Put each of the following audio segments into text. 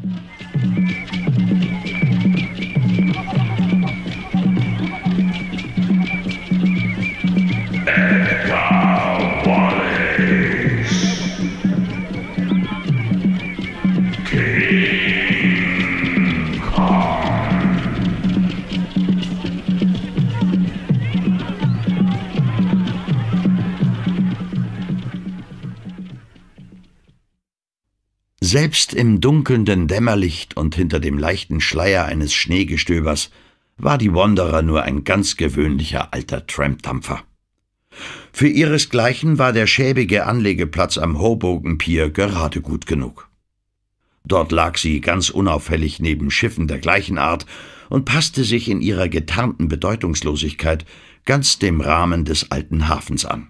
Thank you. Selbst im dunkelnden Dämmerlicht und hinter dem leichten Schleier eines Schneegestöbers war die Wanderer nur ein ganz gewöhnlicher alter Trampdampfer. Für ihresgleichen war der schäbige Anlegeplatz am Hoboken Pier gerade gut genug. Dort lag sie ganz unauffällig neben Schiffen der gleichen Art und passte sich in ihrer getarnten Bedeutungslosigkeit ganz dem Rahmen des alten Hafens an.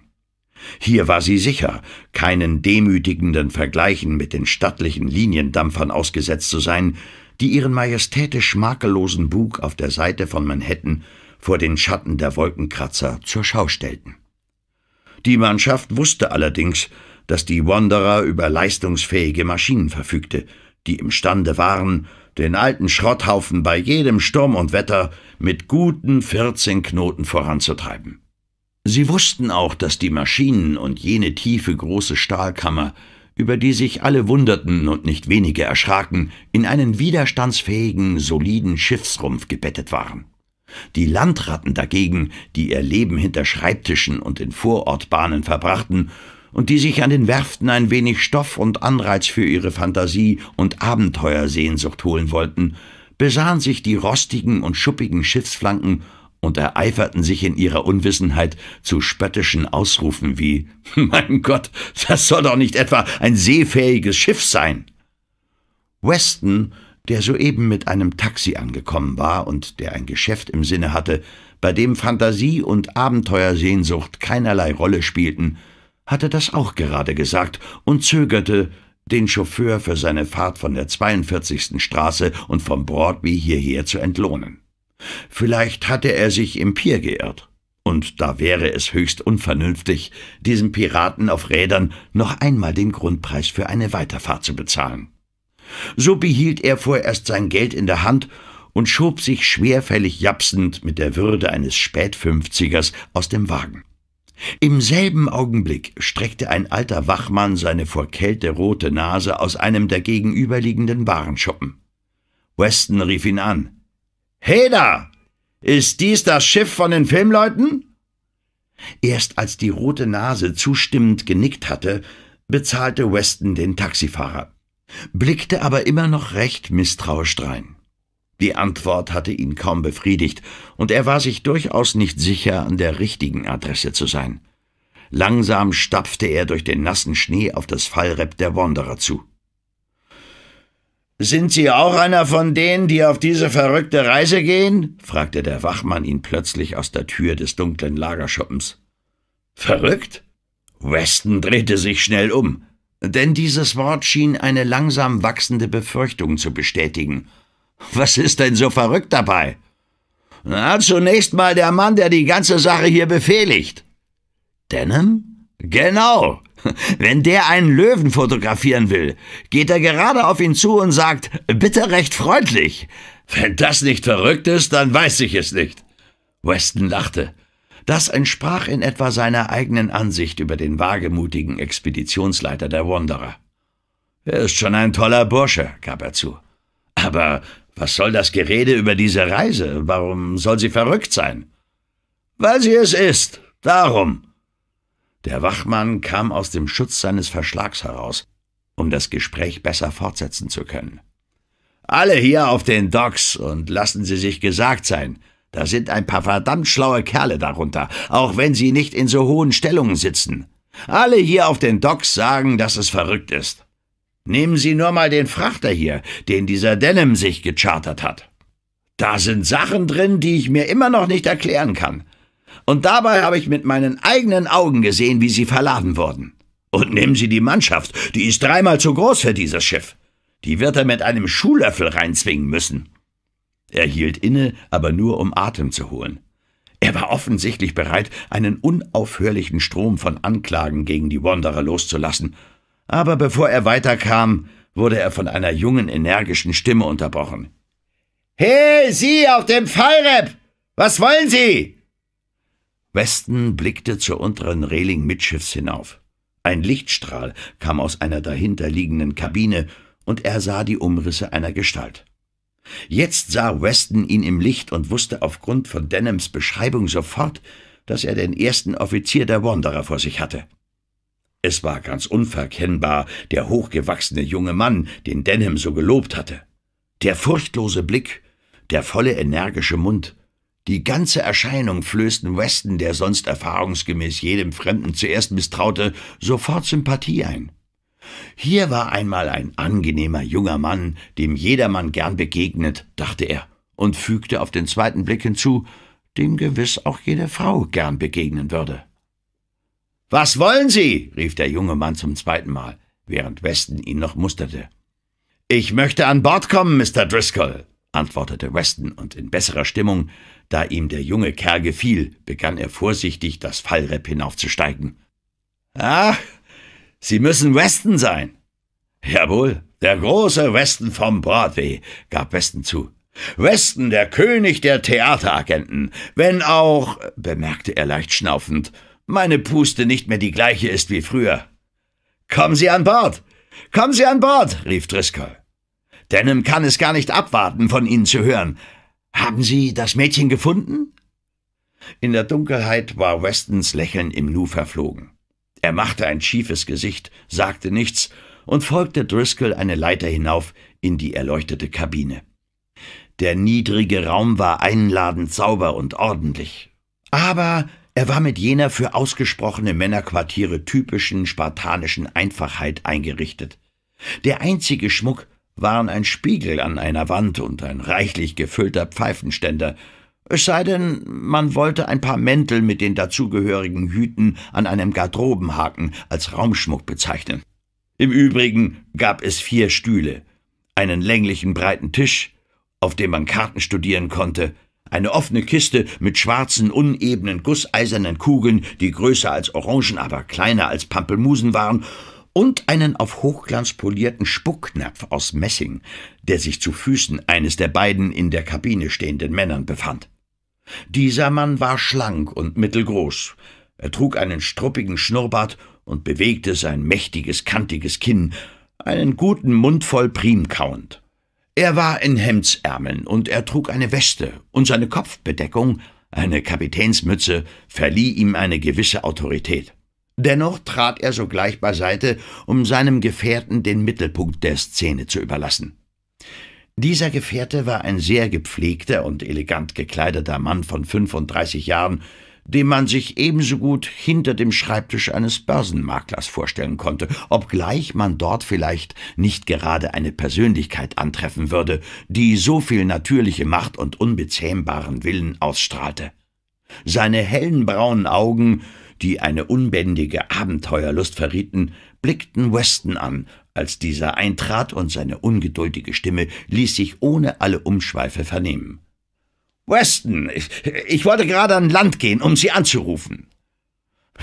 Hier war sie sicher, keinen demütigenden Vergleichen mit den stattlichen Liniendampfern ausgesetzt zu sein, die ihren majestätisch makellosen Bug auf der Seite von Manhattan vor den Schatten der Wolkenkratzer zur Schau stellten. Die Mannschaft wusste allerdings, dass die Wanderer über leistungsfähige Maschinen verfügte, die imstande waren, den alten Schrotthaufen bei jedem Sturm und Wetter mit guten 14 Knoten voranzutreiben. Sie wussten auch, dass die Maschinen und jene tiefe große Stahlkammer, über die sich alle wunderten und nicht wenige erschraken, in einen widerstandsfähigen, soliden Schiffsrumpf gebettet waren. Die Landratten dagegen, die ihr Leben hinter Schreibtischen und in Vorortbahnen verbrachten und die sich an den Werften ein wenig Stoff und Anreiz für ihre Fantasie und Abenteuersehnsucht holen wollten, besahen sich die rostigen und schuppigen Schiffsflanken und ereiferten sich in ihrer Unwissenheit zu spöttischen Ausrufen wie Mein Gott, das soll doch nicht etwa ein seefähiges Schiff sein. Weston, der soeben mit einem Taxi angekommen war und der ein Geschäft im Sinne hatte, bei dem Fantasie und Abenteuersehnsucht keinerlei Rolle spielten, hatte das auch gerade gesagt und zögerte, den Chauffeur für seine Fahrt von der 42. Straße und vom Broadway hierher zu entlohnen. Vielleicht hatte er sich im Pier geirrt. Und da wäre es höchst unvernünftig, diesem Piraten auf Rädern noch einmal den Grundpreis für eine Weiterfahrt zu bezahlen. So behielt er vorerst sein Geld in der Hand und schob sich schwerfällig japsend mit der Würde eines Spätfünfzigers aus dem Wagen. Im selben Augenblick streckte ein alter Wachmann seine vor Kälte rote Nase aus einem der gegenüberliegenden Warenschuppen. Weston rief ihn an. Hey da! Ist dies das Schiff von den Filmleuten? Erst als die rote Nase zustimmend genickt hatte, bezahlte Weston den Taxifahrer, blickte aber immer noch recht misstrauisch drein. Die Antwort hatte ihn kaum befriedigt, und er war sich durchaus nicht sicher, an der richtigen Adresse zu sein. Langsam stapfte er durch den nassen Schnee auf das Fallrepp der Wanderer zu. Sind Sie auch einer von denen, die auf diese verrückte Reise gehen? fragte der Wachmann ihn plötzlich aus der Tür des dunklen Lagerschuppens. Verrückt? Weston drehte sich schnell um, denn dieses Wort schien eine langsam wachsende Befürchtung zu bestätigen. Was ist denn so verrückt dabei? Na, zunächst mal der Mann, der die ganze Sache hier befehligt. Denham? Genau. Wenn der einen Löwen fotografieren will, geht er gerade auf ihn zu und sagt, bitte recht freundlich. Wenn das nicht verrückt ist, dann weiß ich es nicht. Weston lachte. Das entsprach in etwa seiner eigenen Ansicht über den wagemutigen Expeditionsleiter der Wanderer. Er ist schon ein toller Bursche, gab er zu. Aber was soll das Gerede über diese Reise? Warum soll sie verrückt sein? Weil sie es ist. Darum. Der Wachmann kam aus dem Schutz seines Verschlags heraus, um das Gespräch besser fortsetzen zu können. Alle hier auf den Docks und lassen Sie sich gesagt sein, da sind ein paar verdammt schlaue Kerle darunter, auch wenn sie nicht in so hohen Stellungen sitzen. Alle hier auf den Docks sagen, dass es verrückt ist. Nehmen Sie nur mal den Frachter hier, den dieser Denim sich gechartert hat. Da sind Sachen drin, die ich mir immer noch nicht erklären kann. Und dabei habe ich mit meinen eigenen Augen gesehen, wie sie verladen wurden. Und nehmen Sie die Mannschaft, die ist dreimal zu groß für dieses Schiff. Die wird er mit einem Schuhlöffel reinzwingen müssen. Er hielt inne, aber nur um Atem zu holen. Er war offensichtlich bereit, einen unaufhörlichen Strom von Anklagen gegen die Wanderer loszulassen. Aber bevor er weiterkam, wurde er von einer jungen, energischen Stimme unterbrochen. Hey, Sie auf dem Fallrepp! Was wollen Sie? Weston blickte zur unteren Reling mitschiffs hinauf. Ein Lichtstrahl kam aus einer dahinterliegenden Kabine, und er sah die Umrisse einer Gestalt. Jetzt sah Weston ihn im Licht und wusste aufgrund von Denhams Beschreibung sofort, dass er den ersten Offizier der Wanderer vor sich hatte. Es war ganz unverkennbar der hochgewachsene junge Mann, den Denham so gelobt hatte. Der furchtlose Blick, der volle energische Mund, die ganze Erscheinung flößten Weston, der sonst erfahrungsgemäß jedem Fremden zuerst misstraute, sofort Sympathie ein. Hier war einmal ein angenehmer junger Mann, dem jedermann gern begegnet, dachte er, und fügte auf den zweiten Blick hinzu, dem gewiss auch jede Frau gern begegnen würde. Was wollen Sie? rief der junge Mann zum zweiten Mal, während Weston ihn noch musterte. Ich möchte an Bord kommen, Mr. Driscoll, antwortete Weston, und in besserer Stimmung, da ihm der junge Kerl gefiel, begann er vorsichtig, das Fallrepp hinaufzusteigen. Ach, Sie müssen Weston sein. Jawohl, der große Weston vom Broadway, gab Weston zu. Weston, der König der Theateragenten, wenn auch, bemerkte er leicht schnaufend, meine Puste nicht mehr die gleiche ist wie früher. Kommen Sie an Bord! Kommen Sie an Bord! rief Driscoll. Denham kann es gar nicht abwarten, von Ihnen zu hören. Haben Sie das Mädchen gefunden? In der Dunkelheit war Westons Lächeln im Nu verflogen. Er machte ein schiefes Gesicht, sagte nichts und folgte Driscoll eine Leiter hinauf in die erleuchtete Kabine. Der niedrige Raum war einladend sauber und ordentlich. Aber er war mit jener für ausgesprochene Männerquartiere typischen spartanischen Einfachheit eingerichtet. Der einzige Schmuck waren ein Spiegel an einer Wand und ein reichlich gefüllter Pfeifenständer, es sei denn, man wollte ein paar Mäntel mit den dazugehörigen Hüten an einem Garderobenhaken als Raumschmuck bezeichnen. Im Übrigen gab es vier Stühle, einen länglichen breiten Tisch, auf dem man Karten studieren konnte, eine offene Kiste mit schwarzen, unebenen, gusseisernen Kugeln, die größer als Orangen, aber kleiner als Pampelmusen waren, und einen auf Hochglanz polierten Spucknapf aus Messing, der sich zu Füßen eines der beiden in der Kabine stehenden Männern befand. Dieser Mann war schlank und mittelgroß. Er trug einen struppigen Schnurrbart und bewegte sein mächtiges, kantiges Kinn, einen guten Mund voll primkauend. Er war in Hemdsärmeln und er trug eine Weste, und seine Kopfbedeckung, eine Kapitänsmütze, verlieh ihm eine gewisse Autorität. Dennoch trat er sogleich beiseite, um seinem Gefährten den Mittelpunkt der Szene zu überlassen. Dieser Gefährte war ein sehr gepflegter und elegant gekleideter Mann von 35 Jahren, dem man sich ebenso gut hinter dem Schreibtisch eines Börsenmaklers vorstellen konnte, obgleich man dort vielleicht nicht gerade eine Persönlichkeit antreffen würde, die so viel natürliche Macht und unbezähmbaren Willen ausstrahlte. Seine hellen braunen Augen die eine unbändige Abenteuerlust verrieten, blickten Weston an, als dieser eintrat, und seine ungeduldige Stimme ließ sich ohne alle Umschweife vernehmen. Weston, ich, ich wollte gerade an Land gehen, um Sie anzurufen.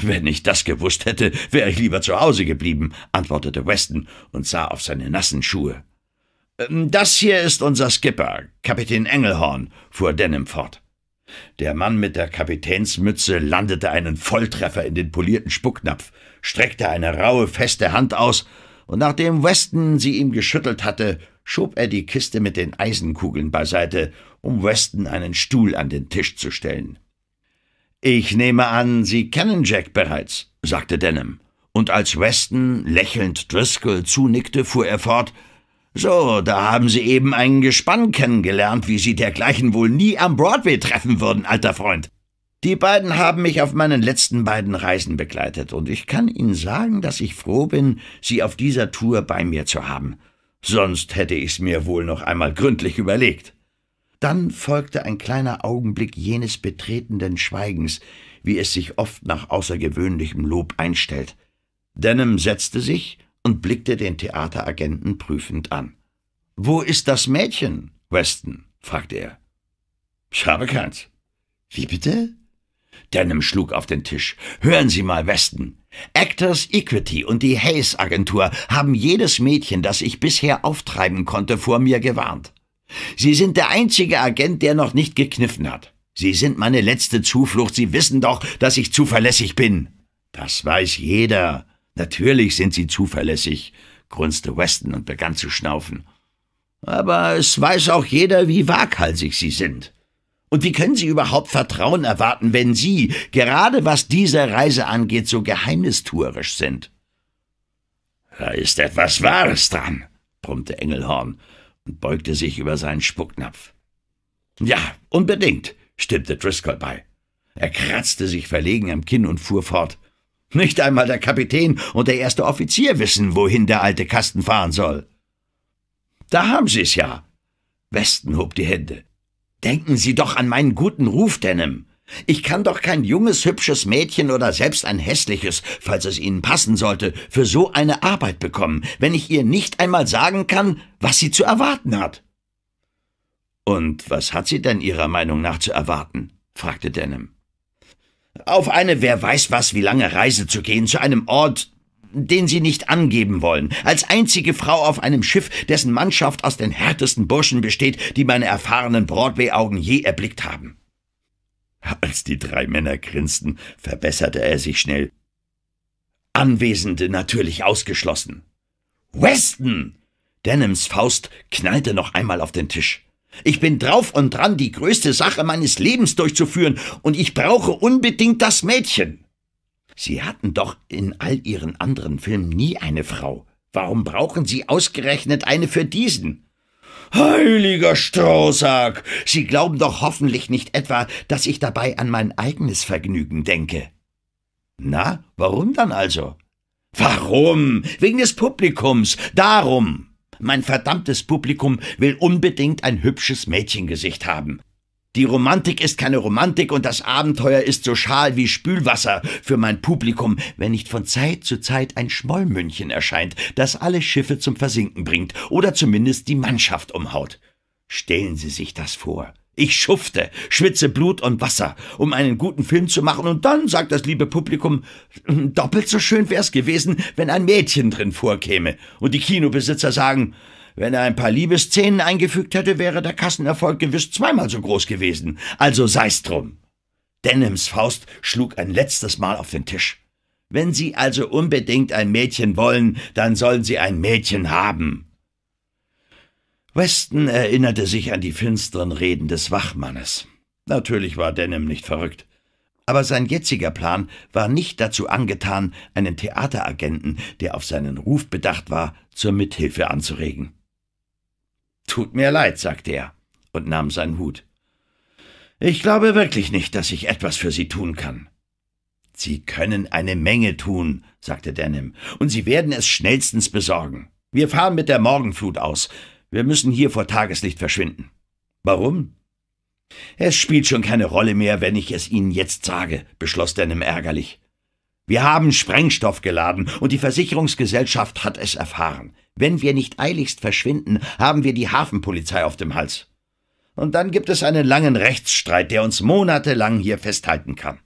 Wenn ich das gewusst hätte, wäre ich lieber zu Hause geblieben, antwortete Weston und sah auf seine nassen Schuhe. Ähm, das hier ist unser Skipper, Kapitän Engelhorn, fuhr Denham fort. Der Mann mit der Kapitänsmütze landete einen Volltreffer in den polierten Spucknapf, streckte eine raue, feste Hand aus, und nachdem Weston sie ihm geschüttelt hatte, schob er die Kiste mit den Eisenkugeln beiseite, um Weston einen Stuhl an den Tisch zu stellen. Ich nehme an, Sie kennen Jack bereits, sagte Denham, und als Weston lächelnd Driscoll zunickte, fuhr er fort so, da haben Sie eben einen Gespann kennengelernt, wie Sie dergleichen wohl nie am Broadway treffen würden, alter Freund. Die beiden haben mich auf meinen letzten beiden Reisen begleitet, und ich kann Ihnen sagen, dass ich froh bin, Sie auf dieser Tour bei mir zu haben. Sonst hätte ich's mir wohl noch einmal gründlich überlegt. Dann folgte ein kleiner Augenblick jenes betretenden Schweigens, wie es sich oft nach außergewöhnlichem Lob einstellt. Denham setzte sich und blickte den Theateragenten prüfend an. »Wo ist das Mädchen, Weston?« fragte er. »Ich habe keins.« »Wie bitte?« Denham schlug auf den Tisch. »Hören Sie mal, Weston. Actors Equity und die Hayes-Agentur haben jedes Mädchen, das ich bisher auftreiben konnte, vor mir gewarnt. Sie sind der einzige Agent, der noch nicht gekniffen hat. Sie sind meine letzte Zuflucht. Sie wissen doch, dass ich zuverlässig bin.« »Das weiß jeder. Natürlich sind Sie zuverlässig, grunzte Weston und begann zu schnaufen. Aber es weiß auch jeder, wie waghalsig Sie sind. Und wie können Sie überhaupt Vertrauen erwarten, wenn Sie, gerade was diese Reise angeht, so geheimnistuerisch sind? Da ist etwas Wahres dran, brummte Engelhorn und beugte sich über seinen Spucknapf. Ja, unbedingt, stimmte Driscoll bei. Er kratzte sich verlegen am Kinn und fuhr fort. Nicht einmal der Kapitän und der erste Offizier wissen, wohin der alte Kasten fahren soll. Da haben Sie's ja. Westen hob die Hände. Denken Sie doch an meinen guten Ruf, Denham. Ich kann doch kein junges, hübsches Mädchen oder selbst ein hässliches, falls es Ihnen passen sollte, für so eine Arbeit bekommen, wenn ich ihr nicht einmal sagen kann, was sie zu erwarten hat. Und was hat sie denn Ihrer Meinung nach zu erwarten? fragte Denham auf eine wer weiß was wie lange Reise zu gehen zu einem Ort, den sie nicht angeben wollen, als einzige Frau auf einem Schiff, dessen Mannschaft aus den härtesten Burschen besteht, die meine erfahrenen Broadway-Augen je erblickt haben. Als die drei Männer grinsten, verbesserte er sich schnell. Anwesende natürlich ausgeschlossen. Weston! Denims Faust knallte noch einmal auf den Tisch. Ich bin drauf und dran, die größte Sache meines Lebens durchzuführen, und ich brauche unbedingt das Mädchen. Sie hatten doch in all Ihren anderen Filmen nie eine Frau. Warum brauchen Sie ausgerechnet eine für diesen? Heiliger Strohsack! Sie glauben doch hoffentlich nicht etwa, dass ich dabei an mein eigenes Vergnügen denke. Na, warum dann also? Warum? Wegen des Publikums. Darum. Mein verdammtes Publikum will unbedingt ein hübsches Mädchengesicht haben. Die Romantik ist keine Romantik und das Abenteuer ist so schal wie Spülwasser für mein Publikum, wenn nicht von Zeit zu Zeit ein Schmollmündchen erscheint, das alle Schiffe zum Versinken bringt oder zumindest die Mannschaft umhaut. Stellen Sie sich das vor. Ich schufte, schwitze Blut und Wasser, um einen guten Film zu machen, und dann sagt das liebe Publikum, hm, doppelt so schön wär's gewesen, wenn ein Mädchen drin vorkäme. Und die Kinobesitzer sagen, wenn er ein paar Liebesszenen eingefügt hätte, wäre der Kassenerfolg gewiss zweimal so groß gewesen. Also sei's drum. Denims Faust schlug ein letztes Mal auf den Tisch. Wenn Sie also unbedingt ein Mädchen wollen, dann sollen Sie ein Mädchen haben. Weston erinnerte sich an die finsteren Reden des Wachmannes. Natürlich war Denham nicht verrückt. Aber sein jetziger Plan war nicht dazu angetan, einen Theateragenten, der auf seinen Ruf bedacht war, zur Mithilfe anzuregen. Tut mir leid, sagte er und nahm seinen Hut. Ich glaube wirklich nicht, dass ich etwas für Sie tun kann. Sie können eine Menge tun, sagte Denham, und Sie werden es schnellstens besorgen. Wir fahren mit der Morgenflut aus. Wir müssen hier vor Tageslicht verschwinden. Warum? Es spielt schon keine Rolle mehr, wenn ich es Ihnen jetzt sage, beschloss Denim ärgerlich. Wir haben Sprengstoff geladen und die Versicherungsgesellschaft hat es erfahren. Wenn wir nicht eiligst verschwinden, haben wir die Hafenpolizei auf dem Hals. Und dann gibt es einen langen Rechtsstreit, der uns monatelang hier festhalten kann.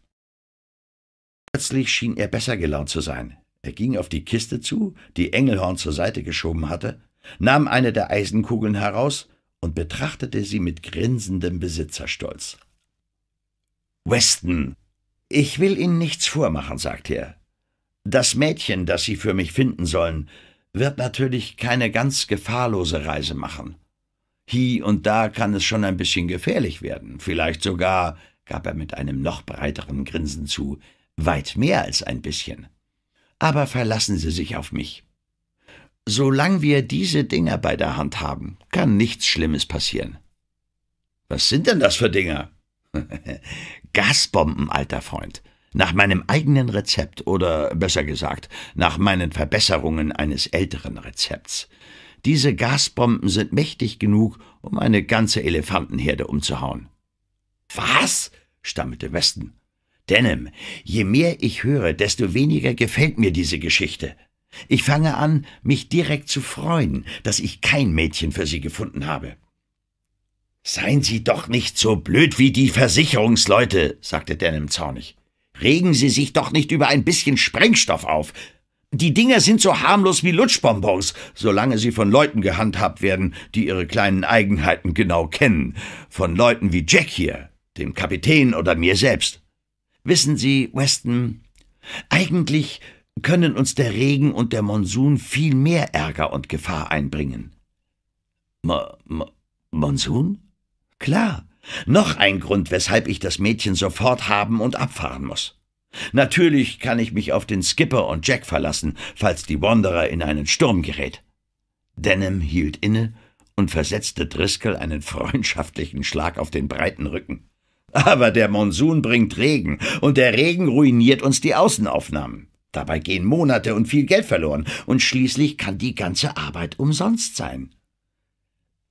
Plötzlich schien er besser gelaunt zu sein. Er ging auf die Kiste zu, die Engelhorn zur Seite geschoben hatte, nahm eine der Eisenkugeln heraus und betrachtete sie mit grinsendem Besitzerstolz. Weston, ich will Ihnen nichts vormachen, sagte er. Das Mädchen, das Sie für mich finden sollen, wird natürlich keine ganz gefahrlose Reise machen. Hier und da kann es schon ein bisschen gefährlich werden, vielleicht sogar, gab er mit einem noch breiteren Grinsen zu, weit mehr als ein bisschen. Aber verlassen Sie sich auf mich. Solange wir diese Dinger bei der Hand haben, kann nichts Schlimmes passieren. Was sind denn das für Dinger? Gasbomben, alter Freund. Nach meinem eigenen Rezept oder besser gesagt, nach meinen Verbesserungen eines älteren Rezepts. Diese Gasbomben sind mächtig genug, um eine ganze Elefantenherde umzuhauen. Was? stammelte Weston. Denim, je mehr ich höre, desto weniger gefällt mir diese Geschichte. Ich fange an, mich direkt zu freuen, dass ich kein Mädchen für Sie gefunden habe. Seien Sie doch nicht so blöd wie die Versicherungsleute, sagte Denham zornig. Regen Sie sich doch nicht über ein bisschen Sprengstoff auf. Die Dinger sind so harmlos wie Lutschbonbons, solange sie von Leuten gehandhabt werden, die ihre kleinen Eigenheiten genau kennen. Von Leuten wie Jack hier, dem Kapitän oder mir selbst. Wissen Sie, Weston, eigentlich können uns der Regen und der Monsun viel mehr Ärger und Gefahr einbringen. Mo Mo Monsun? Klar, noch ein Grund, weshalb ich das Mädchen sofort haben und abfahren muss. Natürlich kann ich mich auf den Skipper und Jack verlassen, falls die Wanderer in einen Sturm gerät. Denham hielt inne und versetzte Driscoll einen freundschaftlichen Schlag auf den breiten Rücken. Aber der Monsun bringt Regen, und der Regen ruiniert uns die Außenaufnahmen. Dabei gehen Monate und viel Geld verloren, und schließlich kann die ganze Arbeit umsonst sein.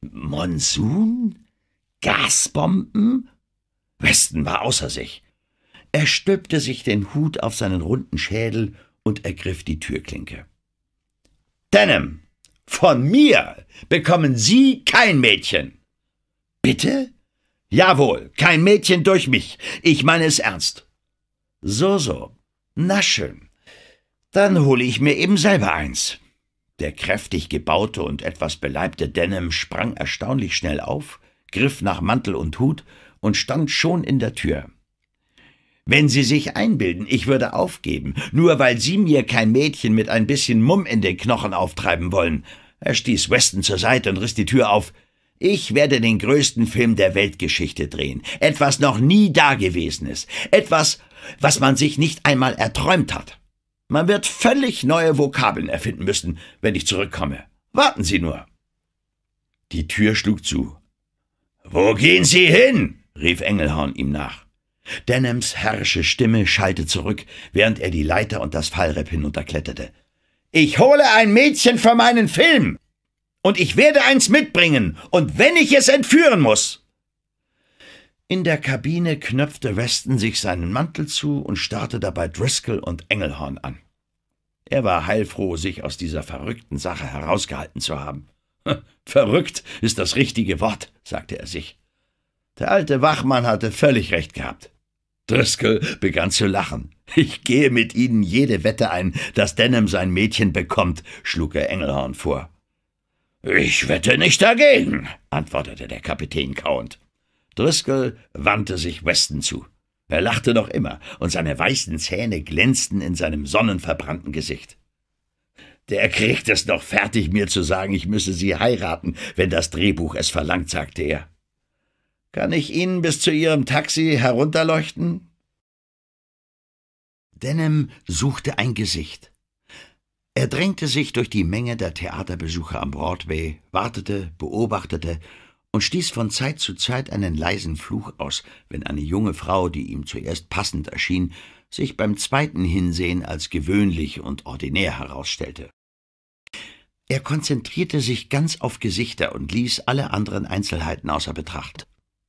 Monsun? Gasbomben? Weston war außer sich. Er stülpte sich den Hut auf seinen runden Schädel und ergriff die Türklinke. Denim, von mir bekommen Sie kein Mädchen. Bitte? Jawohl, kein Mädchen durch mich. Ich meine es ernst. So, so. Na schön. Dann hole ich mir eben selber eins. Der kräftig gebaute und etwas beleibte Denham sprang erstaunlich schnell auf, griff nach Mantel und Hut und stand schon in der Tür. Wenn Sie sich einbilden, ich würde aufgeben, nur weil Sie mir kein Mädchen mit ein bisschen Mumm in den Knochen auftreiben wollen. Er stieß Weston zur Seite und riss die Tür auf. Ich werde den größten Film der Weltgeschichte drehen. Etwas noch nie Dagewesenes. Etwas, was man sich nicht einmal erträumt hat. Man wird völlig neue Vokabeln erfinden müssen, wenn ich zurückkomme. Warten Sie nur. Die Tür schlug zu. Wo gehen Sie hin? rief Engelhorn ihm nach. Denhams herrische Stimme schallte zurück, während er die Leiter und das Fallrepp hinunterkletterte. Ich hole ein Mädchen für meinen Film. Und ich werde eins mitbringen, und wenn ich es entführen muss. In der Kabine knöpfte Weston sich seinen Mantel zu und starrte dabei Driscoll und Engelhorn an. Er war heilfroh, sich aus dieser verrückten Sache herausgehalten zu haben. Verrückt ist das richtige Wort, sagte er sich. Der alte Wachmann hatte völlig recht gehabt. Driscoll begann zu lachen. Ich gehe mit Ihnen jede Wette ein, dass Denham sein Mädchen bekommt, schlug er Engelhorn vor. Ich wette nicht dagegen, antwortete der Kapitän kauend. Driscoll wandte sich Weston zu. Er lachte noch immer, und seine weißen Zähne glänzten in seinem sonnenverbrannten Gesicht. Der kriegt es noch fertig, mir zu sagen, ich müsse Sie heiraten, wenn das Drehbuch es verlangt, sagte er. Kann ich Ihnen bis zu Ihrem Taxi herunterleuchten? Denham suchte ein Gesicht. Er drängte sich durch die Menge der Theaterbesucher am Broadway, wartete, beobachtete und stieß von Zeit zu Zeit einen leisen Fluch aus, wenn eine junge Frau, die ihm zuerst passend erschien, sich beim zweiten Hinsehen als gewöhnlich und ordinär herausstellte. Er konzentrierte sich ganz auf Gesichter und ließ alle anderen Einzelheiten außer Betracht.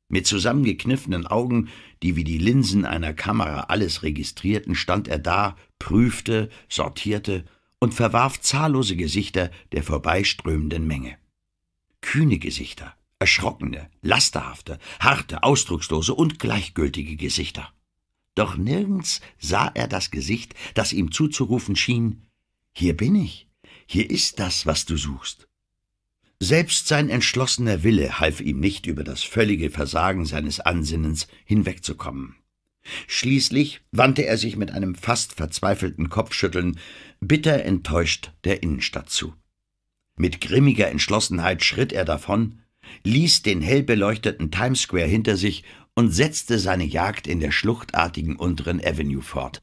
Mit zusammengekniffenen Augen, die wie die Linsen einer Kamera alles registrierten, stand er da, prüfte, sortierte und verwarf zahllose Gesichter der vorbeiströmenden Menge. Kühne Gesichter, erschrockene, lasterhafte, harte, ausdruckslose und gleichgültige Gesichter. Doch nirgends sah er das Gesicht, das ihm zuzurufen schien Hier bin ich, hier ist das, was du suchst. Selbst sein entschlossener Wille half ihm nicht über das völlige Versagen seines Ansinnens hinwegzukommen. Schließlich wandte er sich mit einem fast verzweifelten Kopfschütteln bitter enttäuscht der Innenstadt zu. Mit grimmiger Entschlossenheit schritt er davon, ließ den hell beleuchteten Times Square hinter sich und setzte seine Jagd in der schluchtartigen unteren Avenue fort.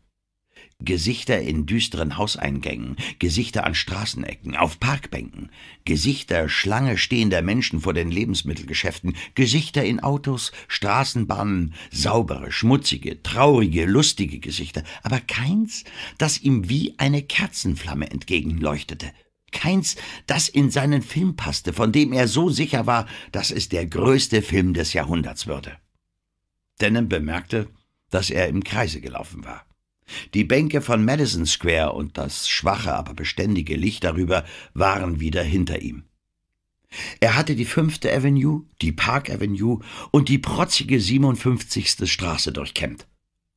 Gesichter in düsteren Hauseingängen, Gesichter an Straßenecken, auf Parkbänken, Gesichter Schlange stehender Menschen vor den Lebensmittelgeschäften, Gesichter in Autos, Straßenbahnen, saubere, schmutzige, traurige, lustige Gesichter, aber keins, das ihm wie eine Kerzenflamme entgegenleuchtete. Keins, das in seinen Film passte, von dem er so sicher war, dass es der größte Film des Jahrhunderts würde. Denham bemerkte, dass er im Kreise gelaufen war. Die Bänke von Madison Square und das schwache, aber beständige Licht darüber waren wieder hinter ihm. Er hatte die Fünfte Avenue, die Park Avenue und die protzige 57. Straße durchkämmt.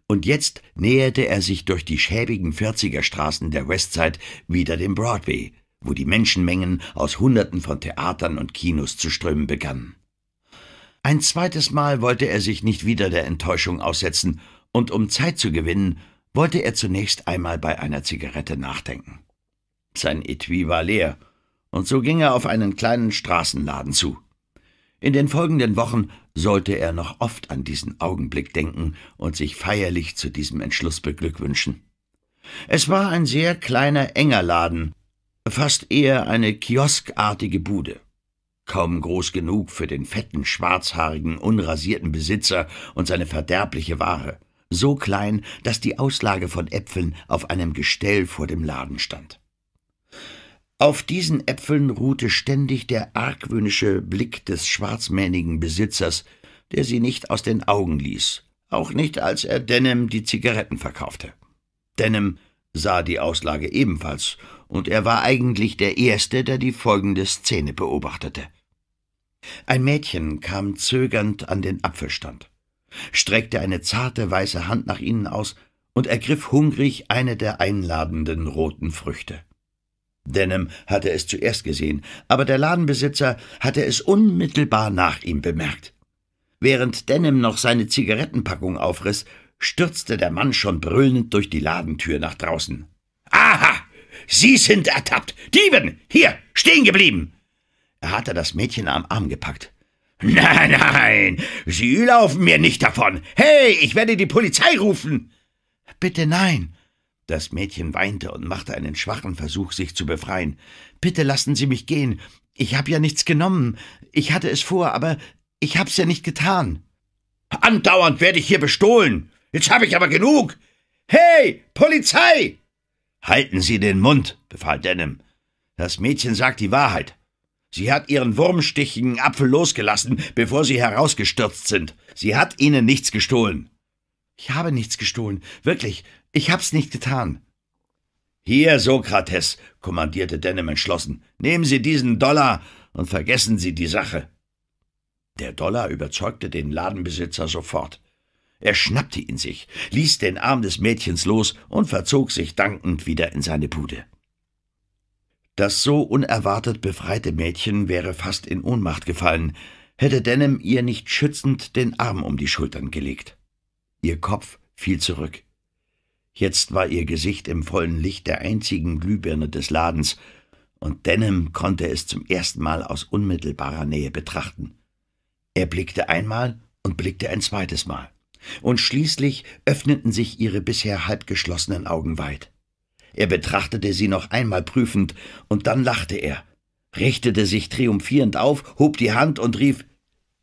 Und jetzt näherte er sich durch die schäbigen 40er Straßen der Westside wieder dem Broadway, wo die Menschenmengen aus Hunderten von Theatern und Kinos zu strömen begannen. Ein zweites Mal wollte er sich nicht wieder der Enttäuschung aussetzen, und um Zeit zu gewinnen, wollte er zunächst einmal bei einer Zigarette nachdenken. Sein Etui war leer, und so ging er auf einen kleinen Straßenladen zu. In den folgenden Wochen sollte er noch oft an diesen Augenblick denken und sich feierlich zu diesem Entschluss beglückwünschen. Es war ein sehr kleiner, enger Laden, fast eher eine kioskartige Bude. Kaum groß genug für den fetten, schwarzhaarigen, unrasierten Besitzer und seine verderbliche Ware. So klein, dass die Auslage von Äpfeln auf einem Gestell vor dem Laden stand. Auf diesen Äpfeln ruhte ständig der argwöhnische Blick des schwarzmähnigen Besitzers, der sie nicht aus den Augen ließ, auch nicht, als er Denham die Zigaretten verkaufte. Denham sah die Auslage ebenfalls und er war eigentlich der Erste, der die folgende Szene beobachtete. Ein Mädchen kam zögernd an den Apfelstand, streckte eine zarte weiße Hand nach ihnen aus und ergriff hungrig eine der einladenden roten Früchte. Denham hatte es zuerst gesehen, aber der Ladenbesitzer hatte es unmittelbar nach ihm bemerkt. Während Denham noch seine Zigarettenpackung aufriss, stürzte der Mann schon brüllend durch die Ladentür nach draußen. »Aha! Sie sind ertappt! Dieben! Hier! Stehen geblieben! Er hatte das Mädchen am Arm gepackt. Nein, nein! Sie laufen mir nicht davon! Hey, ich werde die Polizei rufen! Bitte nein! Das Mädchen weinte und machte einen schwachen Versuch, sich zu befreien. Bitte lassen Sie mich gehen. Ich habe ja nichts genommen. Ich hatte es vor, aber ich hab's ja nicht getan. Andauernd werde ich hier bestohlen. Jetzt habe ich aber genug. Hey, Polizei! Halten Sie den Mund, befahl Denim. Das Mädchen sagt die Wahrheit. Sie hat ihren wurmstichigen Apfel losgelassen, bevor Sie herausgestürzt sind. Sie hat Ihnen nichts gestohlen. Ich habe nichts gestohlen. Wirklich, ich hab's nicht getan. Hier, Sokrates, kommandierte Denim entschlossen, nehmen Sie diesen Dollar und vergessen Sie die Sache. Der Dollar überzeugte den Ladenbesitzer sofort. Er schnappte ihn sich, ließ den Arm des Mädchens los und verzog sich dankend wieder in seine Bude. Das so unerwartet befreite Mädchen wäre fast in Ohnmacht gefallen, hätte Denham ihr nicht schützend den Arm um die Schultern gelegt. Ihr Kopf fiel zurück. Jetzt war ihr Gesicht im vollen Licht der einzigen Glühbirne des Ladens, und Denham konnte es zum ersten Mal aus unmittelbarer Nähe betrachten. Er blickte einmal und blickte ein zweites Mal und schließlich öffneten sich ihre bisher halb geschlossenen Augen weit. Er betrachtete sie noch einmal prüfend, und dann lachte er, richtete sich triumphierend auf, hob die Hand und rief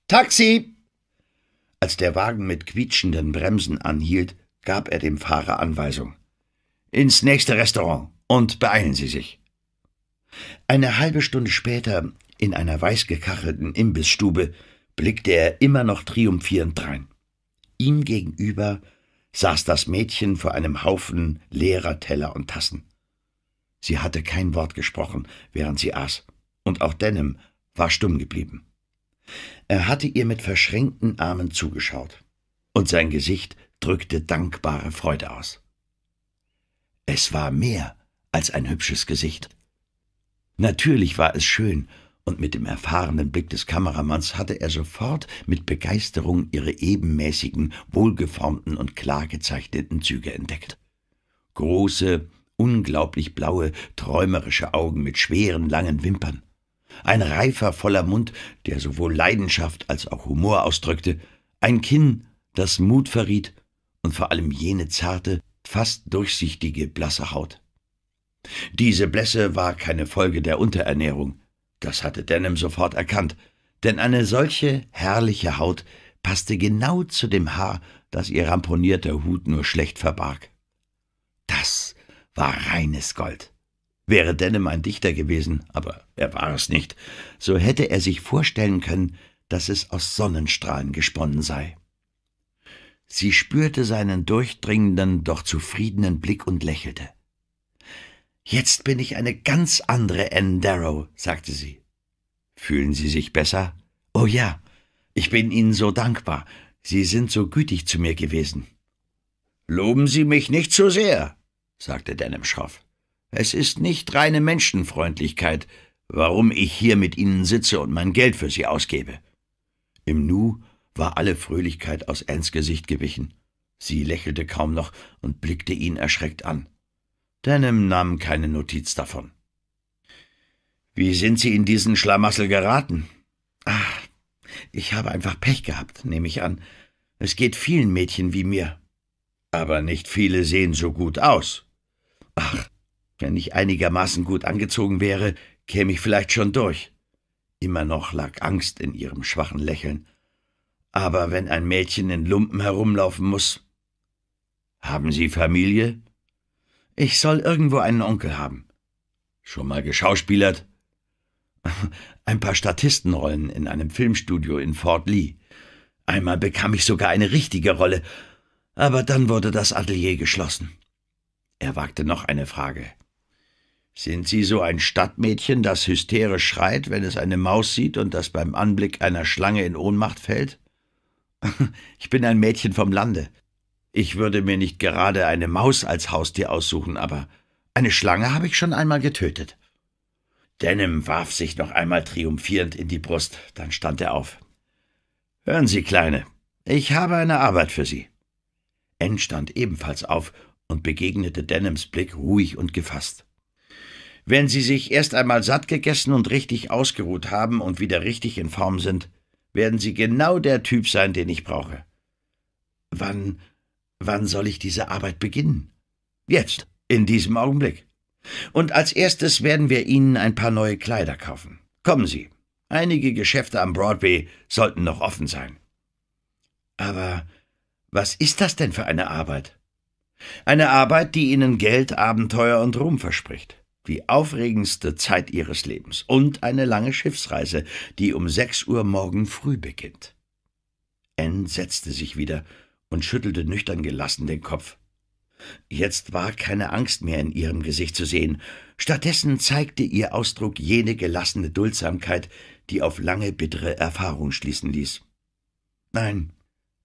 Taxi. Als der Wagen mit quietschenden Bremsen anhielt, gab er dem Fahrer Anweisung. Ins nächste Restaurant und beeilen Sie sich. Eine halbe Stunde später, in einer weißgekachelten Imbissstube, blickte er immer noch triumphierend drein. Ihm gegenüber saß das Mädchen vor einem Haufen leerer Teller und Tassen. Sie hatte kein Wort gesprochen, während sie aß, und auch Denham war stumm geblieben. Er hatte ihr mit verschränkten Armen zugeschaut, und sein Gesicht drückte dankbare Freude aus. Es war mehr als ein hübsches Gesicht. Natürlich war es schön und mit dem erfahrenen Blick des Kameramanns hatte er sofort mit Begeisterung ihre ebenmäßigen, wohlgeformten und klar gezeichneten Züge entdeckt. Große, unglaublich blaue, träumerische Augen mit schweren, langen Wimpern. Ein reifer, voller Mund, der sowohl Leidenschaft als auch Humor ausdrückte. Ein Kinn, das Mut verriet und vor allem jene zarte, fast durchsichtige, blasse Haut. Diese Blässe war keine Folge der Unterernährung, das hatte Denim sofort erkannt, denn eine solche herrliche Haut passte genau zu dem Haar, das ihr ramponierter Hut nur schlecht verbarg. Das war reines Gold. Wäre Denim ein Dichter gewesen, aber er war es nicht, so hätte er sich vorstellen können, dass es aus Sonnenstrahlen gesponnen sei. Sie spürte seinen durchdringenden, doch zufriedenen Blick und lächelte. Jetzt bin ich eine ganz andere Anne Darrow, sagte sie. Fühlen Sie sich besser? Oh ja, ich bin Ihnen so dankbar. Sie sind so gütig zu mir gewesen. Loben Sie mich nicht zu sehr, sagte Denham schroff. Es ist nicht reine Menschenfreundlichkeit, warum ich hier mit Ihnen sitze und mein Geld für Sie ausgebe. Im Nu war alle Fröhlichkeit aus Anns Gesicht gewichen. Sie lächelte kaum noch und blickte ihn erschreckt an. Denim nahm keine Notiz davon. Wie sind Sie in diesen Schlamassel geraten? Ach, ich habe einfach Pech gehabt, nehme ich an. Es geht vielen Mädchen wie mir. Aber nicht viele sehen so gut aus. Ach, wenn ich einigermaßen gut angezogen wäre, käme ich vielleicht schon durch. Immer noch lag Angst in ihrem schwachen Lächeln. Aber wenn ein Mädchen in Lumpen herumlaufen muss. Haben Sie Familie? Ich soll irgendwo einen Onkel haben. Schon mal geschauspielert? Ein paar Statistenrollen in einem Filmstudio in Fort Lee. Einmal bekam ich sogar eine richtige Rolle, aber dann wurde das Atelier geschlossen. Er wagte noch eine Frage. Sind Sie so ein Stadtmädchen, das hysterisch schreit, wenn es eine Maus sieht und das beim Anblick einer Schlange in Ohnmacht fällt? ich bin ein Mädchen vom Lande. Ich würde mir nicht gerade eine Maus als Haustier aussuchen, aber eine Schlange habe ich schon einmal getötet. Denham warf sich noch einmal triumphierend in die Brust, dann stand er auf. Hören Sie, Kleine, ich habe eine Arbeit für Sie. N stand ebenfalls auf und begegnete Denhams Blick ruhig und gefasst. Wenn Sie sich erst einmal satt gegessen und richtig ausgeruht haben und wieder richtig in Form sind, werden Sie genau der Typ sein, den ich brauche. Wann Wann soll ich diese Arbeit beginnen? Jetzt, in diesem Augenblick. Und als erstes werden wir Ihnen ein paar neue Kleider kaufen. Kommen Sie. Einige Geschäfte am Broadway sollten noch offen sein. Aber was ist das denn für eine Arbeit? Eine Arbeit, die Ihnen Geld, Abenteuer und Ruhm verspricht. Die aufregendste Zeit Ihres Lebens und eine lange Schiffsreise, die um sechs Uhr morgen früh beginnt. N setzte sich wieder und schüttelte nüchtern gelassen den Kopf. Jetzt war keine Angst mehr in ihrem Gesicht zu sehen, stattdessen zeigte ihr Ausdruck jene gelassene Duldsamkeit, die auf lange bittere Erfahrung schließen ließ. Nein,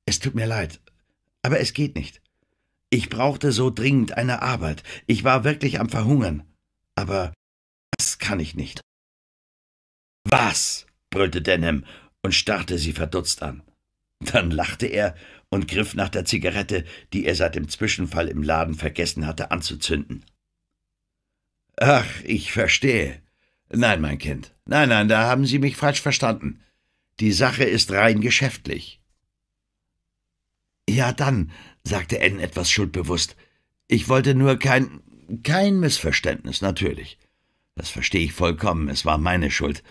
es tut mir leid, aber es geht nicht. Ich brauchte so dringend eine Arbeit, ich war wirklich am Verhungern, aber das kann ich nicht. Was? brüllte Denham und starrte sie verdutzt an. Dann lachte er und griff nach der Zigarette, die er seit dem Zwischenfall im Laden vergessen hatte anzuzünden. Ach, ich verstehe. Nein, mein Kind. Nein, nein, da haben Sie mich falsch verstanden. Die Sache ist rein geschäftlich. Ja, dann, sagte N etwas schuldbewusst. Ich wollte nur kein. kein Missverständnis, natürlich. Das verstehe ich vollkommen, es war meine Schuld.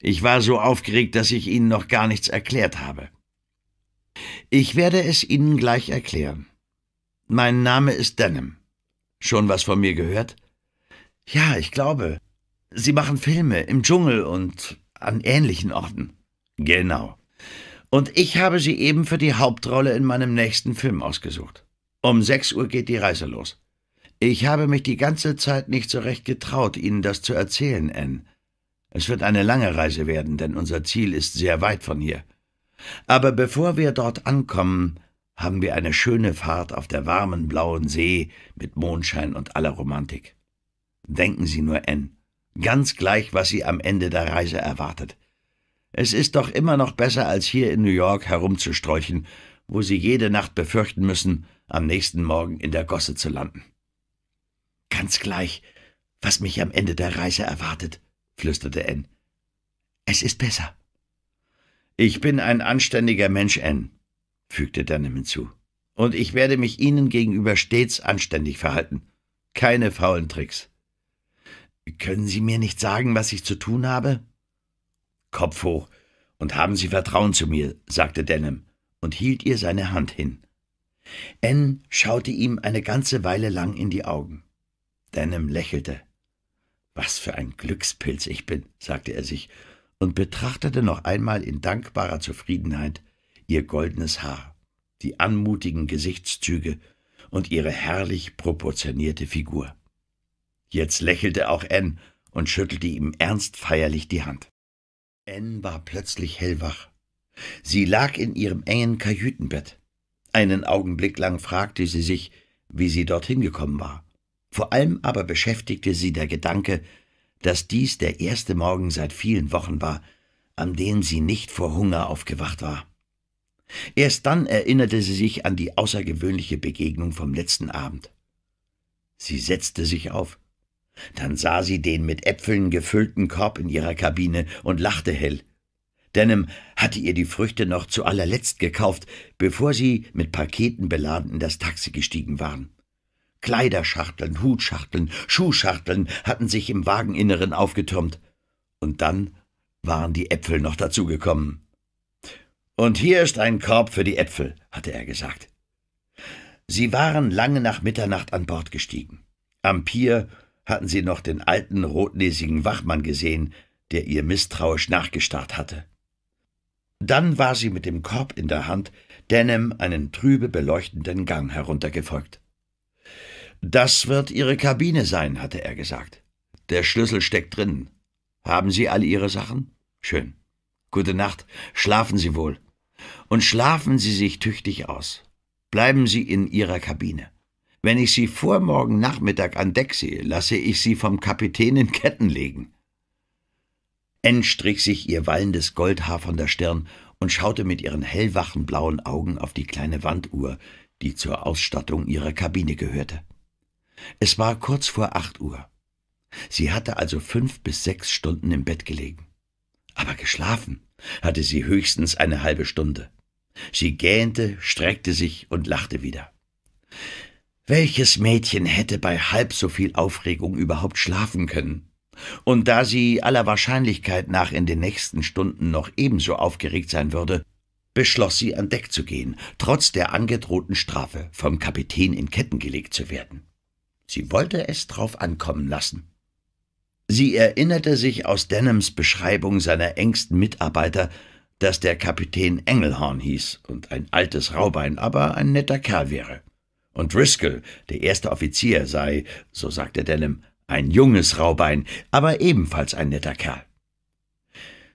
Ich war so aufgeregt, dass ich Ihnen noch gar nichts erklärt habe. Ich werde es Ihnen gleich erklären. Mein Name ist Denham. Schon was von mir gehört? Ja, ich glaube. Sie machen Filme im Dschungel und an ähnlichen Orten. Genau. Und ich habe Sie eben für die Hauptrolle in meinem nächsten Film ausgesucht. Um 6 Uhr geht die Reise los. Ich habe mich die ganze Zeit nicht so recht getraut, Ihnen das zu erzählen, Anne. Es wird eine lange Reise werden, denn unser Ziel ist sehr weit von hier. Aber bevor wir dort ankommen, haben wir eine schöne Fahrt auf der warmen blauen See mit Mondschein und aller Romantik. Denken Sie nur, N. Ganz gleich, was Sie am Ende der Reise erwartet. Es ist doch immer noch besser, als hier in New York herumzustrolchen, wo Sie jede Nacht befürchten müssen, am nächsten Morgen in der Gosse zu landen. Ganz gleich, was mich am Ende der Reise erwartet, flüsterte N. Es ist besser. Ich bin ein anständiger Mensch, Anne, fügte Dunham hinzu. Und ich werde mich Ihnen gegenüber stets anständig verhalten. Keine faulen Tricks. Können Sie mir nicht sagen, was ich zu tun habe? Kopf hoch und haben Sie Vertrauen zu mir, sagte Denham und hielt ihr seine Hand hin. Anne schaute ihm eine ganze Weile lang in die Augen. Denham lächelte. Was für ein Glückspilz ich bin, sagte er sich und betrachtete noch einmal in dankbarer Zufriedenheit ihr goldenes Haar, die anmutigen Gesichtszüge und ihre herrlich proportionierte Figur. Jetzt lächelte auch Anne und schüttelte ihm ernst feierlich die Hand. Anne war plötzlich hellwach. Sie lag in ihrem engen Kajütenbett. Einen Augenblick lang fragte sie sich, wie sie dorthin gekommen war. Vor allem aber beschäftigte sie der Gedanke, dass dies der erste Morgen seit vielen Wochen war, an dem sie nicht vor Hunger aufgewacht war. Erst dann erinnerte sie sich an die außergewöhnliche Begegnung vom letzten Abend. Sie setzte sich auf. Dann sah sie den mit Äpfeln gefüllten Korb in ihrer Kabine und lachte hell. Denham hatte ihr die Früchte noch zu allerletzt gekauft, bevor sie mit Paketen beladen in das Taxi gestiegen waren. Kleiderschachteln, Hutschachteln, Schuhschachteln hatten sich im Wageninneren aufgetürmt. Und dann waren die Äpfel noch dazugekommen. Und hier ist ein Korb für die Äpfel, hatte er gesagt. Sie waren lange nach Mitternacht an Bord gestiegen. Am Pier hatten sie noch den alten, rotnäsigen Wachmann gesehen, der ihr misstrauisch nachgestarrt hatte. Dann war sie mit dem Korb in der Hand Denham einen trübe beleuchtenden Gang heruntergefolgt. Das wird Ihre Kabine sein, hatte er gesagt. Der Schlüssel steckt drin. Haben Sie alle Ihre Sachen? Schön. Gute Nacht, schlafen Sie wohl. Und schlafen Sie sich tüchtig aus. Bleiben Sie in Ihrer Kabine. Wenn ich Sie vor morgen Nachmittag an Deck sehe, lasse ich Sie vom Kapitän in Ketten legen. N strich sich ihr wallendes Goldhaar von der Stirn und schaute mit ihren hellwachen blauen Augen auf die kleine Wanduhr, die zur Ausstattung ihrer Kabine gehörte. Es war kurz vor acht Uhr. Sie hatte also fünf bis sechs Stunden im Bett gelegen. Aber geschlafen hatte sie höchstens eine halbe Stunde. Sie gähnte, streckte sich und lachte wieder. Welches Mädchen hätte bei halb so viel Aufregung überhaupt schlafen können? Und da sie aller Wahrscheinlichkeit nach in den nächsten Stunden noch ebenso aufgeregt sein würde, beschloss sie, an Deck zu gehen, trotz der angedrohten Strafe, vom Kapitän in Ketten gelegt zu werden. Sie wollte es drauf ankommen lassen. Sie erinnerte sich aus Denhams Beschreibung seiner engsten Mitarbeiter, dass der Kapitän Engelhorn hieß und ein altes Raubein, aber ein netter Kerl wäre. Und Driscoll, der erste Offizier, sei, so sagte Denham, ein junges Raubein, aber ebenfalls ein netter Kerl.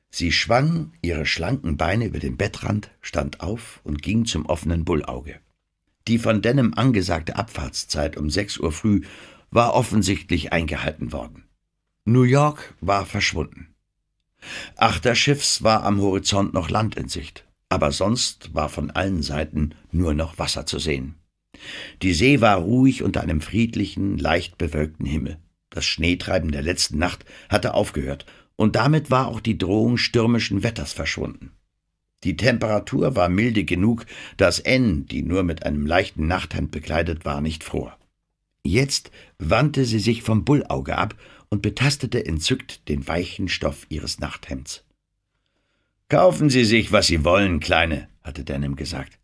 Sie schwang ihre schlanken Beine über den Bettrand, stand auf und ging zum offenen Bullauge. Die von Denham angesagte Abfahrtszeit um 6 Uhr früh war offensichtlich eingehalten worden. New York war verschwunden. Achter Schiffs war am Horizont noch Land in Sicht, aber sonst war von allen Seiten nur noch Wasser zu sehen. Die See war ruhig unter einem friedlichen, leicht bewölkten Himmel. Das Schneetreiben der letzten Nacht hatte aufgehört, und damit war auch die Drohung stürmischen Wetters verschwunden. Die Temperatur war milde genug, dass N, die nur mit einem leichten Nachthemd bekleidet war, nicht fror. Jetzt wandte sie sich vom Bullauge ab und betastete entzückt den weichen Stoff ihres Nachthemds. Kaufen Sie sich, was Sie wollen, Kleine, hatte Denham gesagt.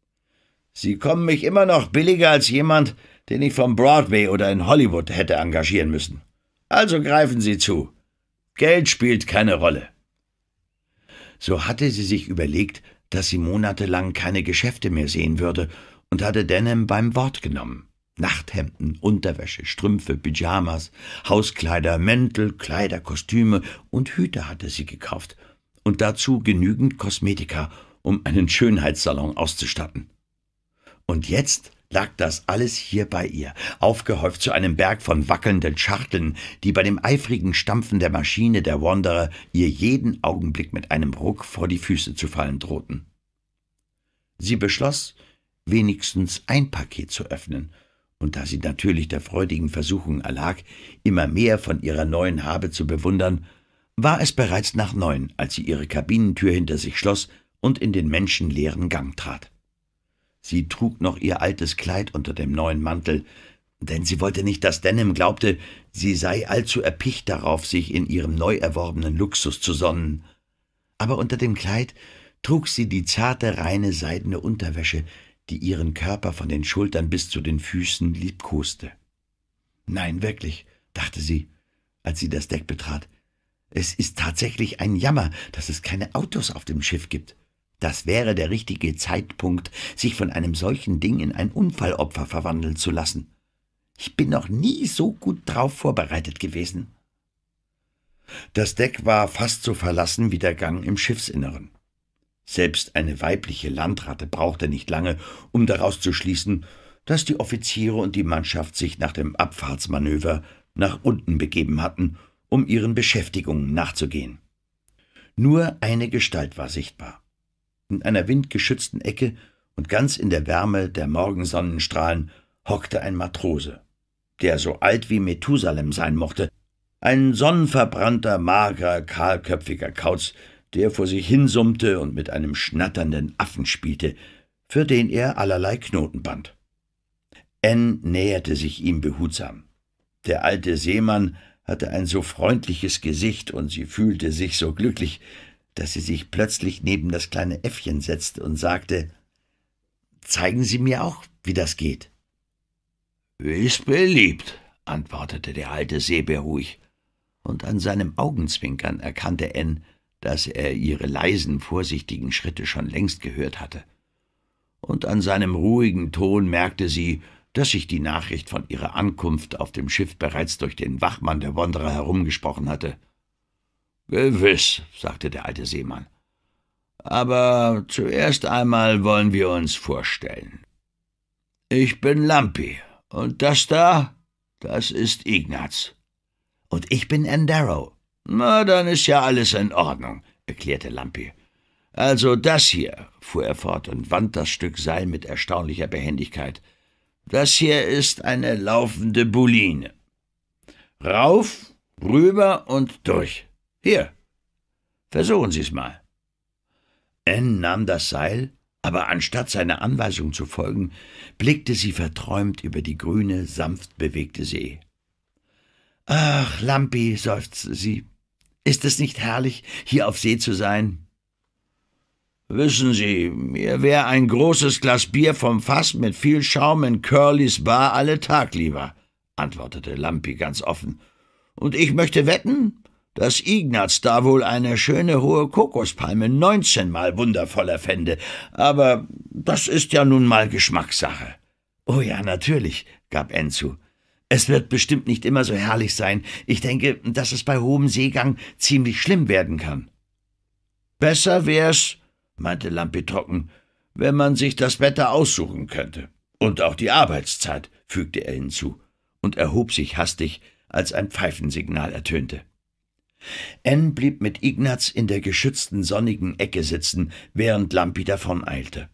Sie kommen mich immer noch billiger als jemand, den ich vom Broadway oder in Hollywood hätte engagieren müssen. Also greifen Sie zu. Geld spielt keine Rolle. So hatte sie sich überlegt, dass sie monatelang keine Geschäfte mehr sehen würde und hatte Denham beim Wort genommen. Nachthemden, Unterwäsche, Strümpfe, Pyjamas, Hauskleider, Mäntel, Kleider, Kostüme und Hüte hatte sie gekauft und dazu genügend Kosmetika, um einen Schönheitssalon auszustatten. Und jetzt lag das alles hier bei ihr, aufgehäuft zu einem Berg von wackelnden Schachteln, die bei dem eifrigen Stampfen der Maschine der Wanderer ihr jeden Augenblick mit einem Ruck vor die Füße zu fallen drohten. Sie beschloss, wenigstens ein Paket zu öffnen, und da sie natürlich der freudigen Versuchung erlag, immer mehr von ihrer neuen Habe zu bewundern, war es bereits nach neun, als sie ihre Kabinentür hinter sich schloss und in den menschenleeren Gang trat. Sie trug noch ihr altes Kleid unter dem neuen Mantel, denn sie wollte nicht, dass Denim glaubte, sie sei allzu erpicht darauf, sich in ihrem neu erworbenen Luxus zu sonnen. Aber unter dem Kleid trug sie die zarte, reine, seidene Unterwäsche, die ihren Körper von den Schultern bis zu den Füßen liebkoste. Nein, wirklich, dachte sie, als sie das Deck betrat. Es ist tatsächlich ein Jammer, dass es keine Autos auf dem Schiff gibt. Das wäre der richtige Zeitpunkt, sich von einem solchen Ding in ein Unfallopfer verwandeln zu lassen. Ich bin noch nie so gut drauf vorbereitet gewesen. Das Deck war fast so verlassen wie der Gang im Schiffsinneren. Selbst eine weibliche Landratte brauchte nicht lange, um daraus zu schließen, dass die Offiziere und die Mannschaft sich nach dem Abfahrtsmanöver nach unten begeben hatten, um ihren Beschäftigungen nachzugehen. Nur eine Gestalt war sichtbar in einer windgeschützten Ecke und ganz in der Wärme der Morgensonnenstrahlen hockte ein Matrose, der so alt wie Methusalem sein mochte, ein sonnenverbrannter, magerer, kahlköpfiger Kauz, der vor sich hinsummte und mit einem schnatternden Affen spielte, für den er allerlei Knoten band. N näherte sich ihm behutsam. Der alte Seemann hatte ein so freundliches Gesicht und sie fühlte sich so glücklich, dass sie sich plötzlich neben das kleine Äffchen setzte und sagte, »Zeigen Sie mir auch, wie das geht.« »Ist beliebt«, antwortete der alte Seebär ruhig, und an seinem Augenzwinkern erkannte N, dass er ihre leisen, vorsichtigen Schritte schon längst gehört hatte. Und an seinem ruhigen Ton merkte sie, dass sich die Nachricht von ihrer Ankunft auf dem Schiff bereits durch den Wachmann der Wanderer herumgesprochen hatte. Gewiss, sagte der alte Seemann. Aber zuerst einmal wollen wir uns vorstellen. Ich bin Lampi, und das da, das ist Ignaz. Und ich bin Endaro. Na, dann ist ja alles in Ordnung, erklärte Lampi. Also das hier, fuhr er fort und wand das Stück Seil mit erstaunlicher Behändigkeit. Das hier ist eine laufende Buline. Rauf, rüber und durch. Hier, versuchen Sie's mal. Anne nahm das Seil, aber anstatt seiner Anweisung zu folgen, blickte sie verträumt über die grüne, sanft bewegte See. Ach, Lampi, seufzte sie, ist es nicht herrlich, hier auf See zu sein? Wissen Sie, mir wäre ein großes Glas Bier vom Fass mit viel Schaum in Curlys Bar alle Tag lieber, antwortete Lampi ganz offen. Und ich möchte wetten, dass Ignaz da wohl eine schöne hohe Kokospalme neunzehnmal wundervoller fände, aber das ist ja nun mal Geschmackssache. Oh ja, natürlich, gab Enzu. Es wird bestimmt nicht immer so herrlich sein. Ich denke, dass es bei hohem Seegang ziemlich schlimm werden kann. Besser wär's, meinte Lampi trocken, wenn man sich das Wetter aussuchen könnte. Und auch die Arbeitszeit, fügte er hinzu und erhob sich hastig, als ein Pfeifensignal ertönte. N blieb mit Ignaz in der geschützten sonnigen Ecke sitzen, während Lampi davon eilte.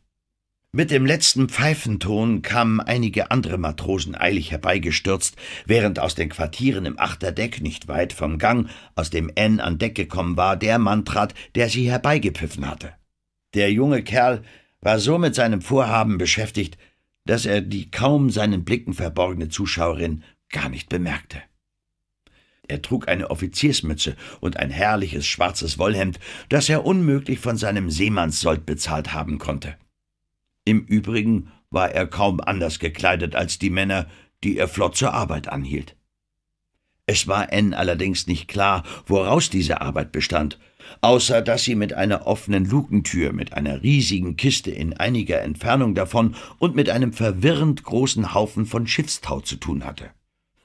Mit dem letzten Pfeifenton kamen einige andere Matrosen eilig herbeigestürzt, während aus den Quartieren im Achterdeck, nicht weit vom Gang, aus dem N an Deck gekommen war, der Mann trat, der sie herbeigepfiffen hatte. Der junge Kerl war so mit seinem Vorhaben beschäftigt, dass er die kaum seinen Blicken verborgene Zuschauerin gar nicht bemerkte. Er trug eine Offiziersmütze und ein herrliches schwarzes Wollhemd, das er unmöglich von seinem Seemannssold bezahlt haben konnte. Im Übrigen war er kaum anders gekleidet als die Männer, die er flott zur Arbeit anhielt. Es war N allerdings nicht klar, woraus diese Arbeit bestand, außer dass sie mit einer offenen Lukentür, mit einer riesigen Kiste in einiger Entfernung davon und mit einem verwirrend großen Haufen von Schiffstau zu tun hatte.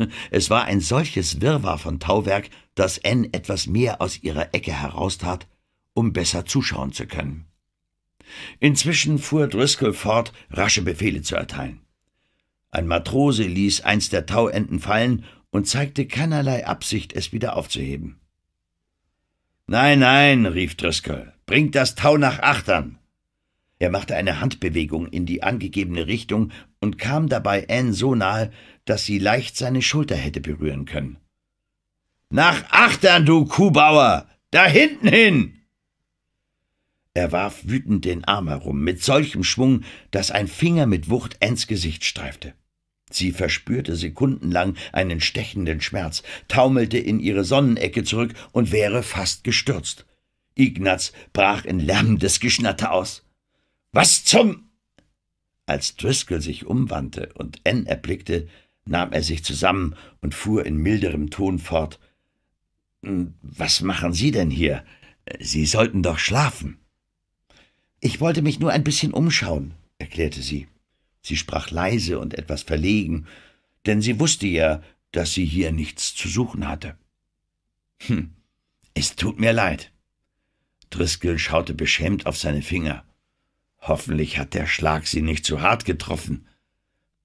Es war ein solches Wirrwarr von Tauwerk, dass Anne etwas mehr aus ihrer Ecke heraustat, um besser zuschauen zu können. Inzwischen fuhr Driscoll fort, rasche Befehle zu erteilen. Ein Matrose ließ eins der Tauenden fallen und zeigte keinerlei Absicht, es wieder aufzuheben. Nein, nein, rief Driscoll, bringt das Tau nach Achtern. Er machte eine Handbewegung in die angegebene Richtung und kam dabei Anne so nahe, dass sie leicht seine Schulter hätte berühren können. Nach Achtern, du Kuhbauer! Da hinten hin! Er warf wütend den Arm herum, mit solchem Schwung, dass ein Finger mit Wucht Anns Gesicht streifte. Sie verspürte sekundenlang einen stechenden Schmerz, taumelte in ihre Sonnenecke zurück und wäre fast gestürzt. Ignaz brach in lärmendes Geschnatter aus. Was zum. Als Driscoll sich umwandte und Ann erblickte, nahm er sich zusammen und fuhr in milderem Ton fort. Hm, was machen Sie denn hier? Sie sollten doch schlafen. Ich wollte mich nur ein bisschen umschauen, erklärte sie. Sie sprach leise und etwas verlegen, denn sie wusste ja, dass sie hier nichts zu suchen hatte. Hm, es tut mir leid. Driscoll schaute beschämt auf seine Finger. Hoffentlich hat der Schlag sie nicht zu hart getroffen.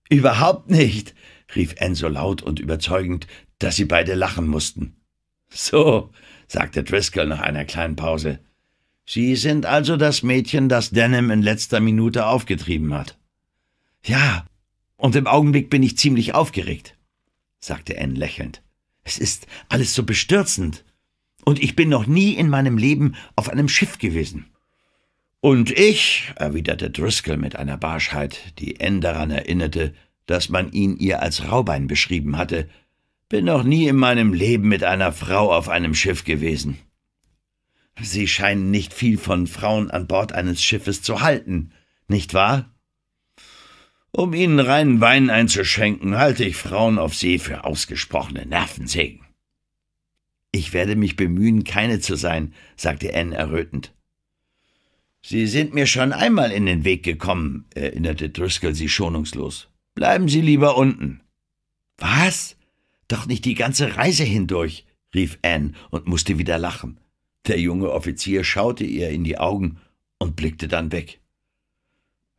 Überhaupt nicht, rief Anne so laut und überzeugend, dass sie beide lachen mussten. So, sagte Driscoll nach einer kleinen Pause. Sie sind also das Mädchen, das Denham in letzter Minute aufgetrieben hat. Ja, und im Augenblick bin ich ziemlich aufgeregt, sagte Anne lächelnd. Es ist alles so bestürzend. Und ich bin noch nie in meinem Leben auf einem Schiff gewesen. Und ich, erwiderte Driscoll mit einer Barschheit, die Anne daran erinnerte, dass man ihn ihr als Raubein beschrieben hatte. Bin noch nie in meinem Leben mit einer Frau auf einem Schiff gewesen. Sie scheinen nicht viel von Frauen an Bord eines Schiffes zu halten, nicht wahr? Um ihnen reinen Wein einzuschenken, halte ich Frauen auf See für ausgesprochene Nervensägen. Ich werde mich bemühen, keine zu sein, sagte Anne errötend. Sie sind mir schon einmal in den Weg gekommen, erinnerte Driscoll sie schonungslos. Bleiben Sie lieber unten. Was? Doch nicht die ganze Reise hindurch, rief Anne und musste wieder lachen. Der junge Offizier schaute ihr in die Augen und blickte dann weg.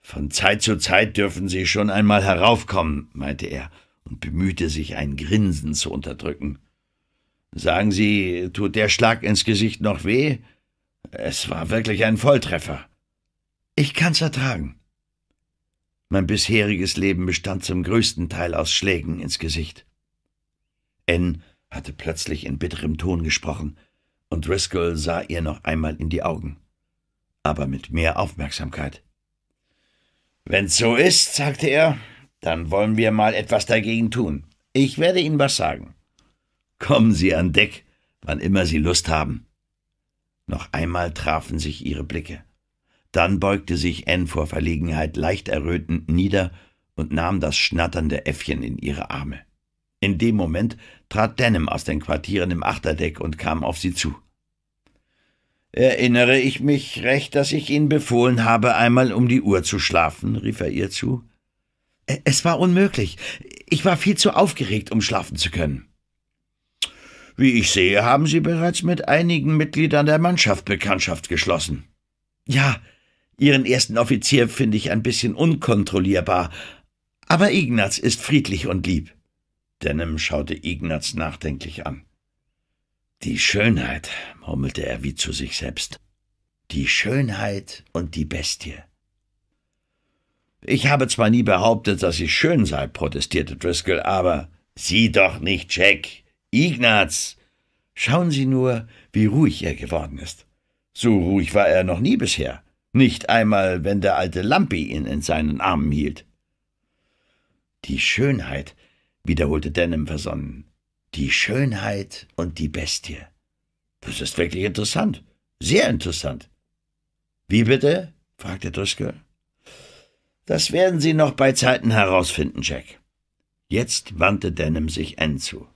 Von Zeit zu Zeit dürfen Sie schon einmal heraufkommen, meinte er und bemühte sich, ein Grinsen zu unterdrücken. Sagen Sie, tut der Schlag ins Gesicht noch weh? Es war wirklich ein Volltreffer. Ich kann's ertragen. Mein bisheriges Leben bestand zum größten Teil aus Schlägen ins Gesicht. N hatte plötzlich in bitterem Ton gesprochen, und Driscoll sah ihr noch einmal in die Augen, aber mit mehr Aufmerksamkeit. Wenn's so ist, sagte er, dann wollen wir mal etwas dagegen tun. Ich werde Ihnen was sagen. Kommen Sie an Deck, wann immer Sie Lust haben. Noch einmal trafen sich ihre Blicke. Dann beugte sich Anne vor Verlegenheit leicht errötend nieder und nahm das schnatternde Äffchen in ihre Arme. In dem Moment trat Denham aus den Quartieren im Achterdeck und kam auf sie zu. Erinnere ich mich recht, dass ich Ihnen befohlen habe, einmal um die Uhr zu schlafen? rief er ihr zu. Es war unmöglich. Ich war viel zu aufgeregt, um schlafen zu können. Wie ich sehe, haben Sie bereits mit einigen Mitgliedern der Mannschaft Bekanntschaft geschlossen. Ja, Ihren ersten Offizier finde ich ein bisschen unkontrollierbar, aber Ignaz ist friedlich und lieb. Denim schaute Ignaz nachdenklich an. Die Schönheit, murmelte er wie zu sich selbst. Die Schönheit und die Bestie. Ich habe zwar nie behauptet, dass ich schön sei, protestierte Driscoll, aber sieh doch nicht, Jack. Ignaz. Schauen Sie nur, wie ruhig er geworden ist. So ruhig war er noch nie bisher nicht einmal, wenn der alte Lampi ihn in seinen Armen hielt. Die Schönheit, wiederholte Denham versonnen. Die Schönheit und die Bestie. Das ist wirklich interessant. Sehr interessant. Wie bitte? fragte Driscoll. Das werden Sie noch bei Zeiten herausfinden, Jack. Jetzt wandte Denham sich Ann zu.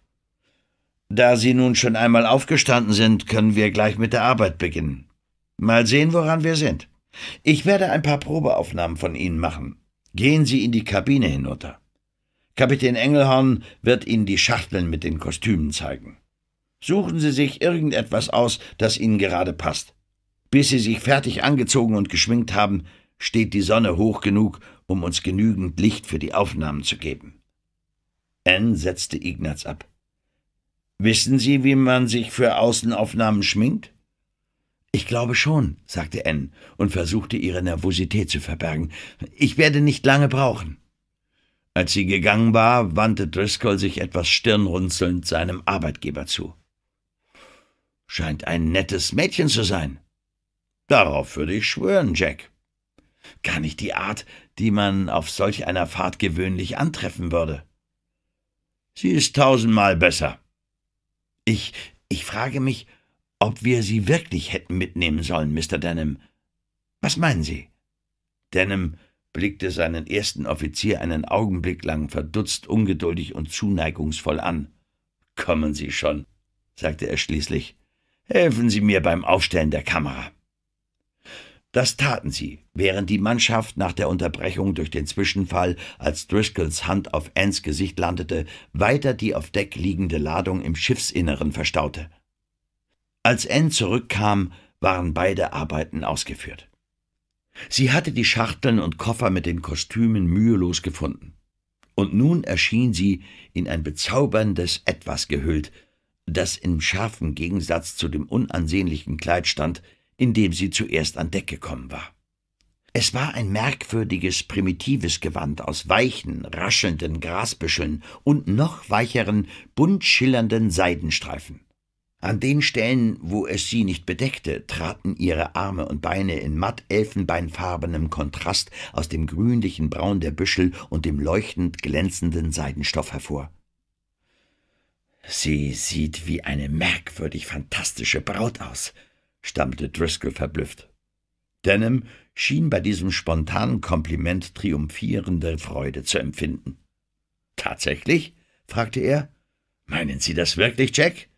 Da Sie nun schon einmal aufgestanden sind, können wir gleich mit der Arbeit beginnen. Mal sehen, woran wir sind. Ich werde ein paar Probeaufnahmen von Ihnen machen. Gehen Sie in die Kabine hinunter. Kapitän Engelhorn wird Ihnen die Schachteln mit den Kostümen zeigen. Suchen Sie sich irgendetwas aus, das Ihnen gerade passt. Bis Sie sich fertig angezogen und geschminkt haben, steht die Sonne hoch genug, um uns genügend Licht für die Aufnahmen zu geben. Ann setzte Ignaz ab. Wissen Sie, wie man sich für Außenaufnahmen schminkt? Ich glaube schon, sagte Anne und versuchte ihre Nervosität zu verbergen. Ich werde nicht lange brauchen. Als sie gegangen war, wandte Driscoll sich etwas stirnrunzelnd seinem Arbeitgeber zu. Scheint ein nettes Mädchen zu sein. Darauf würde ich schwören, Jack. Gar nicht die Art, die man auf solch einer Fahrt gewöhnlich antreffen würde. Sie ist tausendmal besser. Ich, ich frage mich, ob wir sie wirklich hätten mitnehmen sollen, Mr. Denham. Was meinen Sie? Denham blickte seinen ersten Offizier einen Augenblick lang verdutzt, ungeduldig und zuneigungsvoll an. Kommen Sie schon, sagte er schließlich. Helfen Sie mir beim Aufstellen der Kamera. Das taten sie, während die Mannschaft nach der Unterbrechung durch den Zwischenfall, als Driscolls Hand auf Anns Gesicht landete, weiter die auf Deck liegende Ladung im Schiffsinneren verstaute. Als N zurückkam, waren beide Arbeiten ausgeführt. Sie hatte die Schachteln und Koffer mit den Kostümen mühelos gefunden. Und nun erschien sie in ein bezauberndes Etwas gehüllt, das im scharfen Gegensatz zu dem unansehnlichen Kleid stand, in dem sie zuerst an Deck gekommen war. Es war ein merkwürdiges, primitives Gewand aus weichen, raschelnden Grasbüscheln und noch weicheren, bunt schillernden Seidenstreifen. An den Stellen, wo es sie nicht bedeckte, traten ihre Arme und Beine in matt elfenbeinfarbenem Kontrast aus dem grünlichen Braun der Büschel und dem leuchtend glänzenden Seidenstoff hervor. Sie sieht wie eine merkwürdig fantastische Braut aus, stammte Driscoll verblüfft. Denham schien bei diesem spontanen Kompliment triumphierende Freude zu empfinden. Tatsächlich? fragte er. Meinen Sie das wirklich, Jack?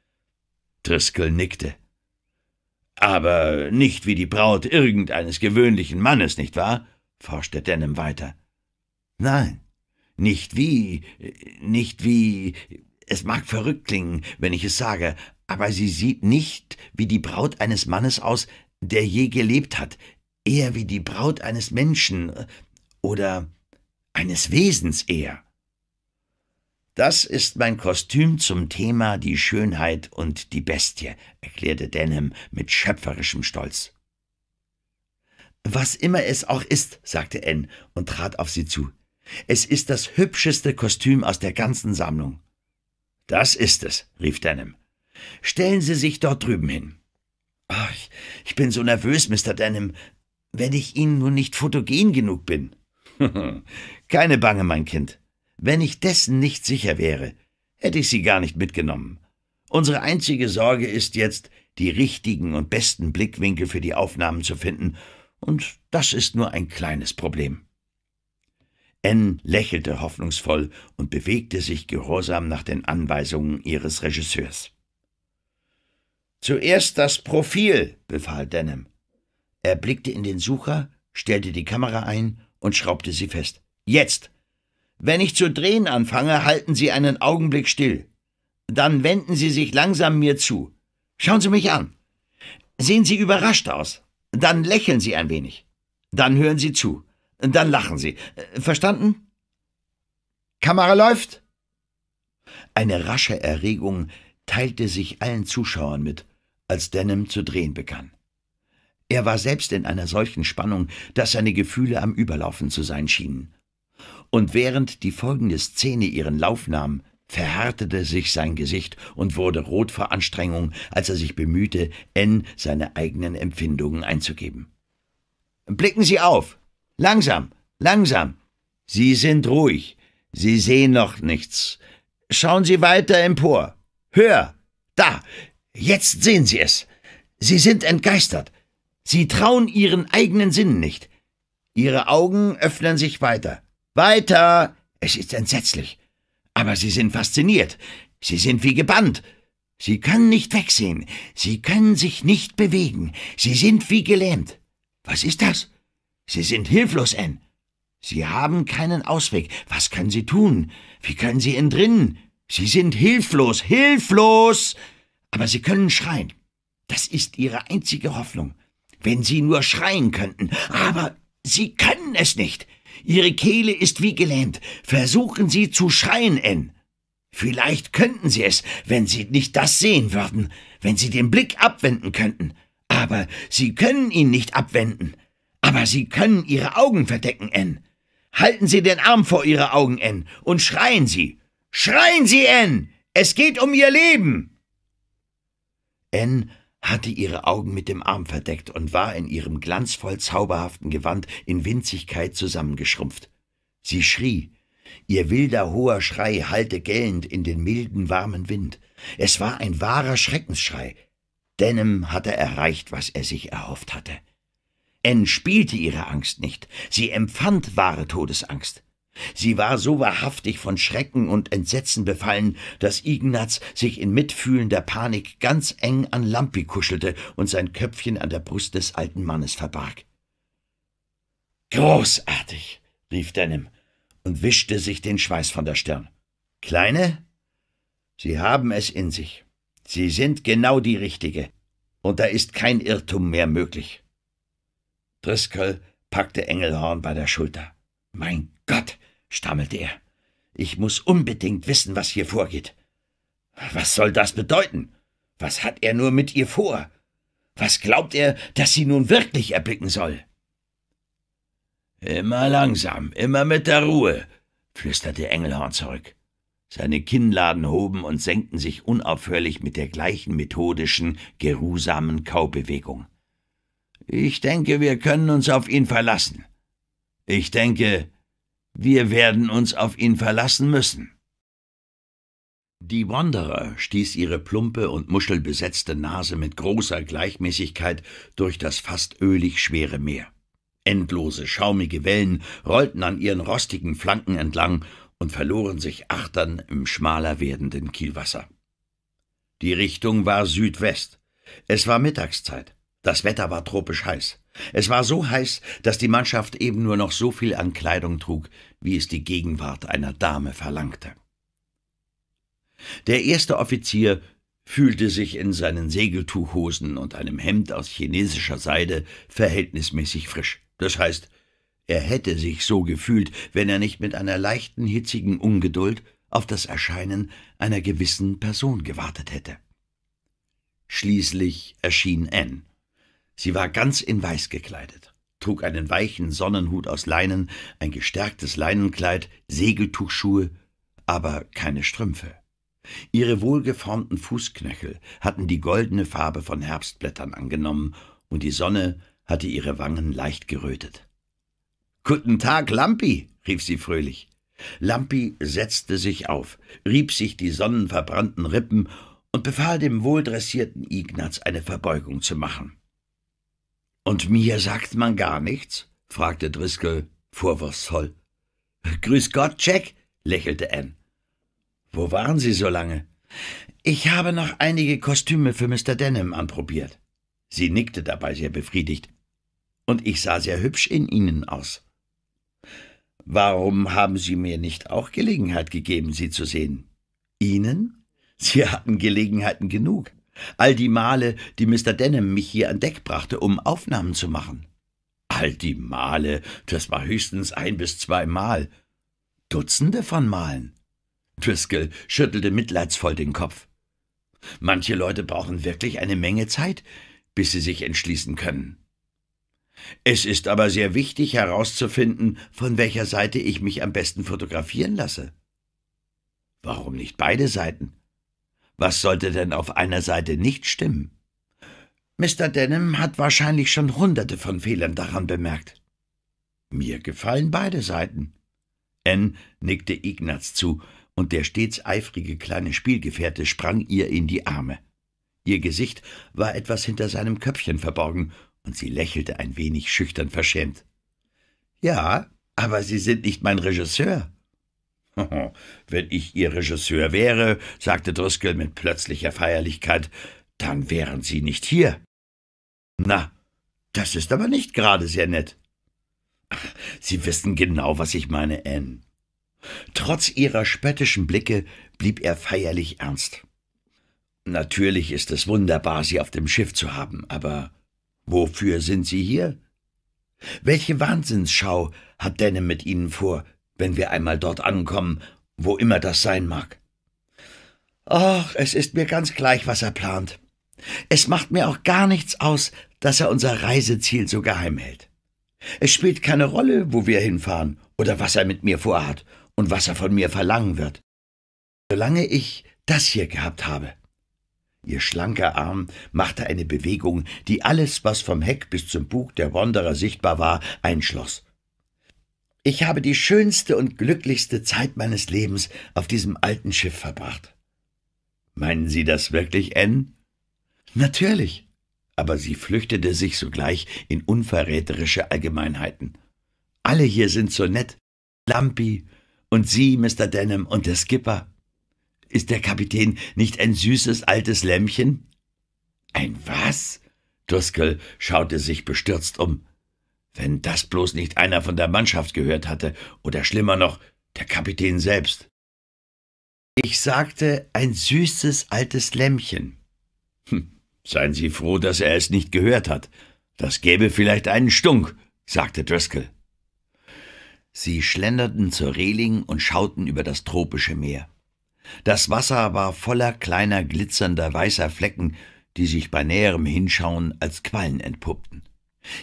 Driscoll nickte. Aber nicht wie die Braut irgendeines gewöhnlichen Mannes, nicht wahr? forschte Denham weiter. Nein, nicht wie, nicht wie, es mag verrückt klingen, wenn ich es sage, aber sie sieht nicht wie die Braut eines Mannes aus, der je gelebt hat, eher wie die Braut eines Menschen äh, oder eines Wesens eher. Das ist mein Kostüm zum Thema Die Schönheit und die Bestie, erklärte Denham mit schöpferischem Stolz. Was immer es auch ist, sagte N und trat auf sie zu. Es ist das hübscheste Kostüm aus der ganzen Sammlung. Das ist es, rief Denham. Stellen Sie sich dort drüben hin. Ach, ich, ich bin so nervös, Mr. Denham, wenn ich Ihnen nur nicht fotogen genug bin. Keine Bange, mein Kind. Wenn ich dessen nicht sicher wäre, hätte ich sie gar nicht mitgenommen. Unsere einzige Sorge ist jetzt, die richtigen und besten Blickwinkel für die Aufnahmen zu finden, und das ist nur ein kleines Problem. N lächelte hoffnungsvoll und bewegte sich gehorsam nach den Anweisungen ihres Regisseurs. Zuerst das Profil, befahl Denham. Er blickte in den Sucher, stellte die Kamera ein und schraubte sie fest. Jetzt! Wenn ich zu drehen anfange, halten Sie einen Augenblick still. Dann wenden Sie sich langsam mir zu. Schauen Sie mich an. Sehen Sie überrascht aus. Dann lächeln Sie ein wenig. Dann hören Sie zu. Dann lachen Sie. Verstanden? Kamera läuft! Eine rasche Erregung teilte sich allen Zuschauern mit, als Denham zu drehen begann. Er war selbst in einer solchen Spannung, dass seine Gefühle am Überlaufen zu sein schienen und während die folgende Szene ihren Lauf nahm, verhärtete sich sein Gesicht und wurde rot vor Anstrengung, als er sich bemühte, N seine eigenen Empfindungen einzugeben. Blicken Sie auf. Langsam, langsam. Sie sind ruhig. Sie sehen noch nichts. Schauen Sie weiter empor. Hör. Da. Jetzt sehen Sie es. Sie sind entgeistert. Sie trauen Ihren eigenen Sinnen nicht. Ihre Augen öffnen sich weiter. Weiter! Es ist entsetzlich. Aber Sie sind fasziniert. Sie sind wie gebannt. Sie können nicht wegsehen. Sie können sich nicht bewegen. Sie sind wie gelähmt. Was ist das? Sie sind hilflos, Anne. Sie haben keinen Ausweg. Was können Sie tun? Wie können Sie entrinnen? Sie sind hilflos, hilflos! Aber Sie können schreien. Das ist Ihre einzige Hoffnung. Wenn Sie nur schreien könnten. Aber Sie können es nicht. Ihre Kehle ist wie gelähmt. Versuchen Sie zu schreien, N. Vielleicht könnten Sie es, wenn Sie nicht das sehen würden, wenn Sie den Blick abwenden könnten. Aber Sie können ihn nicht abwenden. Aber Sie können Ihre Augen verdecken, N. Halten Sie den Arm vor Ihre Augen, N, und schreien Sie. Schreien Sie, N! Es geht um Ihr Leben! N hatte ihre Augen mit dem Arm verdeckt und war in ihrem glanzvoll zauberhaften Gewand in Winzigkeit zusammengeschrumpft. Sie schrie. Ihr wilder, hoher Schrei hallte gellend in den milden, warmen Wind. Es war ein wahrer Schreckensschrei. Denim hatte erreicht, was er sich erhofft hatte. Anne spielte ihre Angst nicht. Sie empfand wahre Todesangst. Sie war so wahrhaftig von Schrecken und Entsetzen befallen, dass Ignaz sich in mitfühlender Panik ganz eng an Lampi kuschelte und sein Köpfchen an der Brust des alten Mannes verbarg. »Großartig«, rief Denham und wischte sich den Schweiß von der Stirn. »Kleine, Sie haben es in sich. Sie sind genau die Richtige. Und da ist kein Irrtum mehr möglich.« Driscoll packte Engelhorn bei der Schulter. »Mein Gott!« stammelte er. Ich muss unbedingt wissen, was hier vorgeht. Was soll das bedeuten? Was hat er nur mit ihr vor? Was glaubt er, dass sie nun wirklich erblicken soll? Immer langsam, immer mit der Ruhe, flüsterte Engelhorn zurück. Seine Kinnladen hoben und senkten sich unaufhörlich mit der gleichen methodischen, geruhsamen Kaubewegung. Ich denke, wir können uns auf ihn verlassen. Ich denke, wir werden uns auf ihn verlassen müssen. Die Wanderer stieß ihre plumpe und muschelbesetzte Nase mit großer Gleichmäßigkeit durch das fast ölig schwere Meer. Endlose, schaumige Wellen rollten an ihren rostigen Flanken entlang und verloren sich achtern im schmaler werdenden Kielwasser. Die Richtung war Südwest. Es war Mittagszeit. Das Wetter war tropisch heiß. Es war so heiß, dass die Mannschaft eben nur noch so viel an Kleidung trug, wie es die Gegenwart einer Dame verlangte. Der erste Offizier fühlte sich in seinen Segeltuchhosen und einem Hemd aus chinesischer Seide verhältnismäßig frisch. Das heißt, er hätte sich so gefühlt, wenn er nicht mit einer leichten, hitzigen Ungeduld auf das Erscheinen einer gewissen Person gewartet hätte. Schließlich erschien Anne. Sie war ganz in Weiß gekleidet, trug einen weichen Sonnenhut aus Leinen, ein gestärktes Leinenkleid, Segeltuchschuhe, aber keine Strümpfe. Ihre wohlgeformten Fußknöchel hatten die goldene Farbe von Herbstblättern angenommen, und die Sonne hatte ihre Wangen leicht gerötet. Guten Tag, Lampi, rief sie fröhlich. Lampi setzte sich auf, rieb sich die sonnenverbrannten Rippen und befahl dem wohldressierten Ignaz eine Verbeugung zu machen. Und mir sagt man gar nichts? fragte Driscoll vorwurfsvoll. Grüß Gott, Jack, lächelte Ann. Wo waren Sie so lange? Ich habe noch einige Kostüme für Mr. Denham anprobiert. Sie nickte dabei sehr befriedigt. Und ich sah sehr hübsch in ihnen aus. Warum haben Sie mir nicht auch Gelegenheit gegeben, Sie zu sehen? Ihnen? Sie hatten Gelegenheiten genug. All die Male, die Mr. Denham mich hier an Deck brachte, um Aufnahmen zu machen. All die Male, das war höchstens ein bis zwei Mal. Dutzende von Malen. Driscoll schüttelte mitleidsvoll den Kopf. Manche Leute brauchen wirklich eine Menge Zeit, bis sie sich entschließen können. Es ist aber sehr wichtig herauszufinden, von welcher Seite ich mich am besten fotografieren lasse. Warum nicht beide Seiten? Was sollte denn auf einer Seite nicht stimmen? Mr. Denham hat wahrscheinlich schon hunderte von Fehlern daran bemerkt. Mir gefallen beide Seiten. N nickte Ignaz zu, und der stets eifrige kleine Spielgefährte sprang ihr in die Arme. Ihr Gesicht war etwas hinter seinem Köpfchen verborgen, und sie lächelte ein wenig schüchtern verschämt. Ja, aber Sie sind nicht mein Regisseur, Wenn ich Ihr Regisseur wäre, sagte Driscoll mit plötzlicher Feierlichkeit, dann wären Sie nicht hier. Na, das ist aber nicht gerade sehr nett. Sie wissen genau, was ich meine, Anne. Trotz ihrer spöttischen Blicke blieb er feierlich ernst. Natürlich ist es wunderbar, Sie auf dem Schiff zu haben, aber wofür sind Sie hier? Welche Wahnsinnsschau hat Denham mit Ihnen vor? wenn wir einmal dort ankommen, wo immer das sein mag. Ach, es ist mir ganz gleich, was er plant. Es macht mir auch gar nichts aus, dass er unser Reiseziel so geheim hält. Es spielt keine Rolle, wo wir hinfahren oder was er mit mir vorhat und was er von mir verlangen wird. Solange ich das hier gehabt habe. Ihr schlanker Arm machte eine Bewegung, die alles, was vom Heck bis zum Bug der Wanderer sichtbar war, einschloss. Ich habe die schönste und glücklichste Zeit meines Lebens auf diesem alten Schiff verbracht. Meinen Sie das wirklich, Anne? Natürlich. Aber sie flüchtete sich sogleich in unverräterische Allgemeinheiten. Alle hier sind so nett. Lampi und Sie, Mr. Denham, und der Skipper. Ist der Kapitän nicht ein süßes altes Lämmchen? Ein was? Driscoll schaute sich bestürzt um. Wenn das bloß nicht einer von der Mannschaft gehört hatte, oder schlimmer noch, der Kapitän selbst. Ich sagte, ein süßes altes Lämmchen. Hm, seien Sie froh, dass er es nicht gehört hat. Das gäbe vielleicht einen Stunk, sagte Driscoll. Sie schlenderten zur Reling und schauten über das tropische Meer. Das Wasser war voller kleiner glitzernder weißer Flecken, die sich bei näherem Hinschauen als Quallen entpuppten.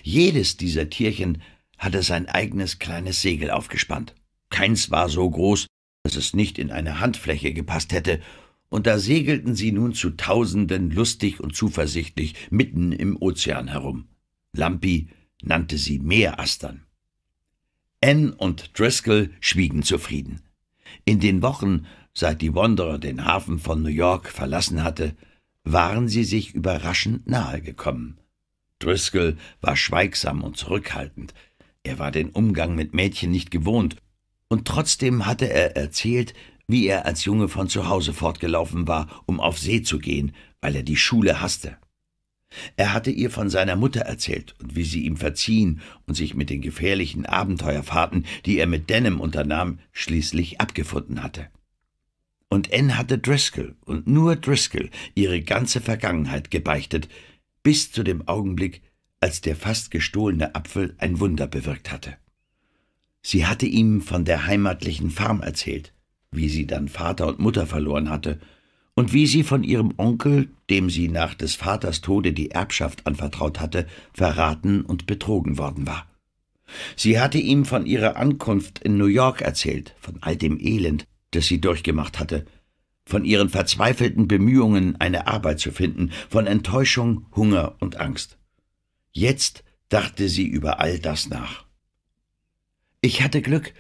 Jedes dieser Tierchen hatte sein eigenes kleines Segel aufgespannt. Keins war so groß, dass es nicht in eine Handfläche gepasst hätte, und da segelten sie nun zu Tausenden lustig und zuversichtlich mitten im Ozean herum. Lampi nannte sie Meerastern. Ann und Driscoll schwiegen zufrieden. In den Wochen, seit die Wanderer den Hafen von New York verlassen hatte, waren sie sich überraschend nahe gekommen. Driscoll war schweigsam und zurückhaltend. Er war den Umgang mit Mädchen nicht gewohnt, und trotzdem hatte er erzählt, wie er als Junge von zu Hause fortgelaufen war, um auf See zu gehen, weil er die Schule hasste. Er hatte ihr von seiner Mutter erzählt und wie sie ihm verziehen und sich mit den gefährlichen Abenteuerfahrten, die er mit Denham unternahm, schließlich abgefunden hatte. Und Anne hatte Driscoll und nur Driscoll ihre ganze Vergangenheit gebeichtet, bis zu dem Augenblick, als der fast gestohlene Apfel ein Wunder bewirkt hatte. Sie hatte ihm von der heimatlichen Farm erzählt, wie sie dann Vater und Mutter verloren hatte und wie sie von ihrem Onkel, dem sie nach des Vaters Tode die Erbschaft anvertraut hatte, verraten und betrogen worden war. Sie hatte ihm von ihrer Ankunft in New York erzählt, von all dem Elend, das sie durchgemacht hatte, von ihren verzweifelten Bemühungen, eine Arbeit zu finden, von Enttäuschung, Hunger und Angst. Jetzt dachte sie über all das nach. Ich hatte Glück,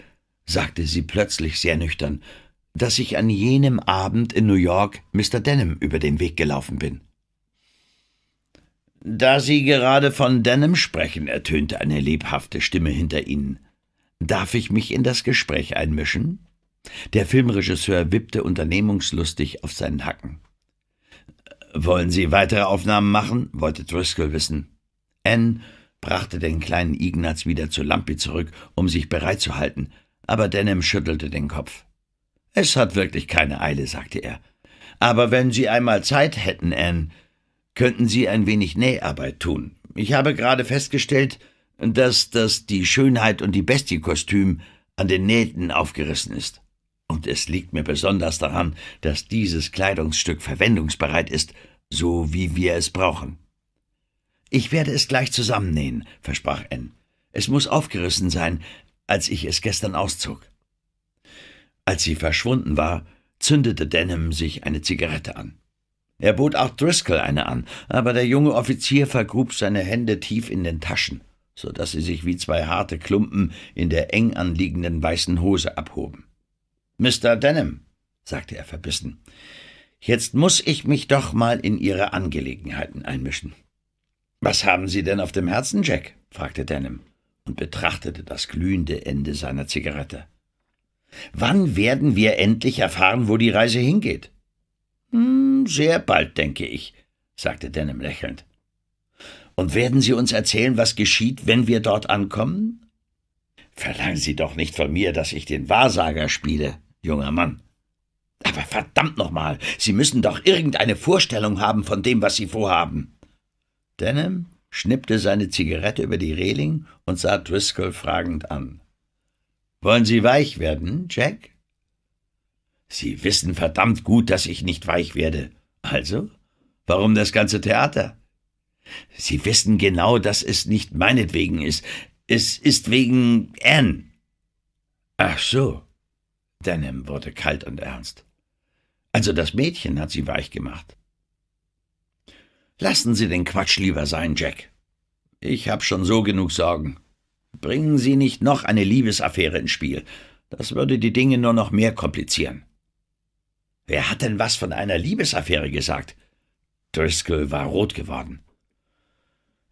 sagte sie plötzlich sehr nüchtern, dass ich an jenem Abend in New York Mr. Denham über den Weg gelaufen bin. Da Sie gerade von Denham sprechen, ertönte eine lebhafte Stimme hinter ihnen. Darf ich mich in das Gespräch einmischen? Der Filmregisseur wippte unternehmungslustig auf seinen Hacken. Äh, wollen Sie weitere Aufnahmen machen? wollte Driscoll wissen. Anne brachte den kleinen Ignaz wieder zu Lampi zurück, um sich bereit zu halten, aber Denham schüttelte den Kopf. Es hat wirklich keine Eile, sagte er. Aber wenn Sie einmal Zeit hätten, Ann, könnten Sie ein wenig Näharbeit tun. Ich habe gerade festgestellt, dass das die Schönheit und die Bestie-Kostüm an den Nähten aufgerissen ist und es liegt mir besonders daran, dass dieses Kleidungsstück verwendungsbereit ist, so wie wir es brauchen. Ich werde es gleich zusammennähen, versprach N. Es muss aufgerissen sein, als ich es gestern auszog. Als sie verschwunden war, zündete Denham sich eine Zigarette an. Er bot auch Driscoll eine an, aber der junge Offizier vergrub seine Hände tief in den Taschen, so dass sie sich wie zwei harte Klumpen in der eng anliegenden weißen Hose abhoben. Mr. Denham, sagte er verbissen, jetzt muss ich mich doch mal in Ihre Angelegenheiten einmischen. Was haben Sie denn auf dem Herzen, Jack? fragte Denham und betrachtete das glühende Ende seiner Zigarette. Wann werden wir endlich erfahren, wo die Reise hingeht? Hm, sehr bald, denke ich, sagte Denham lächelnd. Und werden Sie uns erzählen, was geschieht, wenn wir dort ankommen? Verlangen Sie doch nicht von mir, dass ich den Wahrsager spiele, junger Mann. Aber verdammt nochmal, Sie müssen doch irgendeine Vorstellung haben von dem, was Sie vorhaben. Denham schnippte seine Zigarette über die Reling und sah Driscoll fragend an. Wollen Sie weich werden, Jack? Sie wissen verdammt gut, dass ich nicht weich werde. Also? Warum das ganze Theater? Sie wissen genau, dass es nicht meinetwegen ist. Es ist wegen Anne. Ach so. Denham wurde kalt und ernst. Also das Mädchen hat sie weich gemacht. Lassen Sie den Quatsch lieber sein, Jack. Ich hab schon so genug Sorgen. Bringen Sie nicht noch eine Liebesaffäre ins Spiel. Das würde die Dinge nur noch mehr komplizieren. Wer hat denn was von einer Liebesaffäre gesagt? Driscoll war rot geworden.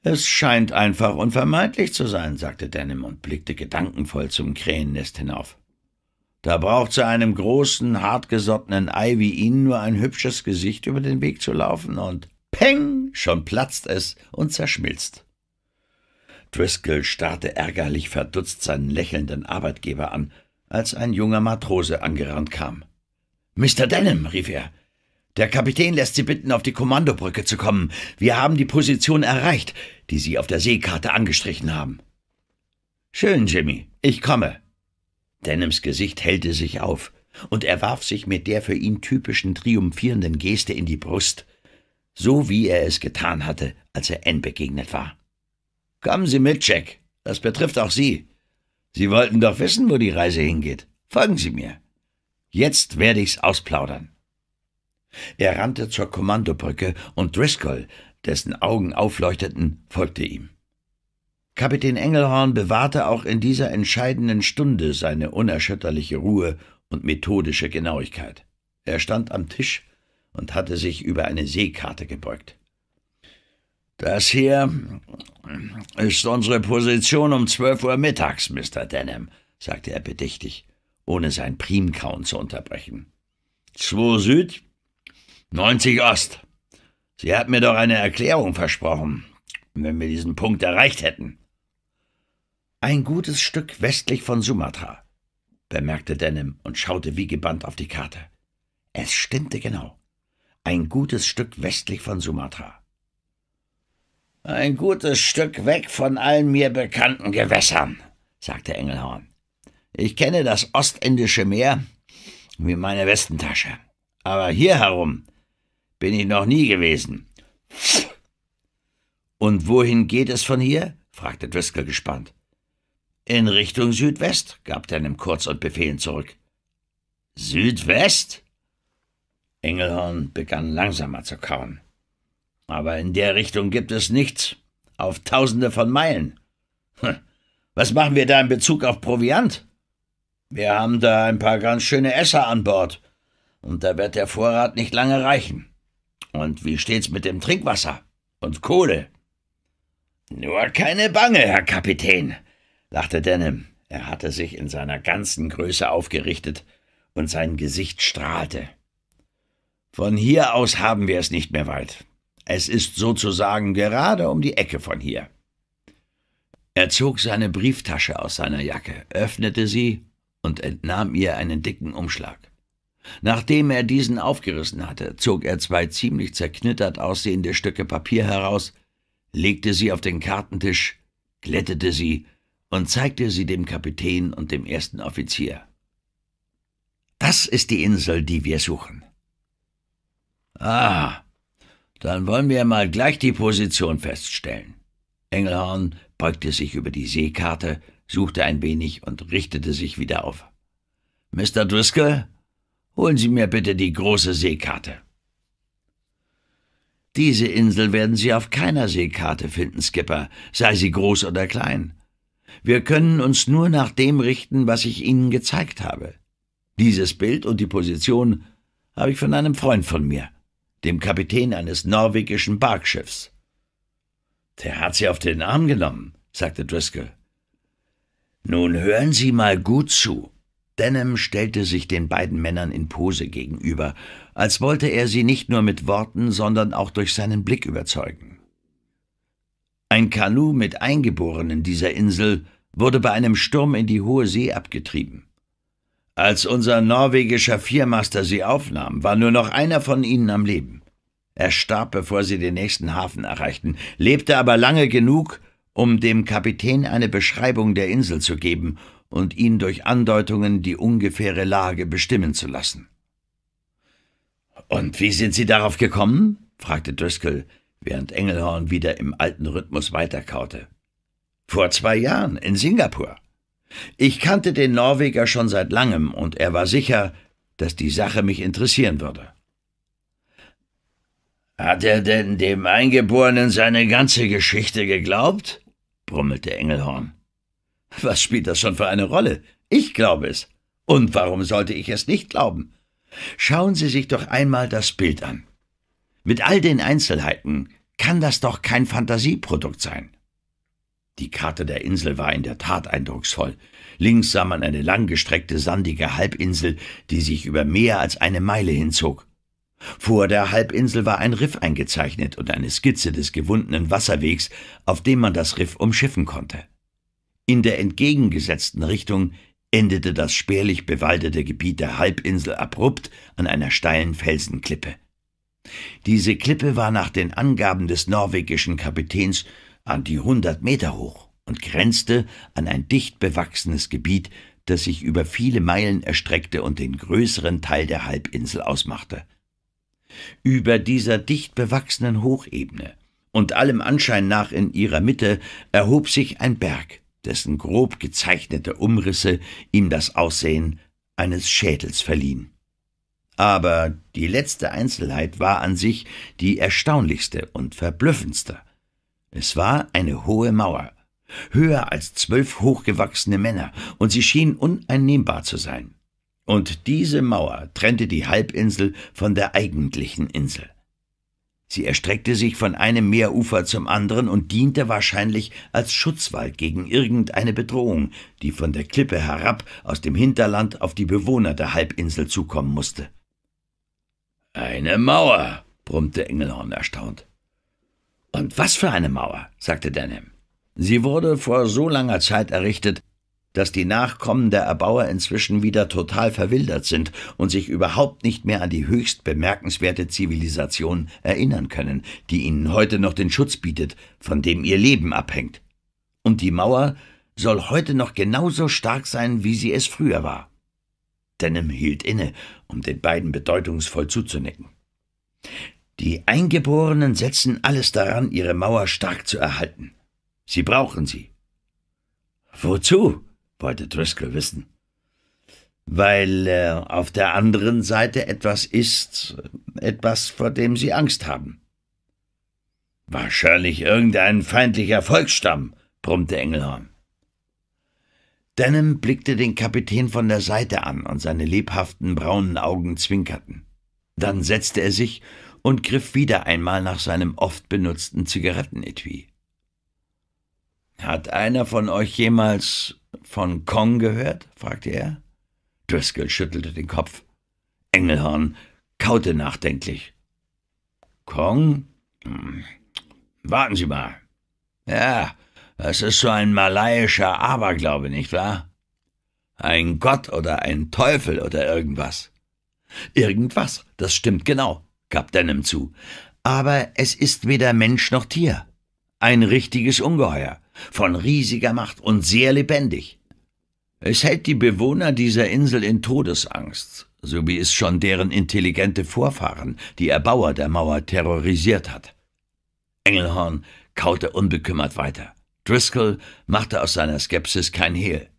Es scheint einfach unvermeidlich zu sein, sagte Denham und blickte gedankenvoll zum Krähennest hinauf. Da braucht zu einem großen, hartgesottenen Ei wie Ihnen nur ein hübsches Gesicht über den Weg zu laufen und peng, schon platzt es und zerschmilzt. Driscoll starrte ärgerlich verdutzt seinen lächelnden Arbeitgeber an, als ein junger Matrose angerannt kam. »Mr. Denham«, rief er, »der Kapitän lässt Sie bitten, auf die Kommandobrücke zu kommen. Wir haben die Position erreicht, die Sie auf der Seekarte angestrichen haben.« »Schön, Jimmy, ich komme«, Denims Gesicht hellte sich auf, und er warf sich mit der für ihn typischen triumphierenden Geste in die Brust, so wie er es getan hatte, als er Anne begegnet war. »Kommen Sie mit, Jack. Das betrifft auch Sie. Sie wollten doch wissen, wo die Reise hingeht. Folgen Sie mir. Jetzt werde ich's ausplaudern.« Er rannte zur Kommandobrücke, und Driscoll, dessen Augen aufleuchteten, folgte ihm. Kapitän Engelhorn bewahrte auch in dieser entscheidenden Stunde seine unerschütterliche Ruhe und methodische Genauigkeit. Er stand am Tisch und hatte sich über eine Seekarte gebeugt. Das hier ist unsere Position um zwölf Uhr mittags, Mr. Denham, sagte er bedächtig, ohne sein Primkauen zu unterbrechen. 2 Süd, 90 Ost. Sie hat mir doch eine Erklärung versprochen, wenn wir diesen Punkt erreicht hätten. Ein gutes Stück westlich von Sumatra, bemerkte Denim und schaute wie gebannt auf die Karte. Es stimmte genau. Ein gutes Stück westlich von Sumatra. Ein gutes Stück weg von allen mir bekannten Gewässern, sagte Engelhorn. Ich kenne das ostindische Meer wie meine Westentasche. Aber hier herum bin ich noch nie gewesen. Und wohin geht es von hier? fragte Driscoll gespannt. In Richtung Südwest, gab er Kurz und befehlend zurück. Südwest? Engelhorn begann langsamer zu kauen. Aber in der Richtung gibt es nichts. Auf tausende von Meilen. Hm. Was machen wir da in Bezug auf Proviant? Wir haben da ein paar ganz schöne Esser an Bord. Und da wird der Vorrat nicht lange reichen. Und wie steht's mit dem Trinkwasser und Kohle? Nur keine Bange, Herr Kapitän, lachte Denim. Er hatte sich in seiner ganzen Größe aufgerichtet und sein Gesicht strahlte. Von hier aus haben wir es nicht mehr weit. Es ist sozusagen gerade um die Ecke von hier. Er zog seine Brieftasche aus seiner Jacke, öffnete sie und entnahm ihr einen dicken Umschlag. Nachdem er diesen aufgerissen hatte, zog er zwei ziemlich zerknittert aussehende Stücke Papier heraus, legte sie auf den Kartentisch, glättete sie und zeigte sie dem Kapitän und dem ersten Offizier. Das ist die Insel, die wir suchen. Ah, dann wollen wir mal gleich die Position feststellen. Engelhorn beugte sich über die Seekarte, suchte ein wenig und richtete sich wieder auf. Mr. Driscoll, holen Sie mir bitte die große Seekarte. Diese Insel werden Sie auf keiner Seekarte finden, Skipper, sei sie groß oder klein. Wir können uns nur nach dem richten, was ich Ihnen gezeigt habe. Dieses Bild und die Position habe ich von einem Freund von mir, dem Kapitän eines norwegischen Barkschiffs. Der hat sie auf den Arm genommen, sagte Driscoll. Nun hören Sie mal gut zu. Denham stellte sich den beiden Männern in Pose gegenüber, als wollte er sie nicht nur mit Worten, sondern auch durch seinen Blick überzeugen. Ein Kanu mit Eingeborenen dieser Insel wurde bei einem Sturm in die hohe See abgetrieben. Als unser norwegischer Viermaster sie aufnahm, war nur noch einer von ihnen am Leben. Er starb, bevor sie den nächsten Hafen erreichten, lebte aber lange genug, um dem Kapitän eine Beschreibung der Insel zu geben und ihn durch Andeutungen die ungefähre Lage bestimmen zu lassen. Und wie sind Sie darauf gekommen? fragte Driscoll, während Engelhorn wieder im alten Rhythmus weiterkaute. Vor zwei Jahren in Singapur. Ich kannte den Norweger schon seit langem und er war sicher, dass die Sache mich interessieren würde. Hat er denn dem Eingeborenen seine ganze Geschichte geglaubt? brummelte Engelhorn. Was spielt das schon für eine Rolle? Ich glaube es. Und warum sollte ich es nicht glauben? Schauen Sie sich doch einmal das Bild an. Mit all den Einzelheiten kann das doch kein Fantasieprodukt sein. Die Karte der Insel war in der Tat eindrucksvoll. Links sah man eine langgestreckte sandige Halbinsel, die sich über mehr als eine Meile hinzog. Vor der Halbinsel war ein Riff eingezeichnet und eine Skizze des gewundenen Wasserwegs, auf dem man das Riff umschiffen konnte. In der entgegengesetzten Richtung endete das spärlich bewaldete Gebiet der Halbinsel abrupt an einer steilen Felsenklippe. Diese Klippe war nach den Angaben des norwegischen Kapitäns an die 100 Meter hoch und grenzte an ein dicht bewachsenes Gebiet, das sich über viele Meilen erstreckte und den größeren Teil der Halbinsel ausmachte. Über dieser dicht bewachsenen Hochebene und allem Anschein nach in ihrer Mitte erhob sich ein Berg, dessen grob gezeichnete Umrisse ihm das Aussehen eines Schädels verliehen. Aber die letzte Einzelheit war an sich die erstaunlichste und verblüffendste. Es war eine hohe Mauer, höher als zwölf hochgewachsene Männer, und sie schien uneinnehmbar zu sein. Und diese Mauer trennte die Halbinsel von der eigentlichen Insel. Sie erstreckte sich von einem Meerufer zum anderen und diente wahrscheinlich als Schutzwald gegen irgendeine Bedrohung, die von der Klippe herab aus dem Hinterland auf die Bewohner der Halbinsel zukommen musste. Eine Mauer, brummte Engelhorn erstaunt. Und was für eine Mauer, sagte Denham. Sie wurde vor so langer Zeit errichtet, dass die Nachkommen der Erbauer inzwischen wieder total verwildert sind und sich überhaupt nicht mehr an die höchst bemerkenswerte Zivilisation erinnern können, die ihnen heute noch den Schutz bietet, von dem ihr Leben abhängt. Und die Mauer soll heute noch genauso stark sein, wie sie es früher war. Denham hielt inne, um den beiden bedeutungsvoll zuzunicken. Die Eingeborenen setzen alles daran, ihre Mauer stark zu erhalten. Sie brauchen sie. Wozu? wollte Driscoll wissen. Weil äh, auf der anderen Seite etwas ist, etwas, vor dem sie Angst haben. Wahrscheinlich irgendein feindlicher Volksstamm, brummte Engelhorn. Denham blickte den Kapitän von der Seite an und seine lebhaften braunen Augen zwinkerten. Dann setzte er sich und griff wieder einmal nach seinem oft benutzten Zigarettenetui. Hat einer von euch jemals von Kong gehört? fragte er. Driscoll schüttelte den Kopf. Engelhorn kaute nachdenklich. Kong? Hm. Warten Sie mal. Ja, das ist so ein malaiischer Aberglaube, nicht wahr? Ein Gott oder ein Teufel oder irgendwas. Irgendwas, das stimmt genau, gab Denham zu. Aber es ist weder Mensch noch Tier. Ein richtiges Ungeheuer, von riesiger Macht und sehr lebendig. Es hält die Bewohner dieser Insel in Todesangst, so wie es schon deren intelligente Vorfahren, die Erbauer der Mauer, terrorisiert hat. Engelhorn kaute unbekümmert weiter. Driscoll machte aus seiner Skepsis kein Hehl.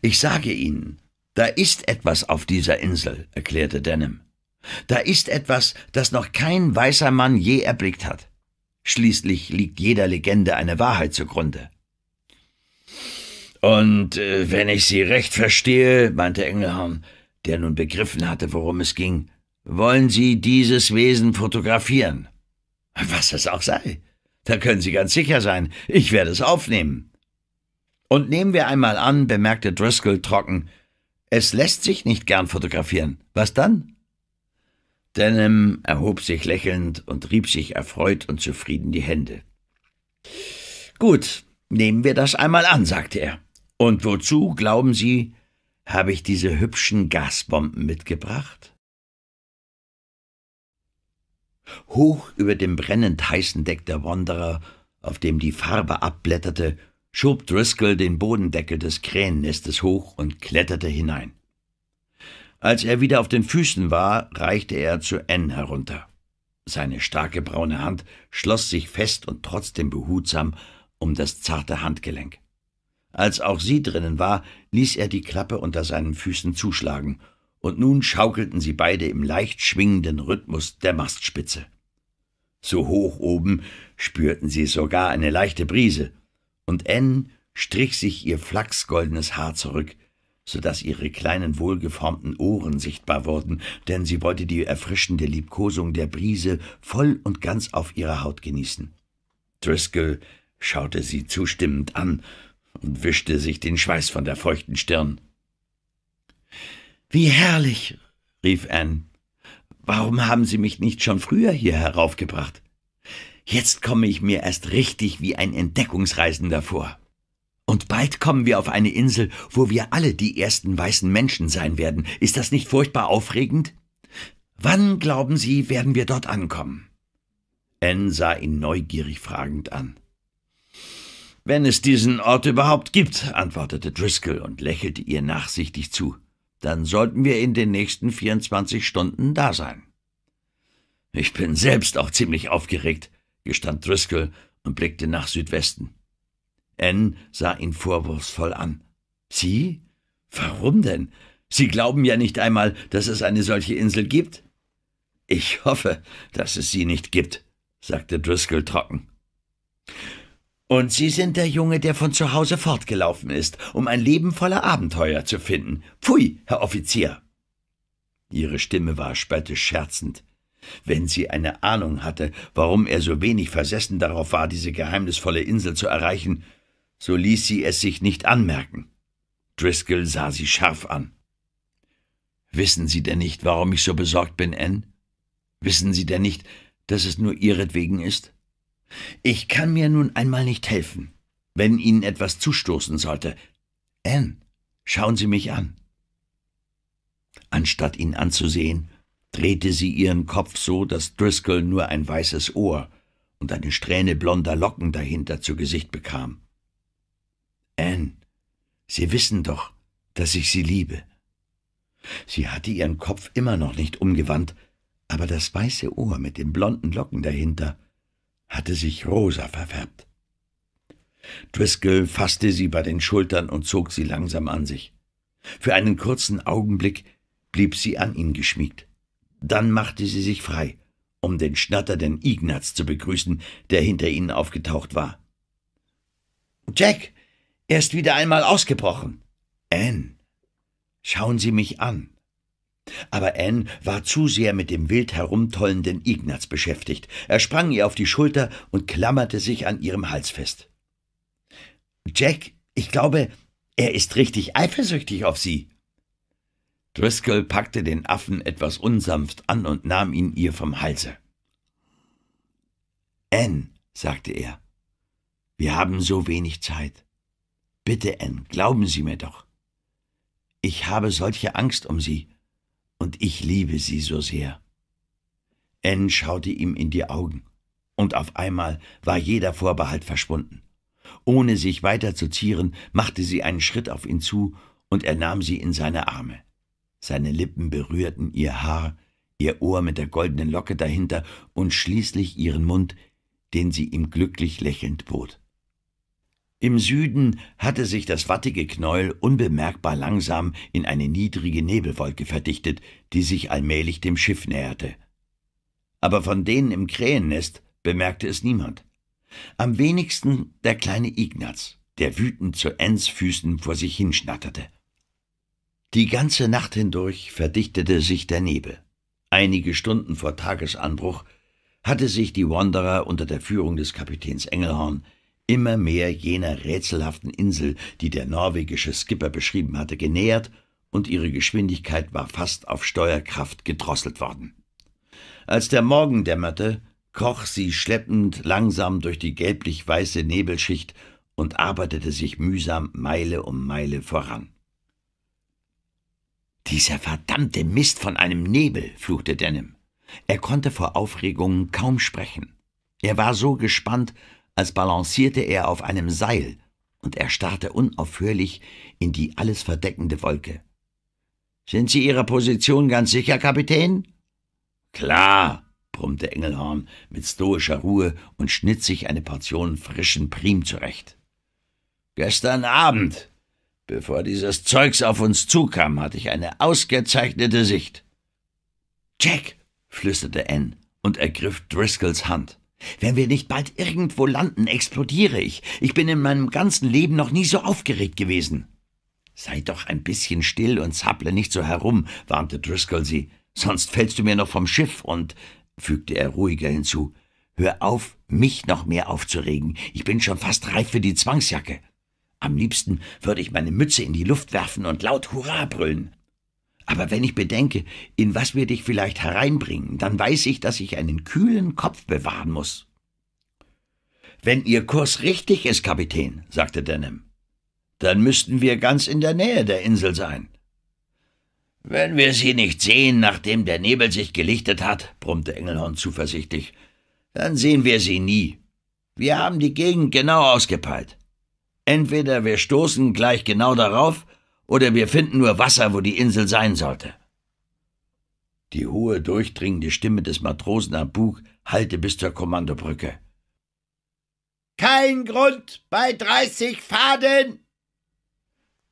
Ich sage Ihnen, da ist etwas auf dieser Insel, erklärte Denham. Da ist etwas, das noch kein weißer Mann je erblickt hat. Schließlich liegt jeder Legende eine Wahrheit zugrunde. Und äh, wenn ich Sie recht verstehe, meinte Engelhorn, der nun begriffen hatte, worum es ging, wollen Sie dieses Wesen fotografieren. Was es auch sei. Da können Sie ganz sicher sein, ich werde es aufnehmen. Und nehmen wir einmal an, bemerkte Driscoll trocken, es lässt sich nicht gern fotografieren. Was dann? Denham erhob sich lächelnd und rieb sich erfreut und zufrieden die Hände. Gut, nehmen wir das einmal an, sagte er. Und wozu, glauben Sie, habe ich diese hübschen Gasbomben mitgebracht? Hoch über dem brennend heißen Deck der Wanderer, auf dem die Farbe abblätterte, schob Driscoll den Bodendeckel des Krähennestes hoch und kletterte hinein. Als er wieder auf den Füßen war, reichte er zu N herunter. Seine starke braune Hand schloss sich fest und trotzdem behutsam um das zarte Handgelenk. Als auch sie drinnen war, ließ er die Klappe unter seinen Füßen zuschlagen und nun schaukelten sie beide im leicht schwingenden Rhythmus der Mastspitze. So hoch oben spürten sie sogar eine leichte Brise, und Anne strich sich ihr flachsgoldenes Haar zurück, so daß ihre kleinen wohlgeformten Ohren sichtbar wurden, denn sie wollte die erfrischende Liebkosung der Brise voll und ganz auf ihrer Haut genießen. Driscoll schaute sie zustimmend an und wischte sich den Schweiß von der feuchten Stirn. Wie herrlich, rief Anne. Warum haben Sie mich nicht schon früher hier heraufgebracht? Jetzt komme ich mir erst richtig wie ein Entdeckungsreisender vor. Und bald kommen wir auf eine Insel, wo wir alle die ersten weißen Menschen sein werden. Ist das nicht furchtbar aufregend? Wann, glauben Sie, werden wir dort ankommen? Anne sah ihn neugierig fragend an. Wenn es diesen Ort überhaupt gibt, antwortete Driscoll und lächelte ihr nachsichtig zu dann sollten wir in den nächsten 24 Stunden da sein. Ich bin selbst auch ziemlich aufgeregt, gestand Driscoll und blickte nach Südwesten. Anne sah ihn vorwurfsvoll an. Sie? Warum denn? Sie glauben ja nicht einmal, dass es eine solche Insel gibt. Ich hoffe, dass es sie nicht gibt, sagte Driscoll trocken. Und Sie sind der Junge, der von zu Hause fortgelaufen ist, um ein Leben voller Abenteuer zu finden. Pfui, Herr Offizier! Ihre Stimme war spöttisch scherzend. Wenn sie eine Ahnung hatte, warum er so wenig versessen darauf war, diese geheimnisvolle Insel zu erreichen, so ließ sie es sich nicht anmerken. Driscoll sah sie scharf an. Wissen Sie denn nicht, warum ich so besorgt bin, Anne? Wissen Sie denn nicht, dass es nur Ihretwegen ist? Ich kann mir nun einmal nicht helfen, wenn Ihnen etwas zustoßen sollte. Anne, schauen Sie mich an. Anstatt ihn anzusehen, drehte sie ihren Kopf so, dass Driscoll nur ein weißes Ohr und eine Strähne blonder Locken dahinter zu Gesicht bekam. Anne, Sie wissen doch, dass ich Sie liebe. Sie hatte ihren Kopf immer noch nicht umgewandt, aber das weiße Ohr mit den blonden Locken dahinter hatte sich rosa verfärbt. Driscoll fasste sie bei den Schultern und zog sie langsam an sich. Für einen kurzen Augenblick blieb sie an ihn geschmiegt. Dann machte sie sich frei, um den schnatternden Ignaz zu begrüßen, der hinter ihnen aufgetaucht war. Jack, er ist wieder einmal ausgebrochen. Anne, schauen Sie mich an. Aber Anne war zu sehr mit dem wild herumtollenden Ignaz beschäftigt. Er sprang ihr auf die Schulter und klammerte sich an ihrem Hals fest. Jack, ich glaube, er ist richtig eifersüchtig auf Sie. Driscoll packte den Affen etwas unsanft an und nahm ihn ihr vom Halse. Anne, sagte er, wir haben so wenig Zeit. Bitte, Anne, glauben Sie mir doch. Ich habe solche Angst um Sie und ich liebe sie so sehr. Anne schaute ihm in die Augen, und auf einmal war jeder Vorbehalt verschwunden. Ohne sich weiter zu zieren, machte sie einen Schritt auf ihn zu, und er nahm sie in seine Arme. Seine Lippen berührten ihr Haar, ihr Ohr mit der goldenen Locke dahinter und schließlich ihren Mund, den sie ihm glücklich lächelnd bot. Im Süden hatte sich das wattige Knäuel unbemerkbar langsam in eine niedrige Nebelwolke verdichtet, die sich allmählich dem Schiff näherte. Aber von denen im Krähennest bemerkte es niemand. Am wenigsten der kleine Ignaz, der wütend zu Enns Füßen vor sich hinschnatterte. Die ganze Nacht hindurch verdichtete sich der Nebel. Einige Stunden vor Tagesanbruch hatte sich die Wanderer unter der Führung des Kapitäns Engelhorn immer mehr jener rätselhaften Insel, die der norwegische Skipper beschrieben hatte, genähert, und ihre Geschwindigkeit war fast auf Steuerkraft gedrosselt worden. Als der Morgen dämmerte, kroch sie schleppend langsam durch die gelblich-weiße Nebelschicht und arbeitete sich mühsam Meile um Meile voran. Dieser verdammte Mist von einem Nebel, fluchte Denham. Er konnte vor Aufregung kaum sprechen. Er war so gespannt, als balancierte er auf einem Seil, und er starrte unaufhörlich in die alles verdeckende Wolke. Sind Sie Ihrer Position ganz sicher, Kapitän? Klar, brummte Engelhorn mit stoischer Ruhe und schnitt sich eine Portion frischen Prim zurecht. Gestern Abend, bevor dieses Zeugs auf uns zukam, hatte ich eine ausgezeichnete Sicht. Jack, flüsterte Ann und ergriff Driscolls Hand. Wenn wir nicht bald irgendwo landen, explodiere ich. Ich bin in meinem ganzen Leben noch nie so aufgeregt gewesen. Sei doch ein bisschen still und zapple nicht so herum, warnte Driscoll sie, sonst fällst du mir noch vom Schiff und, fügte er ruhiger hinzu, hör auf, mich noch mehr aufzuregen. Ich bin schon fast reif für die Zwangsjacke. Am liebsten würde ich meine Mütze in die Luft werfen und laut Hurra brüllen. Aber wenn ich bedenke, in was wir dich vielleicht hereinbringen, dann weiß ich, dass ich einen kühlen Kopf bewahren muss. Wenn Ihr Kurs richtig ist, Kapitän, sagte Denham, dann müssten wir ganz in der Nähe der Insel sein. Wenn wir sie nicht sehen, nachdem der Nebel sich gelichtet hat, brummte Engelhorn zuversichtlich, dann sehen wir sie nie. Wir haben die Gegend genau ausgepeilt. Entweder wir stoßen gleich genau darauf, oder wir finden nur Wasser, wo die Insel sein sollte. Die hohe, durchdringende Stimme des Matrosen am Bug hallte bis zur Kommandobrücke. Kein Grund bei dreißig Faden!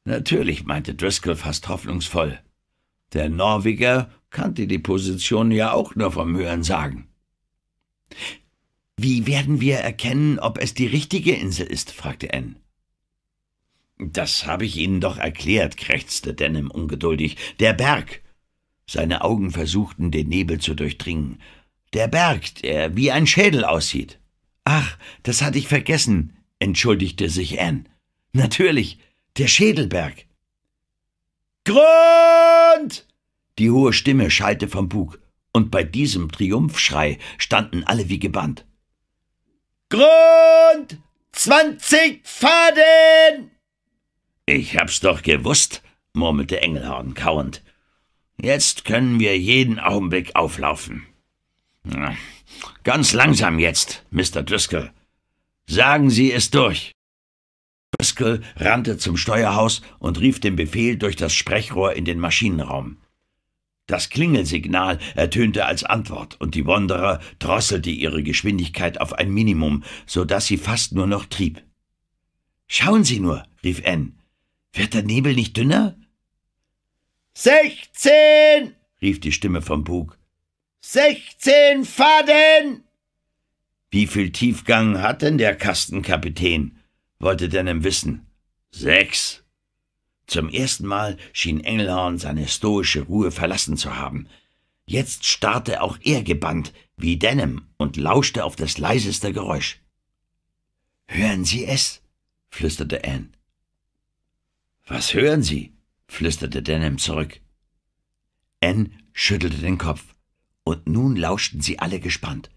Natürlich, meinte Driscoll fast hoffnungsvoll. Der Norweger kannte die Position ja auch nur vom Hörensagen. Wie werden wir erkennen, ob es die richtige Insel ist? fragte Anne. Das habe ich Ihnen doch erklärt, krächzte Denim ungeduldig. Der Berg! Seine Augen versuchten, den Nebel zu durchdringen. Der Berg, der wie ein Schädel aussieht. Ach, das hatte ich vergessen, entschuldigte sich Anne. Natürlich, der Schädelberg. Grund! Die hohe Stimme schallte vom Bug, und bei diesem Triumphschrei standen alle wie gebannt. Grund! Zwanzig Faden! Ich hab's doch gewusst, murmelte Engelhorn kauend. Jetzt können wir jeden Augenblick auflaufen. Ganz langsam jetzt, Mr. Driscoll. Sagen Sie es durch. Driscoll rannte zum Steuerhaus und rief den Befehl durch das Sprechrohr in den Maschinenraum. Das Klingelsignal ertönte als Antwort, und die Wanderer drosselte ihre Geschwindigkeit auf ein Minimum, so dass sie fast nur noch trieb. Schauen Sie nur, rief Anne. Wird der Nebel nicht dünner? Sechzehn! rief die Stimme vom Bug. Sechzehn Faden! Wie viel Tiefgang hat denn der Kastenkapitän? wollte Denim wissen. Sechs. Zum ersten Mal schien Engelhorn seine stoische Ruhe verlassen zu haben. Jetzt starrte auch er gebannt, wie Denim, und lauschte auf das leiseste Geräusch. Hören Sie es? flüsterte Anne. Was hören Sie? flüsterte Denham zurück. Ann schüttelte den Kopf, und nun lauschten sie alle gespannt.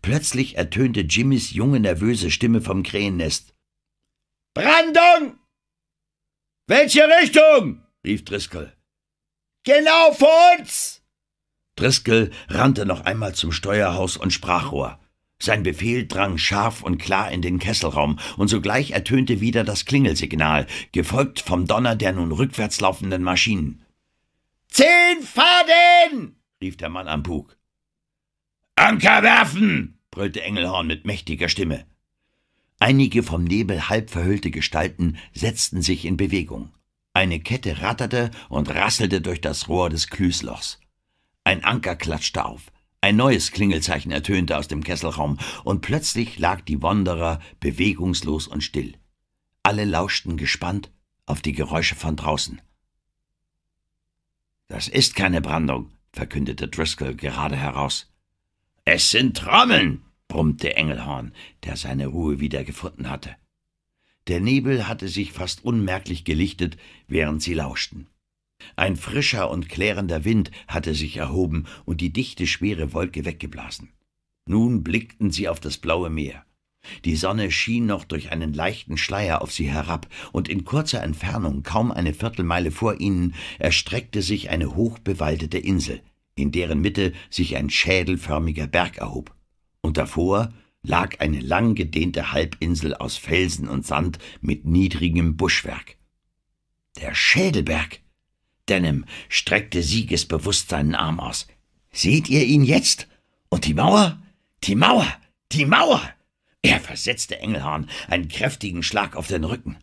Plötzlich ertönte Jimmys junge, nervöse Stimme vom Krähennest. Brandung! Welche Richtung? rief Driscoll. Genau vor uns! Driscoll rannte noch einmal zum Steuerhaus und Sprachrohr. Sein Befehl drang scharf und klar in den Kesselraum, und sogleich ertönte wieder das Klingelsignal, gefolgt vom Donner der nun rückwärts laufenden Maschinen. Zehn Faden! rief der Mann am Bug. Anker werfen! brüllte Engelhorn mit mächtiger Stimme. Einige vom Nebel halb verhüllte Gestalten setzten sich in Bewegung. Eine Kette ratterte und rasselte durch das Rohr des Klüßlochs. Ein Anker klatschte auf. Ein neues Klingelzeichen ertönte aus dem Kesselraum, und plötzlich lag die Wanderer bewegungslos und still. Alle lauschten gespannt auf die Geräusche von draußen. Das ist keine Brandung, verkündete Driscoll gerade heraus. Es sind Trommeln, brummte Engelhorn, der seine Ruhe wiedergefunden hatte. Der Nebel hatte sich fast unmerklich gelichtet, während sie lauschten. Ein frischer und klärender Wind hatte sich erhoben und die dichte, schwere Wolke weggeblasen. Nun blickten sie auf das blaue Meer. Die Sonne schien noch durch einen leichten Schleier auf sie herab, und in kurzer Entfernung, kaum eine Viertelmeile vor ihnen, erstreckte sich eine hochbewaldete Insel, in deren Mitte sich ein schädelförmiger Berg erhob, und davor lag eine langgedehnte Halbinsel aus Felsen und Sand mit niedrigem Buschwerk. Der Schädelberg, Denim streckte siegesbewusst seinen Arm aus. Seht ihr ihn jetzt? Und die Mauer? Die Mauer! Die Mauer! Er versetzte Engelhorn einen kräftigen Schlag auf den Rücken.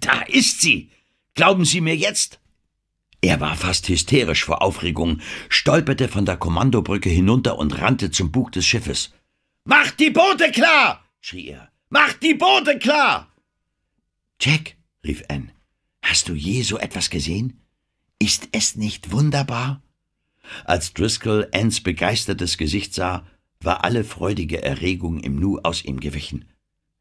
Da ist sie! Glauben Sie mir jetzt? Er war fast hysterisch vor Aufregung, stolperte von der Kommandobrücke hinunter und rannte zum Bug des Schiffes. Macht die Boote klar! schrie er. Macht die Boote klar! Jack, rief Anne, hast du je so etwas gesehen? Ist es nicht wunderbar? Als Driscoll Anns begeistertes Gesicht sah, war alle freudige Erregung im Nu aus ihm gewichen.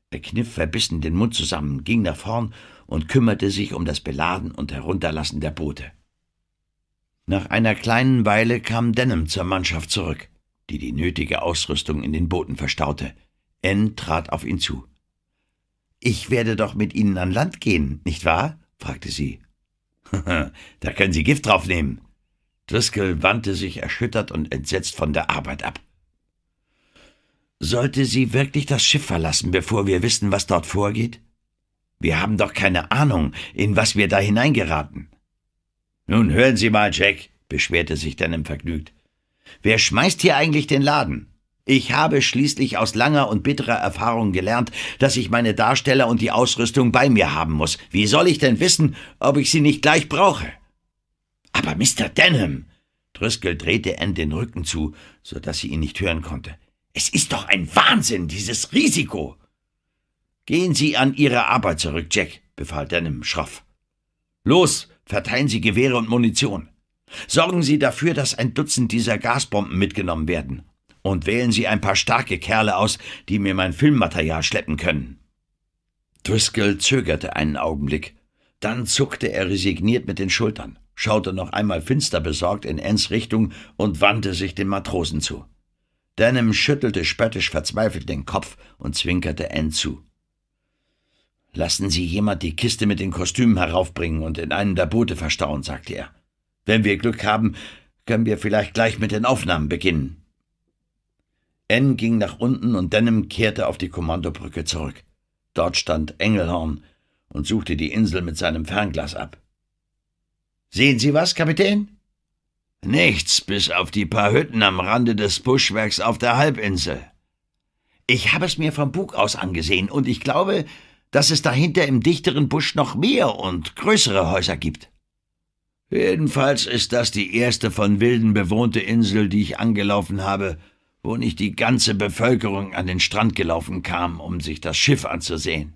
Er kniff verbissen den Mund zusammen, ging nach vorn und kümmerte sich um das Beladen und Herunterlassen der Boote. Nach einer kleinen Weile kam Denham zur Mannschaft zurück, die die nötige Ausrüstung in den Booten verstaute. N trat auf ihn zu. Ich werde doch mit Ihnen an Land gehen, nicht wahr? fragte sie. da können Sie Gift draufnehmen. Driscoll wandte sich erschüttert und entsetzt von der Arbeit ab. Sollte sie wirklich das Schiff verlassen, bevor wir wissen, was dort vorgeht? Wir haben doch keine Ahnung, in was wir da hineingeraten. Nun hören Sie mal, Jack, beschwerte sich Denim vergnügt. Wer schmeißt hier eigentlich den Laden? Ich habe schließlich aus langer und bitterer Erfahrung gelernt, dass ich meine Darsteller und die Ausrüstung bei mir haben muss. Wie soll ich denn wissen, ob ich sie nicht gleich brauche? Aber Mr. Denham! Driscoll drehte Anne den Rücken zu, so dass sie ihn nicht hören konnte. Es ist doch ein Wahnsinn, dieses Risiko! Gehen Sie an Ihre Arbeit zurück, Jack, befahl Denham schroff. Los, verteilen Sie Gewehre und Munition. Sorgen Sie dafür, dass ein Dutzend dieser Gasbomben mitgenommen werden und wählen Sie ein paar starke Kerle aus, die mir mein Filmmaterial schleppen können. Driscoll zögerte einen Augenblick. Dann zuckte er resigniert mit den Schultern, schaute noch einmal finster besorgt in Enns Richtung und wandte sich den Matrosen zu. Denim schüttelte spöttisch verzweifelt den Kopf und zwinkerte Enn zu. Lassen Sie jemand die Kiste mit den Kostümen heraufbringen und in einem der Boote verstauen, sagte er. Wenn wir Glück haben, können wir vielleicht gleich mit den Aufnahmen beginnen. Hen ging nach unten und Denham kehrte auf die Kommandobrücke zurück. Dort stand Engelhorn und suchte die Insel mit seinem Fernglas ab. Sehen Sie was, Kapitän? Nichts, bis auf die paar Hütten am Rande des Buschwerks auf der Halbinsel. Ich habe es mir vom Bug aus angesehen und ich glaube, dass es dahinter im dichteren Busch noch mehr und größere Häuser gibt. Jedenfalls ist das die erste von Wilden bewohnte Insel, die ich angelaufen habe, wo nicht die ganze Bevölkerung an den Strand gelaufen kam, um sich das Schiff anzusehen.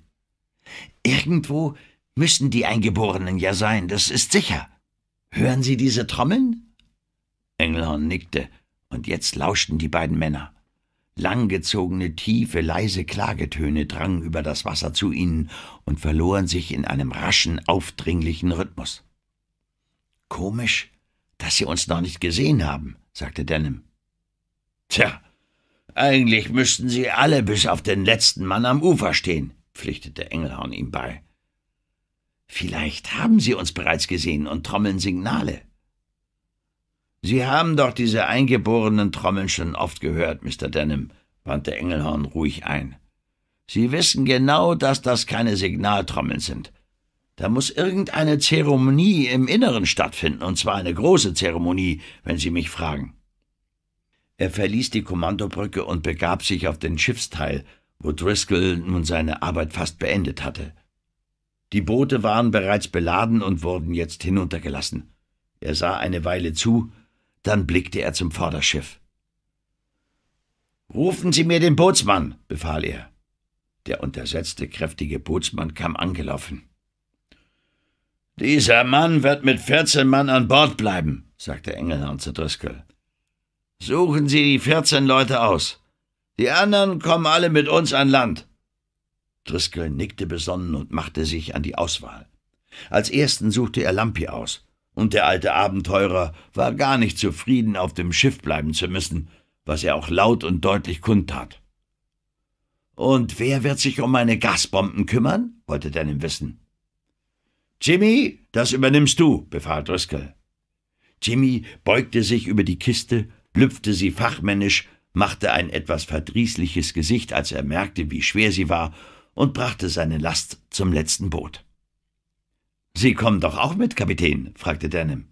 Irgendwo müssen die Eingeborenen ja sein, das ist sicher. Hören Sie diese Trommeln? Engelhorn nickte, und jetzt lauschten die beiden Männer. Langgezogene, tiefe, leise Klagetöne drangen über das Wasser zu ihnen und verloren sich in einem raschen, aufdringlichen Rhythmus. Komisch, dass Sie uns noch nicht gesehen haben, sagte Denim. Tja, eigentlich müssten sie alle bis auf den letzten Mann am Ufer stehen, pflichtete Engelhorn ihm bei. Vielleicht haben sie uns bereits gesehen und trommeln Signale. Sie haben doch diese eingeborenen Trommeln schon oft gehört, Mr. Denham, wandte Engelhorn ruhig ein. Sie wissen genau, dass das keine Signaltrommeln sind. Da muss irgendeine Zeremonie im Inneren stattfinden, und zwar eine große Zeremonie, wenn Sie mich fragen. Er verließ die Kommandobrücke und begab sich auf den Schiffsteil, wo Driscoll nun seine Arbeit fast beendet hatte. Die Boote waren bereits beladen und wurden jetzt hinuntergelassen. Er sah eine Weile zu, dann blickte er zum Vorderschiff. Rufen Sie mir den Bootsmann, befahl er. Der untersetzte, kräftige Bootsmann kam angelaufen. Dieser Mann wird mit 14 Mann an Bord bleiben, sagte Engelhorn zu Driscoll. Suchen Sie die 14 Leute aus. Die anderen kommen alle mit uns an Land. Driscoll nickte besonnen und machte sich an die Auswahl. Als ersten suchte er Lampi aus, und der alte Abenteurer war gar nicht zufrieden, auf dem Schiff bleiben zu müssen, was er auch laut und deutlich kundtat. Und wer wird sich um meine Gasbomben kümmern? wollte Denim wissen. Jimmy, das übernimmst du, befahl Driscoll. Jimmy beugte sich über die Kiste lüpfte sie fachmännisch, machte ein etwas verdrießliches Gesicht, als er merkte, wie schwer sie war, und brachte seine Last zum letzten Boot. Sie kommen doch auch mit, Kapitän? fragte Denham.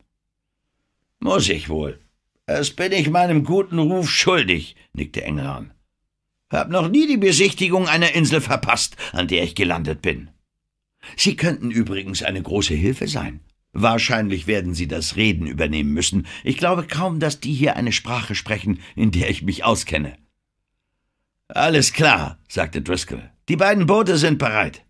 Muss ich wohl. Es bin ich meinem guten Ruf schuldig, nickte Engran. Hab noch nie die Besichtigung einer Insel verpasst, an der ich gelandet bin. Sie könnten übrigens eine große Hilfe sein. Wahrscheinlich werden Sie das Reden übernehmen müssen. Ich glaube kaum, dass die hier eine Sprache sprechen, in der ich mich auskenne. Alles klar, sagte Driscoll. Die beiden Boote sind bereit.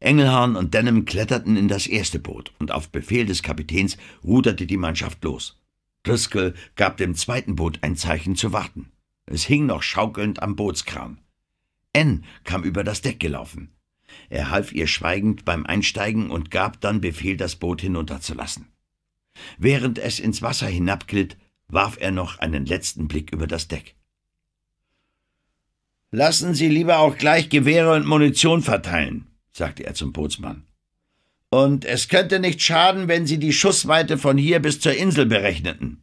Engelhorn und Denham kletterten in das erste Boot, und auf Befehl des Kapitäns ruderte die Mannschaft los. Driscoll gab dem zweiten Boot ein Zeichen zu warten. Es hing noch schaukelnd am Bootskram. N kam über das Deck gelaufen. Er half ihr schweigend beim Einsteigen und gab dann Befehl, das Boot hinunterzulassen. Während es ins Wasser hinabglitt, warf er noch einen letzten Blick über das Deck. Lassen Sie lieber auch gleich Gewehre und Munition verteilen, sagte er zum Bootsmann. Und es könnte nicht schaden, wenn Sie die Schussweite von hier bis zur Insel berechneten.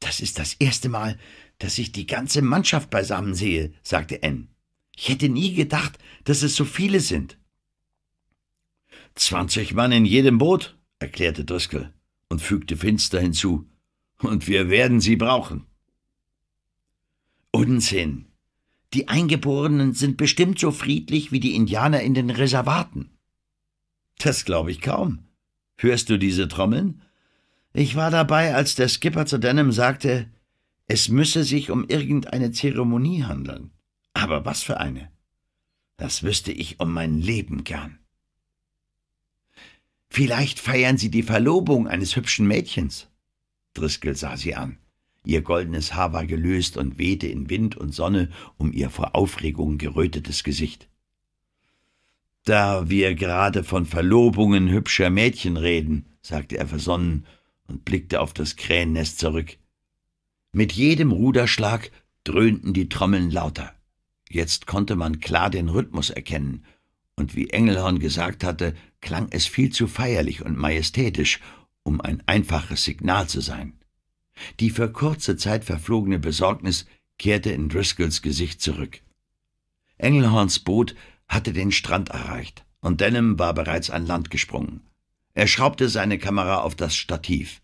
Das ist das erste Mal, dass ich die ganze Mannschaft beisammen sehe, sagte N. Ich hätte nie gedacht, dass es so viele sind. Zwanzig Mann in jedem Boot, erklärte Driscoll und fügte finster hinzu. Und wir werden sie brauchen. Unsinn. Die Eingeborenen sind bestimmt so friedlich wie die Indianer in den Reservaten. Das glaube ich kaum. Hörst du diese Trommeln? Ich war dabei, als der Skipper zu Denham sagte, es müsse sich um irgendeine Zeremonie handeln. Aber was für eine? Das wüsste ich um mein Leben gern. Vielleicht feiern Sie die Verlobung eines hübschen Mädchens. Driscoll sah sie an. Ihr goldenes Haar war gelöst und wehte in Wind und Sonne um ihr vor Aufregung gerötetes Gesicht. Da wir gerade von Verlobungen hübscher Mädchen reden, sagte er versonnen und blickte auf das Krähennest zurück. Mit jedem Ruderschlag dröhnten die Trommeln lauter. Jetzt konnte man klar den Rhythmus erkennen, und wie Engelhorn gesagt hatte, klang es viel zu feierlich und majestätisch, um ein einfaches Signal zu sein. Die für kurze Zeit verflogene Besorgnis kehrte in Driscolls Gesicht zurück. Engelhorns Boot hatte den Strand erreicht, und Denham war bereits an Land gesprungen. Er schraubte seine Kamera auf das Stativ.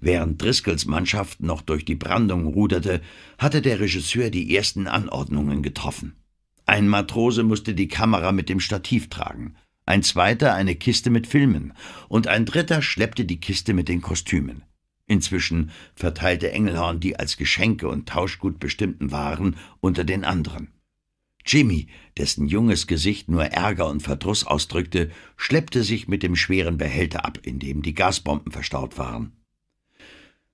Während Driscolls Mannschaft noch durch die Brandung ruderte, hatte der Regisseur die ersten Anordnungen getroffen. Ein Matrose musste die Kamera mit dem Stativ tragen, ein zweiter eine Kiste mit Filmen und ein dritter schleppte die Kiste mit den Kostümen. Inzwischen verteilte Engelhorn die als Geschenke und Tauschgut bestimmten Waren unter den anderen. Jimmy, dessen junges Gesicht nur Ärger und Verdruss ausdrückte, schleppte sich mit dem schweren Behälter ab, in dem die Gasbomben verstaut waren.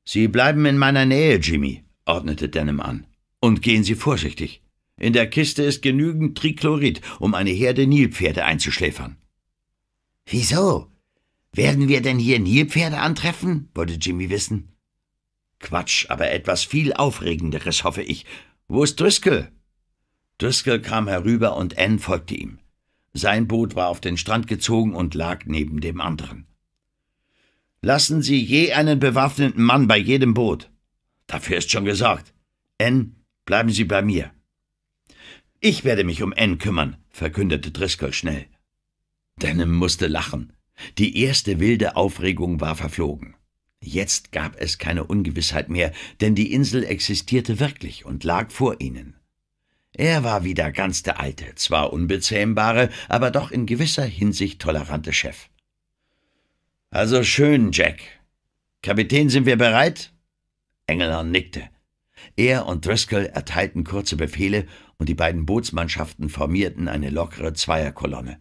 Sie bleiben in meiner Nähe, Jimmy, ordnete Denham an. Und gehen Sie vorsichtig. In der Kiste ist genügend Trichlorid, um eine Herde Nilpferde einzuschläfern. Wieso? Werden wir denn hier Nilpferde antreffen? wollte Jimmy wissen. Quatsch, aber etwas viel Aufregenderes, hoffe ich. Wo ist Driscoll? Driscoll kam herüber und Anne folgte ihm. Sein Boot war auf den Strand gezogen und lag neben dem anderen. Lassen Sie je einen bewaffneten Mann bei jedem Boot. Dafür ist schon gesorgt. N, bleiben Sie bei mir. Ich werde mich um N kümmern, verkündete Driscoll schnell. Denim musste lachen. Die erste wilde Aufregung war verflogen. Jetzt gab es keine Ungewissheit mehr, denn die Insel existierte wirklich und lag vor ihnen. Er war wieder ganz der alte, zwar unbezähmbare, aber doch in gewisser Hinsicht tolerante Chef. Also schön, Jack. Kapitän, sind wir bereit? Engelhorn nickte. Er und Driscoll erteilten kurze Befehle und die beiden Bootsmannschaften formierten eine lockere Zweierkolonne.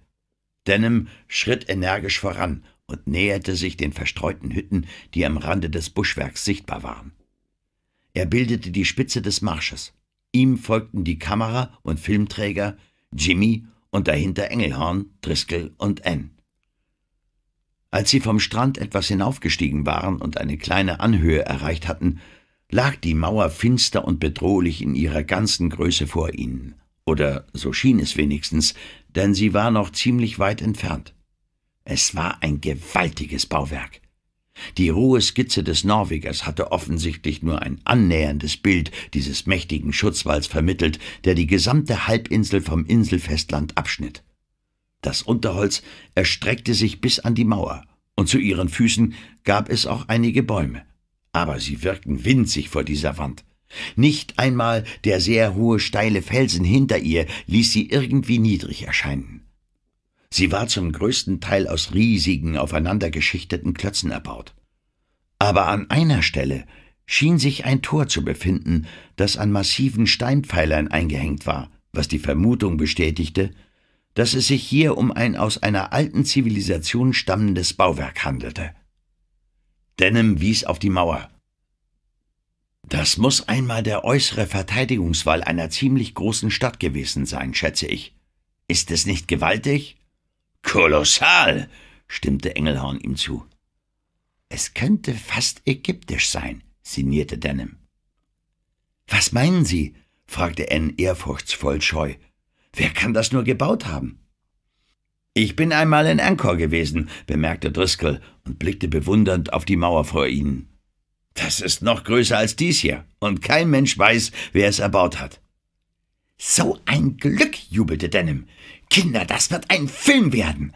Denham schritt energisch voran und näherte sich den verstreuten Hütten, die am Rande des Buschwerks sichtbar waren. Er bildete die Spitze des Marsches. Ihm folgten die Kamera und Filmträger, Jimmy und dahinter Engelhorn, Driscoll und Ann. Als sie vom Strand etwas hinaufgestiegen waren und eine kleine Anhöhe erreicht hatten, lag die Mauer finster und bedrohlich in ihrer ganzen Größe vor ihnen. Oder so schien es wenigstens, denn sie war noch ziemlich weit entfernt. Es war ein gewaltiges Bauwerk. Die rohe Skizze des Norwegers hatte offensichtlich nur ein annäherndes Bild dieses mächtigen Schutzwalls vermittelt, der die gesamte Halbinsel vom Inselfestland abschnitt. Das Unterholz erstreckte sich bis an die Mauer, und zu ihren Füßen gab es auch einige Bäume. Aber sie wirkten winzig vor dieser Wand. Nicht einmal der sehr hohe steile Felsen hinter ihr ließ sie irgendwie niedrig erscheinen. Sie war zum größten Teil aus riesigen, aufeinandergeschichteten Klötzen erbaut. Aber an einer Stelle schien sich ein Tor zu befinden, das an massiven Steinpfeilern eingehängt war, was die Vermutung bestätigte, dass es sich hier um ein aus einer alten Zivilisation stammendes Bauwerk handelte. Denham wies auf die Mauer. Das muss einmal der äußere Verteidigungswall einer ziemlich großen Stadt gewesen sein, schätze ich. Ist es nicht gewaltig? Kolossal, stimmte Engelhorn ihm zu. Es könnte fast ägyptisch sein, sinnierte Denham. Was meinen Sie? fragte Anne ehrfurchtsvoll scheu. Wer kann das nur gebaut haben? Ich bin einmal in Angkor gewesen, bemerkte Driscoll und blickte bewundernd auf die Mauer vor ihnen. Das ist noch größer als dies hier, und kein Mensch weiß, wer es erbaut hat. So ein Glück, jubelte Denim. Kinder, das wird ein Film werden.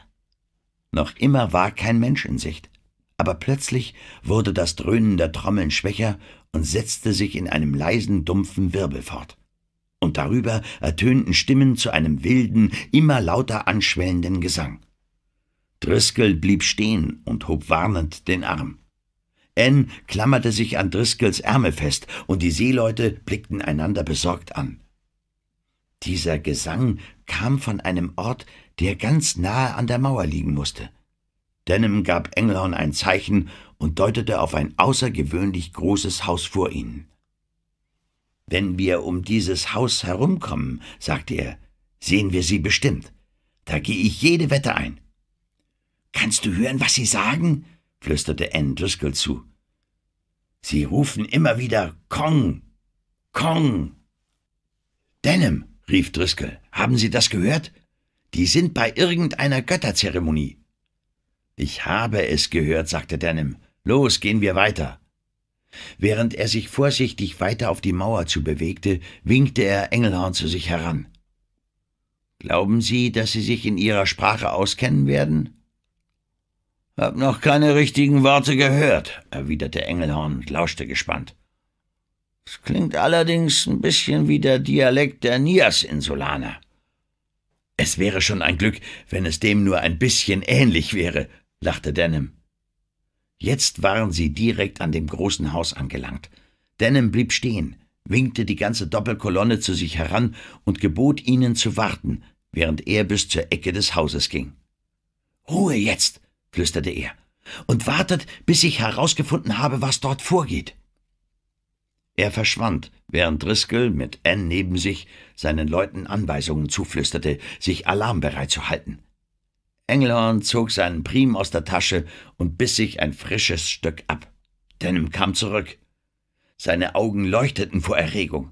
Noch immer war kein Mensch in Sicht, aber plötzlich wurde das Dröhnen der Trommeln schwächer und setzte sich in einem leisen, dumpfen Wirbel fort und darüber ertönten Stimmen zu einem wilden, immer lauter anschwellenden Gesang. Driscoll blieb stehen und hob warnend den Arm. Anne klammerte sich an Driscolls Ärmel fest, und die Seeleute blickten einander besorgt an. Dieser Gesang kam von einem Ort, der ganz nahe an der Mauer liegen musste. Denim gab Engelhorn ein Zeichen und deutete auf ein außergewöhnlich großes Haus vor ihnen. Wenn wir um dieses Haus herumkommen, sagte er, sehen wir sie bestimmt. Da gehe ich jede Wette ein. Kannst du hören, was sie sagen? flüsterte Anne Driscoll zu. Sie rufen immer wieder Kong, Kong. Denim, rief Driscoll, haben Sie das gehört? Die sind bei irgendeiner Götterzeremonie. Ich habe es gehört, sagte Denim. Los, gehen wir weiter. Während er sich vorsichtig weiter auf die Mauer zu bewegte, winkte er Engelhorn zu sich heran. Glauben Sie, dass Sie sich in Ihrer Sprache auskennen werden? Hab noch keine richtigen Worte gehört, erwiderte Engelhorn und lauschte gespannt. Es klingt allerdings ein bisschen wie der Dialekt der Nias-Insulaner. Es wäre schon ein Glück, wenn es dem nur ein bisschen ähnlich wäre, lachte Denham. Jetzt waren sie direkt an dem großen Haus angelangt. Denham blieb stehen, winkte die ganze Doppelkolonne zu sich heran und gebot ihnen zu warten, während er bis zur Ecke des Hauses ging. Ruhe jetzt, flüsterte er, und wartet, bis ich herausgefunden habe, was dort vorgeht. Er verschwand, während Driscoll mit Anne neben sich seinen Leuten Anweisungen zuflüsterte, sich alarmbereit zu halten. Engelhorn zog seinen Prim aus der Tasche und biß sich ein frisches Stück ab. Denim kam zurück. Seine Augen leuchteten vor Erregung.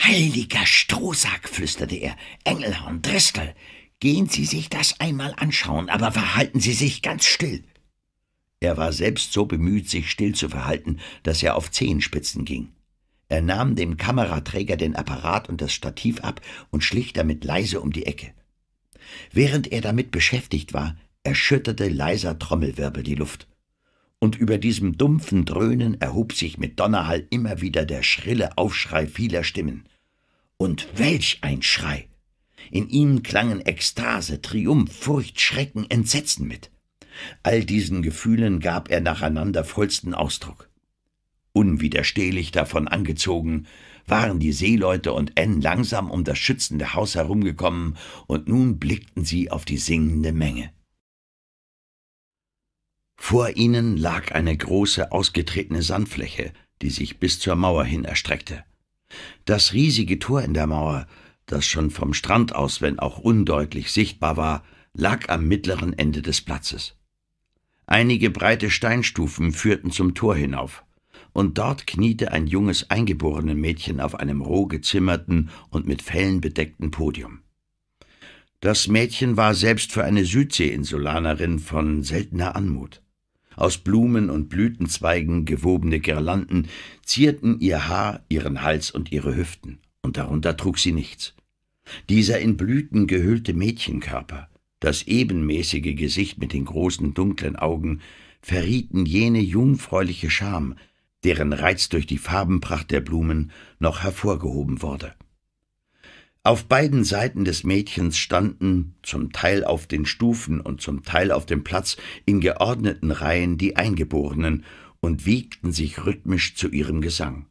Heiliger Strohsack, flüsterte er. Engelhorn, Dristel, gehen Sie sich das einmal anschauen, aber verhalten Sie sich ganz still. Er war selbst so bemüht, sich still zu verhalten, dass er auf Zehenspitzen ging. Er nahm dem Kameraträger den Apparat und das Stativ ab und schlich damit leise um die Ecke. Während er damit beschäftigt war, erschütterte leiser Trommelwirbel die Luft. Und über diesem dumpfen Dröhnen erhob sich mit Donnerhall immer wieder der schrille Aufschrei vieler Stimmen. Und welch ein Schrei! In ihm klangen Ekstase, Triumph, Furcht, Schrecken, Entsetzen mit. All diesen Gefühlen gab er nacheinander vollsten Ausdruck. Unwiderstehlich davon angezogen, waren die Seeleute und N langsam um das schützende Haus herumgekommen, und nun blickten sie auf die singende Menge. Vor ihnen lag eine große, ausgetretene Sandfläche, die sich bis zur Mauer hin erstreckte. Das riesige Tor in der Mauer, das schon vom Strand aus, wenn auch undeutlich sichtbar war, lag am mittleren Ende des Platzes. Einige breite Steinstufen führten zum Tor hinauf und dort kniete ein junges eingeborenen Mädchen auf einem roh gezimmerten und mit Fellen bedeckten Podium. Das Mädchen war selbst für eine Südseeinsulanerin von seltener Anmut. Aus Blumen und Blütenzweigen gewobene Girlanden zierten ihr Haar, ihren Hals und ihre Hüften, und darunter trug sie nichts. Dieser in Blüten gehüllte Mädchenkörper, das ebenmäßige Gesicht mit den großen dunklen Augen, verrieten jene jungfräuliche Scham, deren Reiz durch die Farbenpracht der Blumen noch hervorgehoben wurde. Auf beiden Seiten des Mädchens standen, zum Teil auf den Stufen und zum Teil auf dem Platz, in geordneten Reihen die Eingeborenen und wiegten sich rhythmisch zu ihrem Gesang.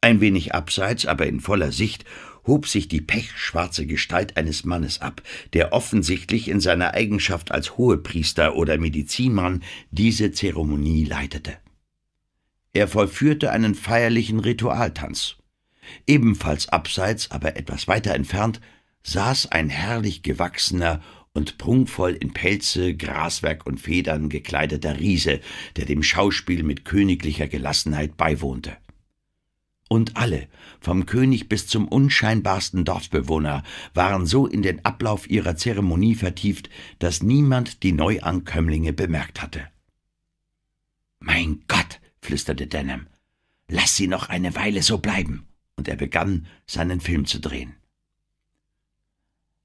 Ein wenig abseits, aber in voller Sicht, hob sich die pechschwarze Gestalt eines Mannes ab, der offensichtlich in seiner Eigenschaft als Hohepriester oder Medizinmann diese Zeremonie leitete. Er vollführte einen feierlichen Ritualtanz. Ebenfalls abseits, aber etwas weiter entfernt, saß ein herrlich gewachsener und prunkvoll in Pelze, Graswerk und Federn gekleideter Riese, der dem Schauspiel mit königlicher Gelassenheit beiwohnte. Und alle, vom König bis zum unscheinbarsten Dorfbewohner, waren so in den Ablauf ihrer Zeremonie vertieft, dass niemand die Neuankömmlinge bemerkt hatte. Mein Gott, flüsterte Denham. »Lass sie noch eine Weile so bleiben.« Und er begann, seinen Film zu drehen.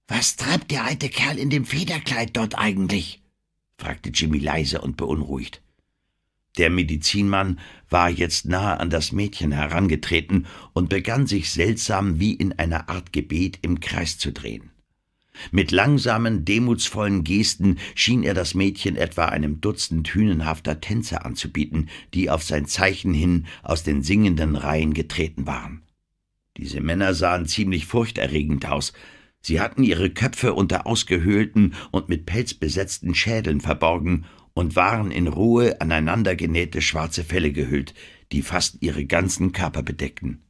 »Was treibt der alte Kerl in dem Federkleid dort eigentlich?« fragte Jimmy leise und beunruhigt. Der Medizinmann war jetzt nahe an das Mädchen herangetreten und begann sich seltsam wie in einer Art Gebet im Kreis zu drehen. Mit langsamen, demutsvollen Gesten schien er das Mädchen etwa einem Dutzend hünenhafter Tänzer anzubieten, die auf sein Zeichen hin aus den singenden Reihen getreten waren. Diese Männer sahen ziemlich furchterregend aus. Sie hatten ihre Köpfe unter ausgehöhlten und mit Pelz besetzten Schädeln verborgen und waren in Ruhe aneinandergenähte schwarze Felle gehüllt, die fast ihre ganzen Körper bedeckten.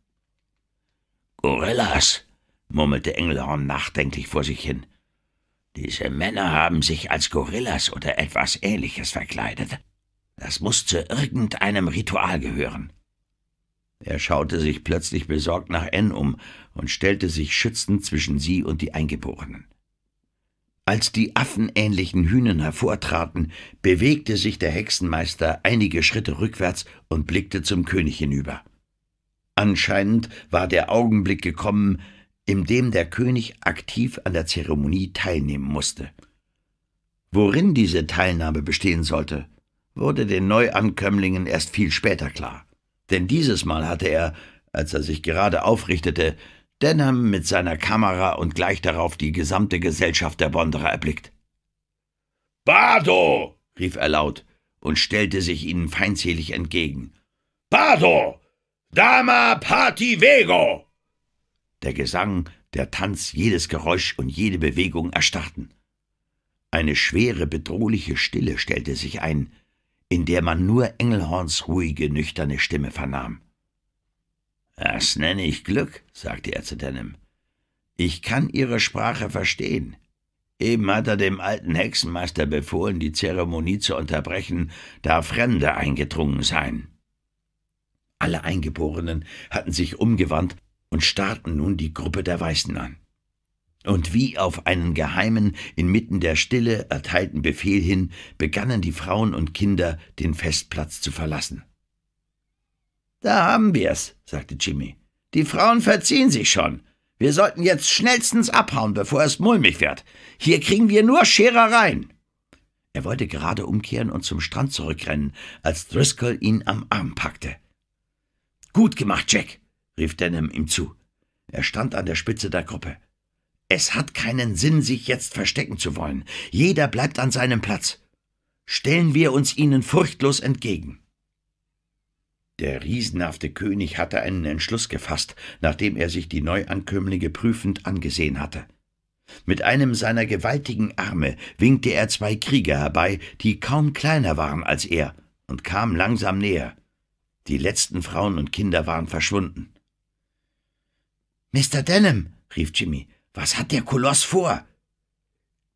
Gorillas, murmelte Engelhorn nachdenklich vor sich hin. Diese Männer haben sich als Gorillas oder etwas Ähnliches verkleidet. Das muss zu irgendeinem Ritual gehören. Er schaute sich plötzlich besorgt nach N um und stellte sich schützend zwischen sie und die Eingeborenen. Als die affenähnlichen Hühnen hervortraten, bewegte sich der Hexenmeister einige Schritte rückwärts und blickte zum König hinüber. Anscheinend war der Augenblick gekommen, in dem der König aktiv an der Zeremonie teilnehmen musste. Worin diese Teilnahme bestehen sollte, wurde den Neuankömmlingen erst viel später klar. Denn dieses Mal hatte er, als er sich gerade aufrichtete, Denham mit seiner Kamera und gleich darauf die gesamte Gesellschaft der Wanderer erblickt. Bardo! rief er laut und stellte sich ihnen feindselig entgegen. Bardo! Dama parti vego! der Gesang, der Tanz, jedes Geräusch und jede Bewegung erstarrten. Eine schwere, bedrohliche Stille stellte sich ein, in der man nur Engelhorns ruhige, nüchterne Stimme vernahm. »Das nenne ich Glück«, sagte er zu Denim. »Ich kann Ihre Sprache verstehen. Eben hat er dem alten Hexenmeister befohlen, die Zeremonie zu unterbrechen, da Fremde eingedrungen seien.« Alle Eingeborenen hatten sich umgewandt und starrten nun die Gruppe der Weißen an. Und wie auf einen geheimen, inmitten der Stille erteilten Befehl hin, begannen die Frauen und Kinder, den Festplatz zu verlassen. Da haben wir's, sagte Jimmy. Die Frauen verziehen sich schon. Wir sollten jetzt schnellstens abhauen, bevor es mulmig wird. Hier kriegen wir nur Scherereien. Er wollte gerade umkehren und zum Strand zurückrennen, als Driscoll ihn am Arm packte. Gut gemacht, Jack, rief Denham ihm zu. Er stand an der Spitze der Gruppe. Es hat keinen Sinn, sich jetzt verstecken zu wollen. Jeder bleibt an seinem Platz. Stellen wir uns ihnen furchtlos entgegen. Der riesenhafte König hatte einen Entschluss gefasst, nachdem er sich die Neuankömmlinge prüfend angesehen hatte. Mit einem seiner gewaltigen Arme winkte er zwei Krieger herbei, die kaum kleiner waren als er, und kam langsam näher. Die letzten Frauen und Kinder waren verschwunden. Mr. Denham, rief Jimmy, was hat der Koloss vor?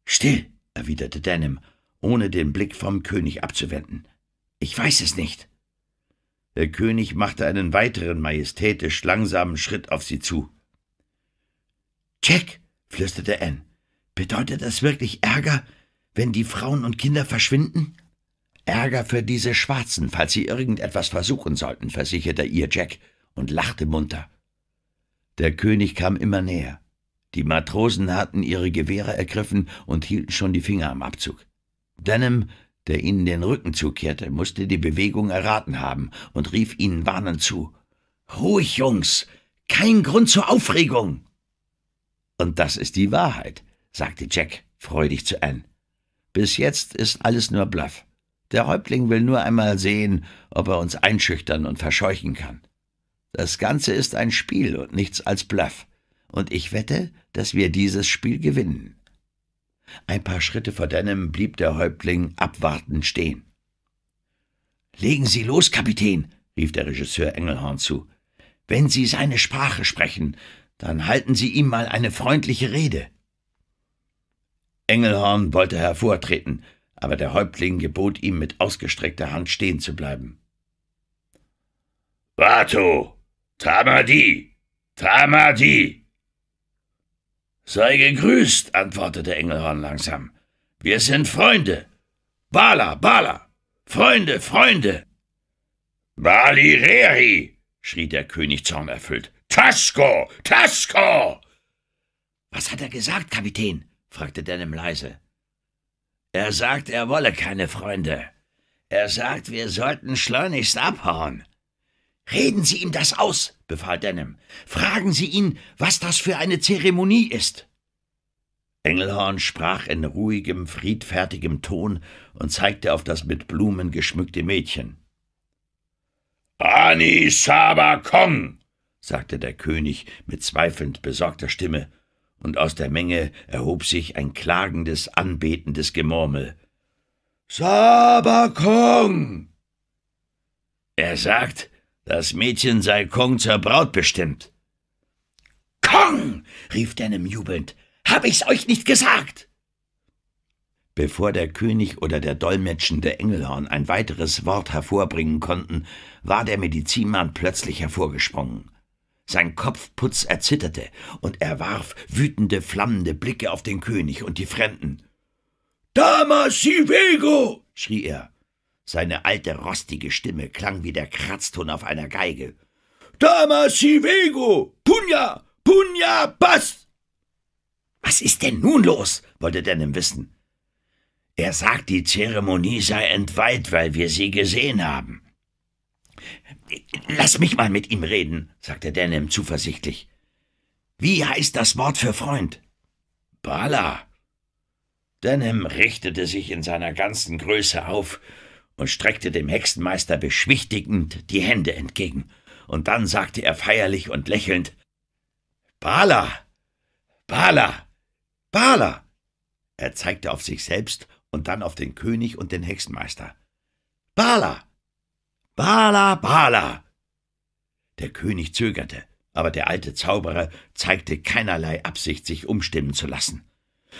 Still, erwiderte Denham, ohne den Blick vom König abzuwenden. Ich weiß es nicht. Der König machte einen weiteren majestätisch langsamen Schritt auf sie zu. Jack, flüsterte Anne, bedeutet das wirklich Ärger, wenn die Frauen und Kinder verschwinden? Ärger für diese Schwarzen, falls sie irgendetwas versuchen sollten, versicherte ihr Jack und lachte munter. Der König kam immer näher. Die Matrosen hatten ihre Gewehre ergriffen und hielten schon die Finger am Abzug. Denham, der ihnen den Rücken zukehrte, musste die Bewegung erraten haben und rief ihnen warnend zu. Ruhig, Jungs! Kein Grund zur Aufregung! Und das ist die Wahrheit, sagte Jack freudig zu Ann. Bis jetzt ist alles nur Bluff. Der Häuptling will nur einmal sehen, ob er uns einschüchtern und verscheuchen kann. Das Ganze ist ein Spiel und nichts als Bluff, und ich wette, dass wir dieses Spiel gewinnen. Ein paar Schritte vor Denham blieb der Häuptling abwartend stehen. Legen Sie los, Kapitän, rief der Regisseur Engelhorn zu. Wenn Sie seine Sprache sprechen, dann halten Sie ihm mal eine freundliche Rede. Engelhorn wollte hervortreten, aber der Häuptling gebot ihm mit ausgestreckter Hand stehen zu bleiben. Warto, Tamadi! Tamadi! Sei gegrüßt, antwortete Engelhorn langsam. Wir sind Freunde. Bala, Bala! Freunde, Freunde! Bali Reri! schrie der König zornerfüllt. Tasko! Tasko! Was hat er gesagt, Kapitän? fragte Denim leise. Er sagt, er wolle keine Freunde. Er sagt, wir sollten schleunigst abhauen. Reden Sie ihm das aus, befahl Denham. Fragen Sie ihn, was das für eine Zeremonie ist. Engelhorn sprach in ruhigem, friedfertigem Ton und zeigte auf das mit Blumen geschmückte Mädchen. Ani Kong, sagte der König mit zweifelnd besorgter Stimme, und aus der Menge erhob sich ein klagendes, anbetendes Gemurmel. Saba Kong! Er sagt, das Mädchen sei Kong zur Braut bestimmt. Kong! rief Denim jubelnd. Hab ich's euch nicht gesagt! Bevor der König oder der dolmetschende Engelhorn ein weiteres Wort hervorbringen konnten, war der Medizinmann plötzlich hervorgesprungen. Sein Kopfputz erzitterte, und er warf wütende, flammende Blicke auf den König und die Fremden. Damasivego! schrie er. Seine alte, rostige Stimme klang wie der Kratzton auf einer Geige. Tama Shivego! Punja! Punja! Pass! Was ist denn nun los? wollte Denim wissen. Er sagt, die Zeremonie sei entweiht, weil wir sie gesehen haben. Lass mich mal mit ihm reden, sagte Denim zuversichtlich. Wie heißt das Wort für Freund? Bala. Denham richtete sich in seiner ganzen Größe auf und streckte dem Hexenmeister beschwichtigend die Hände entgegen, und dann sagte er feierlich und lächelnd Bala. Bala. Bala. Er zeigte auf sich selbst und dann auf den König und den Hexenmeister. Bala. Bala, Bala. Der König zögerte, aber der alte Zauberer zeigte keinerlei Absicht, sich umstimmen zu lassen.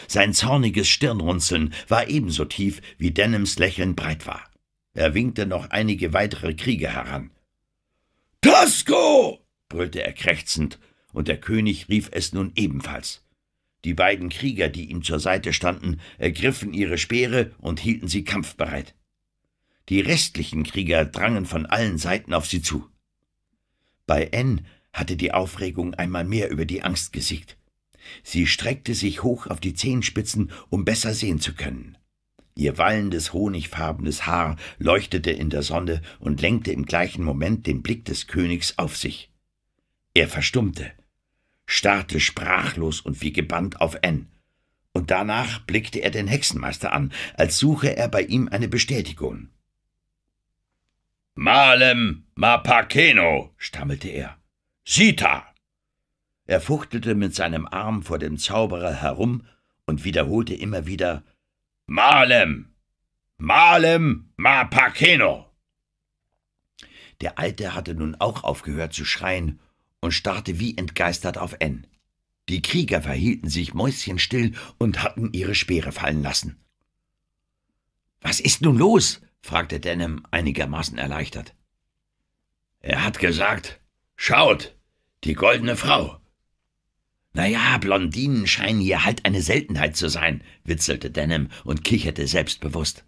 Sein zorniges Stirnrunzeln war ebenso tief, wie Denims Lächeln breit war. Er winkte noch einige weitere Krieger heran. Tasko! brüllte er krächzend, und der König rief es nun ebenfalls. Die beiden Krieger, die ihm zur Seite standen, ergriffen ihre Speere und hielten sie kampfbereit. Die restlichen Krieger drangen von allen Seiten auf sie zu. Bei N hatte die Aufregung einmal mehr über die Angst gesiegt. Sie streckte sich hoch auf die Zehenspitzen, um besser sehen zu können. Ihr wallendes, honigfarbenes Haar leuchtete in der Sonne und lenkte im gleichen Moment den Blick des Königs auf sich. Er verstummte, starrte sprachlos und wie gebannt auf N. Und danach blickte er den Hexenmeister an, als suche er bei ihm eine Bestätigung. Malem Mapakeno, stammelte er. Sita! Er fuchtelte mit seinem Arm vor dem Zauberer herum und wiederholte immer wieder Malem! Malem Mapakeno! Der Alte hatte nun auch aufgehört zu schreien und starrte wie entgeistert auf N. Die Krieger verhielten sich mäuschenstill und hatten ihre Speere fallen lassen. Was ist nun los? fragte Denham einigermaßen erleichtert. Er hat gesagt, schaut, die goldene Frau, »Naja, Blondinen scheinen hier halt eine Seltenheit zu sein«, witzelte Denham und kicherte selbstbewusst.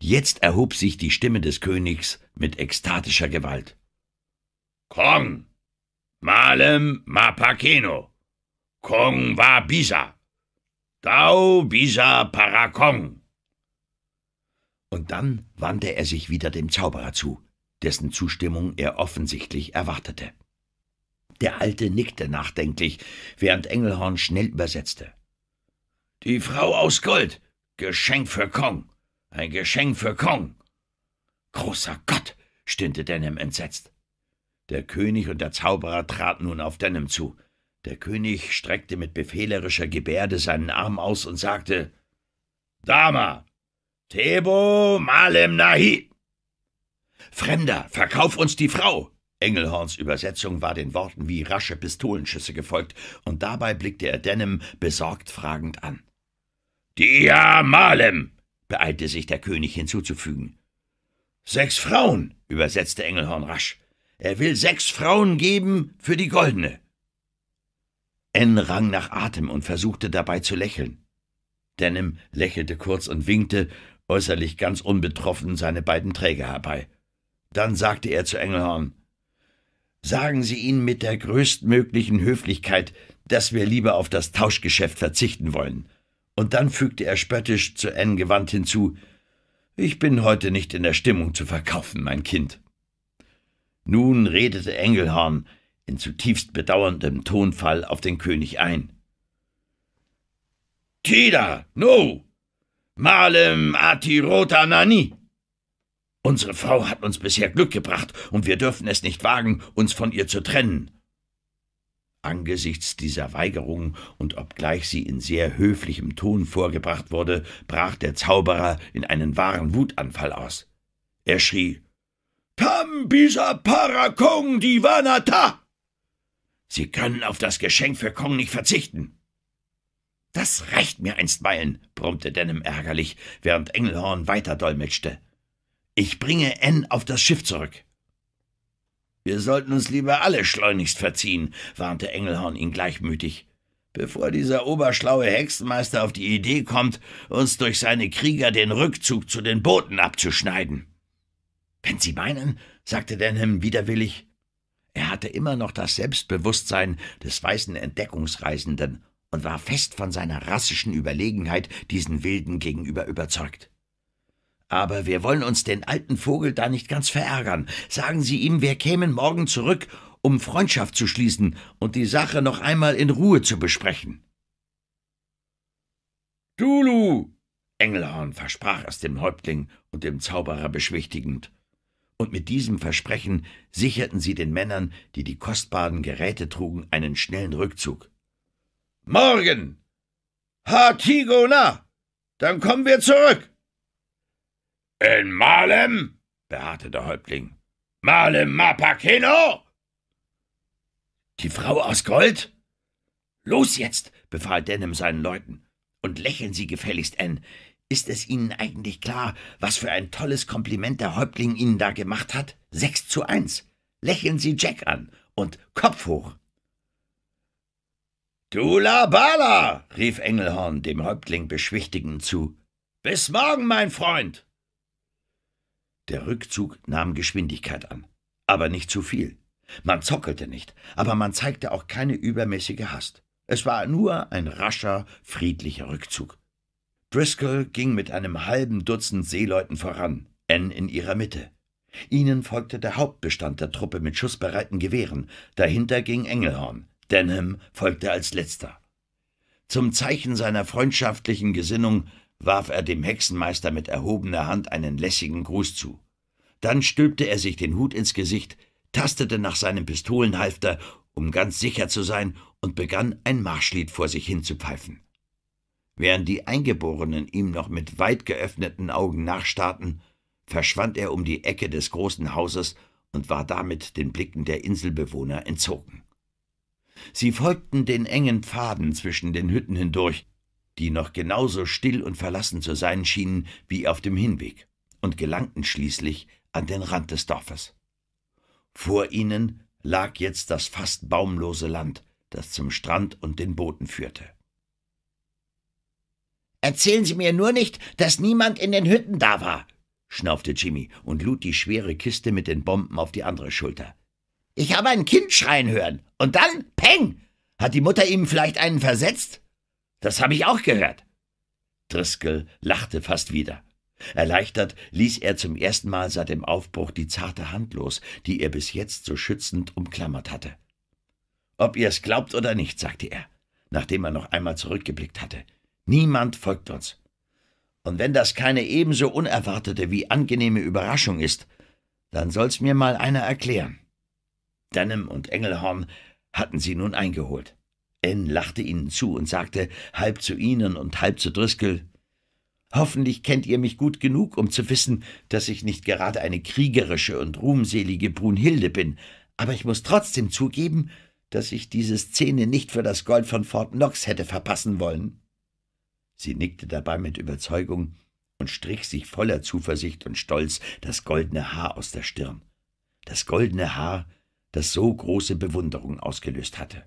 Jetzt erhob sich die Stimme des Königs mit ekstatischer Gewalt. »Kong! Malem Mapakeno! Kong wa Bisa! Dao Bisa para Kong!« Und dann wandte er sich wieder dem Zauberer zu, dessen Zustimmung er offensichtlich erwartete. Der Alte nickte nachdenklich, während Engelhorn schnell übersetzte. Die Frau aus Gold. Geschenk für Kong. Ein Geschenk für Kong. Großer Gott, stöhnte Denim entsetzt. Der König und der Zauberer traten nun auf Denim zu. Der König streckte mit befehlerischer Gebärde seinen Arm aus und sagte Dama, Tebo Malem Nahi. Fremder, verkauf uns die Frau. Engelhorns Übersetzung war den Worten wie rasche Pistolenschüsse gefolgt, und dabei blickte er Denham besorgt fragend an. Dia Malem, beeilte sich der König hinzuzufügen. Sechs Frauen, übersetzte Engelhorn rasch. Er will sechs Frauen geben für die goldene. N rang nach Atem und versuchte dabei zu lächeln. Denham lächelte kurz und winkte, äußerlich ganz unbetroffen, seine beiden Träger herbei. Dann sagte er zu Engelhorn Sagen Sie ihnen mit der größtmöglichen Höflichkeit, dass wir lieber auf das Tauschgeschäft verzichten wollen. Und dann fügte er spöttisch zu N gewandt hinzu, ich bin heute nicht in der Stimmung zu verkaufen, mein Kind. Nun redete Engelhorn in zutiefst bedauerndem Tonfall auf den König ein. Tida, no! Malem atirota nani! Unsere Frau hat uns bisher Glück gebracht, und wir dürfen es nicht wagen, uns von ihr zu trennen. Angesichts dieser Weigerung und obgleich sie in sehr höflichem Ton vorgebracht wurde, brach der Zauberer in einen wahren Wutanfall aus. Er schrie Tam para Kong divanata! Sie können auf das Geschenk für Kong nicht verzichten. Das reicht mir einstweilen, brummte Denim ärgerlich, während Engelhorn weiter dolmetschte. Ich bringe N auf das Schiff zurück. Wir sollten uns lieber alle schleunigst verziehen, warnte Engelhorn ihn gleichmütig, bevor dieser oberschlaue Hexenmeister auf die Idee kommt, uns durch seine Krieger den Rückzug zu den Booten abzuschneiden. Wenn Sie meinen, sagte Denham widerwillig. Er hatte immer noch das Selbstbewusstsein des weißen Entdeckungsreisenden und war fest von seiner rassischen Überlegenheit diesen Wilden gegenüber überzeugt. Aber wir wollen uns den alten Vogel da nicht ganz verärgern. Sagen Sie ihm, wir kämen morgen zurück, um Freundschaft zu schließen und die Sache noch einmal in Ruhe zu besprechen. Dulu! Engelhorn versprach es dem Häuptling und dem Zauberer beschwichtigend. Und mit diesem Versprechen sicherten sie den Männern, die die kostbaren Geräte trugen, einen schnellen Rückzug. Morgen! Hatigona! Dann kommen wir zurück! In Malem? beharrte der Häuptling. Malem Mapakeno? Die Frau aus Gold? Los jetzt, befahl Denim seinen Leuten. Und lächeln Sie gefälligst, Anne. Ist es Ihnen eigentlich klar, was für ein tolles Kompliment der Häuptling Ihnen da gemacht hat? Sechs zu eins. Lächeln Sie Jack an und Kopf hoch. Dula Bala, rief Engelhorn dem Häuptling beschwichtigend zu. Bis morgen, mein Freund! Der Rückzug nahm Geschwindigkeit an, aber nicht zu viel. Man zockelte nicht, aber man zeigte auch keine übermäßige Hast. Es war nur ein rascher, friedlicher Rückzug. Driscoll ging mit einem halben Dutzend Seeleuten voran, Anne in ihrer Mitte. Ihnen folgte der Hauptbestand der Truppe mit schussbereiten Gewehren, dahinter ging Engelhorn, Denham folgte als letzter. Zum Zeichen seiner freundschaftlichen Gesinnung warf er dem Hexenmeister mit erhobener Hand einen lässigen Gruß zu. Dann stülpte er sich den Hut ins Gesicht, tastete nach seinem Pistolenhalfter, um ganz sicher zu sein, und begann ein Marschlied vor sich hinzupfeifen. Während die Eingeborenen ihm noch mit weit geöffneten Augen nachstarrten, verschwand er um die Ecke des großen Hauses und war damit den Blicken der Inselbewohner entzogen. Sie folgten den engen Pfaden zwischen den Hütten hindurch, die noch genauso still und verlassen zu sein schienen wie auf dem Hinweg, und gelangten schließlich an den Rand des Dorfes. Vor ihnen lag jetzt das fast baumlose Land, das zum Strand und den Booten führte. Erzählen Sie mir nur nicht, dass niemand in den Hütten da war, schnaufte Jimmy und lud die schwere Kiste mit den Bomben auf die andere Schulter. Ich habe ein Kind schreien hören, und dann, peng, hat die Mutter ihm vielleicht einen versetzt? Das habe ich auch gehört. Driscoll lachte fast wieder. Erleichtert ließ er zum ersten Mal seit dem Aufbruch die zarte Hand los, die er bis jetzt so schützend umklammert hatte. Ob ihr es glaubt oder nicht, sagte er, nachdem er noch einmal zurückgeblickt hatte. Niemand folgt uns. Und wenn das keine ebenso unerwartete wie angenehme Überraschung ist, dann soll's mir mal einer erklären. Denham und Engelhorn hatten sie nun eingeholt. N lachte ihnen zu und sagte, halb zu ihnen und halb zu Driscoll, Hoffentlich kennt ihr mich gut genug, um zu wissen, dass ich nicht gerade eine kriegerische und ruhmselige Brunhilde bin, aber ich muss trotzdem zugeben, dass ich diese Szene nicht für das Gold von Fort Knox hätte verpassen wollen. Sie nickte dabei mit Überzeugung und strich sich voller Zuversicht und Stolz das goldene Haar aus der Stirn. Das goldene Haar, das so große Bewunderung ausgelöst hatte.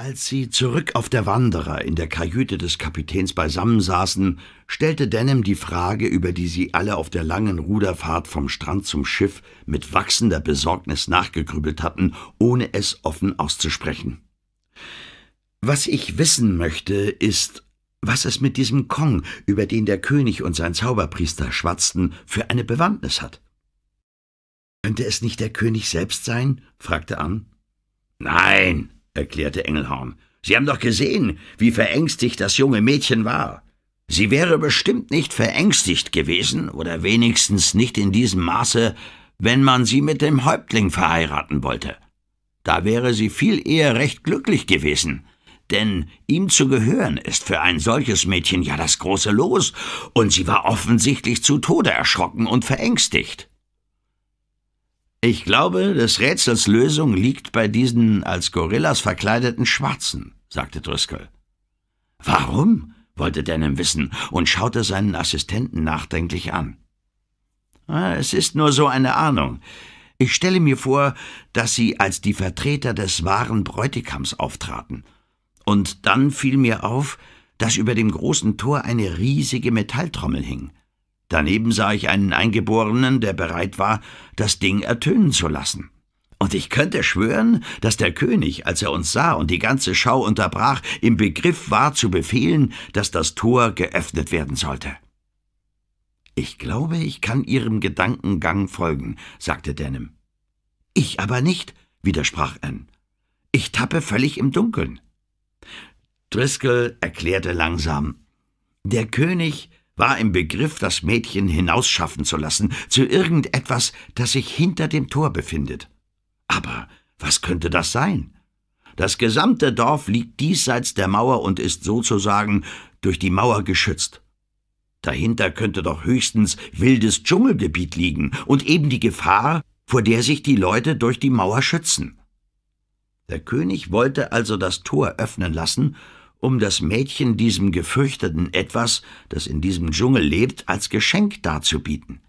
Als sie zurück auf der Wanderer in der Kajüte des Kapitäns beisammensaßen, stellte Denham die Frage, über die sie alle auf der langen Ruderfahrt vom Strand zum Schiff mit wachsender Besorgnis nachgegrübelt hatten, ohne es offen auszusprechen. Was ich wissen möchte, ist, was es mit diesem Kong, über den der König und sein Zauberpriester schwatzten, für eine Bewandtnis hat. Könnte es nicht der König selbst sein? fragte Ann. Nein, erklärte Engelhorn. Sie haben doch gesehen, wie verängstigt das junge Mädchen war. Sie wäre bestimmt nicht verängstigt gewesen, oder wenigstens nicht in diesem Maße, wenn man sie mit dem Häuptling verheiraten wollte. Da wäre sie viel eher recht glücklich gewesen, denn ihm zu gehören ist für ein solches Mädchen ja das große Los, und sie war offensichtlich zu Tode erschrocken und verängstigt. Ich glaube, des Rätsels Lösung liegt bei diesen als Gorillas verkleideten Schwarzen, sagte Driscoll. Warum? wollte Denham wissen und schaute seinen Assistenten nachdenklich an. Ah, es ist nur so eine Ahnung. Ich stelle mir vor, dass sie als die Vertreter des wahren Bräutigams auftraten. Und dann fiel mir auf, dass über dem großen Tor eine riesige Metalltrommel hing. Daneben sah ich einen Eingeborenen, der bereit war, das Ding ertönen zu lassen. Und ich könnte schwören, dass der König, als er uns sah und die ganze Schau unterbrach, im Begriff war zu befehlen, dass das Tor geöffnet werden sollte. Ich glaube, ich kann Ihrem Gedankengang folgen, sagte Denim. Ich aber nicht, widersprach Anne. Ich tappe völlig im Dunkeln. Driscoll erklärte langsam. Der König war im Begriff, das Mädchen hinausschaffen zu lassen, zu irgendetwas, das sich hinter dem Tor befindet. Aber was könnte das sein? Das gesamte Dorf liegt diesseits der Mauer und ist sozusagen durch die Mauer geschützt. Dahinter könnte doch höchstens wildes Dschungelgebiet liegen und eben die Gefahr, vor der sich die Leute durch die Mauer schützen. Der König wollte also das Tor öffnen lassen um das Mädchen diesem gefürchteten Etwas, das in diesem Dschungel lebt, als Geschenk darzubieten.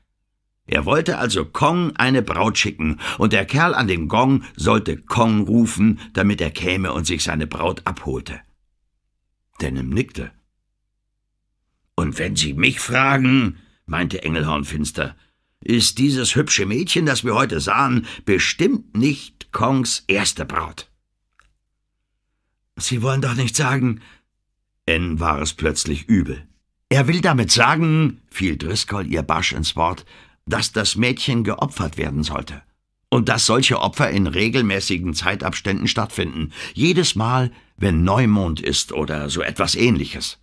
Er wollte also Kong eine Braut schicken, und der Kerl an dem Gong sollte Kong rufen, damit er käme und sich seine Braut abholte. Denim nickte. Und wenn Sie mich fragen, meinte Engelhorn finster, ist dieses hübsche Mädchen, das wir heute sahen, bestimmt nicht Kongs erste Braut. Sie wollen doch nicht sagen. N war es plötzlich übel. Er will damit sagen, fiel Driscoll ihr barsch ins Wort, dass das Mädchen geopfert werden sollte. Und dass solche Opfer in regelmäßigen Zeitabständen stattfinden, jedes Mal, wenn Neumond ist oder so etwas ähnliches.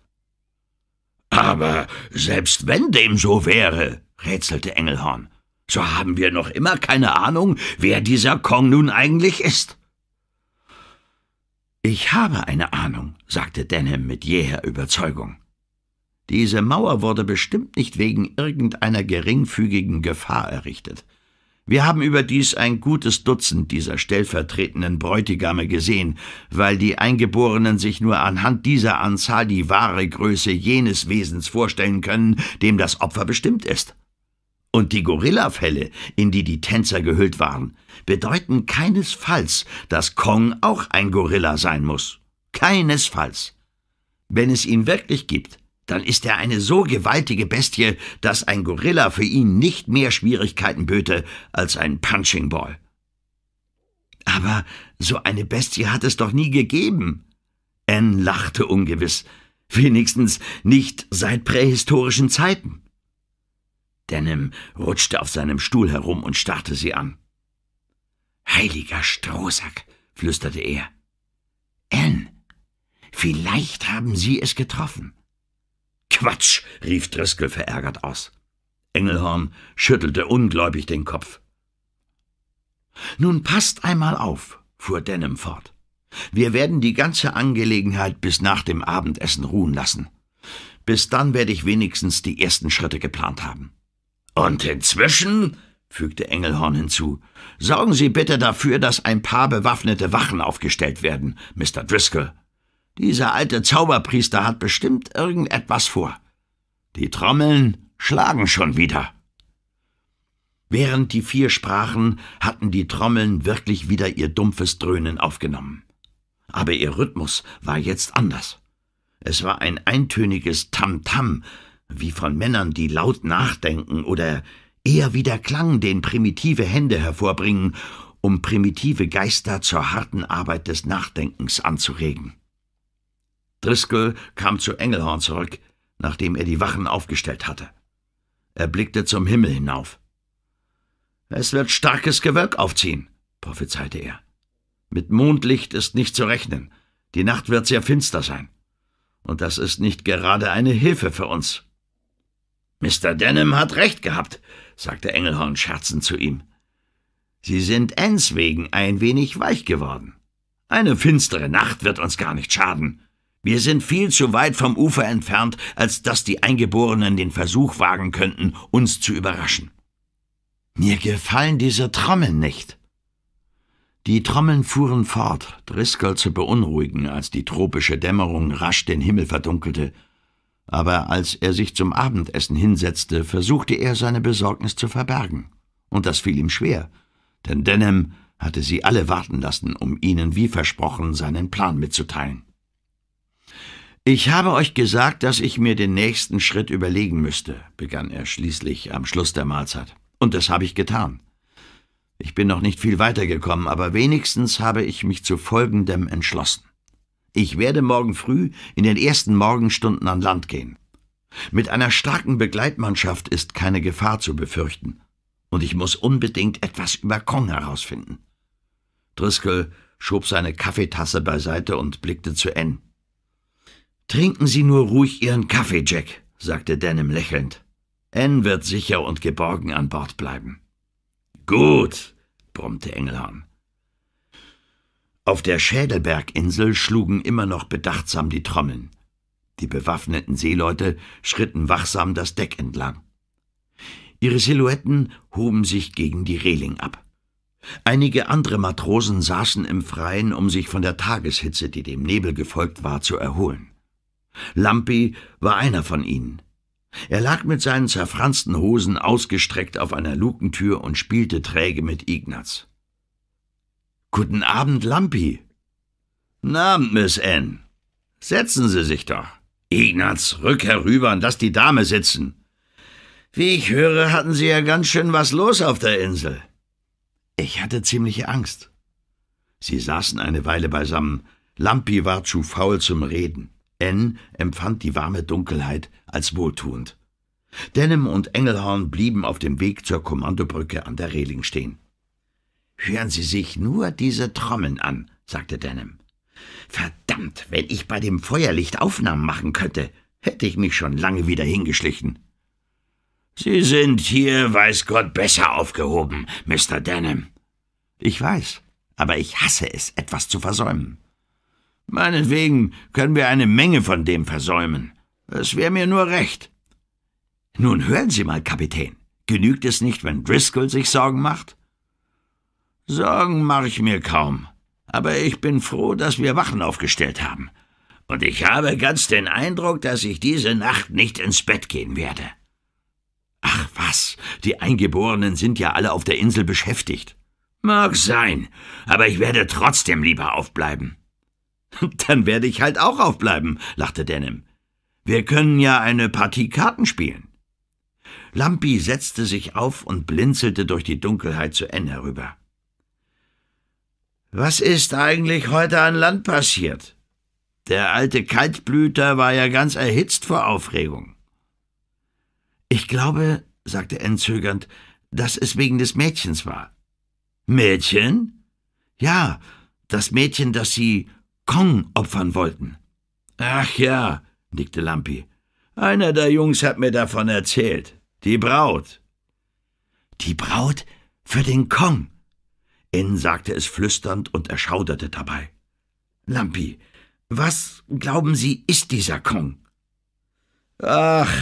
Aber selbst wenn dem so wäre, rätselte Engelhorn, so haben wir noch immer keine Ahnung, wer dieser Kong nun eigentlich ist. Ich habe eine Ahnung, sagte Denham mit jäher Überzeugung. Diese Mauer wurde bestimmt nicht wegen irgendeiner geringfügigen Gefahr errichtet. Wir haben überdies ein gutes Dutzend dieser stellvertretenden Bräutigame gesehen, weil die Eingeborenen sich nur anhand dieser Anzahl die wahre Größe jenes Wesens vorstellen können, dem das Opfer bestimmt ist und die Gorillafälle, in die die Tänzer gehüllt waren, bedeuten keinesfalls, dass Kong auch ein Gorilla sein muss. Keinesfalls. Wenn es ihn wirklich gibt, dann ist er eine so gewaltige Bestie, dass ein Gorilla für ihn nicht mehr Schwierigkeiten böte als ein Punching Ball. Aber so eine Bestie hat es doch nie gegeben. Anne lachte ungewiss. Wenigstens nicht seit prähistorischen Zeiten. Denim rutschte auf seinem Stuhl herum und starrte sie an. Heiliger Strohsack, flüsterte er. Ann, vielleicht haben Sie es getroffen. Quatsch, rief Driscoll verärgert aus. Engelhorn schüttelte ungläubig den Kopf. Nun passt einmal auf, fuhr Denim fort. Wir werden die ganze Angelegenheit bis nach dem Abendessen ruhen lassen. Bis dann werde ich wenigstens die ersten Schritte geplant haben. Und inzwischen, fügte Engelhorn hinzu, sorgen Sie bitte dafür, dass ein paar bewaffnete Wachen aufgestellt werden, Mr. Driscoll. Dieser alte Zauberpriester hat bestimmt irgendetwas vor. Die Trommeln schlagen schon wieder. Während die vier sprachen, hatten die Trommeln wirklich wieder ihr dumpfes Dröhnen aufgenommen. Aber ihr Rhythmus war jetzt anders. Es war ein eintöniges tam -Tam, wie von Männern, die laut nachdenken oder eher wie der Klang, den primitive Hände hervorbringen, um primitive Geister zur harten Arbeit des Nachdenkens anzuregen. Driscoll kam zu Engelhorn zurück, nachdem er die Wachen aufgestellt hatte. Er blickte zum Himmel hinauf. Es wird starkes Gewölk aufziehen, prophezeite er. Mit Mondlicht ist nicht zu rechnen. Die Nacht wird sehr finster sein. Und das ist nicht gerade eine Hilfe für uns. Mr. Denham hat recht gehabt, sagte Engelhorn scherzend zu ihm. Sie sind Enns wegen ein wenig weich geworden. Eine finstere Nacht wird uns gar nicht schaden. Wir sind viel zu weit vom Ufer entfernt, als dass die Eingeborenen den Versuch wagen könnten, uns zu überraschen. Mir gefallen diese Trommeln nicht. Die Trommeln fuhren fort, Driscoll zu beunruhigen, als die tropische Dämmerung rasch den Himmel verdunkelte aber als er sich zum Abendessen hinsetzte, versuchte er seine Besorgnis zu verbergen, und das fiel ihm schwer, denn Denham hatte sie alle warten lassen, um ihnen wie versprochen seinen Plan mitzuteilen. Ich habe euch gesagt, dass ich mir den nächsten Schritt überlegen müsste, begann er schließlich am Schluss der Mahlzeit, und das habe ich getan. Ich bin noch nicht viel weitergekommen, aber wenigstens habe ich mich zu Folgendem entschlossen. Ich werde morgen früh in den ersten Morgenstunden an Land gehen. Mit einer starken Begleitmannschaft ist keine Gefahr zu befürchten, und ich muss unbedingt etwas über Kong herausfinden. Driscoll schob seine Kaffeetasse beiseite und blickte zu N. Trinken Sie nur ruhig Ihren Kaffee, Jack, sagte Denim lächelnd. N wird sicher und geborgen an Bord bleiben. Gut, brummte Engelhorn. Auf der Schädelberginsel schlugen immer noch bedachtsam die Trommeln. Die bewaffneten Seeleute schritten wachsam das Deck entlang. Ihre Silhouetten hoben sich gegen die Reling ab. Einige andere Matrosen saßen im Freien, um sich von der Tageshitze, die dem Nebel gefolgt war, zu erholen. Lampi war einer von ihnen. Er lag mit seinen zerfransten Hosen ausgestreckt auf einer Lukentür und spielte träge mit Ignaz. Guten Abend, Lampi. Abend, Miss N. Setzen Sie sich doch. Ignaz, rück herüber und lass die Dame sitzen. Wie ich höre, hatten Sie ja ganz schön was los auf der Insel. Ich hatte ziemliche Angst. Sie saßen eine Weile beisammen. Lampi war zu faul zum Reden. N empfand die warme Dunkelheit als wohltuend. Denim und Engelhorn blieben auf dem Weg zur Kommandobrücke an der Reling stehen. Hören Sie sich nur diese Trommeln an, sagte Denham. Verdammt, wenn ich bei dem Feuerlicht Aufnahmen machen könnte, hätte ich mich schon lange wieder hingeschlichen. Sie sind hier, weiß Gott, besser aufgehoben, Mr. Denham. Ich weiß, aber ich hasse es, etwas zu versäumen. Meinetwegen können wir eine Menge von dem versäumen. Es wäre mir nur recht. Nun hören Sie mal, Kapitän. Genügt es nicht, wenn Driscoll sich Sorgen macht? Sorgen mache ich mir kaum, aber ich bin froh, dass wir Wachen aufgestellt haben. Und ich habe ganz den Eindruck, dass ich diese Nacht nicht ins Bett gehen werde. Ach was, die Eingeborenen sind ja alle auf der Insel beschäftigt. Mag sein, aber ich werde trotzdem lieber aufbleiben. Dann werde ich halt auch aufbleiben, lachte Denim. Wir können ja eine Partie Karten spielen. Lampi setzte sich auf und blinzelte durch die Dunkelheit zu N herüber. Was ist eigentlich heute an Land passiert? Der alte Kaltblüter war ja ganz erhitzt vor Aufregung. Ich glaube, sagte Ann zögernd, dass es wegen des Mädchens war. Mädchen? Ja, das Mädchen, das sie Kong opfern wollten. Ach ja, nickte Lampi. Einer der Jungs hat mir davon erzählt. Die Braut. Die Braut für den Kong, N sagte es flüsternd und erschauderte dabei. Lampi, was, glauben Sie, ist dieser Kong? Ach,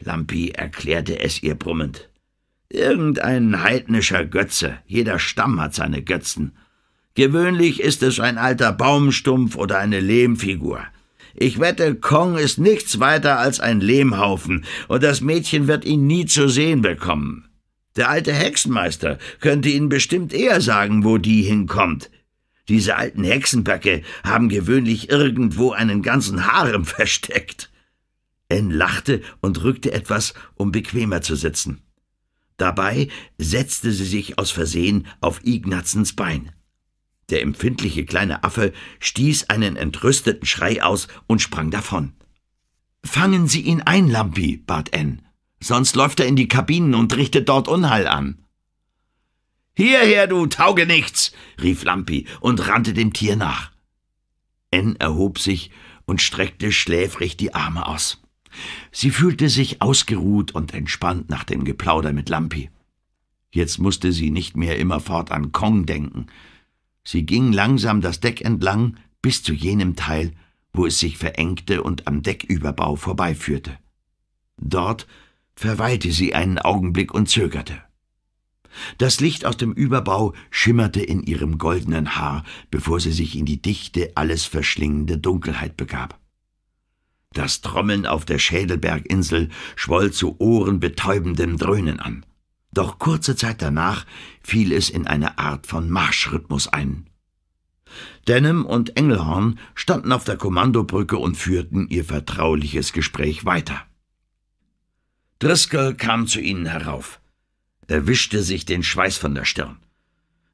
Lampi erklärte es ihr brummend. Irgendein heidnischer Götze. Jeder Stamm hat seine Götzen. Gewöhnlich ist es ein alter Baumstumpf oder eine Lehmfigur. Ich wette, Kong ist nichts weiter als ein Lehmhaufen, und das Mädchen wird ihn nie zu sehen bekommen. Der alte Hexenmeister könnte Ihnen bestimmt eher sagen, wo die hinkommt. Diese alten Hexenböcke haben gewöhnlich irgendwo einen ganzen Harem versteckt. N lachte und rückte etwas, um bequemer zu sitzen. Dabei setzte sie sich aus Versehen auf Ignazens Bein. Der empfindliche kleine Affe stieß einen entrüsteten Schrei aus und sprang davon. Fangen Sie ihn ein, Lampi, bat N sonst läuft er in die Kabinen und richtet dort Unheil an. Hierher, du Taugenichts! rief Lampi und rannte dem Tier nach. N erhob sich und streckte schläfrig die Arme aus. Sie fühlte sich ausgeruht und entspannt nach dem Geplauder mit Lampi. Jetzt musste sie nicht mehr immerfort an Kong denken. Sie ging langsam das Deck entlang bis zu jenem Teil, wo es sich verengte und am Decküberbau vorbeiführte. Dort verweilte sie einen Augenblick und zögerte. Das Licht aus dem Überbau schimmerte in ihrem goldenen Haar, bevor sie sich in die dichte, alles verschlingende Dunkelheit begab. Das Trommeln auf der Schädelberginsel schwoll zu ohrenbetäubendem Dröhnen an. Doch kurze Zeit danach fiel es in eine Art von Marschrhythmus ein. Denham und Engelhorn standen auf der Kommandobrücke und führten ihr vertrauliches Gespräch weiter. Driscoll kam zu ihnen herauf. Er wischte sich den Schweiß von der Stirn.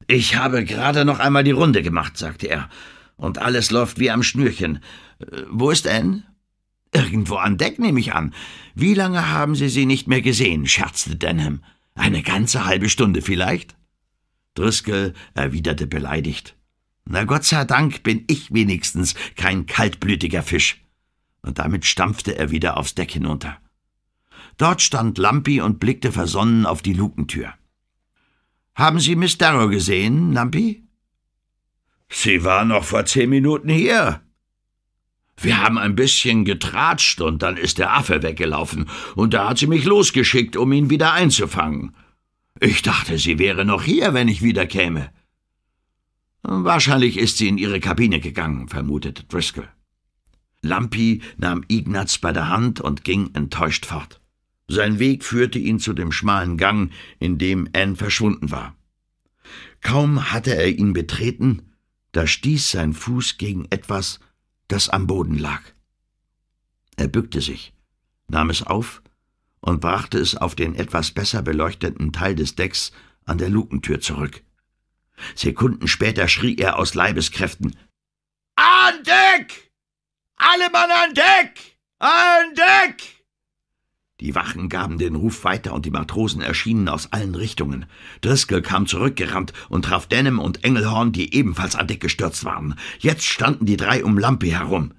Ich habe gerade noch einmal die Runde gemacht, sagte er, und alles läuft wie am Schnürchen. Äh, wo ist Anne? Irgendwo an Deck, nehme ich an. Wie lange haben Sie sie nicht mehr gesehen? scherzte Denham. Eine ganze halbe Stunde vielleicht? Driscoll erwiderte beleidigt. Na Gott sei Dank bin ich wenigstens kein kaltblütiger Fisch. Und damit stampfte er wieder aufs Deck hinunter. Dort stand Lampi und blickte versonnen auf die Lukentür. »Haben Sie Miss Darrow gesehen, Lampi?« »Sie war noch vor zehn Minuten hier.« wir haben ein bisschen getratscht und dann ist der Affe weggelaufen und da hat sie mich losgeschickt, um ihn wieder einzufangen. Ich dachte, sie wäre noch hier, wenn ich wieder käme. Wahrscheinlich ist sie in ihre Kabine gegangen, vermutete Driscoll. Lampi nahm Ignaz bei der Hand und ging enttäuscht fort. Sein Weg führte ihn zu dem schmalen Gang, in dem Anne verschwunden war. Kaum hatte er ihn betreten, da stieß sein Fuß gegen etwas, das am Boden lag. Er bückte sich, nahm es auf und brachte es auf den etwas besser beleuchteten Teil des Decks an der Lukentür zurück. Sekunden später schrie er aus Leibeskräften An Deck! Alle Mann an Deck! An Deck! Die Wachen gaben den Ruf weiter und die Matrosen erschienen aus allen Richtungen. Driscoll kam zurückgerannt und traf Denham und Engelhorn, die ebenfalls an Deck gestürzt waren. Jetzt standen die drei um Lampe herum.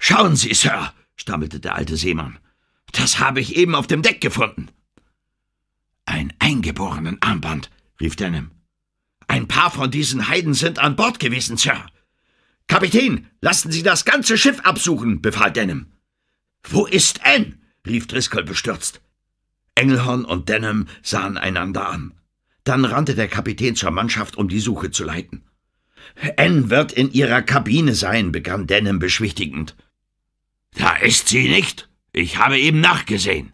Schauen Sie, Sir, stammelte der alte Seemann. Das habe ich eben auf dem Deck gefunden. Ein eingeborenen Armband, rief Denham. Ein paar von diesen Heiden sind an Bord gewesen, Sir. Kapitän, lassen Sie das ganze Schiff absuchen, befahl Denham. Wo ist Anne? rief Driscoll bestürzt. Engelhorn und Denham sahen einander an. Dann rannte der Kapitän zur Mannschaft, um die Suche zu leiten. Anne wird in ihrer Kabine sein, begann Denham beschwichtigend. Da ist sie nicht. Ich habe eben nachgesehen.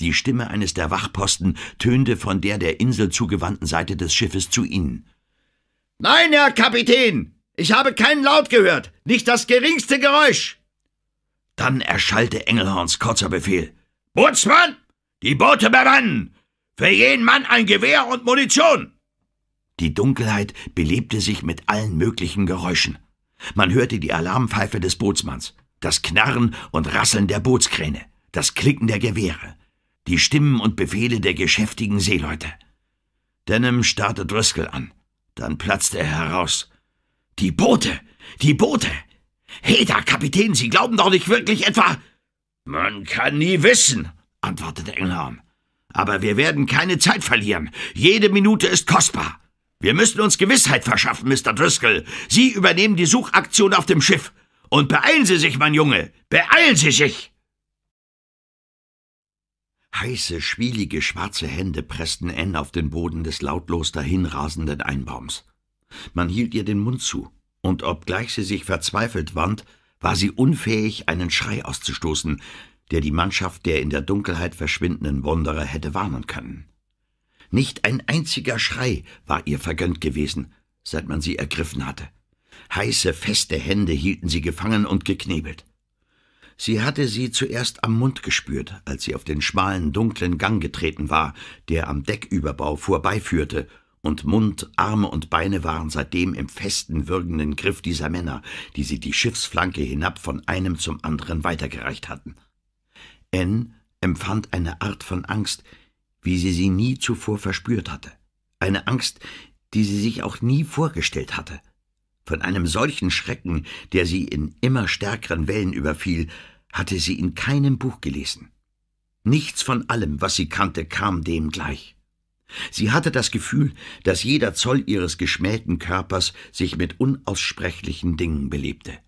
Die Stimme eines der Wachposten tönte von der der Insel zugewandten Seite des Schiffes zu ihnen. Nein, Herr Kapitän, ich habe keinen Laut gehört, nicht das geringste Geräusch. Dann erschallte Engelhorns kurzer Befehl. Bootsmann, die Boote bewannen! Für jeden Mann ein Gewehr und Munition! Die Dunkelheit belebte sich mit allen möglichen Geräuschen. Man hörte die Alarmpfeife des Bootsmanns, das Knarren und Rasseln der Bootskräne, das Klicken der Gewehre, die Stimmen und Befehle der geschäftigen Seeleute. Denham starrte Driscoll an. Dann platzte er heraus. Die Boote! Die Boote! Heda, Kapitän, Sie glauben doch nicht wirklich etwa. Man kann nie wissen, antwortete Engelharm. Aber wir werden keine Zeit verlieren. Jede Minute ist kostbar. Wir müssen uns Gewissheit verschaffen, Mr. Driscoll. Sie übernehmen die Suchaktion auf dem Schiff. Und beeilen Sie sich, mein Junge. Beeilen Sie sich. Heiße, schwielige, schwarze Hände pressten Anne auf den Boden des lautlos dahinrasenden Einbaums. Man hielt ihr den Mund zu, und obgleich sie sich verzweifelt wand, war sie unfähig, einen Schrei auszustoßen, der die Mannschaft der in der Dunkelheit verschwindenden Wanderer hätte warnen können. Nicht ein einziger Schrei war ihr vergönnt gewesen, seit man sie ergriffen hatte. Heiße, feste Hände hielten sie gefangen und geknebelt. Sie hatte sie zuerst am Mund gespürt, als sie auf den schmalen, dunklen Gang getreten war, der am Decküberbau vorbeiführte und Mund, Arme und Beine waren seitdem im festen, würgenden Griff dieser Männer, die sie die Schiffsflanke hinab von einem zum anderen weitergereicht hatten. N empfand eine Art von Angst, wie sie sie nie zuvor verspürt hatte, eine Angst, die sie sich auch nie vorgestellt hatte. Von einem solchen Schrecken, der sie in immer stärkeren Wellen überfiel, hatte sie in keinem Buch gelesen. Nichts von allem, was sie kannte, kam dem gleich. Sie hatte das Gefühl, dass jeder Zoll ihres geschmähten Körpers sich mit unaussprechlichen Dingen belebte.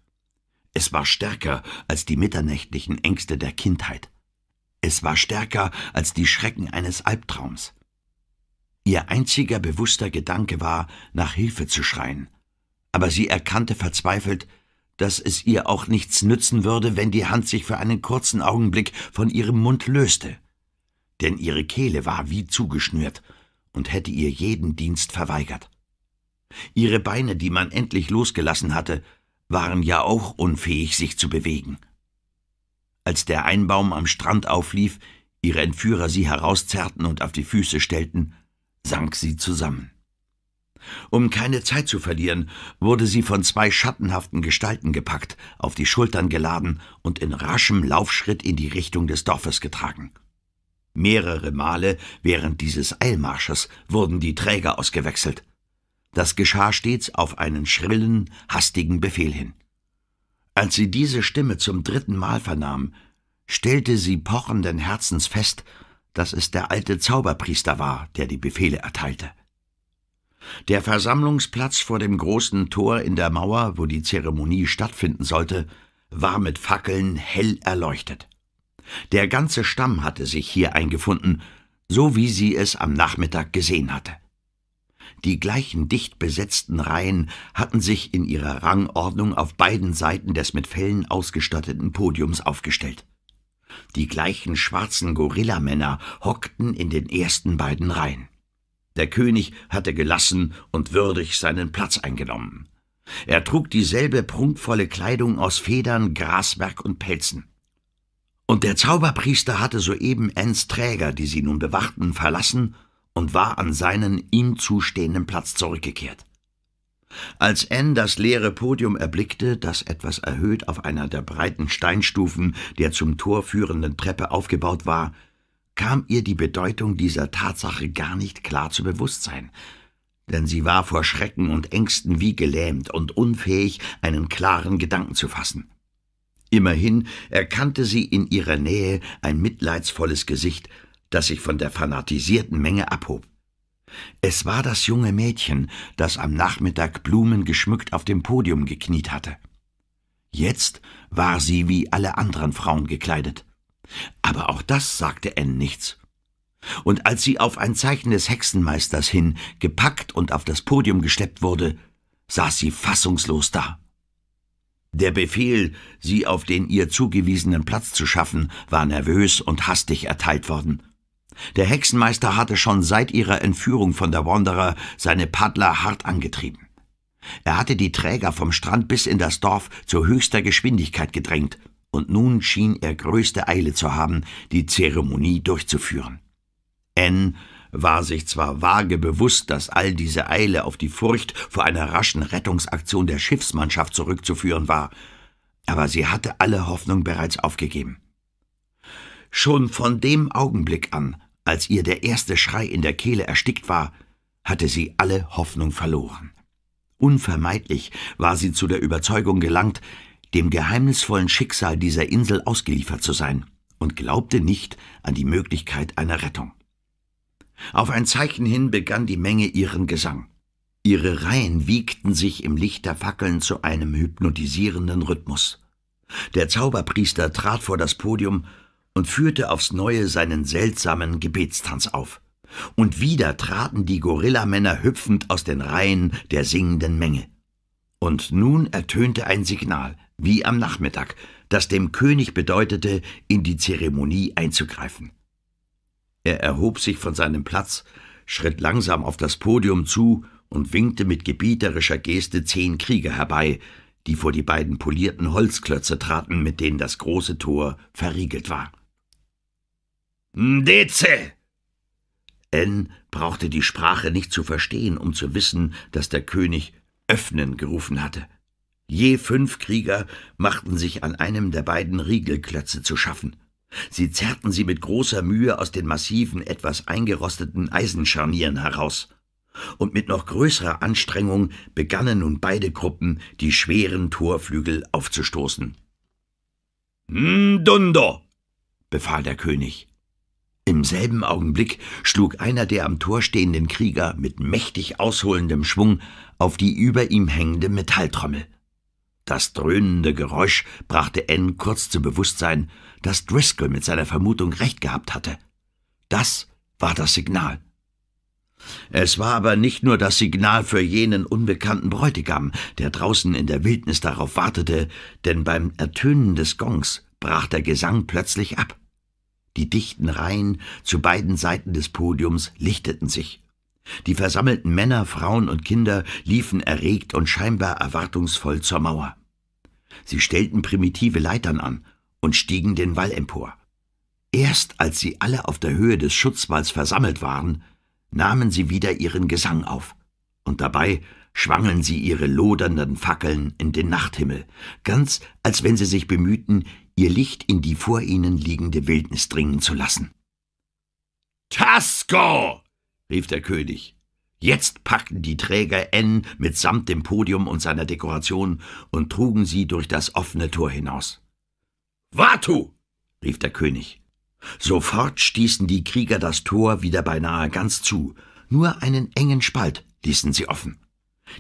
Es war stärker als die mitternächtlichen Ängste der Kindheit. Es war stärker als die Schrecken eines Albtraums. Ihr einziger bewusster Gedanke war, nach Hilfe zu schreien. Aber sie erkannte verzweifelt, dass es ihr auch nichts nützen würde, wenn die Hand sich für einen kurzen Augenblick von ihrem Mund löste. Denn ihre Kehle war wie zugeschnürt und hätte ihr jeden Dienst verweigert. Ihre Beine, die man endlich losgelassen hatte, waren ja auch unfähig, sich zu bewegen. Als der Einbaum am Strand auflief, ihre Entführer sie herauszerrten und auf die Füße stellten, sank sie zusammen. Um keine Zeit zu verlieren, wurde sie von zwei schattenhaften Gestalten gepackt, auf die Schultern geladen und in raschem Laufschritt in die Richtung des Dorfes getragen. Mehrere Male während dieses Eilmarsches wurden die Träger ausgewechselt. Das geschah stets auf einen schrillen, hastigen Befehl hin. Als sie diese Stimme zum dritten Mal vernahm, stellte sie pochenden Herzens fest, dass es der alte Zauberpriester war, der die Befehle erteilte. Der Versammlungsplatz vor dem großen Tor in der Mauer, wo die Zeremonie stattfinden sollte, war mit Fackeln hell erleuchtet. Der ganze Stamm hatte sich hier eingefunden, so wie sie es am Nachmittag gesehen hatte. Die gleichen dicht besetzten Reihen hatten sich in ihrer Rangordnung auf beiden Seiten des mit Fellen ausgestatteten Podiums aufgestellt. Die gleichen schwarzen Gorillamänner hockten in den ersten beiden Reihen. Der König hatte gelassen und würdig seinen Platz eingenommen. Er trug dieselbe prunkvolle Kleidung aus Federn, Graswerk und Pelzen. Und der Zauberpriester hatte soeben Enns Träger, die sie nun bewachten, verlassen und war an seinen ihm zustehenden Platz zurückgekehrt. Als Anne das leere Podium erblickte, das etwas erhöht auf einer der breiten Steinstufen der zum Tor führenden Treppe aufgebaut war, kam ihr die Bedeutung dieser Tatsache gar nicht klar zu Bewusstsein, denn sie war vor Schrecken und Ängsten wie gelähmt und unfähig, einen klaren Gedanken zu fassen. Immerhin erkannte sie in ihrer Nähe ein mitleidsvolles Gesicht, das sich von der fanatisierten Menge abhob. Es war das junge Mädchen, das am Nachmittag Blumen geschmückt auf dem Podium gekniet hatte. Jetzt war sie wie alle anderen Frauen gekleidet. Aber auch das sagte Anne nichts. Und als sie auf ein Zeichen des Hexenmeisters hin gepackt und auf das Podium geschleppt wurde, saß sie fassungslos da. Der Befehl, sie auf den ihr zugewiesenen Platz zu schaffen, war nervös und hastig erteilt worden. Der Hexenmeister hatte schon seit ihrer Entführung von der Wanderer seine Paddler hart angetrieben. Er hatte die Träger vom Strand bis in das Dorf zur höchster Geschwindigkeit gedrängt, und nun schien er größte Eile zu haben, die Zeremonie durchzuführen. N war sich zwar vage bewusst, dass all diese Eile auf die Furcht vor einer raschen Rettungsaktion der Schiffsmannschaft zurückzuführen war, aber sie hatte alle Hoffnung bereits aufgegeben. Schon von dem Augenblick an, als ihr der erste Schrei in der Kehle erstickt war, hatte sie alle Hoffnung verloren. Unvermeidlich war sie zu der Überzeugung gelangt, dem geheimnisvollen Schicksal dieser Insel ausgeliefert zu sein, und glaubte nicht an die Möglichkeit einer Rettung. Auf ein Zeichen hin begann die Menge ihren Gesang. Ihre Reihen wiegten sich im Licht der Fackeln zu einem hypnotisierenden Rhythmus. Der Zauberpriester trat vor das Podium und führte aufs Neue seinen seltsamen Gebetstanz auf. Und wieder traten die Gorillamänner hüpfend aus den Reihen der singenden Menge. Und nun ertönte ein Signal, wie am Nachmittag, das dem König bedeutete, in die Zeremonie einzugreifen. Er erhob sich von seinem Platz, schritt langsam auf das Podium zu und winkte mit gebieterischer Geste zehn Krieger herbei, die vor die beiden polierten Holzklötze traten, mit denen das große Tor verriegelt war. Ndeze! N brauchte die Sprache nicht zu verstehen, um zu wissen, dass der König öffnen gerufen hatte. Je fünf Krieger machten sich an einem der beiden Riegelklötze zu schaffen. Sie zerrten sie mit großer Mühe aus den massiven, etwas eingerosteten Eisenscharnieren heraus. Und mit noch größerer Anstrengung begannen nun beide Gruppen, die schweren Torflügel aufzustoßen. Ndundo! Hm, befahl der König. Im selben Augenblick schlug einer der am Tor stehenden Krieger mit mächtig ausholendem Schwung auf die über ihm hängende Metalltrommel. Das dröhnende Geräusch brachte N kurz zu Bewusstsein dass Driscoll mit seiner Vermutung recht gehabt hatte. Das war das Signal. Es war aber nicht nur das Signal für jenen unbekannten Bräutigam, der draußen in der Wildnis darauf wartete, denn beim Ertönen des Gongs brach der Gesang plötzlich ab. Die dichten Reihen zu beiden Seiten des Podiums lichteten sich. Die versammelten Männer, Frauen und Kinder liefen erregt und scheinbar erwartungsvoll zur Mauer. Sie stellten primitive Leitern an, und stiegen den Wall empor. Erst als sie alle auf der Höhe des Schutzwalls versammelt waren, nahmen sie wieder ihren Gesang auf, und dabei schwangen sie ihre lodernden Fackeln in den Nachthimmel, ganz als wenn sie sich bemühten, ihr Licht in die vor ihnen liegende Wildnis dringen zu lassen. Tasko! rief der König. Jetzt packten die Träger N mitsamt dem Podium und seiner Dekoration und trugen sie durch das offene Tor hinaus. Watu! rief der König. Sofort stießen die Krieger das Tor wieder beinahe ganz zu, nur einen engen Spalt ließen sie offen.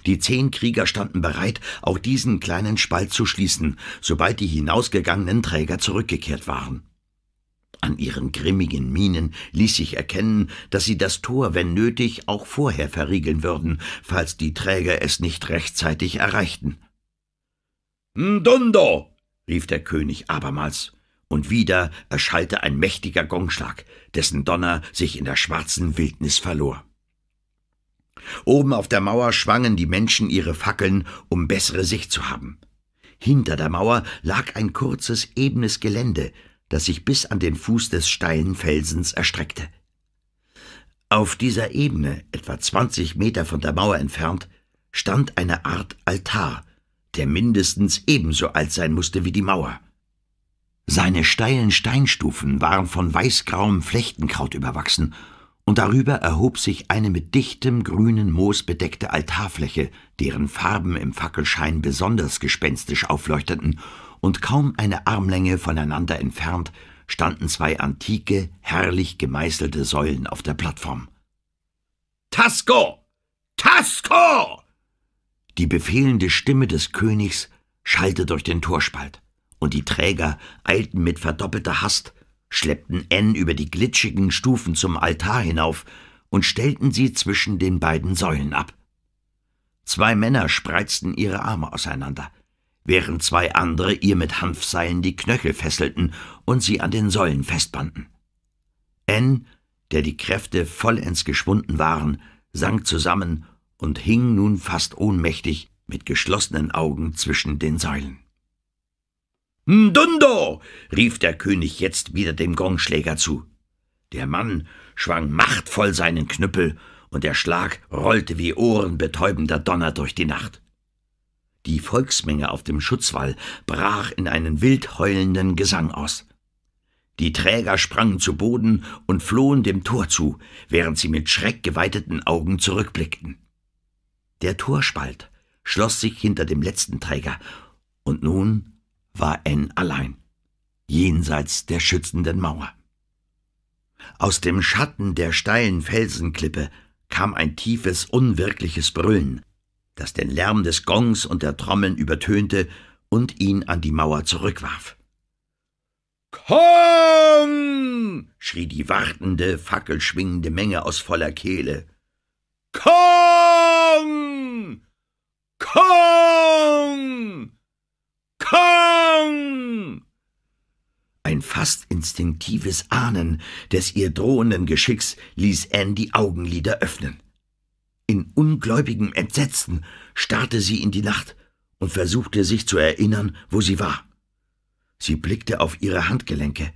Die zehn Krieger standen bereit, auch diesen kleinen Spalt zu schließen, sobald die hinausgegangenen Träger zurückgekehrt waren. An ihren grimmigen Mienen ließ sich erkennen, dass sie das Tor, wenn nötig, auch vorher verriegeln würden, falls die Träger es nicht rechtzeitig erreichten. Ndundo! rief der König abermals, und wieder erschallte ein mächtiger Gongschlag, dessen Donner sich in der schwarzen Wildnis verlor. Oben auf der Mauer schwangen die Menschen ihre Fackeln, um bessere Sicht zu haben. Hinter der Mauer lag ein kurzes, ebenes Gelände, das sich bis an den Fuß des steilen Felsens erstreckte. Auf dieser Ebene, etwa zwanzig Meter von der Mauer entfernt, stand eine Art Altar, der mindestens ebenso alt sein musste wie die Mauer. Seine steilen Steinstufen waren von weißgrauem Flechtenkraut überwachsen, und darüber erhob sich eine mit dichtem grünen Moos bedeckte Altarfläche, deren Farben im Fackelschein besonders gespenstisch aufleuchteten, und kaum eine Armlänge voneinander entfernt standen zwei antike, herrlich gemeißelte Säulen auf der Plattform. Tasko! Tasko! Die befehlende Stimme des Königs schallte durch den Torspalt, und die Träger eilten mit verdoppelter Hast, schleppten N über die glitschigen Stufen zum Altar hinauf und stellten sie zwischen den beiden Säulen ab. Zwei Männer spreizten ihre Arme auseinander, während zwei andere ihr mit Hanfseilen die Knöchel fesselten und sie an den Säulen festbanden. N, der die Kräfte vollends geschwunden waren, sank zusammen und hing nun fast ohnmächtig mit geschlossenen Augen zwischen den Säulen. Ndundo! rief der König jetzt wieder dem Gongschläger zu. Der Mann schwang machtvoll seinen Knüppel, und der Schlag rollte wie ohrenbetäubender Donner durch die Nacht. Die Volksmenge auf dem Schutzwall brach in einen wild heulenden Gesang aus. Die Träger sprangen zu Boden und flohen dem Tor zu, während sie mit schreckgeweiteten Augen zurückblickten. Der Torspalt schloss sich hinter dem letzten Träger, und nun war N allein, jenseits der schützenden Mauer. Aus dem Schatten der steilen Felsenklippe kam ein tiefes, unwirkliches Brüllen, das den Lärm des Gongs und der Trommeln übertönte und ihn an die Mauer zurückwarf. Komm! schrie die wartende, fackelschwingende Menge aus voller Kehle. Komm! Komm! Komm! Ein fast instinktives Ahnen des ihr drohenden Geschicks ließ Anne die Augenlider öffnen. In ungläubigem Entsetzen starrte sie in die Nacht und versuchte sich zu erinnern, wo sie war. Sie blickte auf ihre Handgelenke.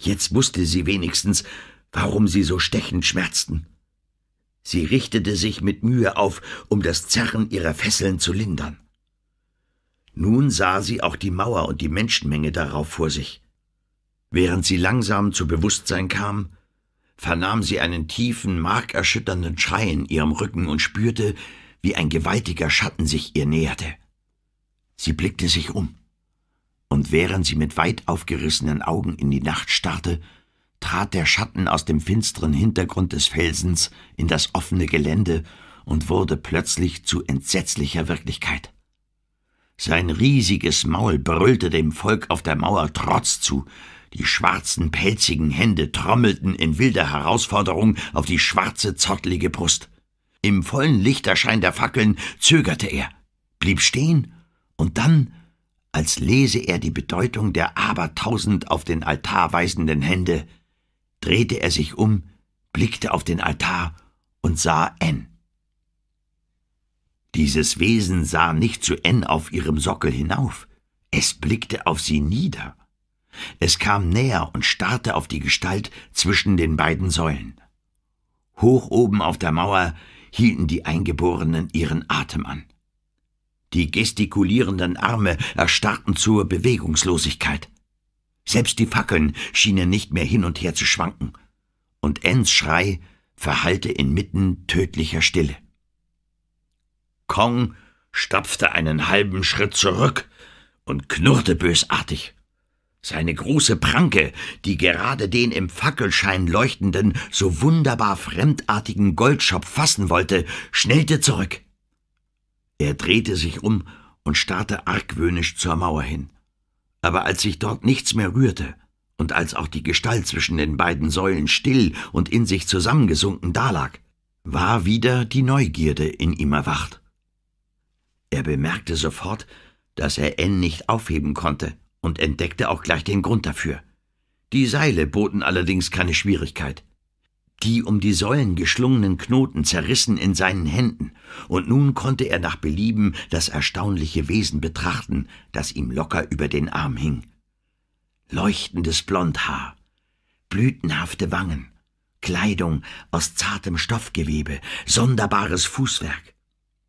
Jetzt wusste sie wenigstens, warum sie so stechend schmerzten. Sie richtete sich mit Mühe auf, um das Zerren ihrer Fesseln zu lindern. Nun sah sie auch die Mauer und die Menschenmenge darauf vor sich. Während sie langsam zu Bewusstsein kam, vernahm sie einen tiefen, markerschütternden Schrei in ihrem Rücken und spürte, wie ein gewaltiger Schatten sich ihr näherte. Sie blickte sich um, und während sie mit weit aufgerissenen Augen in die Nacht starrte, trat der Schatten aus dem finsteren Hintergrund des Felsens in das offene Gelände und wurde plötzlich zu entsetzlicher Wirklichkeit. Sein riesiges Maul brüllte dem Volk auf der Mauer Trotz zu, die schwarzen, pelzigen Hände trommelten in wilder Herausforderung auf die schwarze, zottlige Brust. Im vollen Lichterschein der Fackeln zögerte er, blieb stehen und dann, als lese er die Bedeutung der abertausend auf den Altar weisenden Hände, drehte er sich um, blickte auf den Altar und sah N. Dieses Wesen sah nicht zu N auf ihrem Sockel hinauf, es blickte auf sie nieder. Es kam näher und starrte auf die Gestalt zwischen den beiden Säulen. Hoch oben auf der Mauer hielten die Eingeborenen ihren Atem an. Die gestikulierenden Arme erstarrten zur Bewegungslosigkeit. Selbst die Fackeln schienen nicht mehr hin und her zu schwanken, und Enns Schrei verhallte inmitten tödlicher Stille. Kong stapfte einen halben Schritt zurück und knurrte bösartig. Seine große Pranke, die gerade den im Fackelschein leuchtenden, so wunderbar fremdartigen Goldschopf fassen wollte, schnellte zurück. Er drehte sich um und starrte argwöhnisch zur Mauer hin aber als sich dort nichts mehr rührte und als auch die Gestalt zwischen den beiden Säulen still und in sich zusammengesunken dalag, war wieder die Neugierde in ihm erwacht. Er bemerkte sofort, dass er N nicht aufheben konnte und entdeckte auch gleich den Grund dafür. Die Seile boten allerdings keine Schwierigkeit die um die Säulen geschlungenen Knoten zerrissen in seinen Händen, und nun konnte er nach Belieben das erstaunliche Wesen betrachten, das ihm locker über den Arm hing. Leuchtendes Blondhaar, blütenhafte Wangen, Kleidung aus zartem Stoffgewebe, sonderbares Fußwerk.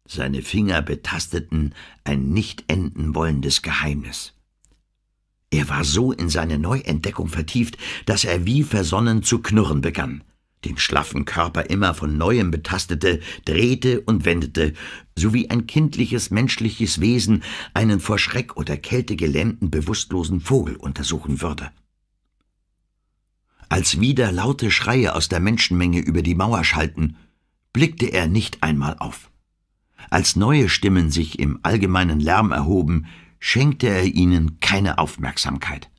Seine Finger betasteten ein nicht enden wollendes Geheimnis. Er war so in seine Neuentdeckung vertieft, dass er wie versonnen zu knurren begann – den schlaffen Körper immer von neuem betastete, drehte und wendete, so wie ein kindliches menschliches Wesen einen vor Schreck oder Kälte gelähmten bewusstlosen Vogel untersuchen würde. Als wieder laute Schreie aus der Menschenmenge über die Mauer schallten, blickte er nicht einmal auf. Als neue Stimmen sich im allgemeinen Lärm erhoben, schenkte er ihnen keine Aufmerksamkeit.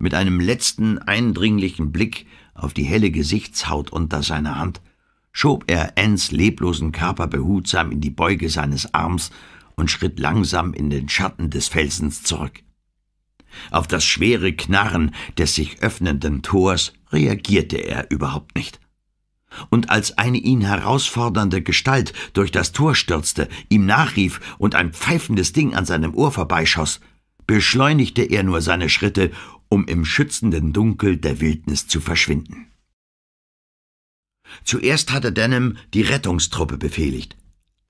Mit einem letzten eindringlichen Blick auf die helle Gesichtshaut unter seiner Hand, schob er Anns leblosen Körper behutsam in die Beuge seines Arms und schritt langsam in den Schatten des Felsens zurück. Auf das schwere Knarren des sich öffnenden Tors reagierte er überhaupt nicht. Und als eine ihn herausfordernde Gestalt durch das Tor stürzte, ihm nachrief und ein pfeifendes Ding an seinem Ohr vorbeischoss, beschleunigte er nur seine Schritte um im schützenden Dunkel der Wildnis zu verschwinden. Zuerst hatte Denham die Rettungstruppe befehligt.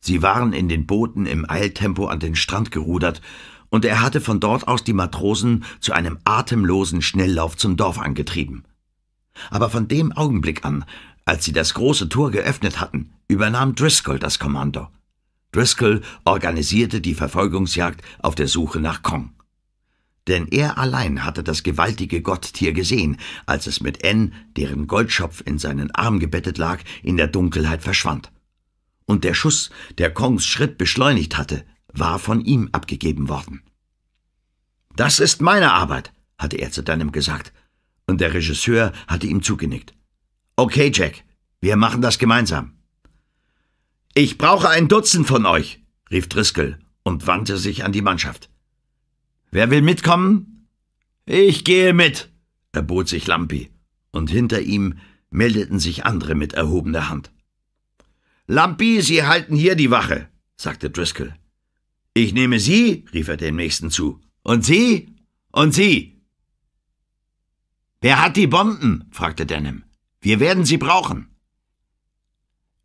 Sie waren in den Booten im Eiltempo an den Strand gerudert, und er hatte von dort aus die Matrosen zu einem atemlosen Schnelllauf zum Dorf angetrieben. Aber von dem Augenblick an, als sie das große Tor geöffnet hatten, übernahm Driscoll das Kommando. Driscoll organisierte die Verfolgungsjagd auf der Suche nach Kong denn er allein hatte das gewaltige Gotttier gesehen, als es mit N, deren Goldschopf in seinen Arm gebettet lag, in der Dunkelheit verschwand. Und der Schuss, der Kongs Schritt beschleunigt hatte, war von ihm abgegeben worden. Das ist meine Arbeit, hatte er zu Deinem gesagt, und der Regisseur hatte ihm zugenickt. Okay, Jack, wir machen das gemeinsam. Ich brauche ein Dutzend von euch, rief Driscoll und wandte sich an die Mannschaft. Wer will mitkommen? Ich gehe mit, erbot sich Lampi, und hinter ihm meldeten sich andere mit erhobener Hand. Lampi, Sie halten hier die Wache, sagte Driscoll. Ich nehme Sie, rief er dem nächsten zu. Und Sie? Und Sie? Wer hat die Bomben? fragte Denham. Wir werden sie brauchen.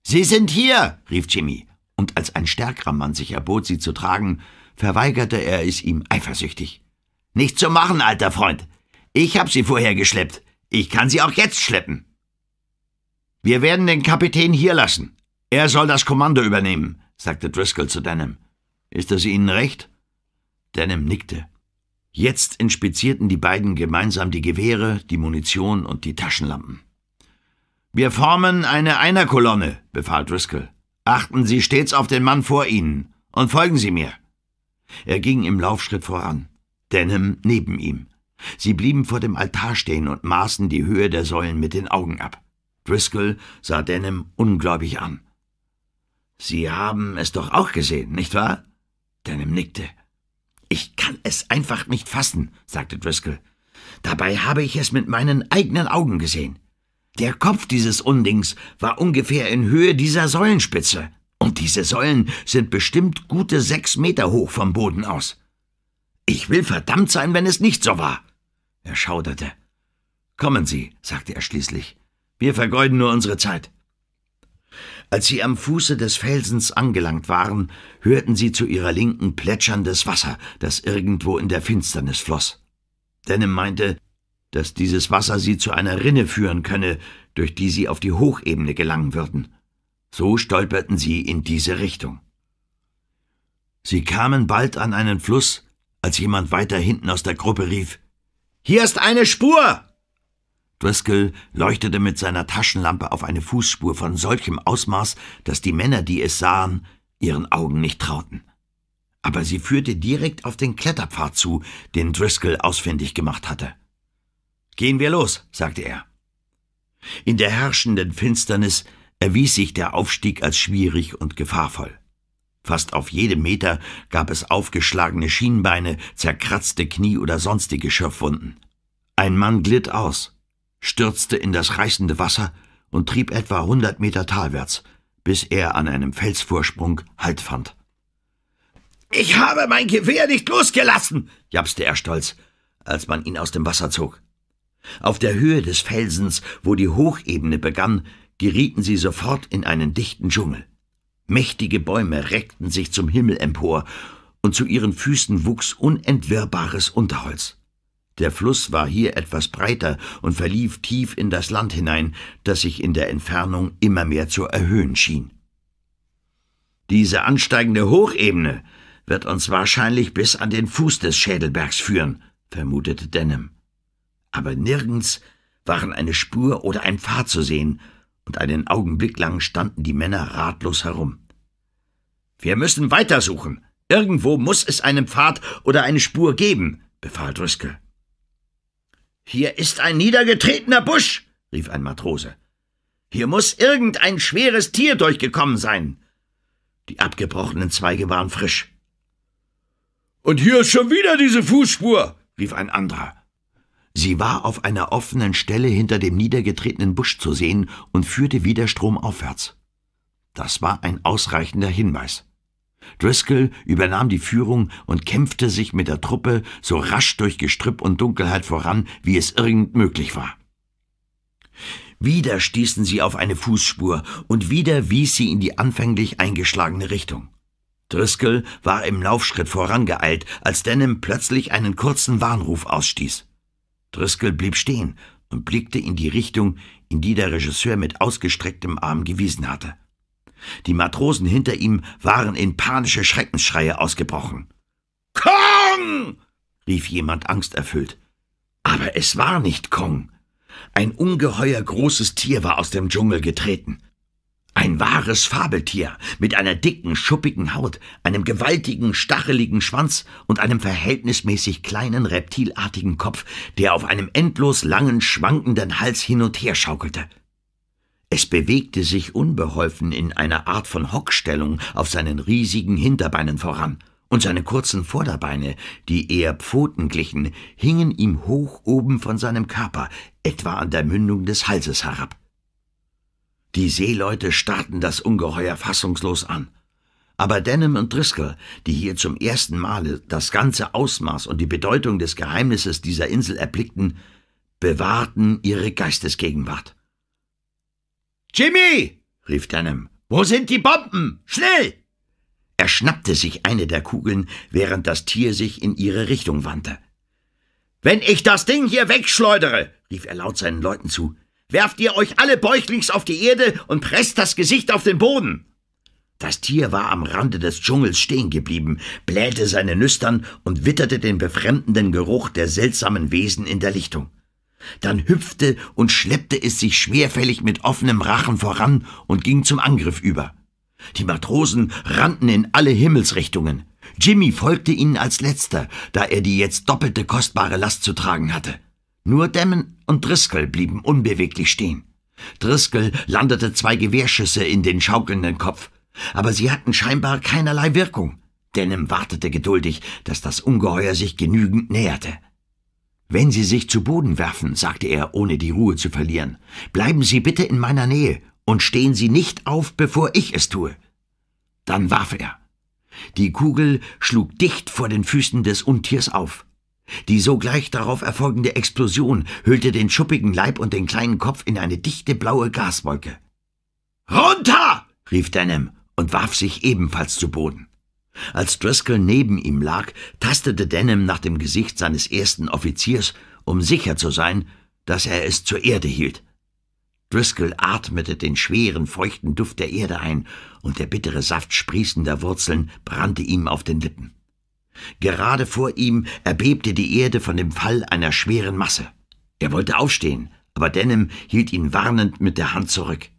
Sie sind hier, rief Jimmy, und als ein stärkerer Mann sich erbot, sie zu tragen, verweigerte er es ihm eifersüchtig. Nicht zu machen, alter Freund. Ich hab sie vorher geschleppt. Ich kann sie auch jetzt schleppen. Wir werden den Kapitän hier lassen. Er soll das Kommando übernehmen, sagte Driscoll zu Denham. Ist das Ihnen recht? Denham nickte. Jetzt inspizierten die beiden gemeinsam die Gewehre, die Munition und die Taschenlampen. Wir formen eine Einerkolonne, befahl Driscoll. Achten Sie stets auf den Mann vor Ihnen und folgen Sie mir. Er ging im Laufschritt voran, Denham neben ihm. Sie blieben vor dem Altar stehen und maßen die Höhe der Säulen mit den Augen ab. Driscoll sah Denham ungläubig an. Sie haben es doch auch gesehen, nicht wahr? Denham nickte. Ich kann es einfach nicht fassen, sagte Driscoll. Dabei habe ich es mit meinen eigenen Augen gesehen. Der Kopf dieses Undings war ungefähr in Höhe dieser Säulenspitze. Und diese Säulen sind bestimmt gute sechs Meter hoch vom Boden aus. Ich will verdammt sein, wenn es nicht so war. Er schauderte. Kommen Sie, sagte er schließlich. Wir vergeuden nur unsere Zeit. Als sie am Fuße des Felsens angelangt waren, hörten sie zu ihrer Linken plätscherndes Wasser, das irgendwo in der Finsternis floss. Denham meinte, dass dieses Wasser sie zu einer Rinne führen könne, durch die sie auf die Hochebene gelangen würden. So stolperten sie in diese Richtung. Sie kamen bald an einen Fluss, als jemand weiter hinten aus der Gruppe rief Hier ist eine Spur. Driscoll leuchtete mit seiner Taschenlampe auf eine Fußspur von solchem Ausmaß, dass die Männer, die es sahen, ihren Augen nicht trauten. Aber sie führte direkt auf den Kletterpfad zu, den Driscoll ausfindig gemacht hatte. Gehen wir los, sagte er. In der herrschenden Finsternis erwies sich der Aufstieg als schwierig und gefahrvoll. Fast auf jedem Meter gab es aufgeschlagene Schienbeine, zerkratzte Knie oder sonstige Schürfwunden. Ein Mann glitt aus, stürzte in das reißende Wasser und trieb etwa hundert Meter talwärts, bis er an einem Felsvorsprung Halt fand. Ich habe mein Gewehr nicht losgelassen, japste er stolz, als man ihn aus dem Wasser zog. Auf der Höhe des Felsens, wo die Hochebene begann, gerieten sie sofort in einen dichten Dschungel. Mächtige Bäume reckten sich zum Himmel empor, und zu ihren Füßen wuchs unentwirrbares Unterholz. Der Fluss war hier etwas breiter und verlief tief in das Land hinein, das sich in der Entfernung immer mehr zu erhöhen schien. Diese ansteigende Hochebene wird uns wahrscheinlich bis an den Fuß des Schädelbergs führen, vermutete Denham. Aber nirgends waren eine Spur oder ein Pfad zu sehen, und einen Augenblick lang standen die Männer ratlos herum. Wir müssen weitersuchen. Irgendwo muss es einen Pfad oder eine Spur geben, befahl Driscoll. Hier ist ein niedergetretener Busch, rief ein Matrose. Hier muss irgendein schweres Tier durchgekommen sein. Die abgebrochenen Zweige waren frisch. Und hier ist schon wieder diese Fußspur, rief ein anderer. Sie war auf einer offenen Stelle hinter dem niedergetretenen Busch zu sehen und führte wieder stromaufwärts. Das war ein ausreichender Hinweis. Driscoll übernahm die Führung und kämpfte sich mit der Truppe so rasch durch Gestrüpp und Dunkelheit voran, wie es irgend möglich war. Wieder stießen sie auf eine Fußspur und wieder wies sie in die anfänglich eingeschlagene Richtung. Driscoll war im Laufschritt vorangeeilt, als Denim plötzlich einen kurzen Warnruf ausstieß. Driscoll blieb stehen und blickte in die Richtung, in die der Regisseur mit ausgestrecktem Arm gewiesen hatte. Die Matrosen hinter ihm waren in panische Schreckensschreie ausgebrochen. Kong! rief jemand angsterfüllt. Aber es war nicht Kong. Ein ungeheuer großes Tier war aus dem Dschungel getreten. Ein wahres Fabeltier mit einer dicken, schuppigen Haut, einem gewaltigen, stacheligen Schwanz und einem verhältnismäßig kleinen, reptilartigen Kopf, der auf einem endlos langen, schwankenden Hals hin und her schaukelte. Es bewegte sich unbeholfen in einer Art von Hockstellung auf seinen riesigen Hinterbeinen voran, und seine kurzen Vorderbeine, die eher Pfoten glichen, hingen ihm hoch oben von seinem Körper, etwa an der Mündung des Halses herab. Die Seeleute starrten das Ungeheuer fassungslos an. Aber Denham und Driscoll, die hier zum ersten Male das ganze Ausmaß und die Bedeutung des Geheimnisses dieser Insel erblickten, bewahrten ihre Geistesgegenwart. Jimmy! rief Denham. Wo sind die Bomben? Schnell! Er schnappte sich eine der Kugeln, während das Tier sich in ihre Richtung wandte. Wenn ich das Ding hier wegschleudere, rief er laut seinen Leuten zu, werft ihr euch alle bäuchlings auf die Erde und presst das Gesicht auf den Boden. Das Tier war am Rande des Dschungels stehen geblieben, blähte seine Nüstern und witterte den befremdenden Geruch der seltsamen Wesen in der Lichtung. Dann hüpfte und schleppte es sich schwerfällig mit offenem Rachen voran und ging zum Angriff über. Die Matrosen rannten in alle Himmelsrichtungen. Jimmy folgte ihnen als letzter, da er die jetzt doppelte kostbare Last zu tragen hatte. Nur Demmen und Driscoll blieben unbeweglich stehen. Driscoll landete zwei Gewehrschüsse in den schaukelnden Kopf, aber sie hatten scheinbar keinerlei Wirkung. Denim wartete geduldig, dass das Ungeheuer sich genügend näherte. Wenn Sie sich zu Boden werfen, sagte er, ohne die Ruhe zu verlieren, bleiben Sie bitte in meiner Nähe und stehen Sie nicht auf, bevor ich es tue. Dann warf er. Die Kugel schlug dicht vor den Füßen des Untiers auf. Die sogleich darauf erfolgende Explosion hüllte den schuppigen Leib und den kleinen Kopf in eine dichte blaue Gaswolke. Runter! rief Denham und warf sich ebenfalls zu Boden. Als Driscoll neben ihm lag, tastete Denham nach dem Gesicht seines ersten Offiziers, um sicher zu sein, dass er es zur Erde hielt. Driscoll atmete den schweren, feuchten Duft der Erde ein, und der bittere Saft sprießender Wurzeln brannte ihm auf den Lippen. Gerade vor ihm erbebte die Erde von dem Fall einer schweren Masse. Er wollte aufstehen, aber Denham hielt ihn warnend mit der Hand zurück.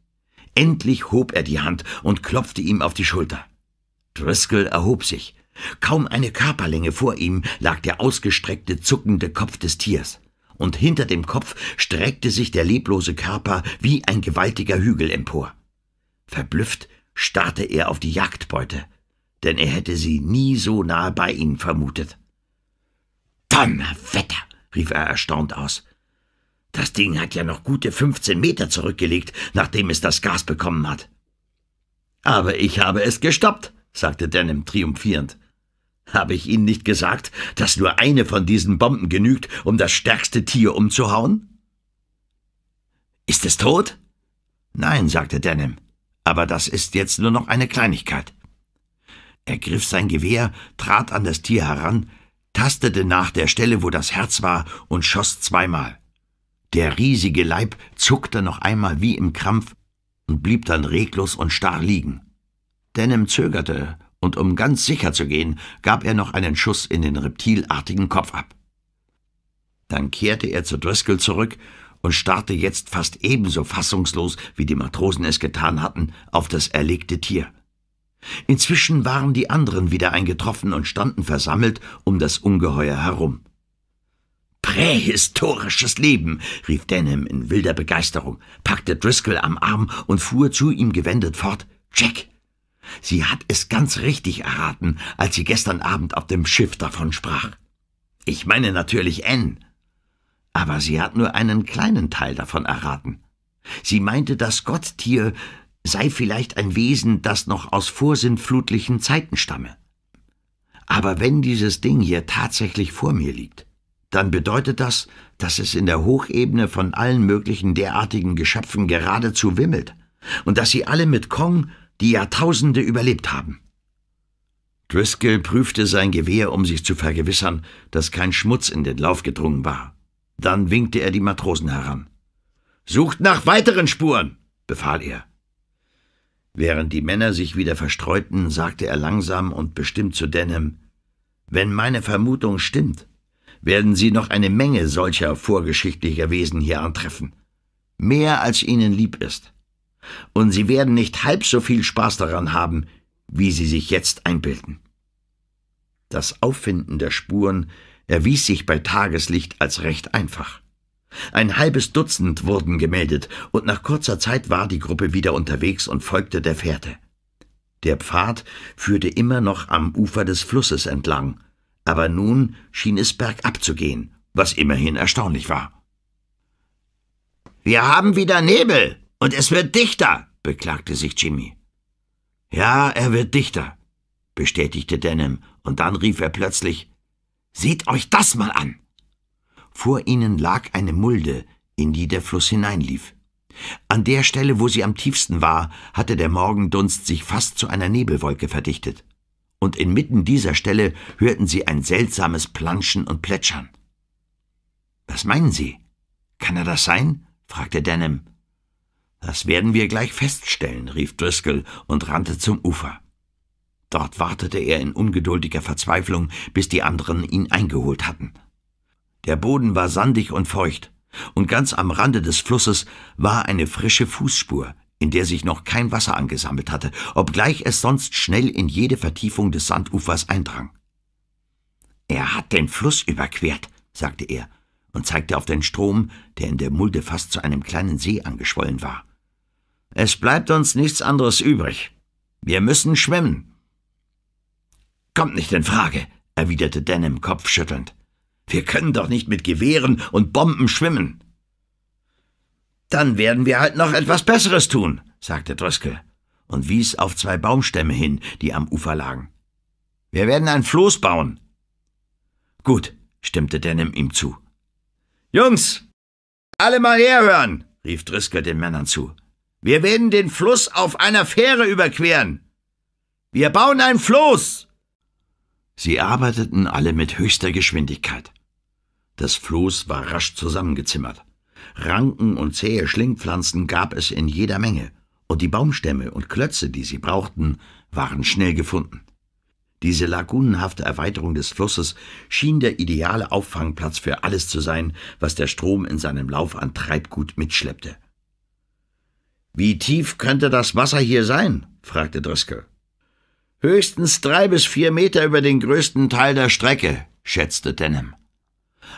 Endlich hob er die Hand und klopfte ihm auf die Schulter. Driscoll erhob sich. Kaum eine Körperlänge vor ihm lag der ausgestreckte, zuckende Kopf des Tiers, und hinter dem Kopf streckte sich der leblose Körper wie ein gewaltiger Hügel empor. Verblüfft starrte er auf die Jagdbeute, denn er hätte sie nie so nahe bei ihnen vermutet. Donnerwetter! rief er erstaunt aus. Das Ding hat ja noch gute 15 Meter zurückgelegt, nachdem es das Gas bekommen hat. Aber ich habe es gestoppt, sagte Denham triumphierend. Habe ich Ihnen nicht gesagt, dass nur eine von diesen Bomben genügt, um das stärkste Tier umzuhauen? Ist es tot? Nein, sagte Denham, aber das ist jetzt nur noch eine Kleinigkeit. Er griff sein Gewehr, trat an das Tier heran, tastete nach der Stelle, wo das Herz war, und schoss zweimal. Der riesige Leib zuckte noch einmal wie im Krampf und blieb dann reglos und starr liegen. Denham zögerte, und um ganz sicher zu gehen, gab er noch einen Schuss in den reptilartigen Kopf ab. Dann kehrte er zu Driscoll zurück und starrte jetzt fast ebenso fassungslos, wie die Matrosen es getan hatten, auf das erlegte Tier. Inzwischen waren die anderen wieder eingetroffen und standen versammelt um das Ungeheuer herum. Prähistorisches Leben, rief Denham in wilder Begeisterung, packte Driscoll am Arm und fuhr zu ihm gewendet fort. Jack! Sie hat es ganz richtig erraten, als sie gestern Abend auf dem Schiff davon sprach. Ich meine natürlich Anne. Aber sie hat nur einen kleinen Teil davon erraten. Sie meinte das Gotttier, sei vielleicht ein Wesen, das noch aus vorsintflutlichen Zeiten stamme. Aber wenn dieses Ding hier tatsächlich vor mir liegt, dann bedeutet das, dass es in der Hochebene von allen möglichen derartigen Geschöpfen geradezu wimmelt und dass sie alle mit Kong die Jahrtausende überlebt haben. Driscoll prüfte sein Gewehr, um sich zu vergewissern, dass kein Schmutz in den Lauf gedrungen war. Dann winkte er die Matrosen heran. Sucht nach weiteren Spuren, befahl er. Während die Männer sich wieder verstreuten, sagte er langsam und bestimmt zu Denham, »Wenn meine Vermutung stimmt, werden Sie noch eine Menge solcher vorgeschichtlicher Wesen hier antreffen. Mehr als Ihnen lieb ist. Und Sie werden nicht halb so viel Spaß daran haben, wie Sie sich jetzt einbilden.« Das Auffinden der Spuren erwies sich bei Tageslicht als recht einfach. Ein halbes Dutzend wurden gemeldet, und nach kurzer Zeit war die Gruppe wieder unterwegs und folgte der Fährte. Der Pfad führte immer noch am Ufer des Flusses entlang, aber nun schien es bergab zu gehen, was immerhin erstaunlich war. Wir haben wieder Nebel, und es wird dichter, beklagte sich Jimmy. Ja, er wird dichter, bestätigte Denham, und dann rief er plötzlich Seht euch das mal an. Vor ihnen lag eine Mulde, in die der Fluss hineinlief. An der Stelle, wo sie am tiefsten war, hatte der Morgendunst sich fast zu einer Nebelwolke verdichtet. Und inmitten dieser Stelle hörten sie ein seltsames Planschen und Plätschern. Was meinen Sie? Kann er das sein? fragte Denham. Das werden wir gleich feststellen, rief Driscoll und rannte zum Ufer. Dort wartete er in ungeduldiger Verzweiflung, bis die anderen ihn eingeholt hatten. Der Boden war sandig und feucht, und ganz am Rande des Flusses war eine frische Fußspur, in der sich noch kein Wasser angesammelt hatte, obgleich es sonst schnell in jede Vertiefung des Sandufers eindrang. Er hat den Fluss überquert, sagte er und zeigte auf den Strom, der in der Mulde fast zu einem kleinen See angeschwollen war. Es bleibt uns nichts anderes übrig. Wir müssen schwimmen. Kommt nicht in Frage, erwiderte Denham kopfschüttelnd. Wir können doch nicht mit Gewehren und Bomben schwimmen. Dann werden wir halt noch etwas Besseres tun, sagte Dröskel und wies auf zwei Baumstämme hin, die am Ufer lagen. Wir werden ein Floß bauen. Gut, stimmte Denim ihm zu. Jungs, alle mal herhören, rief Driscoll den Männern zu. Wir werden den Fluss auf einer Fähre überqueren. Wir bauen ein Floß. Sie arbeiteten alle mit höchster Geschwindigkeit. Das Floß war rasch zusammengezimmert. Ranken und zähe Schlingpflanzen gab es in jeder Menge, und die Baumstämme und Klötze, die sie brauchten, waren schnell gefunden. Diese lagunenhafte Erweiterung des Flusses schien der ideale Auffangplatz für alles zu sein, was der Strom in seinem Lauf an Treibgut mitschleppte. Wie tief könnte das Wasser hier sein? fragte Driscoll. Höchstens drei bis vier Meter über den größten Teil der Strecke, schätzte Denham.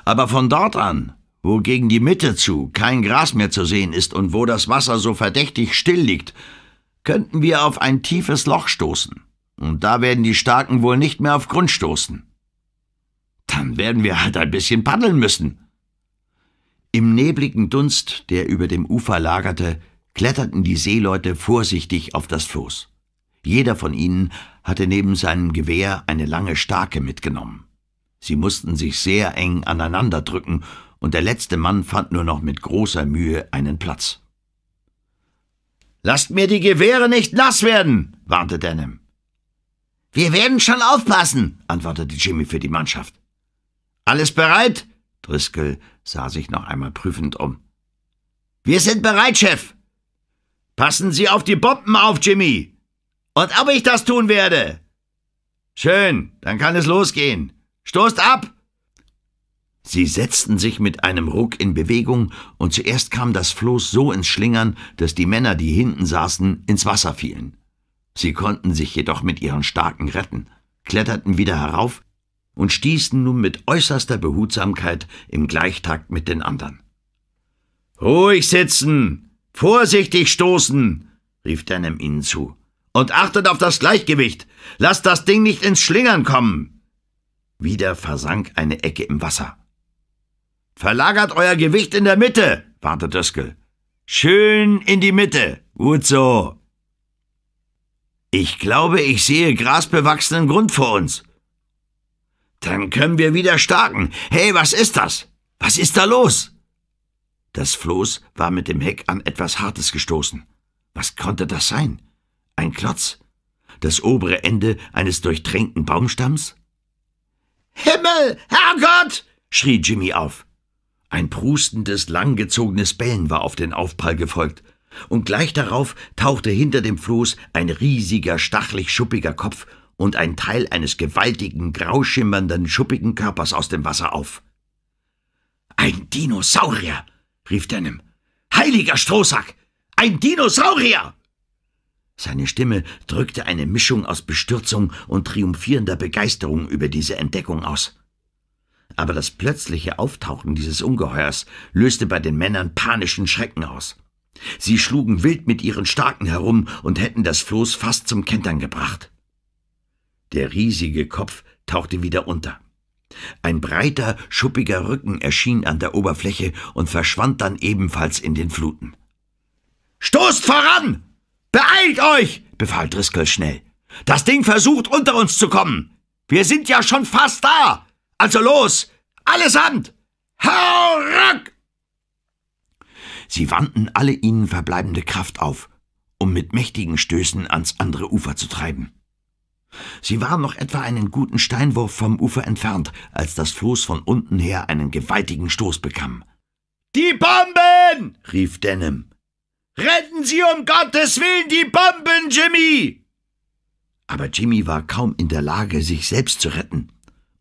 Aber von dort an, wo gegen die Mitte zu kein Gras mehr zu sehen ist und wo das Wasser so verdächtig still liegt, könnten wir auf ein tiefes Loch stoßen. Und da werden die Starken wohl nicht mehr auf Grund stoßen. Dann werden wir halt ein bisschen paddeln müssen. Im nebligen Dunst, der über dem Ufer lagerte, kletterten die Seeleute vorsichtig auf das Floß. Jeder von ihnen hatte neben seinem Gewehr eine lange Starke mitgenommen. Sie mussten sich sehr eng aneinander drücken, und der letzte Mann fand nur noch mit großer Mühe einen Platz. Lasst mir die Gewehre nicht nass werden, warnte Denham. Wir werden schon aufpassen, antwortete Jimmy für die Mannschaft. Alles bereit? Driscoll sah sich noch einmal prüfend um. Wir sind bereit, Chef. Passen Sie auf die Bomben auf, Jimmy, und ob ich das tun werde? Schön, dann kann es losgehen. Stoßt ab! Sie setzten sich mit einem Ruck in Bewegung, und zuerst kam das Floß so ins Schlingern, dass die Männer, die hinten saßen, ins Wasser fielen. Sie konnten sich jedoch mit ihren Starken retten, kletterten wieder herauf und stießen nun mit äußerster Behutsamkeit im Gleichtakt mit den anderen. Ruhig sitzen! Vorsichtig stoßen! rief Denham ihnen zu. Und achtet auf das Gleichgewicht. Lasst das Ding nicht ins Schlingern kommen. Wieder versank eine Ecke im Wasser. Verlagert euer Gewicht in der Mitte, warnte Döskel. Schön in die Mitte. Gut so. Ich glaube, ich sehe grasbewachsenen Grund vor uns. Dann können wir wieder starten. Hey, was ist das? Was ist da los? Das Floß war mit dem Heck an etwas Hartes gestoßen. Was konnte das sein? Ein Klotz? Das obere Ende eines durchtränkten Baumstamms? Himmel, Herrgott! schrie Jimmy auf. Ein prustendes, langgezogenes Bellen war auf den Aufprall gefolgt, und gleich darauf tauchte hinter dem Floß ein riesiger, stachlich schuppiger Kopf und ein Teil eines gewaltigen, grauschimmernden, schuppigen Körpers aus dem Wasser auf. Ein Dinosaurier! rief Denim. Heiliger Strohsack! Ein Dinosaurier! Seine Stimme drückte eine Mischung aus Bestürzung und triumphierender Begeisterung über diese Entdeckung aus. Aber das plötzliche Auftauchen dieses Ungeheuers löste bei den Männern panischen Schrecken aus. Sie schlugen wild mit ihren Starken herum und hätten das Floß fast zum Kentern gebracht. Der riesige Kopf tauchte wieder unter. Ein breiter, schuppiger Rücken erschien an der Oberfläche und verschwand dann ebenfalls in den Fluten. Stoßt voran! Beeilt euch! befahl Driscoll schnell. Das Ding versucht, unter uns zu kommen. Wir sind ja schon fast da. Also los! Allesamt! Hau rück! Sie wandten alle ihnen verbleibende Kraft auf, um mit mächtigen Stößen ans andere Ufer zu treiben. Sie waren noch etwa einen guten Steinwurf vom Ufer entfernt, als das Floß von unten her einen gewaltigen Stoß bekam. Die Bomben! rief Denim. Retten Sie um Gottes Willen die Bomben, Jimmy! Aber Jimmy war kaum in der Lage, sich selbst zu retten.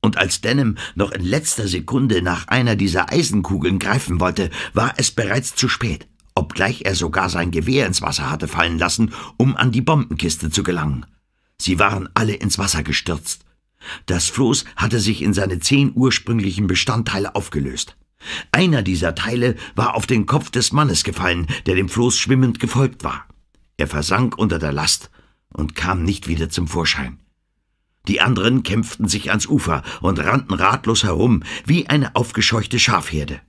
Und als Denim noch in letzter Sekunde nach einer dieser Eisenkugeln greifen wollte, war es bereits zu spät, obgleich er sogar sein Gewehr ins Wasser hatte fallen lassen, um an die Bombenkiste zu gelangen. Sie waren alle ins Wasser gestürzt. Das Floß hatte sich in seine zehn ursprünglichen Bestandteile aufgelöst. Einer dieser Teile war auf den Kopf des Mannes gefallen, der dem Floß schwimmend gefolgt war. Er versank unter der Last und kam nicht wieder zum Vorschein. Die anderen kämpften sich ans Ufer und rannten ratlos herum, wie eine aufgescheuchte Schafherde.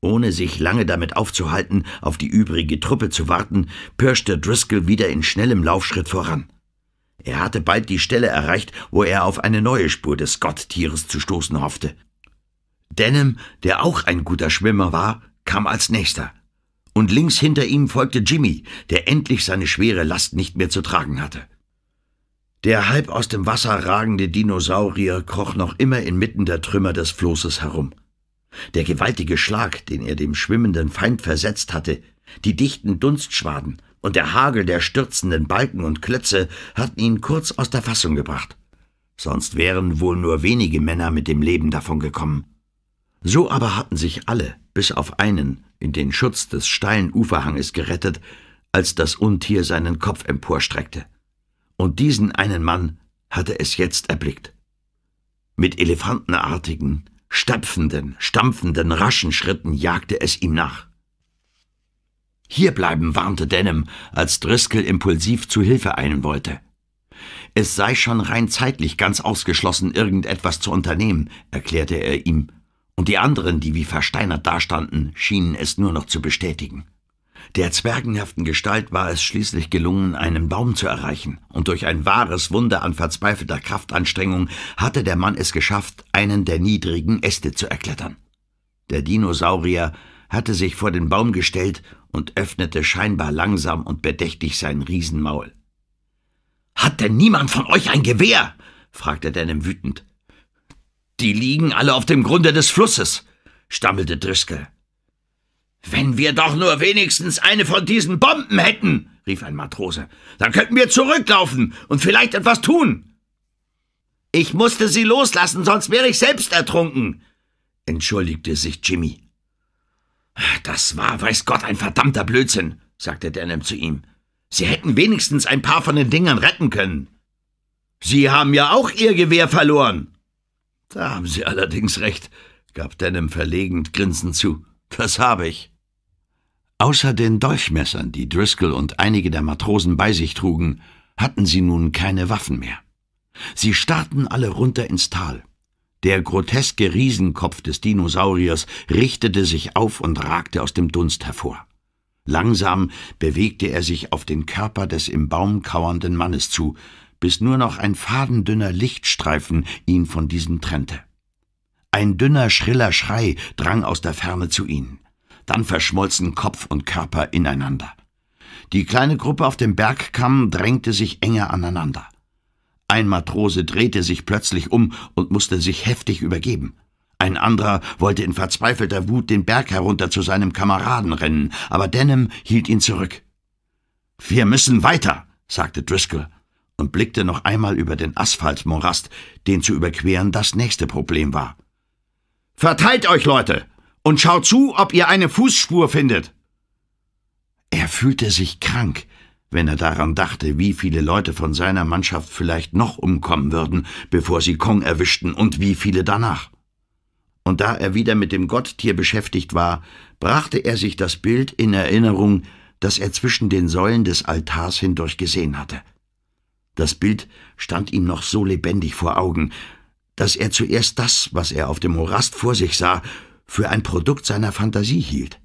Ohne sich lange damit aufzuhalten, auf die übrige Truppe zu warten, pirschte Driscoll wieder in schnellem Laufschritt voran. Er hatte bald die Stelle erreicht, wo er auf eine neue Spur des Gotttieres zu stoßen hoffte. Denim, der auch ein guter Schwimmer war, kam als nächster. Und links hinter ihm folgte Jimmy, der endlich seine schwere Last nicht mehr zu tragen hatte. Der halb aus dem Wasser ragende Dinosaurier kroch noch immer inmitten der Trümmer des Floßes herum. Der gewaltige Schlag, den er dem schwimmenden Feind versetzt hatte, die dichten Dunstschwaden und der Hagel der stürzenden Balken und Klötze hatten ihn kurz aus der Fassung gebracht. Sonst wären wohl nur wenige Männer mit dem Leben davongekommen. So aber hatten sich alle, bis auf einen, in den Schutz des steilen Uferhanges gerettet, als das Untier seinen Kopf emporstreckte. Und diesen einen Mann hatte es jetzt erblickt. Mit elefantenartigen, stapfenden, stampfenden, raschen Schritten jagte es ihm nach. Hierbleiben warnte Denham, als Driscoll impulsiv zu Hilfe eilen wollte. Es sei schon rein zeitlich ganz ausgeschlossen, irgendetwas zu unternehmen, erklärte er ihm und die anderen, die wie versteinert dastanden, schienen es nur noch zu bestätigen. Der zwergenhaften Gestalt war es schließlich gelungen, einen Baum zu erreichen, und durch ein wahres Wunder an verzweifelter Kraftanstrengung hatte der Mann es geschafft, einen der niedrigen Äste zu erklettern. Der Dinosaurier hatte sich vor den Baum gestellt und öffnete scheinbar langsam und bedächtig sein Riesenmaul. Hat denn niemand von euch ein Gewehr? fragte Denim wütend. Die liegen alle auf dem Grunde des Flusses, stammelte Driscoll. Wenn wir doch nur wenigstens eine von diesen Bomben hätten, rief ein Matrose, dann könnten wir zurücklaufen und vielleicht etwas tun. Ich musste sie loslassen, sonst wäre ich selbst ertrunken, entschuldigte sich Jimmy. Das war, weiß Gott, ein verdammter Blödsinn, sagte Denham zu ihm. Sie hätten wenigstens ein paar von den Dingern retten können. Sie haben ja auch Ihr Gewehr verloren, da haben Sie allerdings recht, gab Denham verlegend grinsend zu. Das habe ich. Außer den Dolchmessern, die Driscoll und einige der Matrosen bei sich trugen, hatten sie nun keine Waffen mehr. Sie starrten alle runter ins Tal. Der groteske Riesenkopf des Dinosauriers richtete sich auf und ragte aus dem Dunst hervor. Langsam bewegte er sich auf den Körper des im Baum kauernden Mannes zu, bis nur noch ein fadendünner Lichtstreifen ihn von diesem trennte. Ein dünner, schriller Schrei drang aus der Ferne zu ihnen. Dann verschmolzen Kopf und Körper ineinander. Die kleine Gruppe auf dem Bergkamm drängte sich enger aneinander. Ein Matrose drehte sich plötzlich um und musste sich heftig übergeben. Ein anderer wollte in verzweifelter Wut den Berg herunter zu seinem Kameraden rennen, aber Denham hielt ihn zurück. »Wir müssen weiter«, sagte Driscoll und blickte noch einmal über den Asphaltmorast, den zu überqueren das nächste Problem war. Verteilt euch, Leute, und schaut zu, ob ihr eine Fußspur findet. Er fühlte sich krank, wenn er daran dachte, wie viele Leute von seiner Mannschaft vielleicht noch umkommen würden, bevor sie Kong erwischten und wie viele danach. Und da er wieder mit dem Gotttier beschäftigt war, brachte er sich das Bild in Erinnerung, das er zwischen den Säulen des Altars hindurch gesehen hatte. Das Bild stand ihm noch so lebendig vor Augen, dass er zuerst das, was er auf dem Morast vor sich sah, für ein Produkt seiner Fantasie hielt.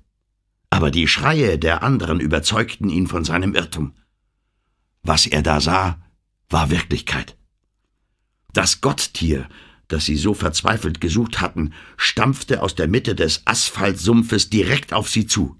Aber die Schreie der anderen überzeugten ihn von seinem Irrtum. Was er da sah, war Wirklichkeit. Das Gotttier, das sie so verzweifelt gesucht hatten, stampfte aus der Mitte des Asphaltsumpfes direkt auf sie zu.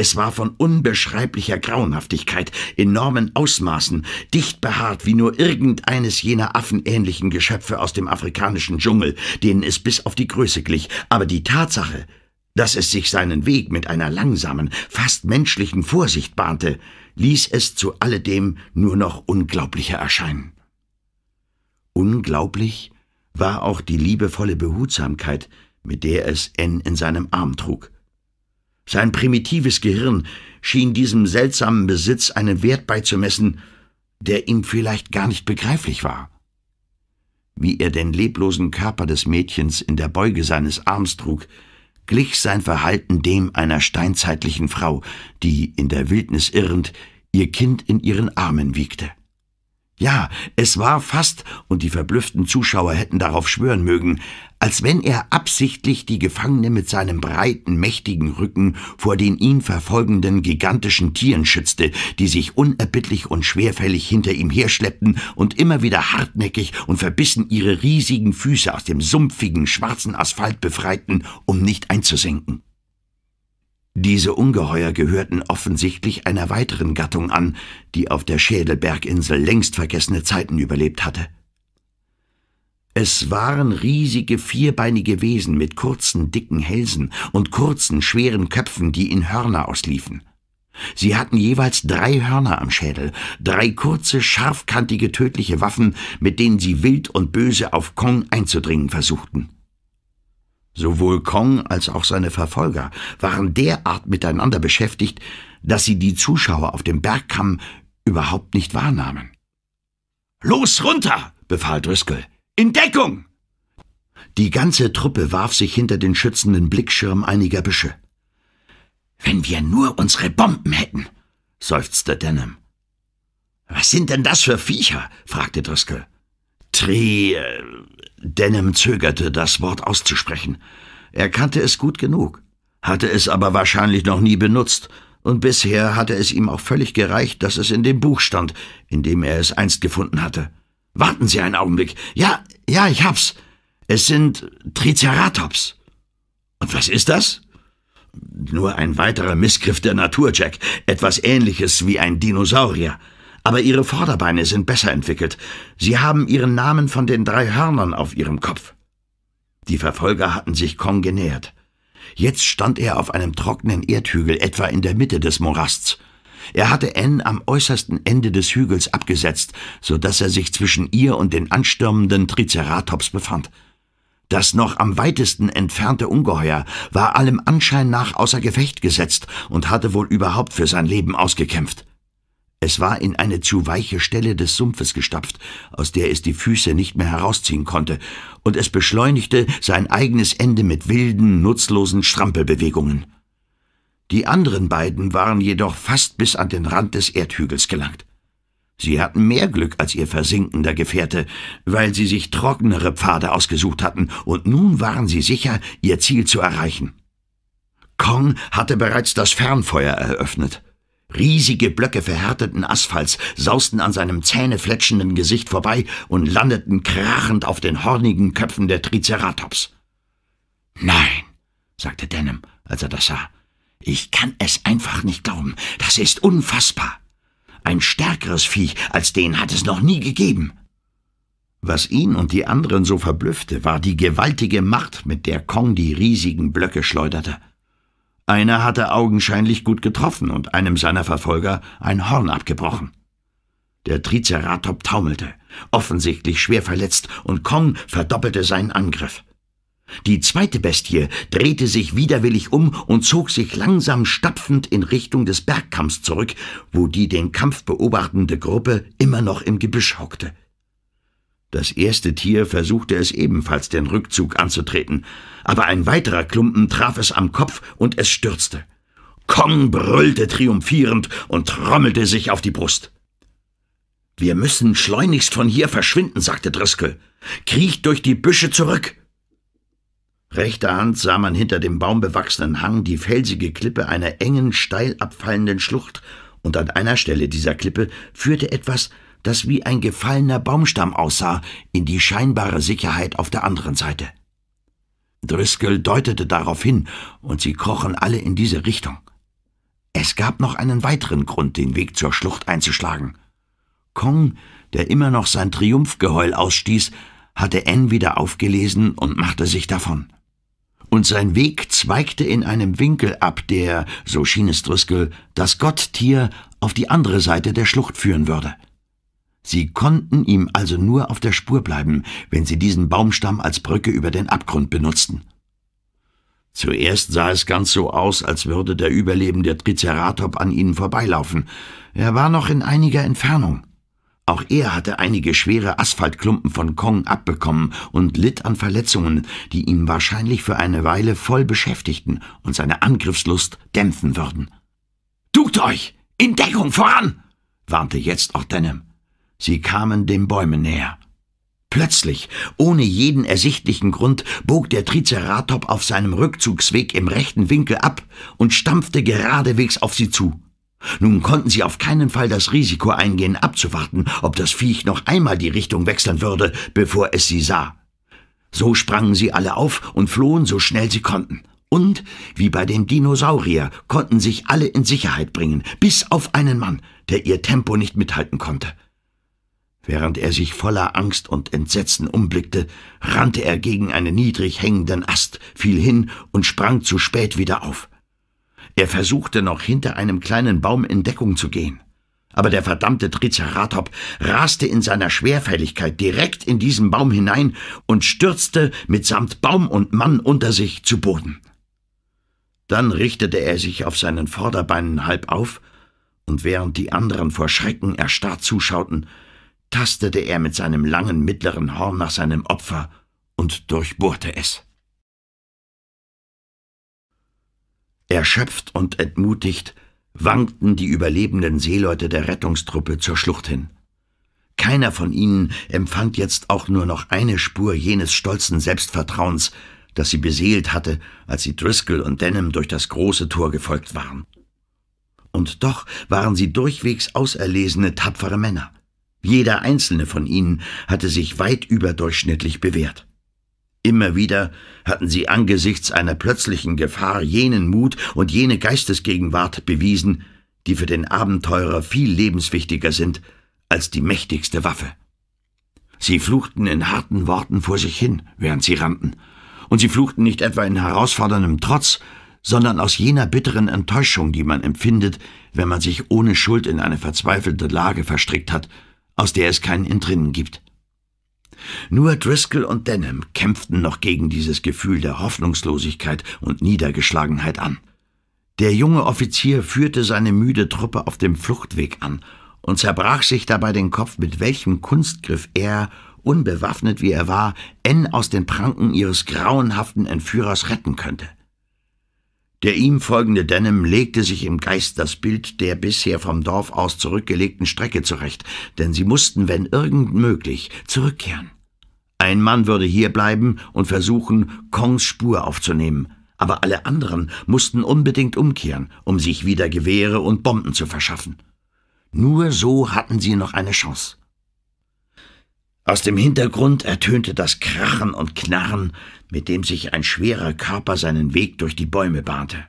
Es war von unbeschreiblicher Grauenhaftigkeit, enormen Ausmaßen, dicht behaart wie nur irgendeines jener affenähnlichen Geschöpfe aus dem afrikanischen Dschungel, denen es bis auf die Größe glich, aber die Tatsache, dass es sich seinen Weg mit einer langsamen, fast menschlichen Vorsicht bahnte, ließ es zu alledem nur noch unglaublicher erscheinen. Unglaublich war auch die liebevolle Behutsamkeit, mit der es N in seinem Arm trug – sein primitives Gehirn schien diesem seltsamen Besitz einen Wert beizumessen, der ihm vielleicht gar nicht begreiflich war. Wie er den leblosen Körper des Mädchens in der Beuge seines Arms trug, glich sein Verhalten dem einer steinzeitlichen Frau, die, in der Wildnis irrend, ihr Kind in ihren Armen wiegte. Ja, es war fast, und die verblüfften Zuschauer hätten darauf schwören mögen, als wenn er absichtlich die Gefangene mit seinem breiten, mächtigen Rücken vor den ihn verfolgenden gigantischen Tieren schützte, die sich unerbittlich und schwerfällig hinter ihm herschleppten und immer wieder hartnäckig und verbissen ihre riesigen Füße aus dem sumpfigen, schwarzen Asphalt befreiten, um nicht einzusenken. Diese Ungeheuer gehörten offensichtlich einer weiteren Gattung an, die auf der Schädelberginsel längst vergessene Zeiten überlebt hatte. Es waren riesige vierbeinige Wesen mit kurzen, dicken Hälsen und kurzen, schweren Köpfen, die in Hörner ausliefen. Sie hatten jeweils drei Hörner am Schädel, drei kurze, scharfkantige, tödliche Waffen, mit denen sie wild und böse auf Kong einzudringen versuchten. Sowohl Kong als auch seine Verfolger waren derart miteinander beschäftigt, dass sie die Zuschauer auf dem Bergkamm überhaupt nicht wahrnahmen. Los runter! befahl Driscoll. In Deckung! Die ganze Truppe warf sich hinter den schützenden Blickschirm einiger Büsche. Wenn wir nur unsere Bomben hätten, seufzte Denham. Was sind denn das für Viecher? fragte Driscoll. Tri. Äh, Denham zögerte, das Wort auszusprechen. Er kannte es gut genug, hatte es aber wahrscheinlich noch nie benutzt, und bisher hatte es ihm auch völlig gereicht, dass es in dem Buch stand, in dem er es einst gefunden hatte. Warten Sie einen Augenblick. Ja, ja, ich hab's. Es sind Triceratops. Und was ist das? Nur ein weiterer Missgriff der Natur, Jack. Etwas ähnliches wie ein Dinosaurier aber ihre Vorderbeine sind besser entwickelt. Sie haben ihren Namen von den drei Hörnern auf ihrem Kopf. Die Verfolger hatten sich Kong genähert. Jetzt stand er auf einem trockenen Erdhügel etwa in der Mitte des Morasts. Er hatte Anne am äußersten Ende des Hügels abgesetzt, so dass er sich zwischen ihr und den anstürmenden Triceratops befand. Das noch am weitesten entfernte Ungeheuer war allem Anschein nach außer Gefecht gesetzt und hatte wohl überhaupt für sein Leben ausgekämpft. Es war in eine zu weiche Stelle des Sumpfes gestapft, aus der es die Füße nicht mehr herausziehen konnte, und es beschleunigte sein eigenes Ende mit wilden, nutzlosen Strampelbewegungen. Die anderen beiden waren jedoch fast bis an den Rand des Erdhügels gelangt. Sie hatten mehr Glück als ihr versinkender Gefährte, weil sie sich trockenere Pfade ausgesucht hatten, und nun waren sie sicher, ihr Ziel zu erreichen. Kong hatte bereits das Fernfeuer eröffnet. Riesige Blöcke verhärteten Asphalts sausten an seinem zähnefletschenden Gesicht vorbei und landeten krachend auf den hornigen Köpfen der Triceratops. »Nein«, sagte Denham, als er das sah, »ich kann es einfach nicht glauben. Das ist unfassbar. Ein stärkeres Viech als den hat es noch nie gegeben.« was ihn und die anderen so verblüffte, war die gewaltige Macht, mit der Kong die riesigen Blöcke schleuderte. Einer hatte augenscheinlich gut getroffen und einem seiner Verfolger ein Horn abgebrochen. Der Triceratop taumelte, offensichtlich schwer verletzt, und Kong verdoppelte seinen Angriff. Die zweite Bestie drehte sich widerwillig um und zog sich langsam stapfend in Richtung des Bergkamms zurück, wo die den Kampf beobachtende Gruppe immer noch im Gebüsch hockte. Das erste Tier versuchte es ebenfalls, den Rückzug anzutreten, aber ein weiterer Klumpen traf es am Kopf und es stürzte. Kong brüllte triumphierend und trommelte sich auf die Brust. Wir müssen schleunigst von hier verschwinden, sagte Driscoll. Kriecht durch die Büsche zurück. Rechter Hand sah man hinter dem baumbewachsenen Hang die felsige Klippe einer engen, steil abfallenden Schlucht, und an einer Stelle dieser Klippe führte etwas, das wie ein gefallener Baumstamm aussah, in die scheinbare Sicherheit auf der anderen Seite. Driscoll deutete darauf hin, und sie krochen alle in diese Richtung. Es gab noch einen weiteren Grund, den Weg zur Schlucht einzuschlagen. Kong, der immer noch sein Triumphgeheul ausstieß, hatte N wieder aufgelesen und machte sich davon. Und sein Weg zweigte in einem Winkel ab, der, so schien es Driscoll, das Gotttier auf die andere Seite der Schlucht führen würde. Sie konnten ihm also nur auf der Spur bleiben, wenn sie diesen Baumstamm als Brücke über den Abgrund benutzten. Zuerst sah es ganz so aus, als würde der überlebende Triceratop an ihnen vorbeilaufen. Er war noch in einiger Entfernung. Auch er hatte einige schwere Asphaltklumpen von Kong abbekommen und litt an Verletzungen, die ihn wahrscheinlich für eine Weile voll beschäftigten und seine Angriffslust dämpfen würden. »Duckt euch! In Deckung voran!« warnte jetzt auch Denem. Sie kamen den Bäumen näher. Plötzlich, ohne jeden ersichtlichen Grund, bog der Triceratop auf seinem Rückzugsweg im rechten Winkel ab und stampfte geradewegs auf sie zu. Nun konnten sie auf keinen Fall das Risiko eingehen, abzuwarten, ob das Viech noch einmal die Richtung wechseln würde, bevor es sie sah. So sprangen sie alle auf und flohen so schnell sie konnten. Und, wie bei dem Dinosaurier, konnten sich alle in Sicherheit bringen, bis auf einen Mann, der ihr Tempo nicht mithalten konnte. Während er sich voller Angst und Entsetzen umblickte, rannte er gegen einen niedrig hängenden Ast, fiel hin und sprang zu spät wieder auf. Er versuchte noch hinter einem kleinen Baum in Deckung zu gehen. Aber der verdammte Triceratop raste in seiner Schwerfälligkeit direkt in diesen Baum hinein und stürzte mitsamt Baum und Mann unter sich zu Boden. Dann richtete er sich auf seinen Vorderbeinen halb auf, und während die anderen vor Schrecken erstarrt zuschauten, tastete er mit seinem langen mittleren Horn nach seinem Opfer und durchbohrte es. Erschöpft und entmutigt wankten die überlebenden Seeleute der Rettungstruppe zur Schlucht hin. Keiner von ihnen empfand jetzt auch nur noch eine Spur jenes stolzen Selbstvertrauens, das sie beseelt hatte, als sie Driscoll und Denham durch das große Tor gefolgt waren. Und doch waren sie durchwegs auserlesene, tapfere Männer. Jeder einzelne von ihnen hatte sich weit überdurchschnittlich bewährt. Immer wieder hatten sie angesichts einer plötzlichen Gefahr jenen Mut und jene Geistesgegenwart bewiesen, die für den Abenteurer viel lebenswichtiger sind als die mächtigste Waffe. Sie fluchten in harten Worten vor sich hin, während sie rannten, und sie fluchten nicht etwa in herausforderndem Trotz, sondern aus jener bitteren Enttäuschung, die man empfindet, wenn man sich ohne Schuld in eine verzweifelte Lage verstrickt hat aus der es kein Entrinnen gibt. Nur Driscoll und Denham kämpften noch gegen dieses Gefühl der Hoffnungslosigkeit und Niedergeschlagenheit an. Der junge Offizier führte seine müde Truppe auf dem Fluchtweg an und zerbrach sich dabei den Kopf, mit welchem Kunstgriff er, unbewaffnet wie er war, N aus den Pranken ihres grauenhaften Entführers retten könnte. Der ihm folgende Denim legte sich im Geist das Bild der bisher vom Dorf aus zurückgelegten Strecke zurecht, denn sie mussten, wenn irgend möglich, zurückkehren. Ein Mann würde hier bleiben und versuchen, Kongs Spur aufzunehmen, aber alle anderen mussten unbedingt umkehren, um sich wieder Gewehre und Bomben zu verschaffen. Nur so hatten sie noch eine Chance. Aus dem Hintergrund ertönte das Krachen und Knarren, mit dem sich ein schwerer Körper seinen Weg durch die Bäume bahnte.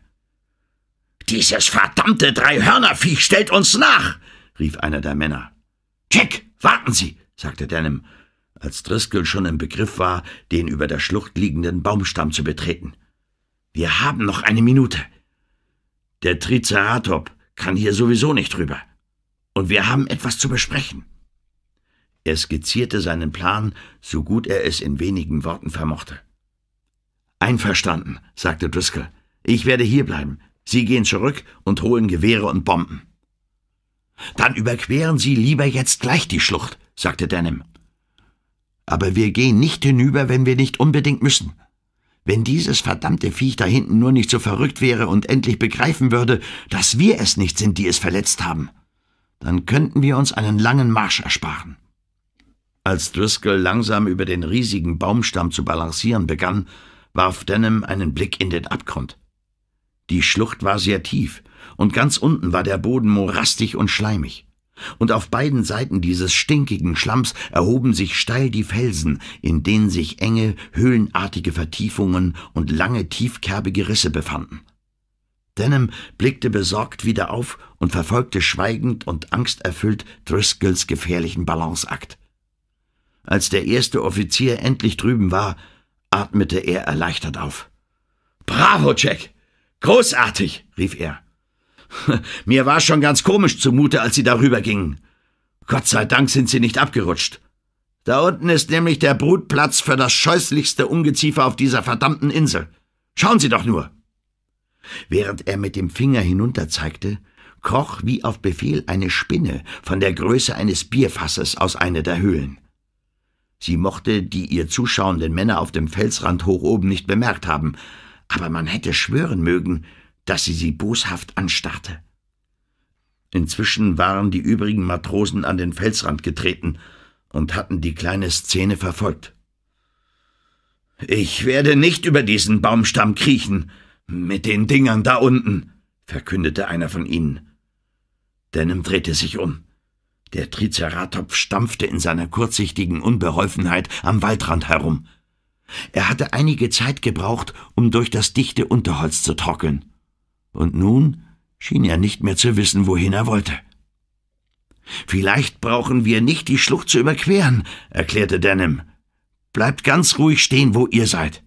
Dieses verdammte Dreihörnerviech stellt uns nach! rief einer der Männer. Jack, warten Sie, sagte Denham, als Driscoll schon im Begriff war, den über der Schlucht liegenden Baumstamm zu betreten. Wir haben noch eine Minute. Der Triceratop kann hier sowieso nicht rüber. Und wir haben etwas zu besprechen. Er skizzierte seinen Plan, so gut er es in wenigen Worten vermochte. Einverstanden, sagte Driscoll. Ich werde hierbleiben. Sie gehen zurück und holen Gewehre und Bomben. Dann überqueren Sie lieber jetzt gleich die Schlucht, sagte Denham. Aber wir gehen nicht hinüber, wenn wir nicht unbedingt müssen. Wenn dieses verdammte Viech da hinten nur nicht so verrückt wäre und endlich begreifen würde, dass wir es nicht sind, die es verletzt haben, dann könnten wir uns einen langen Marsch ersparen. Als Driscoll langsam über den riesigen Baumstamm zu balancieren begann, warf Denham einen Blick in den Abgrund. Die Schlucht war sehr tief, und ganz unten war der Boden morastig und schleimig. Und auf beiden Seiten dieses stinkigen Schlamms erhoben sich steil die Felsen, in denen sich enge, höhlenartige Vertiefungen und lange, tiefkerbige Risse befanden. Denham blickte besorgt wieder auf und verfolgte schweigend und angsterfüllt Driscolls gefährlichen Balanceakt. Als der erste Offizier endlich drüben war, atmete er erleichtert auf. Bravo, Jack! Großartig! rief er. Mir war schon ganz komisch zumute, als Sie darüber gingen. Gott sei Dank sind Sie nicht abgerutscht. Da unten ist nämlich der Brutplatz für das scheußlichste Ungeziefer auf dieser verdammten Insel. Schauen Sie doch nur! Während er mit dem Finger hinunterzeigte, kroch wie auf Befehl eine Spinne von der Größe eines Bierfasses aus einer der Höhlen. Sie mochte die ihr zuschauenden Männer auf dem Felsrand hoch oben nicht bemerkt haben, aber man hätte schwören mögen, dass sie sie boshaft anstarrte. Inzwischen waren die übrigen Matrosen an den Felsrand getreten und hatten die kleine Szene verfolgt. Ich werde nicht über diesen Baumstamm kriechen, mit den Dingern da unten, verkündete einer von ihnen. Denham drehte sich um. Der Triceratop stampfte in seiner kurzsichtigen Unbeholfenheit am Waldrand herum. Er hatte einige Zeit gebraucht, um durch das dichte Unterholz zu trockeln. Und nun schien er nicht mehr zu wissen, wohin er wollte. Vielleicht brauchen wir nicht die Schlucht zu überqueren, erklärte Denim. Bleibt ganz ruhig stehen, wo ihr seid.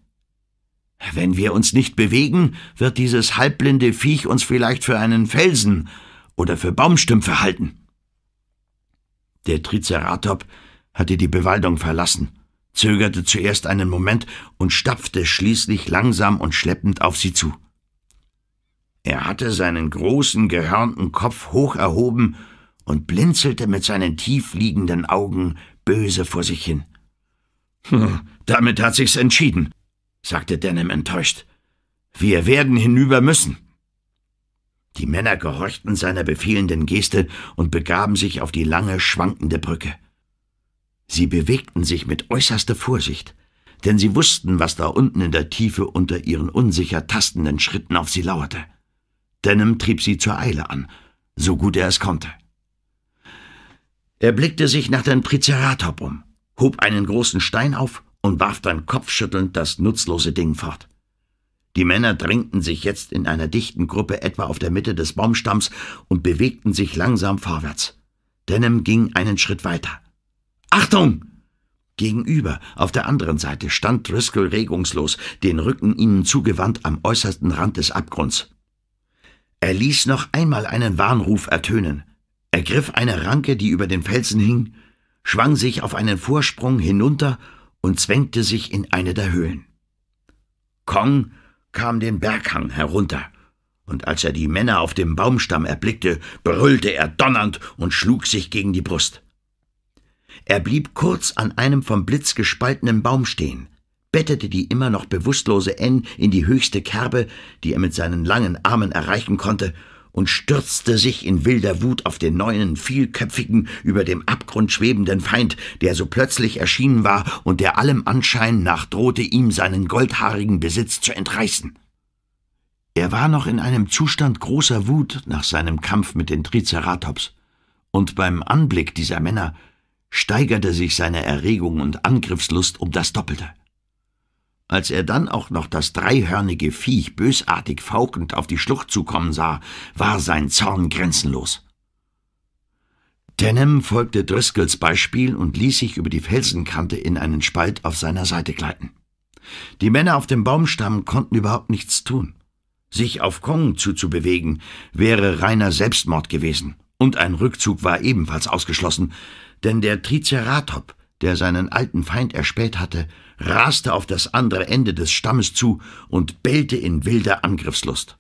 Wenn wir uns nicht bewegen, wird dieses halbblinde Viech uns vielleicht für einen Felsen oder für Baumstümpfe halten. Der Triceratop hatte die Bewaldung verlassen, zögerte zuerst einen Moment und stapfte schließlich langsam und schleppend auf sie zu. Er hatte seinen großen, gehörnten Kopf hoch erhoben und blinzelte mit seinen tiefliegenden Augen böse vor sich hin. Hm, damit hat sich's entschieden, sagte Denham enttäuscht. Wir werden hinüber müssen. Die Männer gehorchten seiner befehlenden Geste und begaben sich auf die lange, schwankende Brücke. Sie bewegten sich mit äußerster Vorsicht, denn sie wussten, was da unten in der Tiefe unter ihren unsicher tastenden Schritten auf sie lauerte. Denham trieb sie zur Eile an, so gut er es konnte. Er blickte sich nach dem Triceratop um, hob einen großen Stein auf und warf dann kopfschüttelnd das nutzlose Ding fort. Die Männer drängten sich jetzt in einer dichten Gruppe etwa auf der Mitte des Baumstamms und bewegten sich langsam vorwärts. Denham ging einen Schritt weiter. Achtung! Gegenüber, auf der anderen Seite, stand Driscoll regungslos, den Rücken ihnen zugewandt am äußersten Rand des Abgrunds. Er ließ noch einmal einen Warnruf ertönen, ergriff eine Ranke, die über den Felsen hing, schwang sich auf einen Vorsprung hinunter und zwängte sich in eine der Höhlen. Kong kam den Berghang herunter, und als er die Männer auf dem Baumstamm erblickte, brüllte er donnernd und schlug sich gegen die Brust. Er blieb kurz an einem vom Blitz gespaltenen Baum stehen, bettete die immer noch bewusstlose N in die höchste Kerbe, die er mit seinen langen Armen erreichen konnte, und stürzte sich in wilder Wut auf den neuen, vielköpfigen, über dem Abgrund schwebenden Feind, der so plötzlich erschienen war und der allem Anschein nach drohte, ihm seinen goldhaarigen Besitz zu entreißen. Er war noch in einem Zustand großer Wut nach seinem Kampf mit den Triceratops, und beim Anblick dieser Männer steigerte sich seine Erregung und Angriffslust um das Doppelte. Als er dann auch noch das dreihörnige Viech bösartig faukend auf die Schlucht zukommen sah, war sein Zorn grenzenlos. Denham folgte Driscolls Beispiel und ließ sich über die Felsenkante in einen Spalt auf seiner Seite gleiten. Die Männer auf dem Baumstamm konnten überhaupt nichts tun. Sich auf Kong zuzubewegen, wäre reiner Selbstmord gewesen, und ein Rückzug war ebenfalls ausgeschlossen, denn der Triceratop, der seinen alten Feind erspäht hatte, raste auf das andere Ende des Stammes zu und bellte in wilder Angriffslust.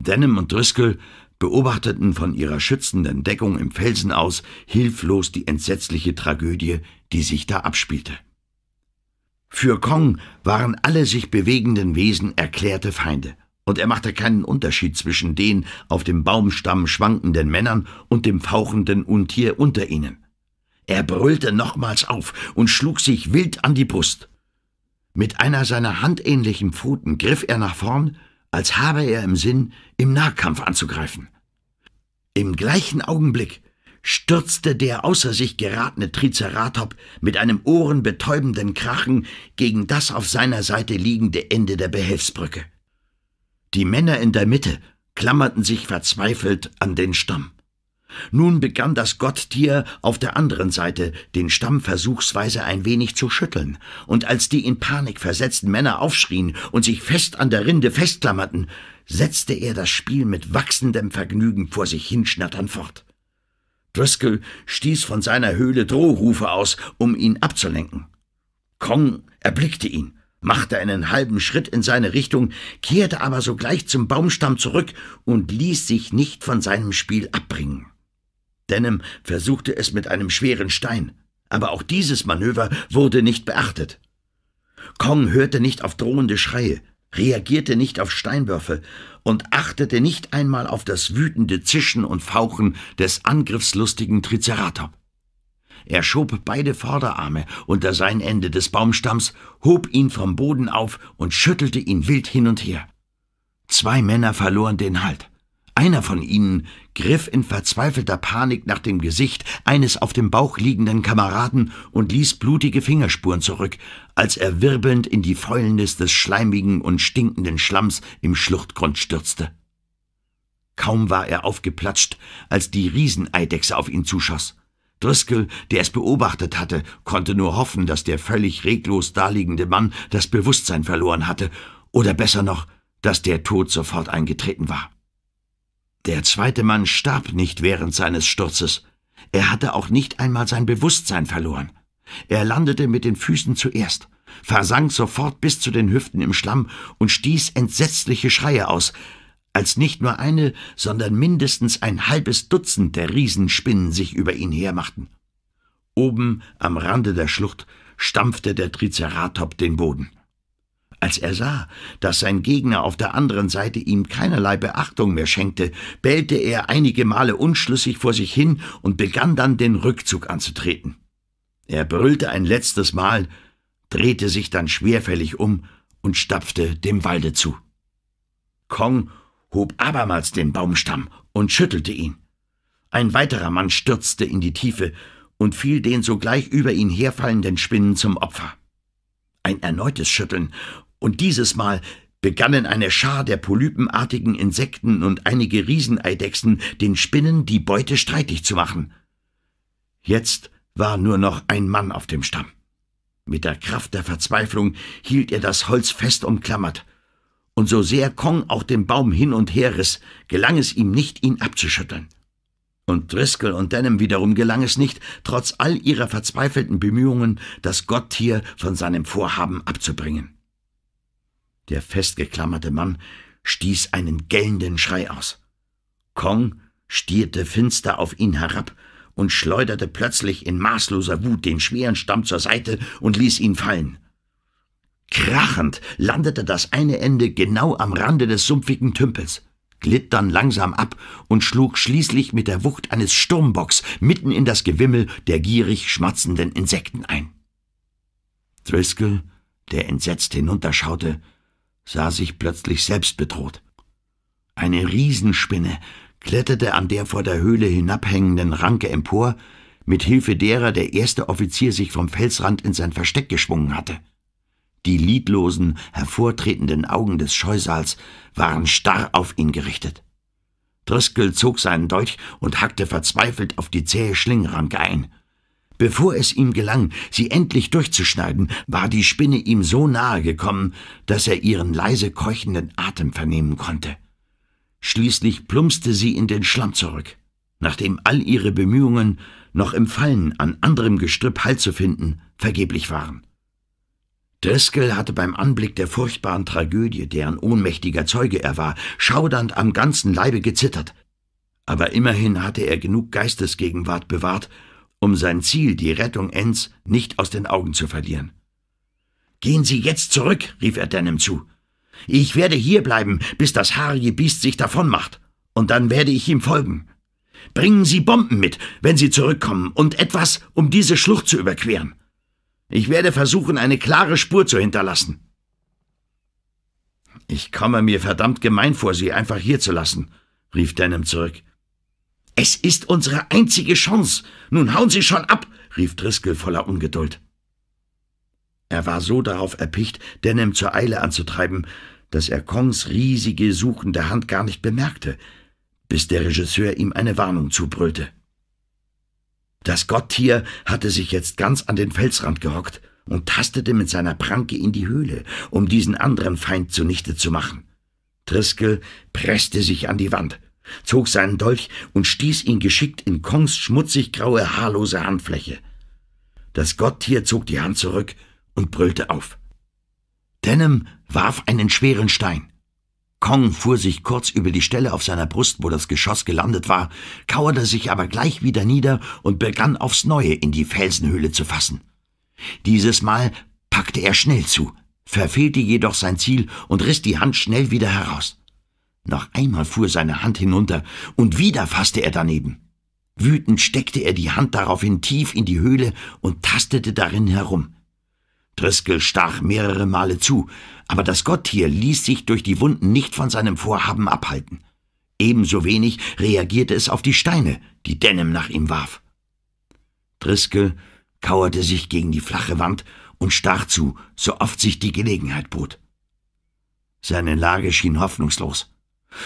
Denim und Driscoll beobachteten von ihrer schützenden Deckung im Felsen aus hilflos die entsetzliche Tragödie, die sich da abspielte. Für Kong waren alle sich bewegenden Wesen erklärte Feinde, und er machte keinen Unterschied zwischen den auf dem Baumstamm schwankenden Männern und dem fauchenden Untier unter ihnen. Er brüllte nochmals auf und schlug sich wild an die Brust. Mit einer seiner handähnlichen Pfoten griff er nach vorn, als habe er im Sinn, im Nahkampf anzugreifen. Im gleichen Augenblick stürzte der außer sich geratene Triceratop mit einem ohrenbetäubenden Krachen gegen das auf seiner Seite liegende Ende der Behelfsbrücke. Die Männer in der Mitte klammerten sich verzweifelt an den Stamm. Nun begann das Gotttier auf der anderen Seite den Stamm versuchsweise ein wenig zu schütteln, und als die in Panik versetzten Männer aufschrien und sich fest an der Rinde festklammerten, setzte er das Spiel mit wachsendem Vergnügen vor sich hinschnattern fort. Driscoll stieß von seiner Höhle Drohrufe aus, um ihn abzulenken. Kong erblickte ihn, machte einen halben Schritt in seine Richtung, kehrte aber sogleich zum Baumstamm zurück und ließ sich nicht von seinem Spiel abbringen. Denham versuchte es mit einem schweren Stein, aber auch dieses Manöver wurde nicht beachtet. Kong hörte nicht auf drohende Schreie, reagierte nicht auf Steinwürfe und achtete nicht einmal auf das wütende Zischen und Fauchen des angriffslustigen Triceratop. Er schob beide Vorderarme unter sein Ende des Baumstamms, hob ihn vom Boden auf und schüttelte ihn wild hin und her. Zwei Männer verloren den Halt. Einer von ihnen griff in verzweifelter Panik nach dem Gesicht eines auf dem Bauch liegenden Kameraden und ließ blutige Fingerspuren zurück, als er wirbelnd in die Fäulnis des schleimigen und stinkenden Schlamms im Schluchtgrund stürzte. Kaum war er aufgeplatscht, als die Rieseneidechse auf ihn zuschoss. Driscoll, der es beobachtet hatte, konnte nur hoffen, dass der völlig reglos daliegende Mann das Bewusstsein verloren hatte, oder besser noch, dass der Tod sofort eingetreten war. Der zweite Mann starb nicht während seines Sturzes. Er hatte auch nicht einmal sein Bewusstsein verloren. Er landete mit den Füßen zuerst, versank sofort bis zu den Hüften im Schlamm und stieß entsetzliche Schreie aus, als nicht nur eine, sondern mindestens ein halbes Dutzend der Riesenspinnen sich über ihn hermachten. Oben am Rande der Schlucht stampfte der Triceratop den Boden. Als er sah, dass sein Gegner auf der anderen Seite ihm keinerlei Beachtung mehr schenkte, bellte er einige Male unschlüssig vor sich hin und begann dann den Rückzug anzutreten. Er brüllte ein letztes Mal, drehte sich dann schwerfällig um und stapfte dem Walde zu. Kong hob abermals den Baumstamm und schüttelte ihn. Ein weiterer Mann stürzte in die Tiefe und fiel den sogleich über ihn herfallenden Spinnen zum Opfer. Ein erneutes Schütteln und dieses Mal begannen eine Schar der polypenartigen Insekten und einige Rieseneidechsen den Spinnen die Beute streitig zu machen. Jetzt war nur noch ein Mann auf dem Stamm. Mit der Kraft der Verzweiflung hielt er das Holz fest umklammert, und so sehr Kong auch den Baum hin und her riss, gelang es ihm nicht, ihn abzuschütteln. Und Driscoll und Denham wiederum gelang es nicht, trotz all ihrer verzweifelten Bemühungen, das Gotttier von seinem Vorhaben abzubringen. Der festgeklammerte Mann stieß einen gellenden Schrei aus. Kong stierte finster auf ihn herab und schleuderte plötzlich in maßloser Wut den schweren Stamm zur Seite und ließ ihn fallen. Krachend landete das eine Ende genau am Rande des sumpfigen Tümpels, glitt dann langsam ab und schlug schließlich mit der Wucht eines Sturmbocks mitten in das Gewimmel der gierig schmatzenden Insekten ein. Driscoll, der entsetzt hinunterschaute, sah sich plötzlich selbst bedroht. Eine Riesenspinne kletterte an der vor der Höhle hinabhängenden Ranke empor, mit Hilfe derer der erste Offizier sich vom Felsrand in sein Versteck geschwungen hatte. Die lidlosen, hervortretenden Augen des Scheusals waren starr auf ihn gerichtet. Driscoll zog seinen Dolch und hackte verzweifelt auf die zähe Schlingranke ein. Bevor es ihm gelang, sie endlich durchzuschneiden, war die Spinne ihm so nahe gekommen, dass er ihren leise keuchenden Atem vernehmen konnte. Schließlich plumpste sie in den Schlamm zurück. Nachdem all ihre Bemühungen, noch im Fallen an anderem Gestrüpp Halt zu finden, vergeblich waren. Driscoll hatte beim Anblick der furchtbaren Tragödie, deren ohnmächtiger Zeuge er war, schaudernd am ganzen Leibe gezittert. Aber immerhin hatte er genug Geistesgegenwart bewahrt, um sein Ziel, die Rettung Ends, nicht aus den Augen zu verlieren. Gehen Sie jetzt zurück, rief er Denim zu. Ich werde hierbleiben, bis das haarige Biest sich davonmacht, und dann werde ich ihm folgen. Bringen Sie Bomben mit, wenn Sie zurückkommen, und etwas, um diese Schlucht zu überqueren. Ich werde versuchen, eine klare Spur zu hinterlassen. Ich komme mir verdammt gemein vor, Sie einfach hier zu lassen, rief Denim zurück. Es ist unsere einzige Chance. Nun hauen Sie schon ab, rief Driscoll voller Ungeduld. Er war so darauf erpicht, Denim zur Eile anzutreiben, dass er Kongs riesige, suchende Hand gar nicht bemerkte, bis der Regisseur ihm eine Warnung zubrüllte. Das Gotttier hatte sich jetzt ganz an den Felsrand gehockt und tastete mit seiner Pranke in die Höhle, um diesen anderen Feind zunichte zu machen. Driscoll presste sich an die Wand zog seinen Dolch und stieß ihn geschickt in Kongs schmutzig graue, haarlose Handfläche. Das Gotttier zog die Hand zurück und brüllte auf. Denem warf einen schweren Stein. Kong fuhr sich kurz über die Stelle auf seiner Brust, wo das Geschoss gelandet war, kauerte sich aber gleich wieder nieder und begann aufs Neue in die Felsenhöhle zu fassen. Dieses Mal packte er schnell zu, verfehlte jedoch sein Ziel und riss die Hand schnell wieder heraus. Noch einmal fuhr seine Hand hinunter, und wieder fasste er daneben. Wütend steckte er die Hand daraufhin tief in die Höhle und tastete darin herum. Driscoll stach mehrere Male zu, aber das Gotttier ließ sich durch die Wunden nicht von seinem Vorhaben abhalten. Ebenso wenig reagierte es auf die Steine, die Denim nach ihm warf. Driscoll kauerte sich gegen die flache Wand und stach zu, so oft sich die Gelegenheit bot. Seine Lage schien hoffnungslos.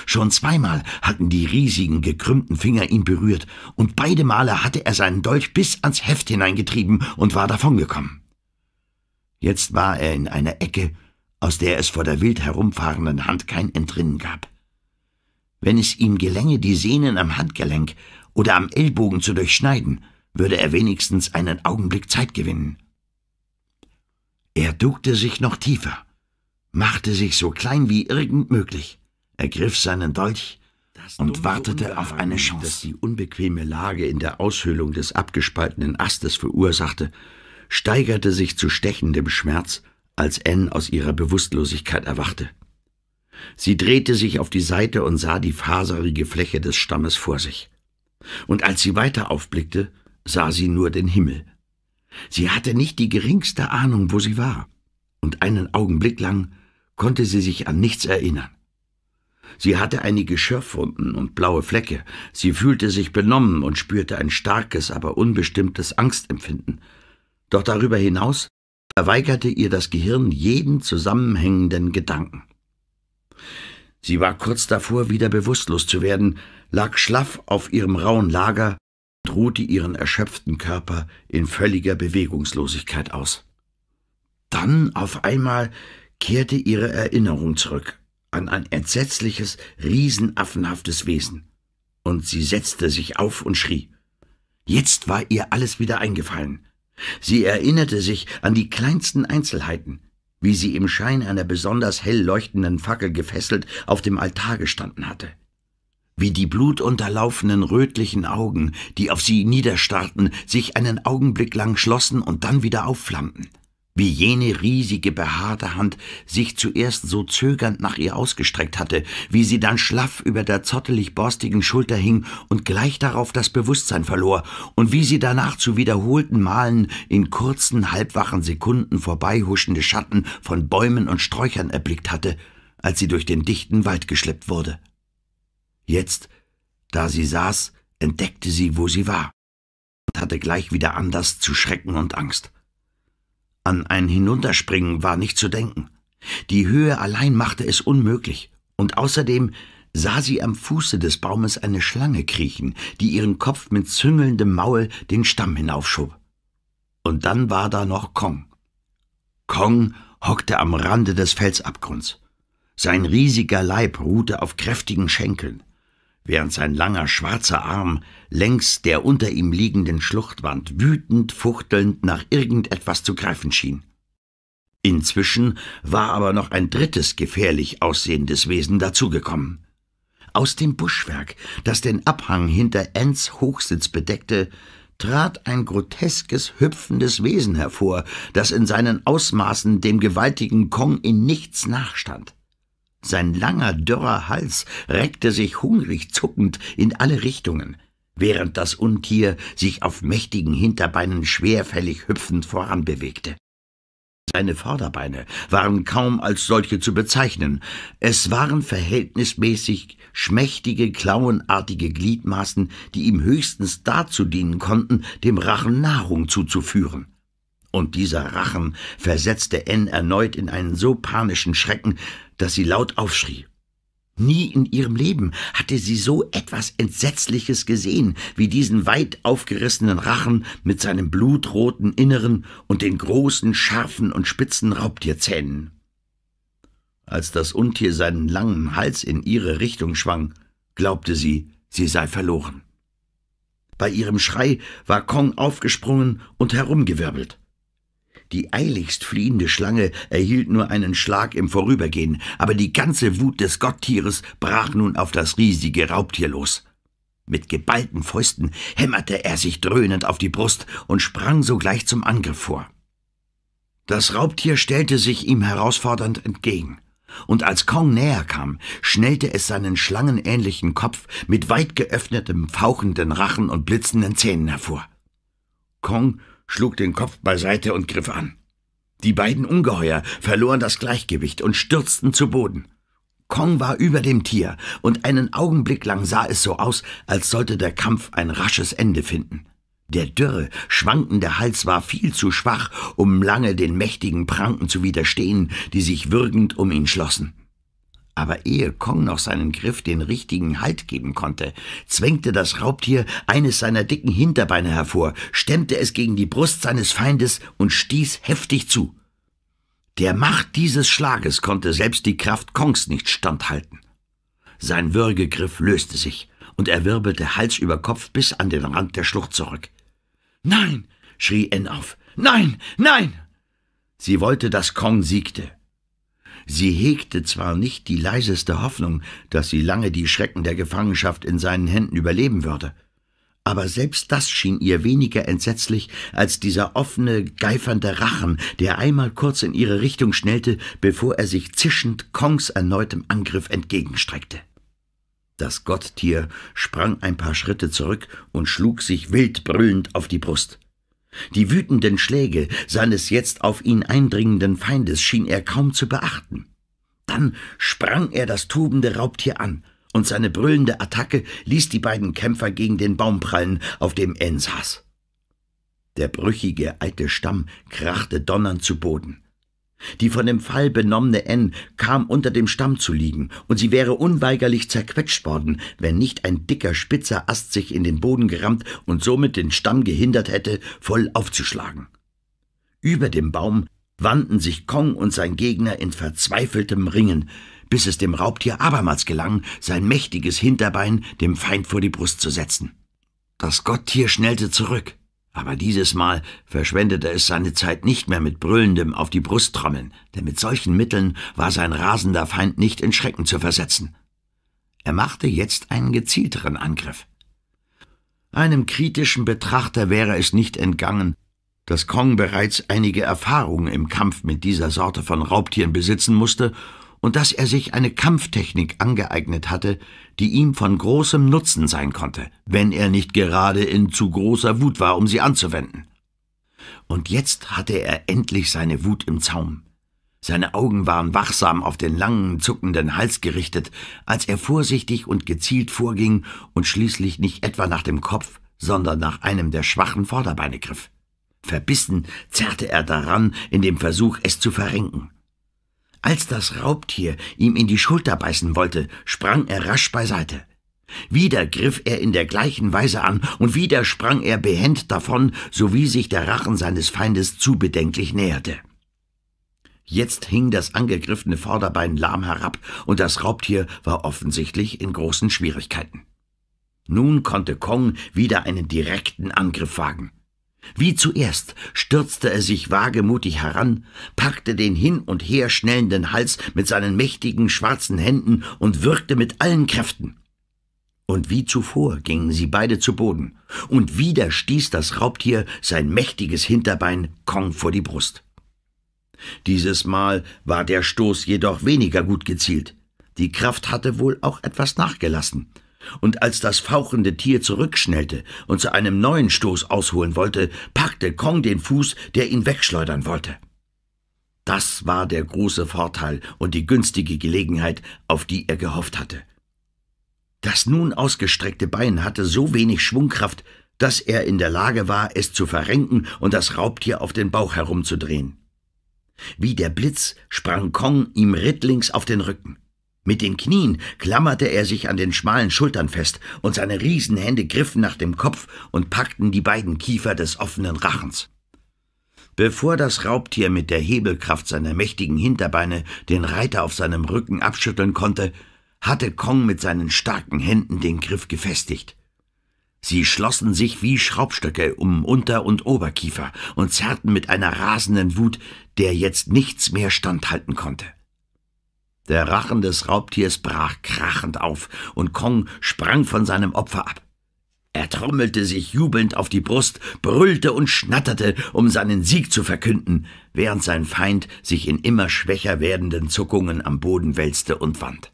Schon zweimal hatten die riesigen, gekrümmten Finger ihn berührt, und beide Male hatte er seinen Dolch bis ans Heft hineingetrieben und war davongekommen. Jetzt war er in einer Ecke, aus der es vor der wild herumfahrenden Hand kein Entrinnen gab. Wenn es ihm gelänge, die Sehnen am Handgelenk oder am Ellbogen zu durchschneiden, würde er wenigstens einen Augenblick Zeit gewinnen. Er duckte sich noch tiefer, machte sich so klein wie irgend möglich ergriff seinen Dolch und wartete auf eine Chance. Dass die unbequeme Lage in der Aushöhlung des abgespaltenen Astes verursachte, steigerte sich zu stechendem Schmerz, als Anne aus ihrer Bewusstlosigkeit erwachte. Sie drehte sich auf die Seite und sah die faserige Fläche des Stammes vor sich. Und als sie weiter aufblickte, sah sie nur den Himmel. Sie hatte nicht die geringste Ahnung, wo sie war, und einen Augenblick lang konnte sie sich an nichts erinnern. Sie hatte einige Schürfwunden und blaue Flecke. Sie fühlte sich benommen und spürte ein starkes, aber unbestimmtes Angstempfinden. Doch darüber hinaus verweigerte ihr das Gehirn jeden zusammenhängenden Gedanken. Sie war kurz davor, wieder bewusstlos zu werden, lag schlaff auf ihrem rauen Lager und ruhte ihren erschöpften Körper in völliger Bewegungslosigkeit aus. Dann auf einmal kehrte ihre Erinnerung zurück an ein entsetzliches, riesenaffenhaftes Wesen. Und sie setzte sich auf und schrie. Jetzt war ihr alles wieder eingefallen. Sie erinnerte sich an die kleinsten Einzelheiten, wie sie im Schein einer besonders hell leuchtenden Fackel gefesselt auf dem Altar gestanden hatte. Wie die blutunterlaufenen rötlichen Augen, die auf sie niederstarrten, sich einen Augenblick lang schlossen und dann wieder aufflammten wie jene riesige, behaarte Hand sich zuerst so zögernd nach ihr ausgestreckt hatte, wie sie dann schlaff über der zottelig-borstigen Schulter hing und gleich darauf das Bewusstsein verlor, und wie sie danach zu wiederholten Malen in kurzen, halbwachen Sekunden vorbeihuschende Schatten von Bäumen und Sträuchern erblickt hatte, als sie durch den dichten Wald geschleppt wurde. Jetzt, da sie saß, entdeckte sie, wo sie war, und hatte gleich wieder Anlass zu Schrecken und Angst. An ein Hinunterspringen war nicht zu denken. Die Höhe allein machte es unmöglich, und außerdem sah sie am Fuße des Baumes eine Schlange kriechen, die ihren Kopf mit züngelndem Maul den Stamm hinaufschob. Und dann war da noch Kong. Kong hockte am Rande des Felsabgrunds. Sein riesiger Leib ruhte auf kräftigen Schenkeln während sein langer schwarzer Arm längs der unter ihm liegenden Schluchtwand wütend fuchtelnd nach irgendetwas zu greifen schien. Inzwischen war aber noch ein drittes gefährlich aussehendes Wesen dazugekommen. Aus dem Buschwerk, das den Abhang hinter Enns Hochsitz bedeckte, trat ein groteskes, hüpfendes Wesen hervor, das in seinen Ausmaßen dem gewaltigen Kong in nichts nachstand. Sein langer, dürrer Hals reckte sich hungrig zuckend in alle Richtungen, während das Untier sich auf mächtigen Hinterbeinen schwerfällig hüpfend voranbewegte. Seine Vorderbeine waren kaum als solche zu bezeichnen. Es waren verhältnismäßig schmächtige, klauenartige Gliedmaßen, die ihm höchstens dazu dienen konnten, dem Rachen Nahrung zuzuführen. Und dieser Rachen versetzte N erneut in einen so panischen Schrecken, dass sie laut aufschrie. Nie in ihrem Leben hatte sie so etwas Entsetzliches gesehen wie diesen weit aufgerissenen Rachen mit seinem blutroten Inneren und den großen, scharfen und spitzen Raubtierzähnen. Als das Untier seinen langen Hals in ihre Richtung schwang, glaubte sie, sie sei verloren. Bei ihrem Schrei war Kong aufgesprungen und herumgewirbelt. Die eiligst fliehende Schlange erhielt nur einen Schlag im Vorübergehen, aber die ganze Wut des Gotttieres brach nun auf das riesige Raubtier los. Mit geballten Fäusten hämmerte er sich dröhnend auf die Brust und sprang sogleich zum Angriff vor. Das Raubtier stellte sich ihm herausfordernd entgegen. Und als Kong näher kam, schnellte es seinen schlangenähnlichen Kopf mit weit geöffnetem, fauchenden Rachen und blitzenden Zähnen hervor. Kong schlug den Kopf beiseite und griff an. Die beiden Ungeheuer verloren das Gleichgewicht und stürzten zu Boden. Kong war über dem Tier, und einen Augenblick lang sah es so aus, als sollte der Kampf ein rasches Ende finden. Der dürre, schwankende Hals war viel zu schwach, um lange den mächtigen Pranken zu widerstehen, die sich würgend um ihn schlossen. Aber ehe Kong noch seinen Griff den richtigen Halt geben konnte, zwängte das Raubtier eines seiner dicken Hinterbeine hervor, stemmte es gegen die Brust seines Feindes und stieß heftig zu. Der Macht dieses Schlages konnte selbst die Kraft Kongs nicht standhalten. Sein Würgegriff löste sich, und er wirbelte Hals über Kopf bis an den Rand der Schlucht zurück. Nein! schrie N auf. Nein! Nein! Sie wollte, dass Kong siegte, Sie hegte zwar nicht die leiseste Hoffnung, dass sie lange die Schrecken der Gefangenschaft in seinen Händen überleben würde, aber selbst das schien ihr weniger entsetzlich als dieser offene, geifernde Rachen, der einmal kurz in ihre Richtung schnellte, bevor er sich zischend Kongs erneutem Angriff entgegenstreckte. Das Gotttier sprang ein paar Schritte zurück und schlug sich wildbrüllend auf die Brust. Die wütenden Schläge seines jetzt auf ihn eindringenden Feindes schien er kaum zu beachten. Dann sprang er das tobende Raubtier an, und seine brüllende Attacke ließ die beiden Kämpfer gegen den Baum prallen, auf dem En saß. Der brüchige alte Stamm krachte donnernd zu Boden. Die von dem Fall benommene N kam unter dem Stamm zu liegen, und sie wäre unweigerlich zerquetscht worden, wenn nicht ein dicker, spitzer Ast sich in den Boden gerammt und somit den Stamm gehindert hätte, voll aufzuschlagen. Über dem Baum wandten sich Kong und sein Gegner in verzweifeltem Ringen, bis es dem Raubtier abermals gelang, sein mächtiges Hinterbein dem Feind vor die Brust zu setzen. Das Gotttier schnellte zurück, aber dieses Mal verschwendete es seine Zeit nicht mehr mit brüllendem auf die Brust trommeln, denn mit solchen Mitteln war sein rasender Feind nicht in Schrecken zu versetzen. Er machte jetzt einen gezielteren Angriff. Einem kritischen Betrachter wäre es nicht entgangen, dass Kong bereits einige Erfahrungen im Kampf mit dieser Sorte von Raubtieren besitzen musste und dass er sich eine Kampftechnik angeeignet hatte, die ihm von großem Nutzen sein konnte, wenn er nicht gerade in zu großer Wut war, um sie anzuwenden. Und jetzt hatte er endlich seine Wut im Zaum. Seine Augen waren wachsam auf den langen, zuckenden Hals gerichtet, als er vorsichtig und gezielt vorging und schließlich nicht etwa nach dem Kopf, sondern nach einem der schwachen Vorderbeine griff. Verbissen zerrte er daran, in dem Versuch, es zu verrenken. Als das Raubtier ihm in die Schulter beißen wollte, sprang er rasch beiseite. Wieder griff er in der gleichen Weise an, und wieder sprang er behend davon, sowie sich der Rachen seines Feindes zu bedenklich näherte. Jetzt hing das angegriffene Vorderbein lahm herab, und das Raubtier war offensichtlich in großen Schwierigkeiten. Nun konnte Kong wieder einen direkten Angriff wagen. Wie zuerst stürzte er sich wagemutig heran, packte den hin und her schnellenden Hals mit seinen mächtigen schwarzen Händen und würgte mit allen Kräften. Und wie zuvor gingen sie beide zu Boden, und wieder stieß das Raubtier sein mächtiges Hinterbein Kong vor die Brust. Dieses Mal war der Stoß jedoch weniger gut gezielt. Die Kraft hatte wohl auch etwas nachgelassen, und als das fauchende Tier zurückschnellte und zu einem neuen Stoß ausholen wollte, packte Kong den Fuß, der ihn wegschleudern wollte. Das war der große Vorteil und die günstige Gelegenheit, auf die er gehofft hatte. Das nun ausgestreckte Bein hatte so wenig Schwungkraft, dass er in der Lage war, es zu verrenken und das Raubtier auf den Bauch herumzudrehen. Wie der Blitz sprang Kong ihm rittlings auf den Rücken. Mit den Knien klammerte er sich an den schmalen Schultern fest, und seine Riesenhände griffen nach dem Kopf und packten die beiden Kiefer des offenen Rachens. Bevor das Raubtier mit der Hebelkraft seiner mächtigen Hinterbeine den Reiter auf seinem Rücken abschütteln konnte, hatte Kong mit seinen starken Händen den Griff gefestigt. Sie schlossen sich wie Schraubstöcke um Unter- und Oberkiefer und zerrten mit einer rasenden Wut, der jetzt nichts mehr standhalten konnte. Der Rachen des Raubtiers brach krachend auf, und Kong sprang von seinem Opfer ab. Er trommelte sich jubelnd auf die Brust, brüllte und schnatterte, um seinen Sieg zu verkünden, während sein Feind sich in immer schwächer werdenden Zuckungen am Boden wälzte und wand.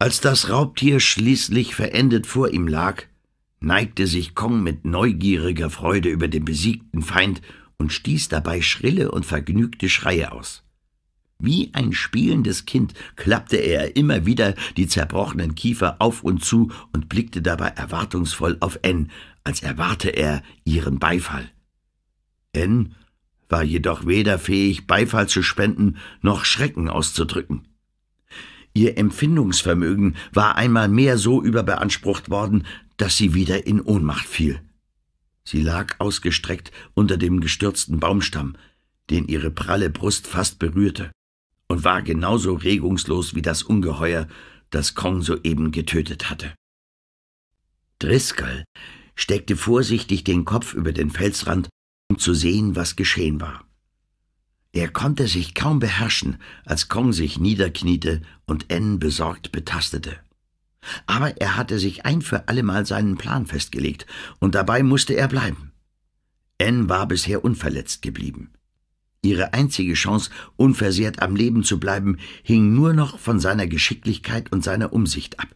Als das Raubtier schließlich verendet vor ihm lag, neigte sich Kong mit neugieriger Freude über den besiegten Feind und stieß dabei schrille und vergnügte Schreie aus. Wie ein spielendes Kind klappte er immer wieder die zerbrochenen Kiefer auf und zu und blickte dabei erwartungsvoll auf N, als erwarte er ihren Beifall. N war jedoch weder fähig, Beifall zu spenden, noch Schrecken auszudrücken. Ihr Empfindungsvermögen war einmal mehr so überbeansprucht worden, dass sie wieder in Ohnmacht fiel. Sie lag ausgestreckt unter dem gestürzten Baumstamm, den ihre pralle Brust fast berührte und war genauso regungslos wie das Ungeheuer, das Kong soeben getötet hatte. Driscoll steckte vorsichtig den Kopf über den Felsrand, um zu sehen, was geschehen war. Er konnte sich kaum beherrschen, als Kong sich niederkniete und N besorgt betastete. Aber er hatte sich ein für allemal seinen Plan festgelegt, und dabei musste er bleiben. N war bisher unverletzt geblieben. Ihre einzige Chance, unversehrt am Leben zu bleiben, hing nur noch von seiner Geschicklichkeit und seiner Umsicht ab.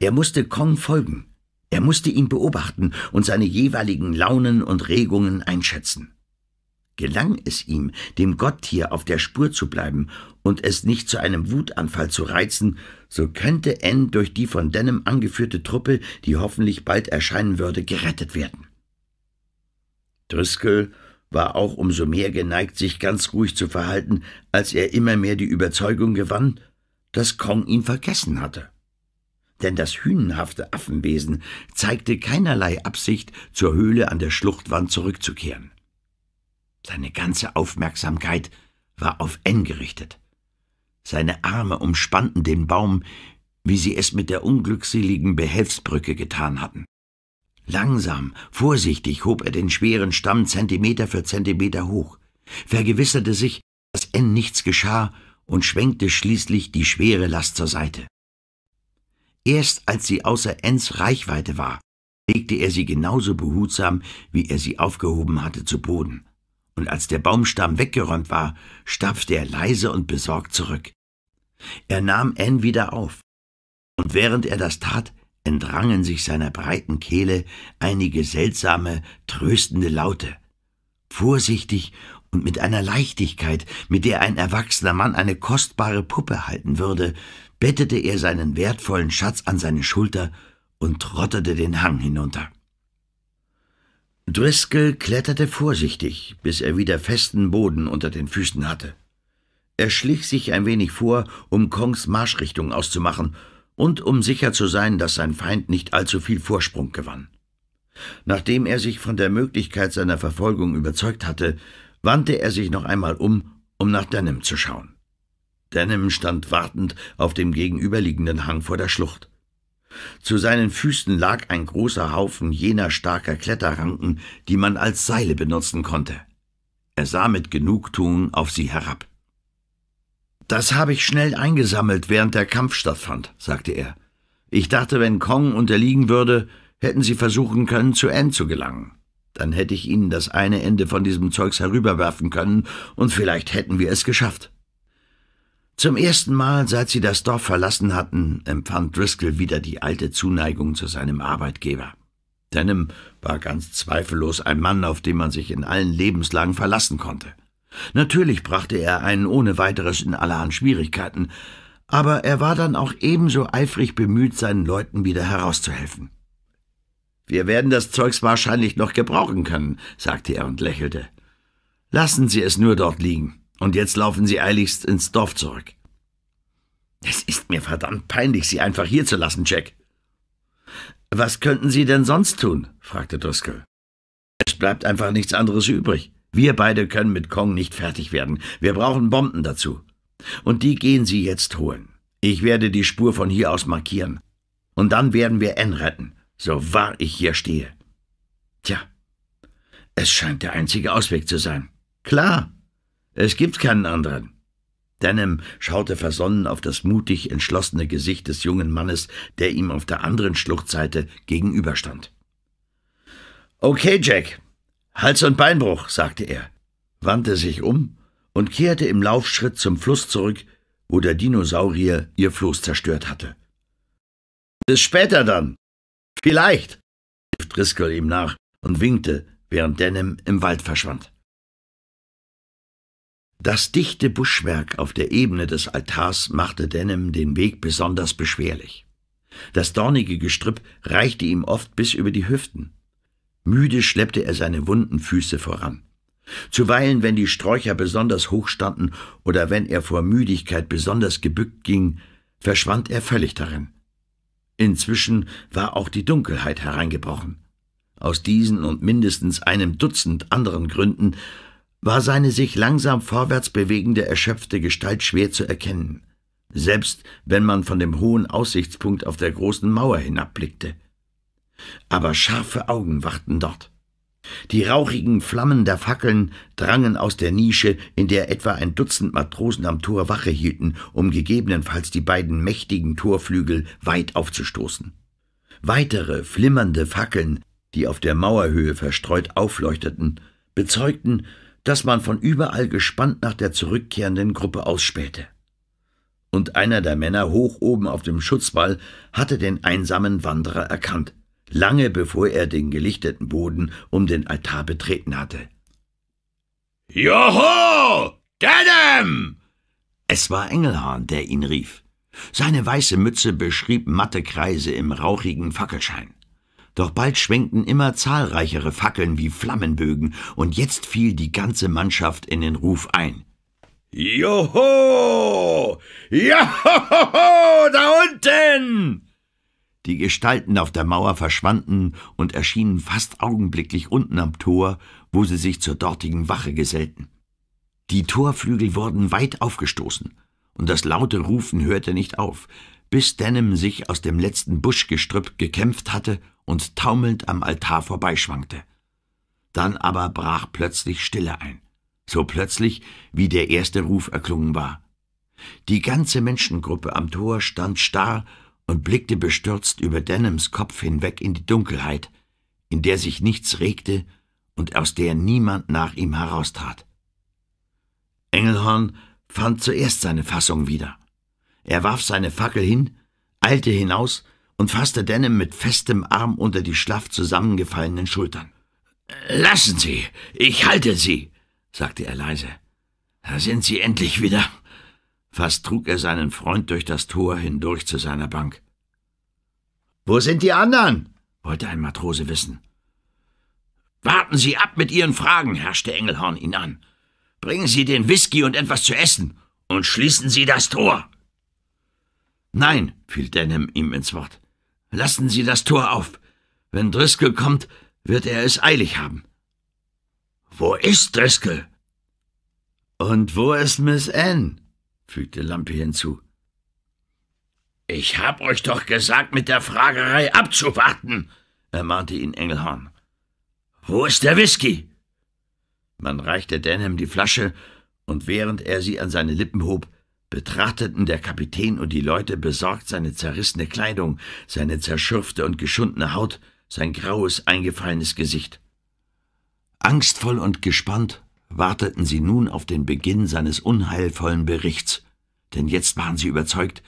Er musste Kong folgen, er musste ihn beobachten und seine jeweiligen Launen und Regungen einschätzen. Gelang es ihm, dem Gotttier auf der Spur zu bleiben und es nicht zu einem Wutanfall zu reizen, so könnte N durch die von Denim angeführte Truppe, die hoffentlich bald erscheinen würde, gerettet werden. Driscoll war auch umso mehr geneigt, sich ganz ruhig zu verhalten, als er immer mehr die Überzeugung gewann, dass Kong ihn vergessen hatte. Denn das hünenhafte Affenwesen zeigte keinerlei Absicht, zur Höhle an der Schluchtwand zurückzukehren. Seine ganze Aufmerksamkeit war auf N gerichtet. Seine Arme umspannten den Baum, wie sie es mit der unglückseligen Behelfsbrücke getan hatten. Langsam, vorsichtig hob er den schweren Stamm Zentimeter für Zentimeter hoch, vergewisserte sich, dass N nichts geschah und schwenkte schließlich die schwere Last zur Seite. Erst als sie außer Ns Reichweite war, legte er sie genauso behutsam, wie er sie aufgehoben hatte, zu Boden. Und als der Baumstamm weggeräumt war, stapfte er leise und besorgt zurück. Er nahm N wieder auf. Und während er das tat, entrangen sich seiner breiten Kehle einige seltsame, tröstende Laute. Vorsichtig und mit einer Leichtigkeit, mit der ein erwachsener Mann eine kostbare Puppe halten würde, bettete er seinen wertvollen Schatz an seine Schulter und trottete den Hang hinunter. Driscoll kletterte vorsichtig, bis er wieder festen Boden unter den Füßen hatte. Er schlich sich ein wenig vor, um Kongs Marschrichtung auszumachen, und um sicher zu sein, dass sein Feind nicht allzu viel Vorsprung gewann. Nachdem er sich von der Möglichkeit seiner Verfolgung überzeugt hatte, wandte er sich noch einmal um, um nach Denim zu schauen. Denim stand wartend auf dem gegenüberliegenden Hang vor der Schlucht. Zu seinen Füßen lag ein großer Haufen jener starker Kletterranken, die man als Seile benutzen konnte. Er sah mit Genugtuung auf sie herab. Das habe ich schnell eingesammelt, während der Kampf stattfand, sagte er. Ich dachte, wenn Kong unterliegen würde, hätten sie versuchen können, zu N zu gelangen. Dann hätte ich ihnen das eine Ende von diesem Zeugs herüberwerfen können, und vielleicht hätten wir es geschafft. Zum ersten Mal, seit sie das Dorf verlassen hatten, empfand Driscoll wieder die alte Zuneigung zu seinem Arbeitgeber. Denim war ganz zweifellos ein Mann, auf den man sich in allen Lebenslagen verlassen konnte. Natürlich brachte er einen ohne weiteres in allerhand Schwierigkeiten, aber er war dann auch ebenso eifrig bemüht, seinen Leuten wieder herauszuhelfen. Wir werden das Zeugs wahrscheinlich noch gebrauchen können, sagte er und lächelte. Lassen Sie es nur dort liegen, und jetzt laufen Sie eiligst ins Dorf zurück. Es ist mir verdammt peinlich, Sie einfach hier zu lassen, Jack. Was könnten Sie denn sonst tun? fragte Driscoll. Es bleibt einfach nichts anderes übrig. Wir beide können mit Kong nicht fertig werden. Wir brauchen Bomben dazu. Und die gehen Sie jetzt holen. Ich werde die Spur von hier aus markieren. Und dann werden wir N retten, so wahr ich hier stehe. Tja, es scheint der einzige Ausweg zu sein. Klar, es gibt keinen anderen. Denham schaute versonnen auf das mutig entschlossene Gesicht des jungen Mannes, der ihm auf der anderen Schluchtseite gegenüberstand. Okay, Jack, Hals- und Beinbruch, sagte er, wandte sich um und kehrte im Laufschritt zum Fluss zurück, wo der Dinosaurier ihr Floß zerstört hatte. Bis später dann. Vielleicht, rief Driscoll ihm nach und winkte, während Denim im Wald verschwand. Das dichte Buschwerk auf der Ebene des Altars machte Denim den Weg besonders beschwerlich. Das dornige Gestrüpp reichte ihm oft bis über die Hüften. Müde schleppte er seine wunden Füße voran. Zuweilen, wenn die Sträucher besonders hoch standen oder wenn er vor Müdigkeit besonders gebückt ging, verschwand er völlig darin. Inzwischen war auch die Dunkelheit hereingebrochen. Aus diesen und mindestens einem Dutzend anderen Gründen war seine sich langsam vorwärts bewegende, erschöpfte Gestalt schwer zu erkennen, selbst wenn man von dem hohen Aussichtspunkt auf der großen Mauer hinabblickte aber scharfe Augen wachten dort. Die rauchigen Flammen der Fackeln drangen aus der Nische, in der etwa ein Dutzend Matrosen am Tor Wache hielten, um gegebenenfalls die beiden mächtigen Torflügel weit aufzustoßen. Weitere flimmernde Fackeln, die auf der Mauerhöhe verstreut aufleuchteten, bezeugten, dass man von überall gespannt nach der zurückkehrenden Gruppe ausspähte. Und einer der Männer hoch oben auf dem Schutzwall hatte den einsamen Wanderer erkannt lange bevor er den gelichteten Boden um den Altar betreten hatte. Joho! Dedem! Es war Engelhorn, der ihn rief. Seine weiße Mütze beschrieb matte Kreise im rauchigen Fackelschein. Doch bald schwenkten immer zahlreichere Fackeln wie Flammenbögen, und jetzt fiel die ganze Mannschaft in den Ruf ein. Joho! Joho! Da unten! Die Gestalten auf der Mauer verschwanden und erschienen fast augenblicklich unten am Tor, wo sie sich zur dortigen Wache gesellten. Die Torflügel wurden weit aufgestoßen, und das laute Rufen hörte nicht auf, bis Denham sich aus dem letzten Buschgestrüpp gekämpft hatte und taumelnd am Altar vorbeischwankte. Dann aber brach plötzlich Stille ein, so plötzlich, wie der erste Ruf erklungen war. Die ganze Menschengruppe am Tor stand starr und blickte bestürzt über Denhams Kopf hinweg in die Dunkelheit, in der sich nichts regte und aus der niemand nach ihm heraustrat. Engelhorn fand zuerst seine Fassung wieder. Er warf seine Fackel hin, eilte hinaus und fasste Denham mit festem Arm unter die schlaff zusammengefallenen Schultern. Lassen Sie, ich halte Sie, sagte er leise. Da sind Sie endlich wieder. Fast trug er seinen Freund durch das Tor hindurch zu seiner Bank. Wo sind die anderen? wollte ein Matrose wissen. Warten Sie ab mit Ihren Fragen, herrschte Engelhorn ihn an. Bringen Sie den Whisky und etwas zu essen und schließen Sie das Tor. Nein, fiel Denham ihm ins Wort. Lassen Sie das Tor auf. Wenn Driscoll kommt, wird er es eilig haben. Wo ist Driscoll? Und wo ist Miss Anne? fügte Lampe hinzu. Ich hab euch doch gesagt, mit der Fragerei abzuwarten, ermahnte ihn Engelhorn. Wo ist der Whisky? Man reichte Denham die Flasche, und während er sie an seine Lippen hob, betrachteten der Kapitän und die Leute besorgt seine zerrissene Kleidung, seine zerschürfte und geschundene Haut, sein graues, eingefallenes Gesicht. Angstvoll und gespannt warteten sie nun auf den Beginn seines unheilvollen Berichts, denn jetzt waren sie überzeugt,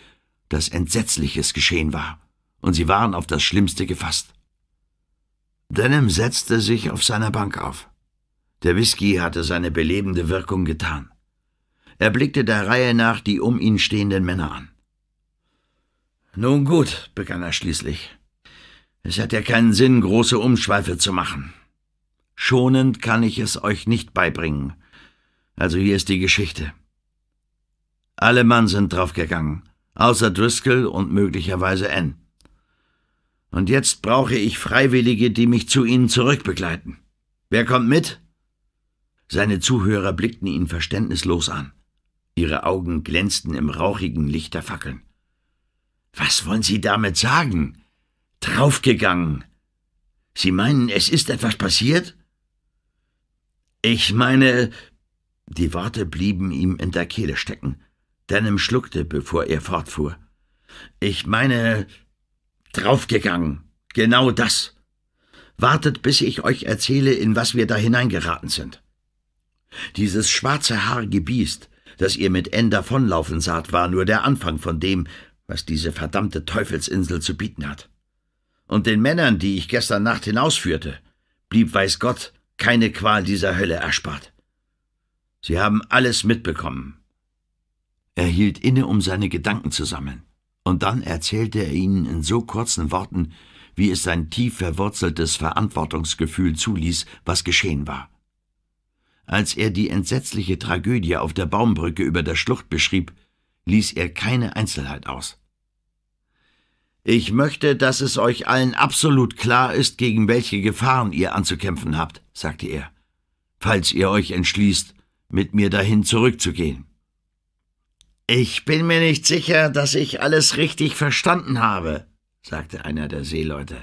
dass Entsetzliches geschehen war, und sie waren auf das Schlimmste gefasst. Denham setzte sich auf seiner Bank auf. Der Whisky hatte seine belebende Wirkung getan. Er blickte der Reihe nach die um ihn stehenden Männer an. Nun gut, begann er schließlich. Es hat ja keinen Sinn, große Umschweife zu machen. Schonend kann ich es euch nicht beibringen. Also hier ist die Geschichte. Alle Mann sind draufgegangen, außer Driscoll und möglicherweise Ann. Und jetzt brauche ich Freiwillige, die mich zu ihnen zurückbegleiten. Wer kommt mit? Seine Zuhörer blickten ihn verständnislos an. Ihre Augen glänzten im rauchigen Licht der Fackeln. Was wollen Sie damit sagen? Draufgegangen. Sie meinen, es ist etwas passiert? Ich meine. Die Worte blieben ihm in der Kehle stecken. Denim schluckte, bevor er fortfuhr. Ich meine. draufgegangen. Genau das. Wartet, bis ich euch erzähle, in was wir da hineingeraten sind. Dieses schwarze haarige Biest, das ihr mit N davonlaufen saht, war nur der Anfang von dem, was diese verdammte Teufelsinsel zu bieten hat. Und den Männern, die ich gestern Nacht hinausführte, blieb weiß Gott keine Qual dieser Hölle erspart. Sie haben alles mitbekommen. Er hielt inne, um seine Gedanken zu sammeln, und dann erzählte er ihnen in so kurzen Worten, wie es sein tief verwurzeltes Verantwortungsgefühl zuließ, was geschehen war. Als er die entsetzliche Tragödie auf der Baumbrücke über der Schlucht beschrieb, ließ er keine Einzelheit aus. Ich möchte, dass es euch allen absolut klar ist, gegen welche Gefahren ihr anzukämpfen habt, sagte er, falls ihr euch entschließt, mit mir dahin zurückzugehen. Ich bin mir nicht sicher, dass ich alles richtig verstanden habe, sagte einer der Seeleute.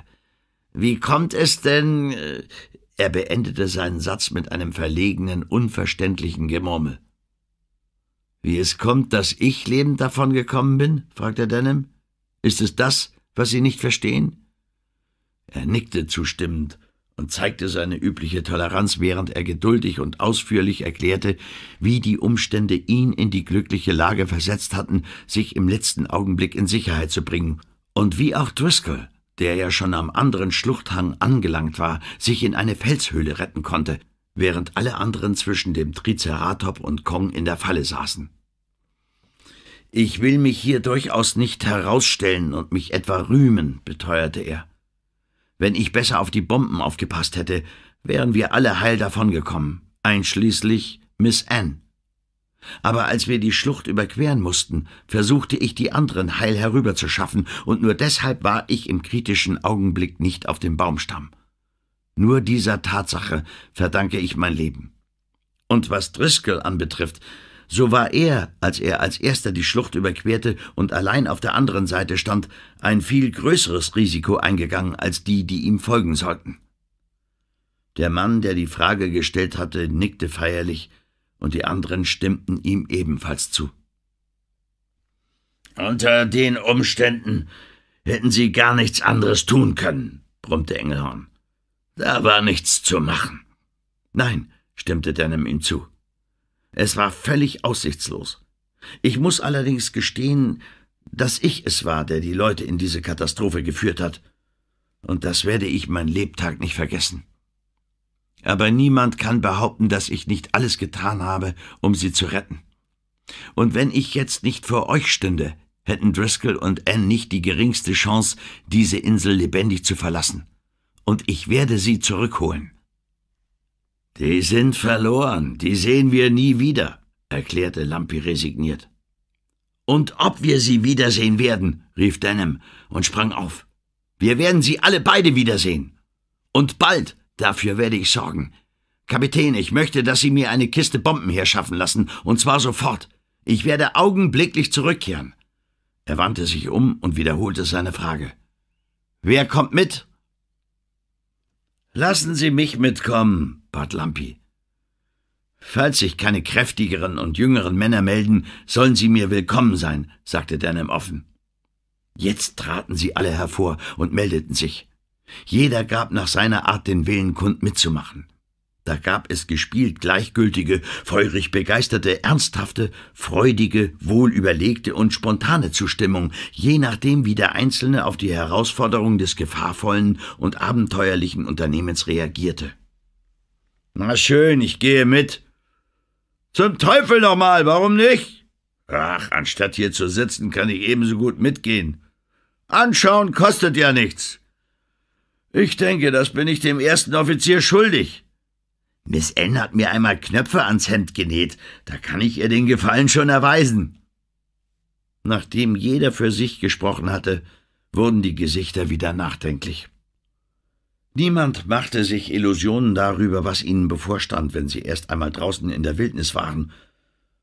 Wie kommt es denn? Äh, er beendete seinen Satz mit einem verlegenen, unverständlichen Gemurmel. Wie es kommt, dass ich lebend davon gekommen bin? fragte Denham. Ist es das, was Sie nicht verstehen? Er nickte zustimmend und zeigte seine übliche Toleranz, während er geduldig und ausführlich erklärte, wie die Umstände ihn in die glückliche Lage versetzt hatten, sich im letzten Augenblick in Sicherheit zu bringen, und wie auch Driscoll, der ja schon am anderen Schluchthang angelangt war, sich in eine Felshöhle retten konnte, während alle anderen zwischen dem Triceratop und Kong in der Falle saßen. Ich will mich hier durchaus nicht herausstellen und mich etwa rühmen, beteuerte er. Wenn ich besser auf die Bomben aufgepasst hätte, wären wir alle heil davongekommen, einschließlich Miss Anne. Aber als wir die Schlucht überqueren mussten, versuchte ich die anderen heil herüberzuschaffen, und nur deshalb war ich im kritischen Augenblick nicht auf dem Baumstamm. Nur dieser Tatsache verdanke ich mein Leben. Und was Driscoll anbetrifft, so war er, als er als erster die Schlucht überquerte und allein auf der anderen Seite stand, ein viel größeres Risiko eingegangen als die, die ihm folgen sollten. Der Mann, der die Frage gestellt hatte, nickte feierlich, und die anderen stimmten ihm ebenfalls zu. Unter den Umständen hätten sie gar nichts anderes tun können, brummte Engelhorn. Da war nichts zu machen. Nein, stimmte Denham ihm zu. Es war völlig aussichtslos. Ich muss allerdings gestehen, dass ich es war, der die Leute in diese Katastrophe geführt hat. Und das werde ich mein Lebtag nicht vergessen. Aber niemand kann behaupten, dass ich nicht alles getan habe, um sie zu retten. Und wenn ich jetzt nicht vor euch stünde, hätten Driscoll und Anne nicht die geringste Chance, diese Insel lebendig zu verlassen. Und ich werde sie zurückholen. Die sind verloren, die sehen wir nie wieder, erklärte Lampi resigniert. Und ob wir sie wiedersehen werden, rief Denham und sprang auf. Wir werden sie alle beide wiedersehen. Und bald, dafür werde ich sorgen. Kapitän, ich möchte, dass Sie mir eine Kiste Bomben herschaffen lassen, und zwar sofort. Ich werde augenblicklich zurückkehren. Er wandte sich um und wiederholte seine Frage. Wer kommt mit? Lassen Sie mich mitkommen, bat Lampi. Falls sich keine kräftigeren und jüngeren Männer melden, sollen sie mir willkommen sein, sagte Denham offen. Jetzt traten sie alle hervor und meldeten sich. Jeder gab nach seiner Art den Willen kund mitzumachen. Da gab es gespielt gleichgültige, feurig begeisterte, ernsthafte, freudige, wohlüberlegte und spontane Zustimmung, je nachdem, wie der Einzelne auf die Herausforderung des gefahrvollen und abenteuerlichen Unternehmens reagierte. Na schön, ich gehe mit. Zum Teufel nochmal, warum nicht? Ach, anstatt hier zu sitzen, kann ich ebenso gut mitgehen. Anschauen kostet ja nichts. Ich denke, das bin ich dem ersten Offizier schuldig. Miss N hat mir einmal Knöpfe ans Hemd genäht, da kann ich ihr den Gefallen schon erweisen. Nachdem jeder für sich gesprochen hatte, wurden die Gesichter wieder nachdenklich. Niemand machte sich Illusionen darüber, was ihnen bevorstand, wenn sie erst einmal draußen in der Wildnis waren,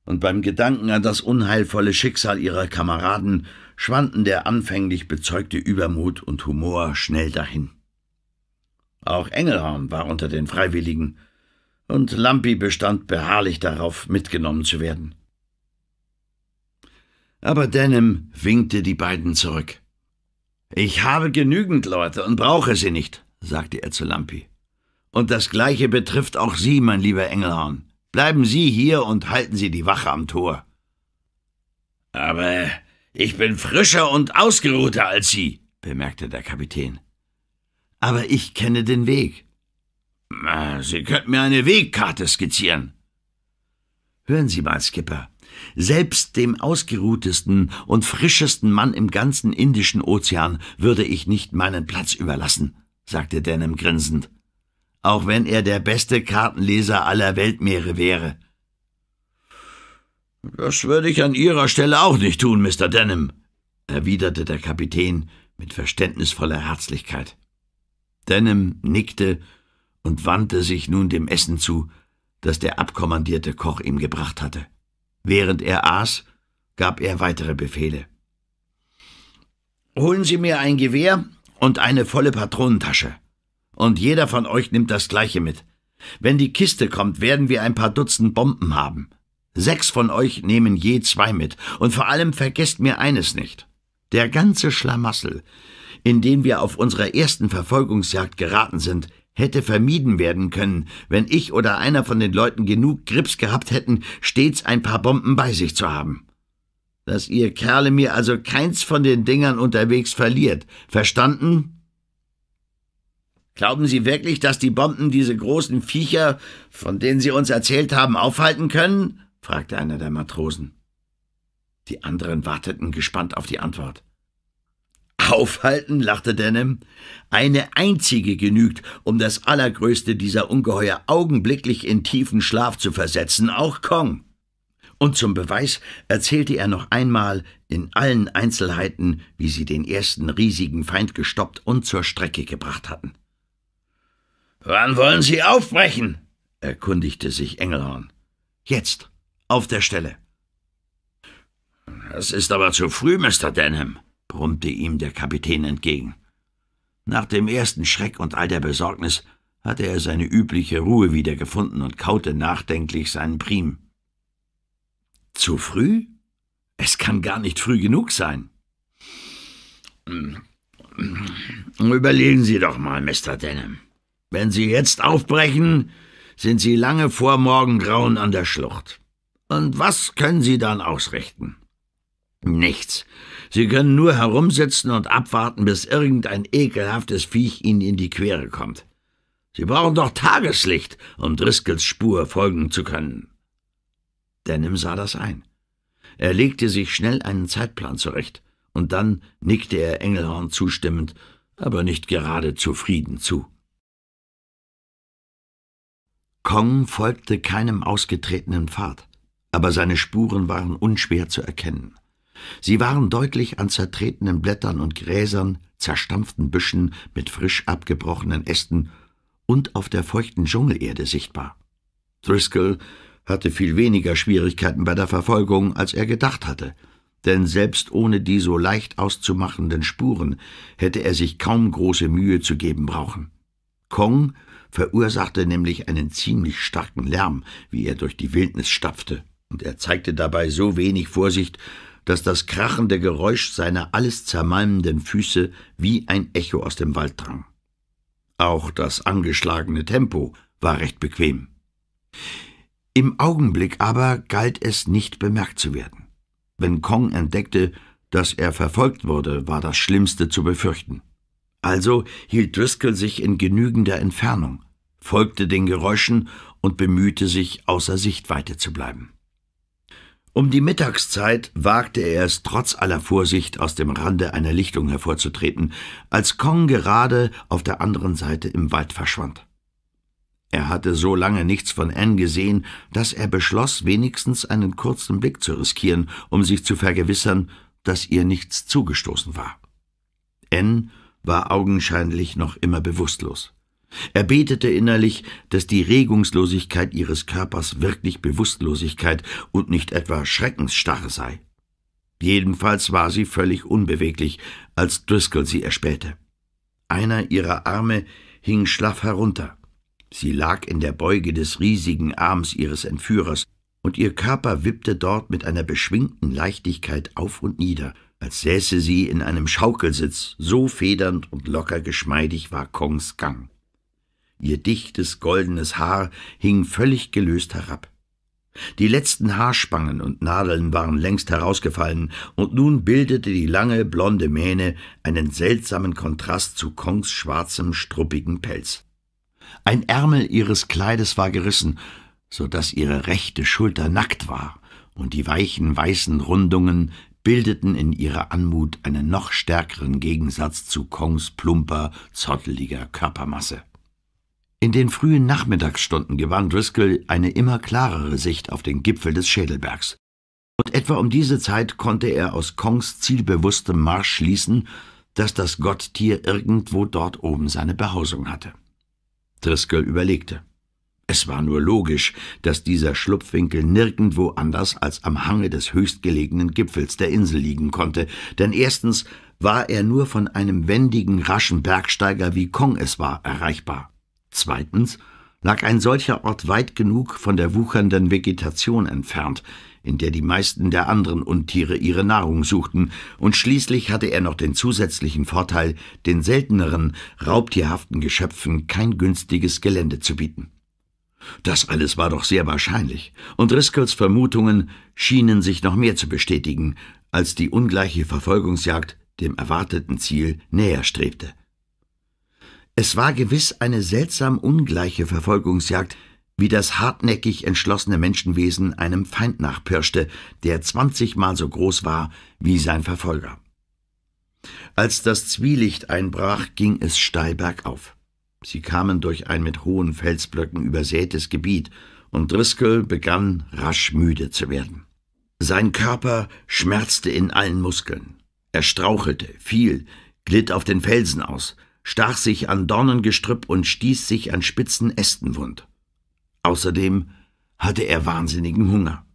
und beim Gedanken an das unheilvolle Schicksal ihrer Kameraden schwanden der anfänglich bezeugte Übermut und Humor schnell dahin. Auch Engelhorn war unter den Freiwilligen, und Lampi bestand beharrlich darauf, mitgenommen zu werden. Aber Denim winkte die beiden zurück. Ich habe genügend Leute und brauche sie nicht, sagte er zu Lampi. Und das Gleiche betrifft auch Sie, mein lieber Engelhorn. Bleiben Sie hier und halten Sie die Wache am Tor. Aber ich bin frischer und ausgeruhter als Sie, bemerkte der Kapitän. Aber ich kenne den Weg, äh, Sie könnten mir eine Wegkarte skizzieren. Hören Sie mal, Skipper. Selbst dem ausgeruhtesten und frischesten Mann im ganzen Indischen Ozean würde ich nicht meinen Platz überlassen, sagte Denham grinsend, auch wenn er der beste Kartenleser aller Weltmeere wäre. Das würde ich an Ihrer Stelle auch nicht tun, Mr. Denham, erwiderte der Kapitän mit verständnisvoller Herzlichkeit. Denham nickte und wandte sich nun dem Essen zu, das der abkommandierte Koch ihm gebracht hatte. Während er aß, gab er weitere Befehle. Holen Sie mir ein Gewehr und eine volle Patronentasche. Und jeder von euch nimmt das gleiche mit. Wenn die Kiste kommt, werden wir ein paar Dutzend Bomben haben. Sechs von euch nehmen je zwei mit. Und vor allem vergesst mir eines nicht. Der ganze Schlamassel, in den wir auf unserer ersten Verfolgungsjagd geraten sind, hätte vermieden werden können, wenn ich oder einer von den Leuten genug Grips gehabt hätten, stets ein paar Bomben bei sich zu haben. Dass ihr Kerle mir also keins von den Dingern unterwegs verliert. Verstanden? Glauben Sie wirklich, dass die Bomben diese großen Viecher, von denen Sie uns erzählt haben, aufhalten können? fragte einer der Matrosen. Die anderen warteten gespannt auf die Antwort. Aufhalten, lachte Denham. Eine einzige genügt, um das allergrößte dieser Ungeheuer augenblicklich in tiefen Schlaf zu versetzen, auch Kong. Und zum Beweis erzählte er noch einmal in allen Einzelheiten, wie sie den ersten riesigen Feind gestoppt und zur Strecke gebracht hatten. Wann wollen Sie aufbrechen? erkundigte sich Engelhorn. Jetzt, auf der Stelle. Es ist aber zu früh, Mr. Denham brummte ihm der Kapitän entgegen. Nach dem ersten Schreck und all der Besorgnis hatte er seine übliche Ruhe wiedergefunden und kaute nachdenklich seinen Prim. Zu früh? Es kann gar nicht früh genug sein. Überlegen Sie doch mal, Mr. Denham. Wenn Sie jetzt aufbrechen, sind Sie lange vor Morgengrauen an der Schlucht. Und was können Sie dann ausrichten? Nichts. Sie können nur herumsitzen und abwarten, bis irgendein ekelhaftes Viech Ihnen in die Quere kommt. Sie brauchen doch Tageslicht, um Driscolls Spur folgen zu können. Denim sah das ein. Er legte sich schnell einen Zeitplan zurecht, und dann nickte er Engelhorn zustimmend, aber nicht gerade zufrieden zu. Kong folgte keinem ausgetretenen Pfad, aber seine Spuren waren unschwer zu erkennen. Sie waren deutlich an zertretenen Blättern und Gräsern, zerstampften Büschen mit frisch abgebrochenen Ästen und auf der feuchten Dschungelerde sichtbar. Driscoll hatte viel weniger Schwierigkeiten bei der Verfolgung, als er gedacht hatte, denn selbst ohne die so leicht auszumachenden Spuren hätte er sich kaum große Mühe zu geben brauchen. Kong verursachte nämlich einen ziemlich starken Lärm, wie er durch die Wildnis stapfte, und er zeigte dabei so wenig Vorsicht, dass das krachende Geräusch seiner alles zermalmenden Füße wie ein Echo aus dem Wald drang. Auch das angeschlagene Tempo war recht bequem. Im Augenblick aber galt es nicht bemerkt zu werden. Wenn Kong entdeckte, dass er verfolgt wurde, war das Schlimmste zu befürchten. Also hielt Driscoll sich in genügender Entfernung, folgte den Geräuschen und bemühte sich, außer Sichtweite zu bleiben. Um die Mittagszeit wagte er es trotz aller Vorsicht aus dem Rande einer Lichtung hervorzutreten, als Kong gerade auf der anderen Seite im Wald verschwand. Er hatte so lange nichts von Anne gesehen, dass er beschloss, wenigstens einen kurzen Blick zu riskieren, um sich zu vergewissern, dass ihr nichts zugestoßen war. Anne war augenscheinlich noch immer bewusstlos. Er betete innerlich, dass die Regungslosigkeit ihres Körpers wirklich Bewusstlosigkeit und nicht etwa Schreckensstarre sei. Jedenfalls war sie völlig unbeweglich, als Driscoll sie erspähte. Einer ihrer Arme hing schlaff herunter. Sie lag in der Beuge des riesigen Arms ihres Entführers, und ihr Körper wippte dort mit einer beschwingten Leichtigkeit auf und nieder, als säße sie in einem Schaukelsitz, so federnd und locker geschmeidig war Kongs Gang. Ihr dichtes, goldenes Haar hing völlig gelöst herab. Die letzten Haarspangen und Nadeln waren längst herausgefallen, und nun bildete die lange, blonde Mähne einen seltsamen Kontrast zu Kongs schwarzem, struppigen Pelz. Ein Ärmel ihres Kleides war gerissen, so daß ihre rechte Schulter nackt war, und die weichen, weißen Rundungen bildeten in ihrer Anmut einen noch stärkeren Gegensatz zu Kongs plumper, zotteliger Körpermasse. In den frühen Nachmittagsstunden gewann Driscoll eine immer klarere Sicht auf den Gipfel des Schädelbergs. Und etwa um diese Zeit konnte er aus Kongs zielbewusstem Marsch schließen, dass das Gotttier irgendwo dort oben seine Behausung hatte. Driscoll überlegte. Es war nur logisch, dass dieser Schlupfwinkel nirgendwo anders als am Hange des höchstgelegenen Gipfels der Insel liegen konnte, denn erstens war er nur von einem wendigen, raschen Bergsteiger wie Kong es war erreichbar. Zweitens lag ein solcher Ort weit genug von der wuchernden Vegetation entfernt, in der die meisten der anderen Untiere ihre Nahrung suchten, und schließlich hatte er noch den zusätzlichen Vorteil, den selteneren, raubtierhaften Geschöpfen kein günstiges Gelände zu bieten. Das alles war doch sehr wahrscheinlich, und Riskels Vermutungen schienen sich noch mehr zu bestätigen, als die ungleiche Verfolgungsjagd dem erwarteten Ziel näher strebte. Es war gewiss eine seltsam ungleiche Verfolgungsjagd, wie das hartnäckig entschlossene Menschenwesen einem Feind nachpirschte, der zwanzigmal so groß war wie sein Verfolger. Als das Zwielicht einbrach, ging es steil bergauf. Sie kamen durch ein mit hohen Felsblöcken übersätes Gebiet, und Driscoll begann rasch müde zu werden. Sein Körper schmerzte in allen Muskeln. Er strauchelte, fiel, glitt auf den Felsen aus, stach sich an Dornengestrüpp und stieß sich an spitzen Ästen wund. Außerdem hatte er wahnsinnigen Hunger.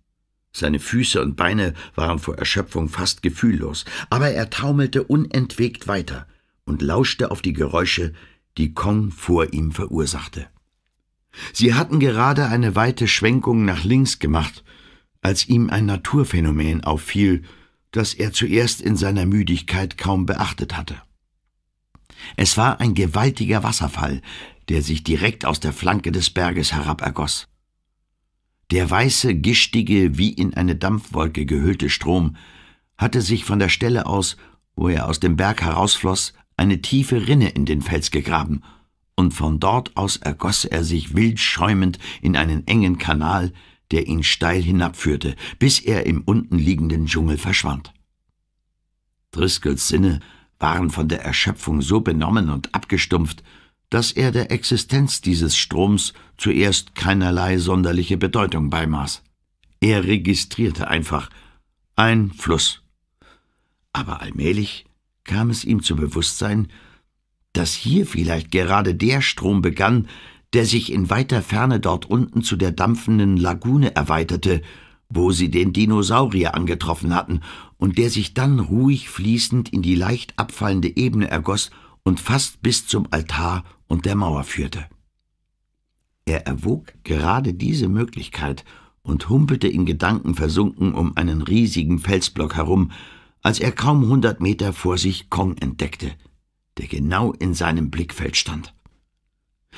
Seine Füße und Beine waren vor Erschöpfung fast gefühllos, aber er taumelte unentwegt weiter und lauschte auf die Geräusche, die Kong vor ihm verursachte. Sie hatten gerade eine weite Schwenkung nach links gemacht, als ihm ein Naturphänomen auffiel, das er zuerst in seiner Müdigkeit kaum beachtet hatte. Es war ein gewaltiger Wasserfall, der sich direkt aus der Flanke des Berges herab ergoss. Der weiße, gistige, wie in eine Dampfwolke gehüllte Strom hatte sich von der Stelle aus, wo er aus dem Berg herausfloss, eine tiefe Rinne in den Fels gegraben, und von dort aus ergoss er sich wildschäumend in einen engen Kanal, der ihn steil hinabführte, bis er im unten liegenden Dschungel verschwand. Driscolls Sinne waren von der Erschöpfung so benommen und abgestumpft, dass er der Existenz dieses Stroms zuerst keinerlei sonderliche Bedeutung beimaß. Er registrierte einfach ein Fluss. Aber allmählich kam es ihm zu Bewusstsein, dass hier vielleicht gerade der Strom begann, der sich in weiter Ferne dort unten zu der dampfenden Lagune erweiterte, wo sie den Dinosaurier angetroffen hatten und der sich dann ruhig fließend in die leicht abfallende Ebene ergoss und fast bis zum Altar und der Mauer führte. Er erwog gerade diese Möglichkeit und humpelte in Gedanken versunken um einen riesigen Felsblock herum, als er kaum hundert Meter vor sich Kong entdeckte, der genau in seinem Blickfeld stand.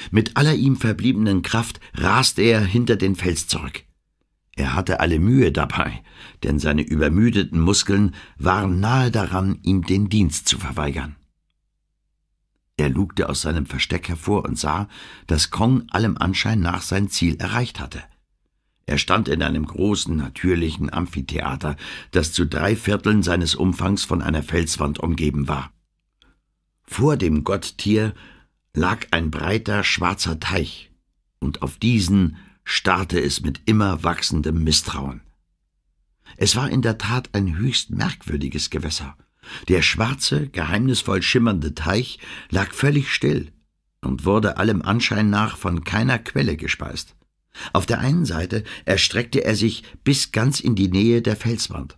Mit aller ihm verbliebenen Kraft raste er hinter den Fels zurück. Er hatte alle Mühe dabei, denn seine übermüdeten Muskeln waren nahe daran, ihm den Dienst zu verweigern. Er lugte aus seinem Versteck hervor und sah, dass Kong allem Anschein nach sein Ziel erreicht hatte. Er stand in einem großen, natürlichen Amphitheater, das zu drei Vierteln seines Umfangs von einer Felswand umgeben war. Vor dem Gotttier lag ein breiter, schwarzer Teich, und auf diesen starrte es mit immer wachsendem Misstrauen. Es war in der Tat ein höchst merkwürdiges Gewässer. Der schwarze, geheimnisvoll schimmernde Teich lag völlig still und wurde allem Anschein nach von keiner Quelle gespeist. Auf der einen Seite erstreckte er sich bis ganz in die Nähe der Felswand.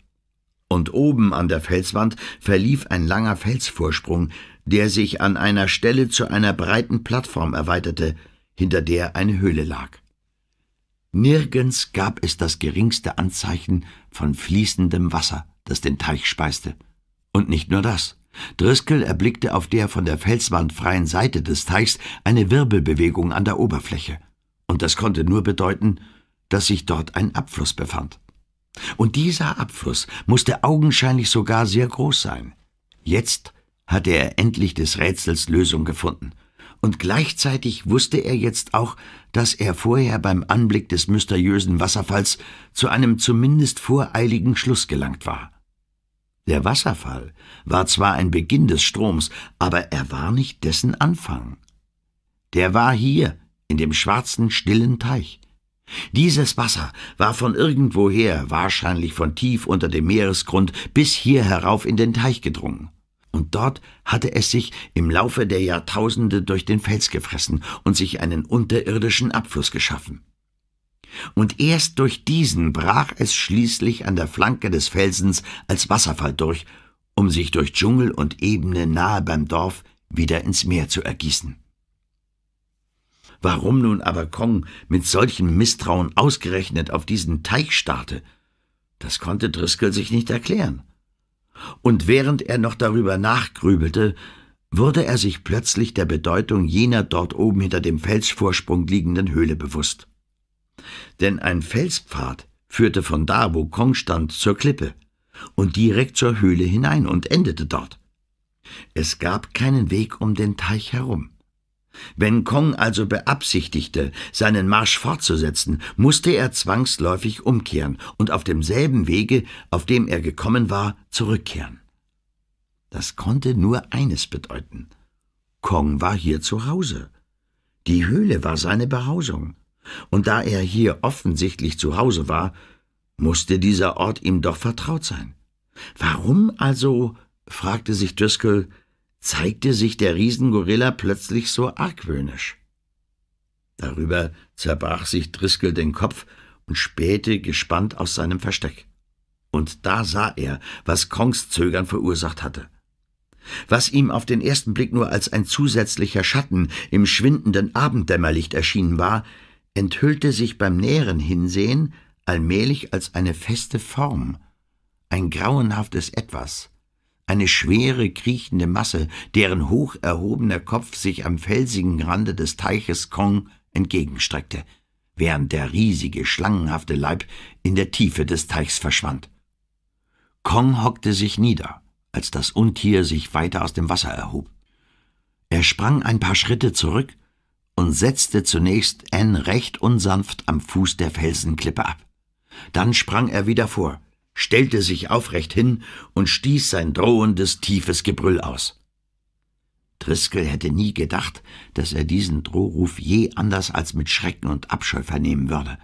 Und oben an der Felswand verlief ein langer Felsvorsprung, der sich an einer Stelle zu einer breiten Plattform erweiterte, hinter der eine Höhle lag. Nirgends gab es das geringste Anzeichen von fließendem Wasser, das den Teich speiste. Und nicht nur das. Driscoll erblickte auf der von der Felswand freien Seite des Teichs eine Wirbelbewegung an der Oberfläche. Und das konnte nur bedeuten, dass sich dort ein Abfluss befand. Und dieser Abfluss musste augenscheinlich sogar sehr groß sein. Jetzt hatte er endlich des Rätsels Lösung gefunden – und gleichzeitig wusste er jetzt auch, dass er vorher beim Anblick des mysteriösen Wasserfalls zu einem zumindest voreiligen Schluss gelangt war. Der Wasserfall war zwar ein Beginn des Stroms, aber er war nicht dessen Anfang. Der war hier, in dem schwarzen, stillen Teich. Dieses Wasser war von irgendwoher, wahrscheinlich von tief unter dem Meeresgrund, bis hier herauf in den Teich gedrungen. Und dort hatte es sich im Laufe der Jahrtausende durch den Fels gefressen und sich einen unterirdischen Abfluss geschaffen. Und erst durch diesen brach es schließlich an der Flanke des Felsens als Wasserfall durch, um sich durch Dschungel und Ebene nahe beim Dorf wieder ins Meer zu ergießen. Warum nun aber Kong mit solchem Misstrauen ausgerechnet auf diesen Teich starrte, das konnte Driscoll sich nicht erklären und während er noch darüber nachgrübelte, wurde er sich plötzlich der Bedeutung jener dort oben hinter dem Felsvorsprung liegenden Höhle bewusst. Denn ein Felspfad führte von da, wo Kong stand, zur Klippe und direkt zur Höhle hinein und endete dort. Es gab keinen Weg um den Teich herum. Wenn Kong also beabsichtigte, seinen Marsch fortzusetzen, musste er zwangsläufig umkehren und auf demselben Wege, auf dem er gekommen war, zurückkehren. Das konnte nur eines bedeuten. Kong war hier zu Hause. Die Höhle war seine Behausung. Und da er hier offensichtlich zu Hause war, musste dieser Ort ihm doch vertraut sein. Warum also, fragte sich Driscoll, zeigte sich der Riesengorilla plötzlich so argwöhnisch. Darüber zerbrach sich Driscoll den Kopf und spähte gespannt aus seinem Versteck. Und da sah er, was Kongs Zögern verursacht hatte. Was ihm auf den ersten Blick nur als ein zusätzlicher Schatten im schwindenden Abenddämmerlicht erschienen war, enthüllte sich beim näheren Hinsehen allmählich als eine feste Form, ein grauenhaftes Etwas, eine schwere, kriechende Masse, deren hoch erhobener Kopf sich am felsigen Rande des Teiches Kong entgegenstreckte, während der riesige, schlangenhafte Leib in der Tiefe des Teichs verschwand. Kong hockte sich nieder, als das Untier sich weiter aus dem Wasser erhob. Er sprang ein paar Schritte zurück und setzte zunächst Anne recht unsanft am Fuß der Felsenklippe ab. Dann sprang er wieder vor – stellte sich aufrecht hin und stieß sein drohendes, tiefes Gebrüll aus. Driscoll hätte nie gedacht, dass er diesen Drohruf je anders als mit Schrecken und Abscheu vernehmen würde.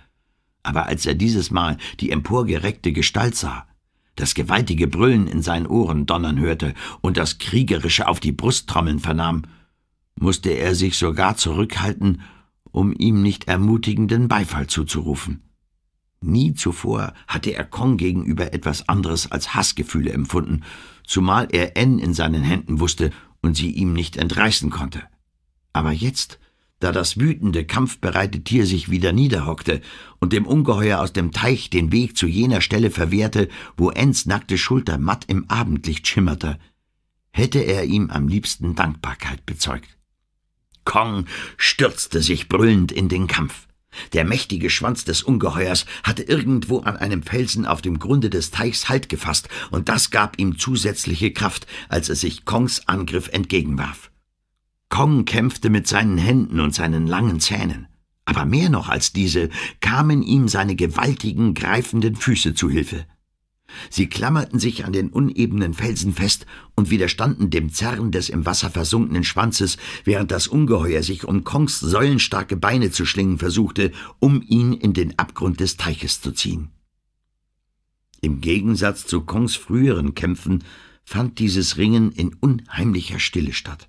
Aber als er dieses Mal die emporgereckte Gestalt sah, das gewaltige Brüllen in seinen Ohren donnern hörte und das Kriegerische auf die Brusttrommeln vernahm, musste er sich sogar zurückhalten, um ihm nicht ermutigenden Beifall zuzurufen. Nie zuvor hatte er Kong gegenüber etwas anderes als Hassgefühle empfunden, zumal er N in seinen Händen wusste und sie ihm nicht entreißen konnte. Aber jetzt, da das wütende, kampfbereite Tier sich wieder niederhockte und dem Ungeheuer aus dem Teich den Weg zu jener Stelle verwehrte, wo Ns nackte Schulter matt im Abendlicht schimmerte, hätte er ihm am liebsten Dankbarkeit bezeugt. Kong stürzte sich brüllend in den Kampf. Der mächtige Schwanz des Ungeheuers hatte irgendwo an einem Felsen auf dem Grunde des Teichs Halt gefasst, und das gab ihm zusätzliche Kraft, als er sich Kongs Angriff entgegenwarf. Kong kämpfte mit seinen Händen und seinen langen Zähnen. Aber mehr noch als diese kamen ihm seine gewaltigen, greifenden Füße zu Hilfe. Sie klammerten sich an den unebenen Felsen fest und widerstanden dem Zerren des im Wasser versunkenen Schwanzes, während das Ungeheuer sich um Kongs säulenstarke Beine zu schlingen versuchte, um ihn in den Abgrund des Teiches zu ziehen. Im Gegensatz zu Kongs früheren Kämpfen fand dieses Ringen in unheimlicher Stille statt.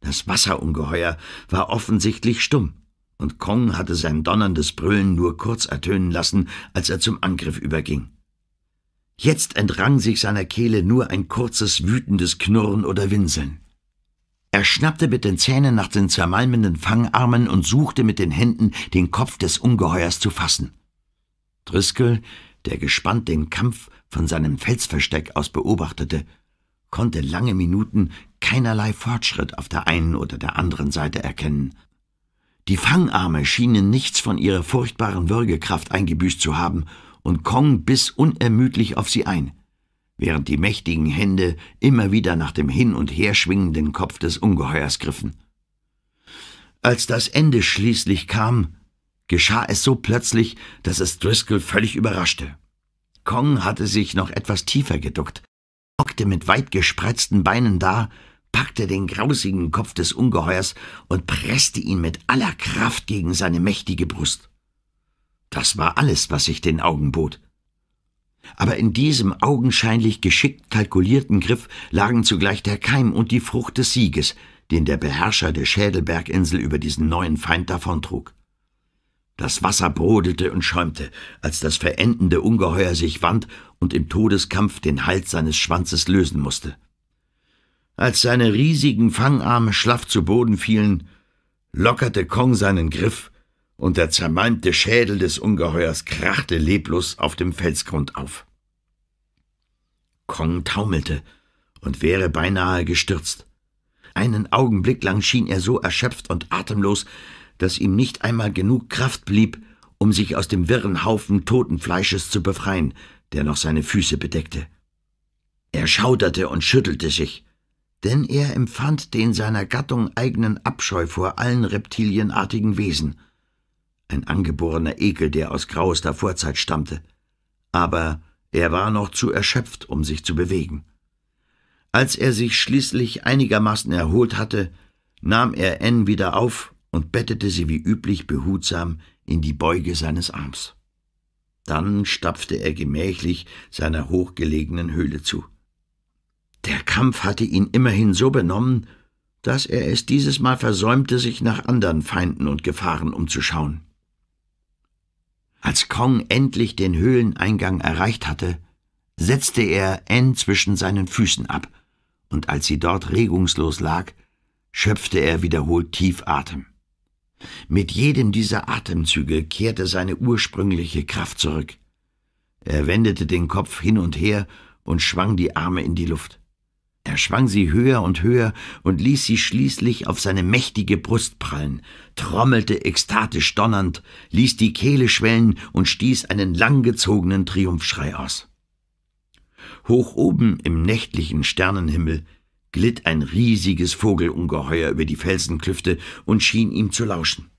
Das Wasserungeheuer war offensichtlich stumm, und Kong hatte sein donnerndes Brüllen nur kurz ertönen lassen, als er zum Angriff überging. Jetzt entrang sich seiner Kehle nur ein kurzes, wütendes Knurren oder Winseln. Er schnappte mit den Zähnen nach den zermalmenden Fangarmen und suchte mit den Händen, den Kopf des Ungeheuers zu fassen. Driscoll, der gespannt den Kampf von seinem Felsversteck aus beobachtete, konnte lange Minuten keinerlei Fortschritt auf der einen oder der anderen Seite erkennen. Die Fangarme schienen nichts von ihrer furchtbaren Würgekraft eingebüßt zu haben und Kong biss unermüdlich auf sie ein, während die mächtigen Hände immer wieder nach dem hin und her schwingenden Kopf des Ungeheuers griffen. Als das Ende schließlich kam, geschah es so plötzlich, dass es Driscoll völlig überraschte. Kong hatte sich noch etwas tiefer geduckt, hockte mit weit gespreizten Beinen da, packte den grausigen Kopf des Ungeheuers und presste ihn mit aller Kraft gegen seine mächtige Brust. Das war alles, was sich den Augen bot. Aber in diesem augenscheinlich geschickt kalkulierten Griff lagen zugleich der Keim und die Frucht des Sieges, den der Beherrscher der Schädelberginsel über diesen neuen Feind davontrug. Das Wasser brodelte und schäumte, als das verendende Ungeheuer sich wand und im Todeskampf den Hals seines Schwanzes lösen musste. Als seine riesigen Fangarme schlaff zu Boden fielen, lockerte Kong seinen Griff und der zermalmte Schädel des Ungeheuers krachte leblos auf dem Felsgrund auf. Kong taumelte und wäre beinahe gestürzt. Einen Augenblick lang schien er so erschöpft und atemlos, dass ihm nicht einmal genug Kraft blieb, um sich aus dem wirren Haufen toten Fleisches zu befreien, der noch seine Füße bedeckte. Er schauderte und schüttelte sich, denn er empfand den seiner Gattung eigenen Abscheu vor allen reptilienartigen Wesen – ein angeborener Ekel, der aus grauester Vorzeit stammte. Aber er war noch zu erschöpft, um sich zu bewegen. Als er sich schließlich einigermaßen erholt hatte, nahm er N wieder auf und bettete sie wie üblich behutsam in die Beuge seines Arms. Dann stapfte er gemächlich seiner hochgelegenen Höhle zu. Der Kampf hatte ihn immerhin so benommen, dass er es dieses Mal versäumte, sich nach anderen Feinden und Gefahren umzuschauen. Als Kong endlich den Höhleneingang erreicht hatte, setzte er N zwischen seinen Füßen ab, und als sie dort regungslos lag, schöpfte er wiederholt tief Atem. Mit jedem dieser Atemzüge kehrte seine ursprüngliche Kraft zurück. Er wendete den Kopf hin und her und schwang die Arme in die Luft. Er schwang sie höher und höher und ließ sie schließlich auf seine mächtige Brust prallen, trommelte ekstatisch donnernd, ließ die Kehle schwellen und stieß einen langgezogenen Triumphschrei aus. Hoch oben im nächtlichen Sternenhimmel glitt ein riesiges Vogelungeheuer über die Felsenklüfte und schien ihm zu lauschen.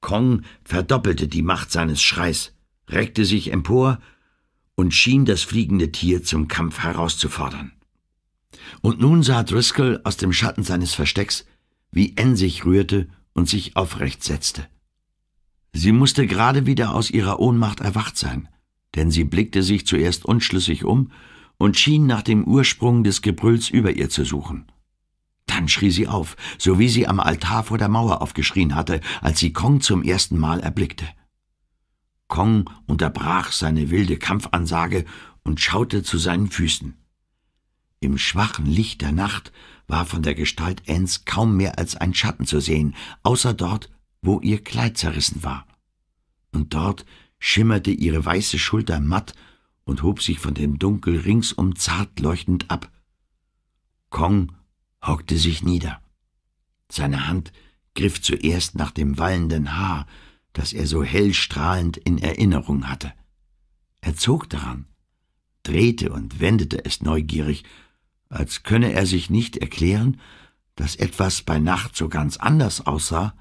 Kong verdoppelte die Macht seines Schreis, reckte sich empor und schien das fliegende Tier zum Kampf herauszufordern. Und nun sah Driscoll aus dem Schatten seines Verstecks, wie N sich rührte und sich aufrecht setzte. Sie musste gerade wieder aus ihrer Ohnmacht erwacht sein, denn sie blickte sich zuerst unschlüssig um und schien nach dem Ursprung des Gebrülls über ihr zu suchen. Dann schrie sie auf, so wie sie am Altar vor der Mauer aufgeschrien hatte, als sie Kong zum ersten Mal erblickte. Kong unterbrach seine wilde Kampfansage und schaute zu seinen Füßen. Im schwachen Licht der Nacht war von der Gestalt Enns kaum mehr als ein Schatten zu sehen, außer dort, wo ihr Kleid zerrissen war. Und dort schimmerte ihre weiße Schulter matt und hob sich von dem Dunkel ringsum zart leuchtend ab. Kong hockte sich nieder. Seine Hand griff zuerst nach dem wallenden Haar, das er so hellstrahlend in Erinnerung hatte. Er zog daran, drehte und wendete es neugierig als könne er sich nicht erklären, dass etwas bei Nacht so ganz anders aussah,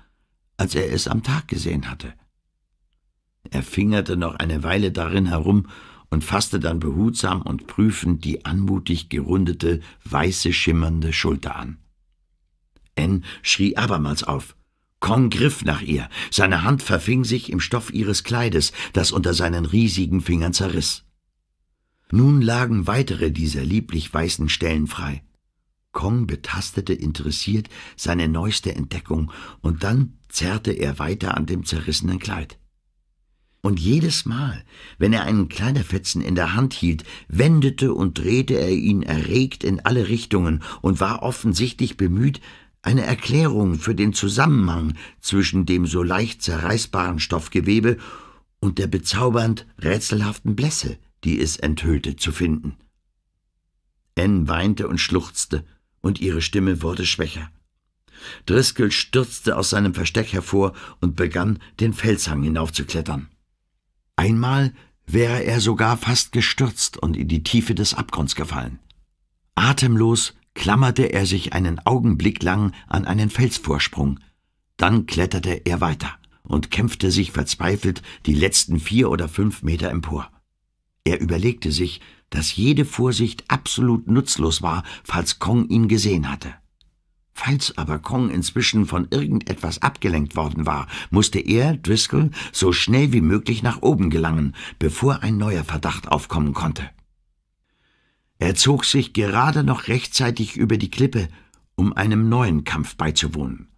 als er es am Tag gesehen hatte. Er fingerte noch eine Weile darin herum und fasste dann behutsam und prüfend die anmutig gerundete, weiße schimmernde Schulter an. N schrie abermals auf. Kong griff nach ihr, seine Hand verfing sich im Stoff ihres Kleides, das unter seinen riesigen Fingern zerriss. Nun lagen weitere dieser lieblich weißen Stellen frei. Kong betastete interessiert seine neueste Entdeckung und dann zerrte er weiter an dem zerrissenen Kleid. Und jedes Mal, wenn er einen Kleiderfetzen in der Hand hielt, wendete und drehte er ihn erregt in alle Richtungen und war offensichtlich bemüht, eine Erklärung für den Zusammenhang zwischen dem so leicht zerreißbaren Stoffgewebe und der bezaubernd rätselhaften Blässe die es enthüllte, zu finden. Anne weinte und schluchzte, und ihre Stimme wurde schwächer. Driscoll stürzte aus seinem Versteck hervor und begann, den Felshang hinaufzuklettern. Einmal wäre er sogar fast gestürzt und in die Tiefe des Abgrunds gefallen. Atemlos klammerte er sich einen Augenblick lang an einen Felsvorsprung, dann kletterte er weiter und kämpfte sich verzweifelt die letzten vier oder fünf Meter empor. Er überlegte sich, dass jede Vorsicht absolut nutzlos war, falls Kong ihn gesehen hatte. Falls aber Kong inzwischen von irgendetwas abgelenkt worden war, musste er, Driscoll, so schnell wie möglich nach oben gelangen, bevor ein neuer Verdacht aufkommen konnte. Er zog sich gerade noch rechtzeitig über die Klippe, um einem neuen Kampf beizuwohnen.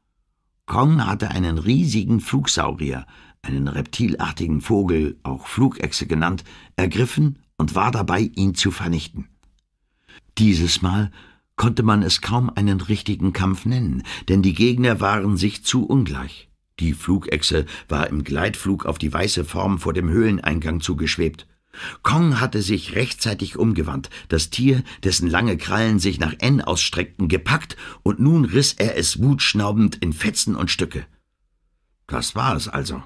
Kong hatte einen riesigen Flugsaurier, einen reptilartigen Vogel, auch Flugechse genannt, ergriffen und war dabei, ihn zu vernichten. Dieses Mal konnte man es kaum einen richtigen Kampf nennen, denn die Gegner waren sich zu ungleich. Die Flugechse war im Gleitflug auf die weiße Form vor dem Höhleneingang zugeschwebt. Kong hatte sich rechtzeitig umgewandt, das Tier, dessen lange Krallen sich nach N ausstreckten, gepackt, und nun riss er es wutschnaubend in Fetzen und Stücke. Das war es also.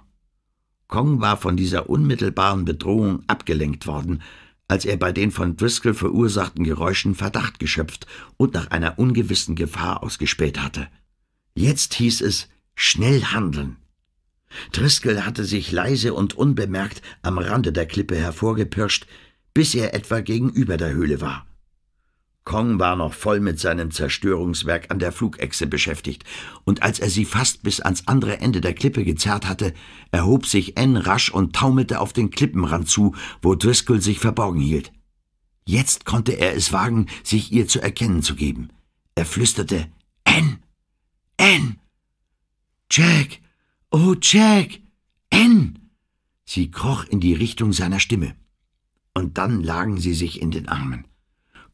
Kong war von dieser unmittelbaren Bedrohung abgelenkt worden, als er bei den von Driscoll verursachten Geräuschen Verdacht geschöpft und nach einer ungewissen Gefahr ausgespäht hatte. Jetzt hieß es schnell handeln. Driscoll hatte sich leise und unbemerkt am Rande der Klippe hervorgepirscht, bis er etwa gegenüber der Höhle war. Kong war noch voll mit seinem Zerstörungswerk an der Flugechse beschäftigt, und als er sie fast bis ans andere Ende der Klippe gezerrt hatte, erhob sich N rasch und taumelte auf den Klippenrand zu, wo Driscoll sich verborgen hielt. Jetzt konnte er es wagen, sich ihr zu erkennen zu geben. Er flüsterte N. N. Jack. Oh, Jack. N. Sie kroch in die Richtung seiner Stimme. Und dann lagen sie sich in den Armen.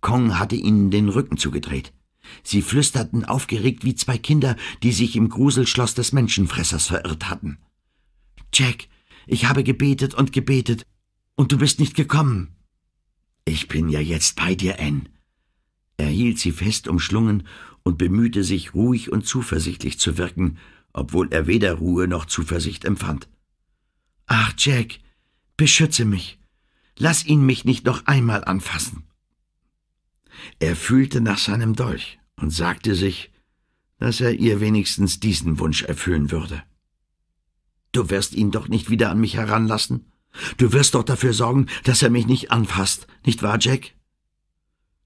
Kong hatte ihnen den Rücken zugedreht. Sie flüsterten aufgeregt wie zwei Kinder, die sich im Gruselschloss des Menschenfressers verirrt hatten. Jack, ich habe gebetet und gebetet, und du bist nicht gekommen. Ich bin ja jetzt bei dir, Ann. Er hielt sie fest umschlungen und bemühte sich, ruhig und zuversichtlich zu wirken, obwohl er weder Ruhe noch Zuversicht empfand. Ach, Jack, beschütze mich. Lass ihn mich nicht noch einmal anfassen. Er fühlte nach seinem Dolch und sagte sich, dass er ihr wenigstens diesen Wunsch erfüllen würde. Du wirst ihn doch nicht wieder an mich heranlassen? Du wirst doch dafür sorgen, dass er mich nicht anfasst, nicht wahr, Jack?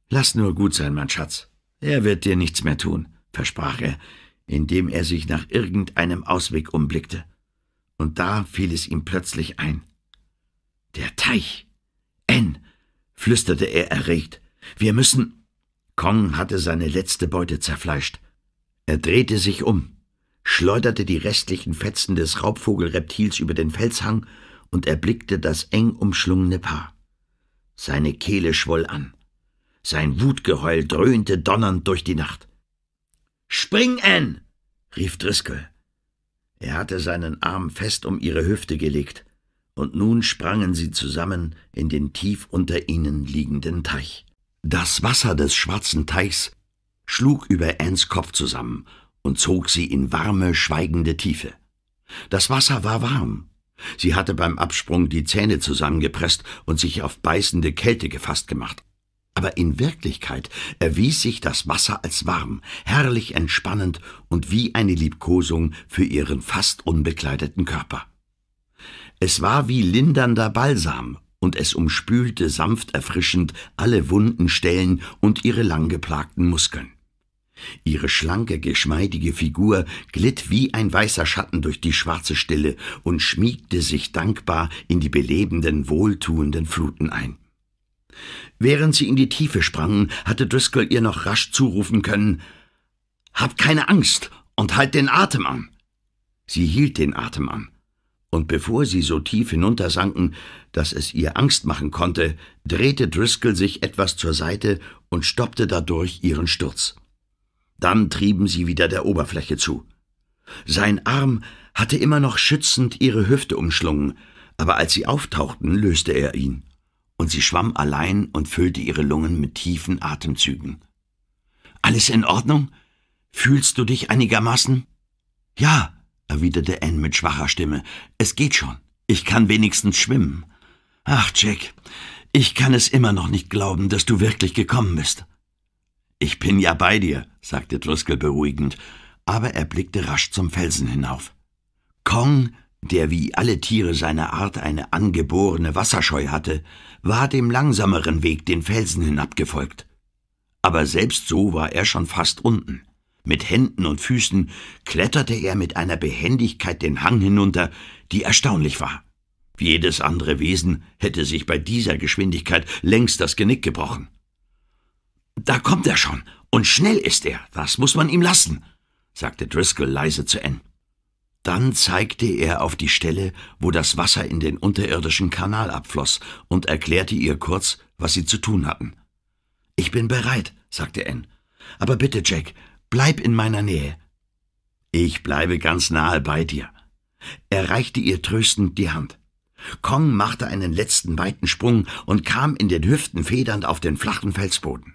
Lass nur gut sein, mein Schatz. Er wird dir nichts mehr tun, versprach er, indem er sich nach irgendeinem Ausweg umblickte. Und da fiel es ihm plötzlich ein. Der Teich. N, flüsterte er erregt. Wir müssen. Kong hatte seine letzte Beute zerfleischt. Er drehte sich um, schleuderte die restlichen Fetzen des Raubvogelreptils über den Felshang und erblickte das eng umschlungene Paar. Seine Kehle schwoll an. Sein Wutgeheul dröhnte donnernd durch die Nacht. Spring, Ann! rief Driscoll. Er hatte seinen Arm fest um ihre Hüfte gelegt, und nun sprangen sie zusammen in den tief unter ihnen liegenden Teich. Das Wasser des schwarzen Teichs schlug über Anns Kopf zusammen und zog sie in warme, schweigende Tiefe. Das Wasser war warm. Sie hatte beim Absprung die Zähne zusammengepresst und sich auf beißende Kälte gefasst gemacht. Aber in Wirklichkeit erwies sich das Wasser als warm, herrlich entspannend und wie eine Liebkosung für ihren fast unbekleideten Körper. Es war wie lindernder Balsam und es umspülte sanft erfrischend alle wunden Stellen und ihre langgeplagten Muskeln. Ihre schlanke, geschmeidige Figur glitt wie ein weißer Schatten durch die schwarze Stille und schmiegte sich dankbar in die belebenden, wohltuenden Fluten ein. Während sie in die Tiefe sprangen, hatte Driscoll ihr noch rasch zurufen können Hab keine Angst und halt den Atem an. Sie hielt den Atem an, und bevor sie so tief hinuntersanken, dass es ihr Angst machen konnte, drehte Driscoll sich etwas zur Seite und stoppte dadurch ihren Sturz. Dann trieben sie wieder der Oberfläche zu. Sein Arm hatte immer noch schützend ihre Hüfte umschlungen, aber als sie auftauchten, löste er ihn, und sie schwamm allein und füllte ihre Lungen mit tiefen Atemzügen. Alles in Ordnung? Fühlst du dich einigermaßen? Ja, erwiderte Anne mit schwacher Stimme. Es geht schon. Ich kann wenigstens schwimmen. Ach, Jack, ich kann es immer noch nicht glauben, dass du wirklich gekommen bist. Ich bin ja bei dir, sagte Driscoll beruhigend, aber er blickte rasch zum Felsen hinauf. Kong, der wie alle Tiere seiner Art eine angeborene Wasserscheu hatte, war dem langsameren Weg den Felsen hinabgefolgt. Aber selbst so war er schon fast unten. Mit Händen und Füßen kletterte er mit einer Behendigkeit den Hang hinunter, die erstaunlich war. Jedes andere Wesen hätte sich bei dieser Geschwindigkeit längst das Genick gebrochen. Da kommt er schon, und schnell ist er, das muss man ihm lassen, sagte Driscoll leise zu Ann. Dann zeigte er auf die Stelle, wo das Wasser in den unterirdischen Kanal abfloss und erklärte ihr kurz, was sie zu tun hatten. Ich bin bereit, sagte Ann. Aber bitte, Jack, Bleib in meiner Nähe. Ich bleibe ganz nahe bei dir. Er reichte ihr tröstend die Hand. Kong machte einen letzten weiten Sprung und kam in den Hüften federnd auf den flachen Felsboden.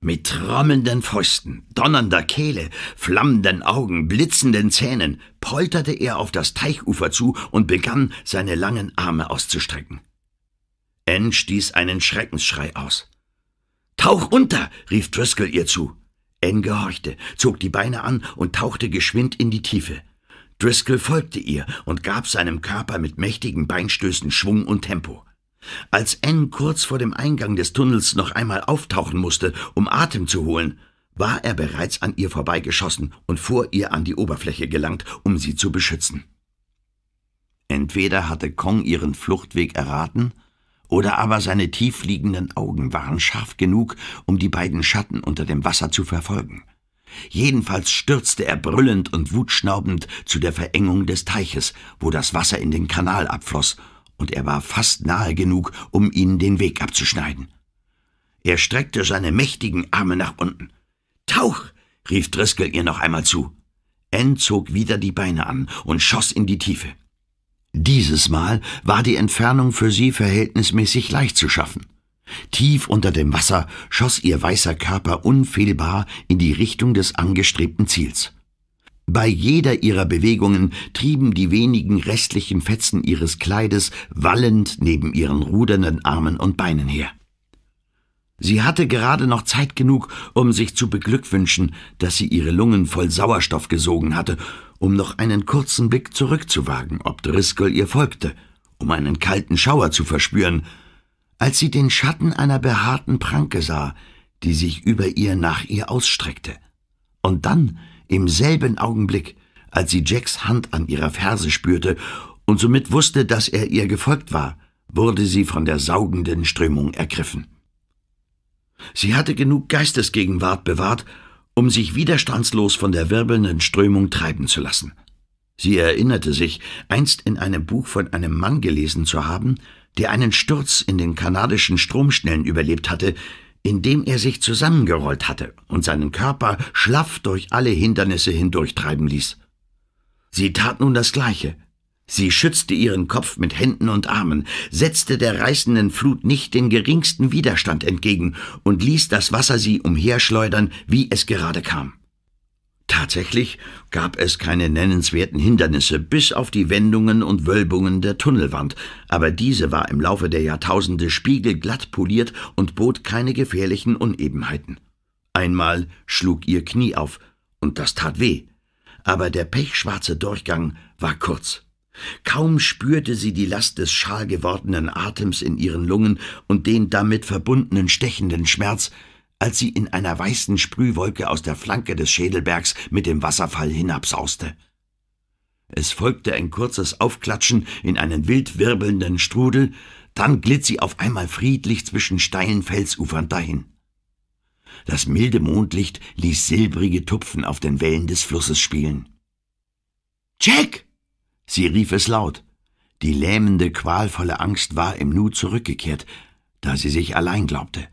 Mit trommelnden Fäusten, donnernder Kehle, flammenden Augen, blitzenden Zähnen polterte er auf das Teichufer zu und begann, seine langen Arme auszustrecken. Anne stieß einen Schreckensschrei aus. Tauch unter! rief Driscoll ihr zu. Anne gehorchte, zog die Beine an und tauchte geschwind in die Tiefe. Driscoll folgte ihr und gab seinem Körper mit mächtigen Beinstößen Schwung und Tempo. Als Anne kurz vor dem Eingang des Tunnels noch einmal auftauchen musste, um Atem zu holen, war er bereits an ihr vorbeigeschossen und vor ihr an die Oberfläche gelangt, um sie zu beschützen. Entweder hatte Kong ihren Fluchtweg erraten oder aber seine tiefliegenden Augen waren scharf genug, um die beiden Schatten unter dem Wasser zu verfolgen. Jedenfalls stürzte er brüllend und wutschnaubend zu der Verengung des Teiches, wo das Wasser in den Kanal abfloss, und er war fast nahe genug, um ihnen den Weg abzuschneiden. Er streckte seine mächtigen Arme nach unten. Tauch! rief Driscoll ihr noch einmal zu. Ann zog wieder die Beine an und schoss in die Tiefe. Dieses Mal war die Entfernung für sie verhältnismäßig leicht zu schaffen. Tief unter dem Wasser schoss ihr weißer Körper unfehlbar in die Richtung des angestrebten Ziels. Bei jeder ihrer Bewegungen trieben die wenigen restlichen Fetzen ihres Kleides wallend neben ihren rudernden Armen und Beinen her. Sie hatte gerade noch Zeit genug, um sich zu beglückwünschen, dass sie ihre Lungen voll Sauerstoff gesogen hatte um noch einen kurzen Blick zurückzuwagen, ob Driscoll ihr folgte, um einen kalten Schauer zu verspüren, als sie den Schatten einer behaarten Pranke sah, die sich über ihr nach ihr ausstreckte. Und dann, im selben Augenblick, als sie Jacks Hand an ihrer Ferse spürte und somit wusste, dass er ihr gefolgt war, wurde sie von der saugenden Strömung ergriffen. Sie hatte genug Geistesgegenwart bewahrt, um sich widerstandslos von der wirbelnden Strömung treiben zu lassen. Sie erinnerte sich, einst in einem Buch von einem Mann gelesen zu haben, der einen Sturz in den kanadischen Stromschnellen überlebt hatte, indem er sich zusammengerollt hatte und seinen Körper schlaff durch alle Hindernisse hindurchtreiben ließ. Sie tat nun das Gleiche, Sie schützte ihren Kopf mit Händen und Armen, setzte der reißenden Flut nicht den geringsten Widerstand entgegen und ließ das Wasser sie umherschleudern, wie es gerade kam. Tatsächlich gab es keine nennenswerten Hindernisse, bis auf die Wendungen und Wölbungen der Tunnelwand, aber diese war im Laufe der Jahrtausende spiegelglatt poliert und bot keine gefährlichen Unebenheiten. Einmal schlug ihr Knie auf, und das tat weh, aber der pechschwarze Durchgang war kurz. Kaum spürte sie die Last des schal gewordenen Atems in ihren Lungen und den damit verbundenen stechenden Schmerz, als sie in einer weißen Sprühwolke aus der Flanke des Schädelbergs mit dem Wasserfall hinabsauste. Es folgte ein kurzes Aufklatschen in einen wild wirbelnden Strudel, dann glitt sie auf einmal friedlich zwischen steilen Felsufern dahin. Das milde Mondlicht ließ silbrige Tupfen auf den Wellen des Flusses spielen. Jack! Sie rief es laut. Die lähmende, qualvolle Angst war im Nu zurückgekehrt, da sie sich allein glaubte.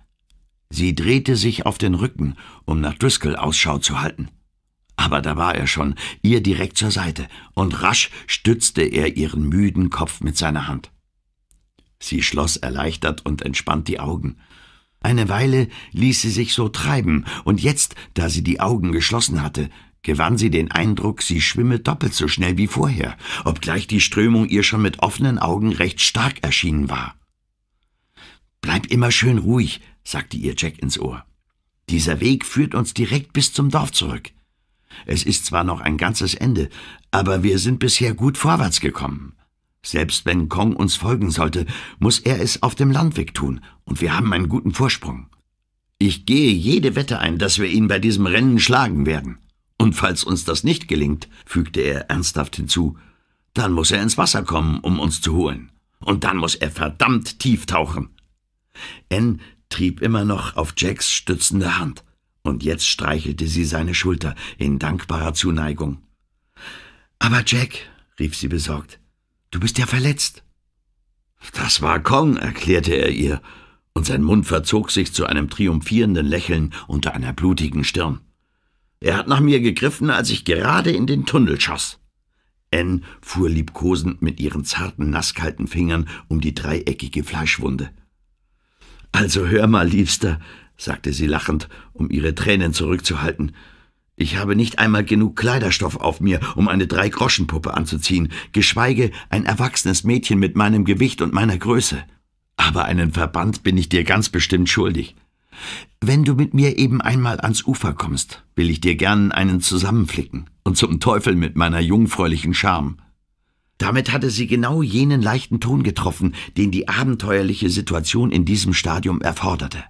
Sie drehte sich auf den Rücken, um nach Driscoll Ausschau zu halten. Aber da war er schon, ihr direkt zur Seite, und rasch stützte er ihren müden Kopf mit seiner Hand. Sie schloss erleichtert und entspannt die Augen. Eine Weile ließ sie sich so treiben, und jetzt, da sie die Augen geschlossen hatte, gewann sie den Eindruck, sie schwimme doppelt so schnell wie vorher, obgleich die Strömung ihr schon mit offenen Augen recht stark erschienen war. Bleib immer schön ruhig, sagte ihr Jack ins Ohr. Dieser Weg führt uns direkt bis zum Dorf zurück. Es ist zwar noch ein ganzes Ende, aber wir sind bisher gut vorwärts gekommen. Selbst wenn Kong uns folgen sollte, muss er es auf dem Landweg tun, und wir haben einen guten Vorsprung. Ich gehe jede Wette ein, dass wir ihn bei diesem Rennen schlagen werden. Und falls uns das nicht gelingt, fügte er ernsthaft hinzu, dann muss er ins Wasser kommen, um uns zu holen. Und dann muss er verdammt tief tauchen. N trieb immer noch auf Jacks stützende Hand, und jetzt streichelte sie seine Schulter in dankbarer Zuneigung. Aber Jack, rief sie besorgt, du bist ja verletzt. Das war Kong, erklärte er ihr, und sein Mund verzog sich zu einem triumphierenden Lächeln unter einer blutigen Stirn. Er hat nach mir gegriffen, als ich gerade in den Tunnel schoss. Anne fuhr liebkosend mit ihren zarten, nasskalten Fingern um die dreieckige Fleischwunde. Also hör mal, Liebster, sagte sie lachend, um ihre Tränen zurückzuhalten. Ich habe nicht einmal genug Kleiderstoff auf mir, um eine Dreigroschenpuppe anzuziehen, geschweige ein erwachsenes Mädchen mit meinem Gewicht und meiner Größe. Aber einen Verband bin ich dir ganz bestimmt schuldig. Wenn du mit mir eben einmal ans Ufer kommst, will ich dir gern einen zusammenflicken und zum Teufel mit meiner jungfräulichen Scham. Damit hatte sie genau jenen leichten Ton getroffen, den die abenteuerliche Situation in diesem Stadium erforderte.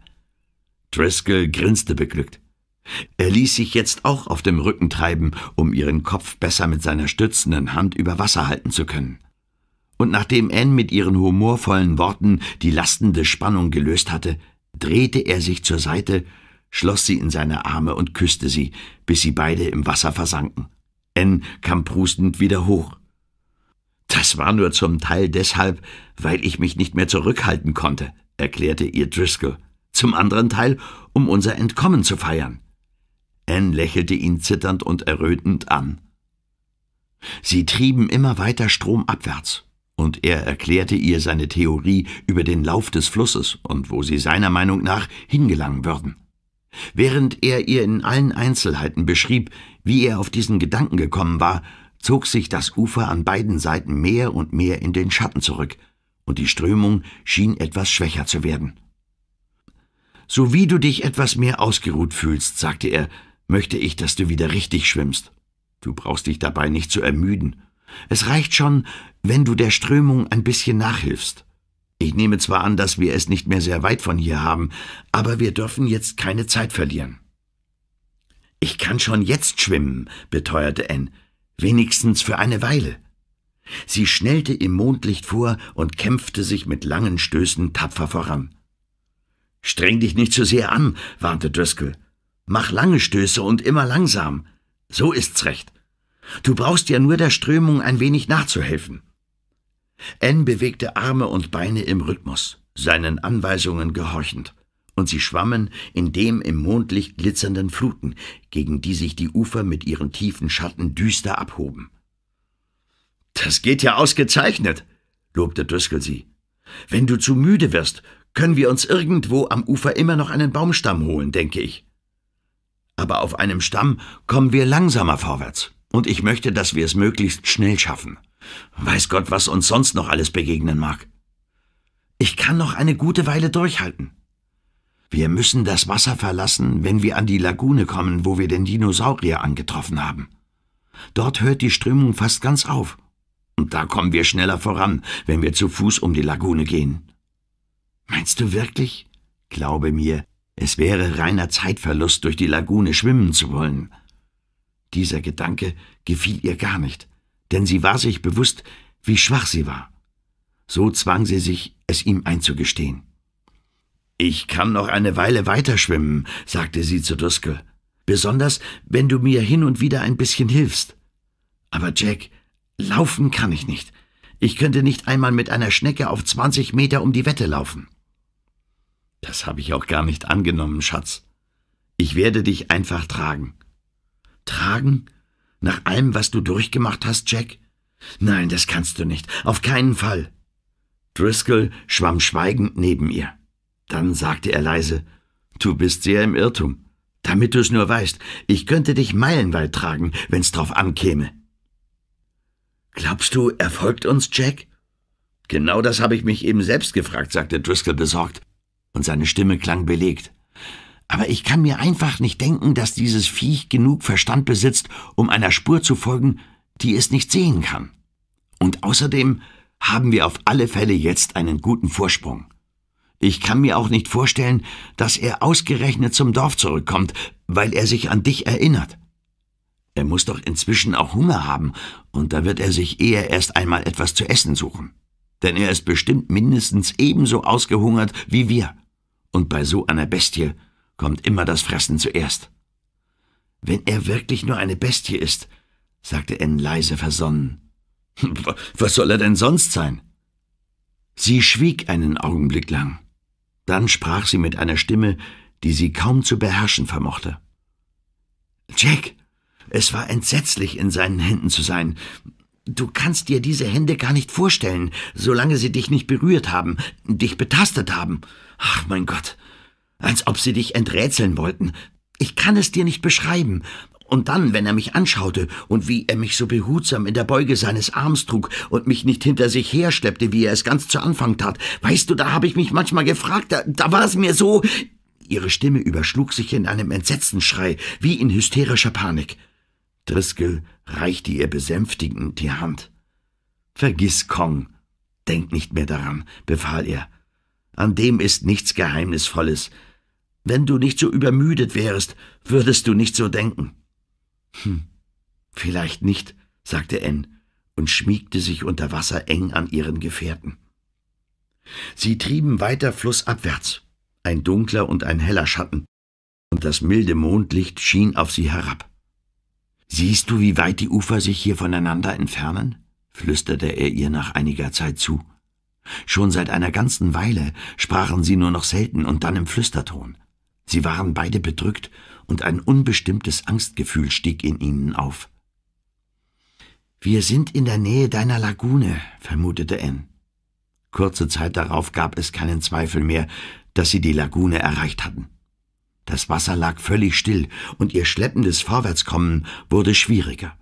Driscoll grinste beglückt. Er ließ sich jetzt auch auf dem Rücken treiben, um ihren Kopf besser mit seiner stützenden Hand über Wasser halten zu können. Und nachdem Anne mit ihren humorvollen Worten die lastende Spannung gelöst hatte, drehte er sich zur Seite, schloss sie in seine Arme und küsste sie, bis sie beide im Wasser versanken. Anne kam prustend wieder hoch. Das war nur zum Teil deshalb, weil ich mich nicht mehr zurückhalten konnte, erklärte ihr Driscoll. Zum anderen Teil, um unser Entkommen zu feiern. Anne lächelte ihn zitternd und errötend an. Sie trieben immer weiter stromabwärts und er erklärte ihr seine Theorie über den Lauf des Flusses und wo sie seiner Meinung nach hingelangen würden. Während er ihr in allen Einzelheiten beschrieb, wie er auf diesen Gedanken gekommen war, zog sich das Ufer an beiden Seiten mehr und mehr in den Schatten zurück, und die Strömung schien etwas schwächer zu werden. So wie du dich etwas mehr ausgeruht fühlst, sagte er, möchte ich, dass du wieder richtig schwimmst. Du brauchst dich dabei nicht zu ermüden es reicht schon, wenn du der Strömung ein bisschen nachhilfst. Ich nehme zwar an, dass wir es nicht mehr sehr weit von hier haben, aber wir dürfen jetzt keine Zeit verlieren. Ich kann schon jetzt schwimmen, beteuerte Anne, wenigstens für eine Weile. Sie schnellte im Mondlicht vor und kämpfte sich mit langen Stößen tapfer voran. Streng dich nicht zu sehr an, warnte Driscoll. Mach lange Stöße und immer langsam. So ist's recht. Du brauchst ja nur der Strömung ein wenig nachzuhelfen. N bewegte Arme und Beine im Rhythmus, seinen Anweisungen gehorchend, und sie schwammen in dem im Mondlicht glitzernden Fluten, gegen die sich die Ufer mit ihren tiefen Schatten düster abhoben. Das geht ja ausgezeichnet, lobte Driscoll sie. Wenn du zu müde wirst, können wir uns irgendwo am Ufer immer noch einen Baumstamm holen, denke ich. Aber auf einem Stamm kommen wir langsamer vorwärts. Und ich möchte, dass wir es möglichst schnell schaffen. Weiß Gott, was uns sonst noch alles begegnen mag. Ich kann noch eine gute Weile durchhalten. Wir müssen das Wasser verlassen, wenn wir an die Lagune kommen, wo wir den Dinosaurier angetroffen haben. Dort hört die Strömung fast ganz auf. Und da kommen wir schneller voran, wenn wir zu Fuß um die Lagune gehen. Meinst du wirklich? Glaube mir, es wäre reiner Zeitverlust, durch die Lagune schwimmen zu wollen. Dieser Gedanke gefiel ihr gar nicht, denn sie war sich bewusst, wie schwach sie war. So zwang sie sich, es ihm einzugestehen. Ich kann noch eine Weile weiter schwimmen, sagte sie zu Duskel, besonders wenn du mir hin und wieder ein bisschen hilfst. Aber Jack, laufen kann ich nicht. Ich könnte nicht einmal mit einer Schnecke auf zwanzig Meter um die Wette laufen. Das habe ich auch gar nicht angenommen, Schatz. Ich werde dich einfach tragen. Tragen? Nach allem, was du durchgemacht hast, Jack? Nein, das kannst du nicht. Auf keinen Fall. Driscoll schwamm schweigend neben ihr. Dann sagte er leise, Du bist sehr im Irrtum. Damit du es nur weißt, ich könnte dich meilenweit tragen, wenn's drauf ankäme. Glaubst du, er folgt uns, Jack? Genau das habe ich mich eben selbst gefragt, sagte Driscoll besorgt, und seine Stimme klang belegt aber ich kann mir einfach nicht denken, dass dieses Viech genug Verstand besitzt, um einer Spur zu folgen, die es nicht sehen kann. Und außerdem haben wir auf alle Fälle jetzt einen guten Vorsprung. Ich kann mir auch nicht vorstellen, dass er ausgerechnet zum Dorf zurückkommt, weil er sich an dich erinnert. Er muss doch inzwischen auch Hunger haben, und da wird er sich eher erst einmal etwas zu essen suchen. Denn er ist bestimmt mindestens ebenso ausgehungert wie wir. Und bei so einer Bestie kommt immer das Fressen zuerst. Wenn er wirklich nur eine Bestie ist, sagte N leise versonnen. Was soll er denn sonst sein? Sie schwieg einen Augenblick lang. Dann sprach sie mit einer Stimme, die sie kaum zu beherrschen vermochte. Jack, es war entsetzlich, in seinen Händen zu sein. Du kannst dir diese Hände gar nicht vorstellen, solange sie dich nicht berührt haben, dich betastet haben. Ach, mein Gott, als ob sie dich enträtseln wollten. Ich kann es dir nicht beschreiben. Und dann, wenn er mich anschaute und wie er mich so behutsam in der Beuge seines Arms trug und mich nicht hinter sich herschleppte, wie er es ganz zu Anfang tat, weißt du, da habe ich mich manchmal gefragt, da, da war es mir so. Ihre Stimme überschlug sich in einem entsetzten Schrei, wie in hysterischer Panik. Driscoll reichte ihr besänftigend die Hand. Vergiss Kong. Denk nicht mehr daran, befahl er. An dem ist nichts Geheimnisvolles. Wenn du nicht so übermüdet wärest, würdest du nicht so denken. Hm, vielleicht nicht, sagte Anne und schmiegte sich unter Wasser eng an ihren Gefährten. Sie trieben weiter flussabwärts, ein dunkler und ein heller Schatten, und das milde Mondlicht schien auf sie herab. Siehst du, wie weit die Ufer sich hier voneinander entfernen? flüsterte er ihr nach einiger Zeit zu. Schon seit einer ganzen Weile sprachen sie nur noch selten und dann im Flüsterton. Sie waren beide bedrückt, und ein unbestimmtes Angstgefühl stieg in ihnen auf. Wir sind in der Nähe deiner Lagune, vermutete Ann. Kurze Zeit darauf gab es keinen Zweifel mehr, dass sie die Lagune erreicht hatten. Das Wasser lag völlig still, und ihr schleppendes Vorwärtskommen wurde schwieriger.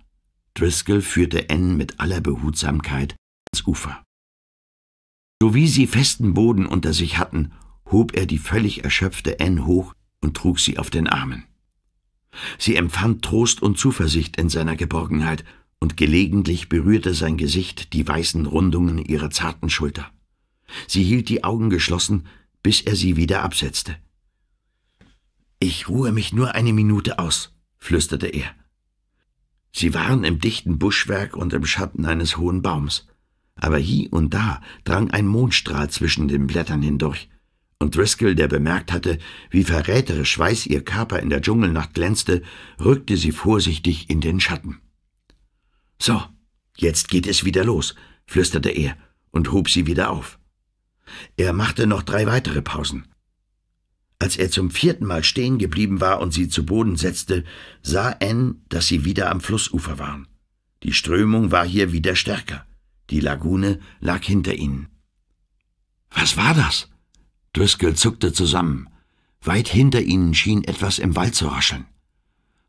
Driscoll führte Ann mit aller Behutsamkeit ans Ufer. Sowie sie festen Boden unter sich hatten, hob er die völlig erschöpfte Anne hoch und trug sie auf den Armen. Sie empfand Trost und Zuversicht in seiner Geborgenheit, und gelegentlich berührte sein Gesicht die weißen Rundungen ihrer zarten Schulter. Sie hielt die Augen geschlossen, bis er sie wieder absetzte. Ich ruhe mich nur eine Minute aus, flüsterte er. Sie waren im dichten Buschwerk und im Schatten eines hohen Baums, aber hie und da drang ein Mondstrahl zwischen den Blättern hindurch, und Driscoll, der bemerkt hatte, wie verräterisch weiß ihr Körper in der Dschungelnacht glänzte, rückte sie vorsichtig in den Schatten. »So, jetzt geht es wieder los«, flüsterte er und hob sie wieder auf. Er machte noch drei weitere Pausen. Als er zum vierten Mal stehen geblieben war und sie zu Boden setzte, sah Anne, dass sie wieder am Flussufer waren. Die Strömung war hier wieder stärker. Die Lagune lag hinter ihnen. »Was war das?« Driscoll zuckte zusammen. Weit hinter ihnen schien etwas im Wald zu rascheln.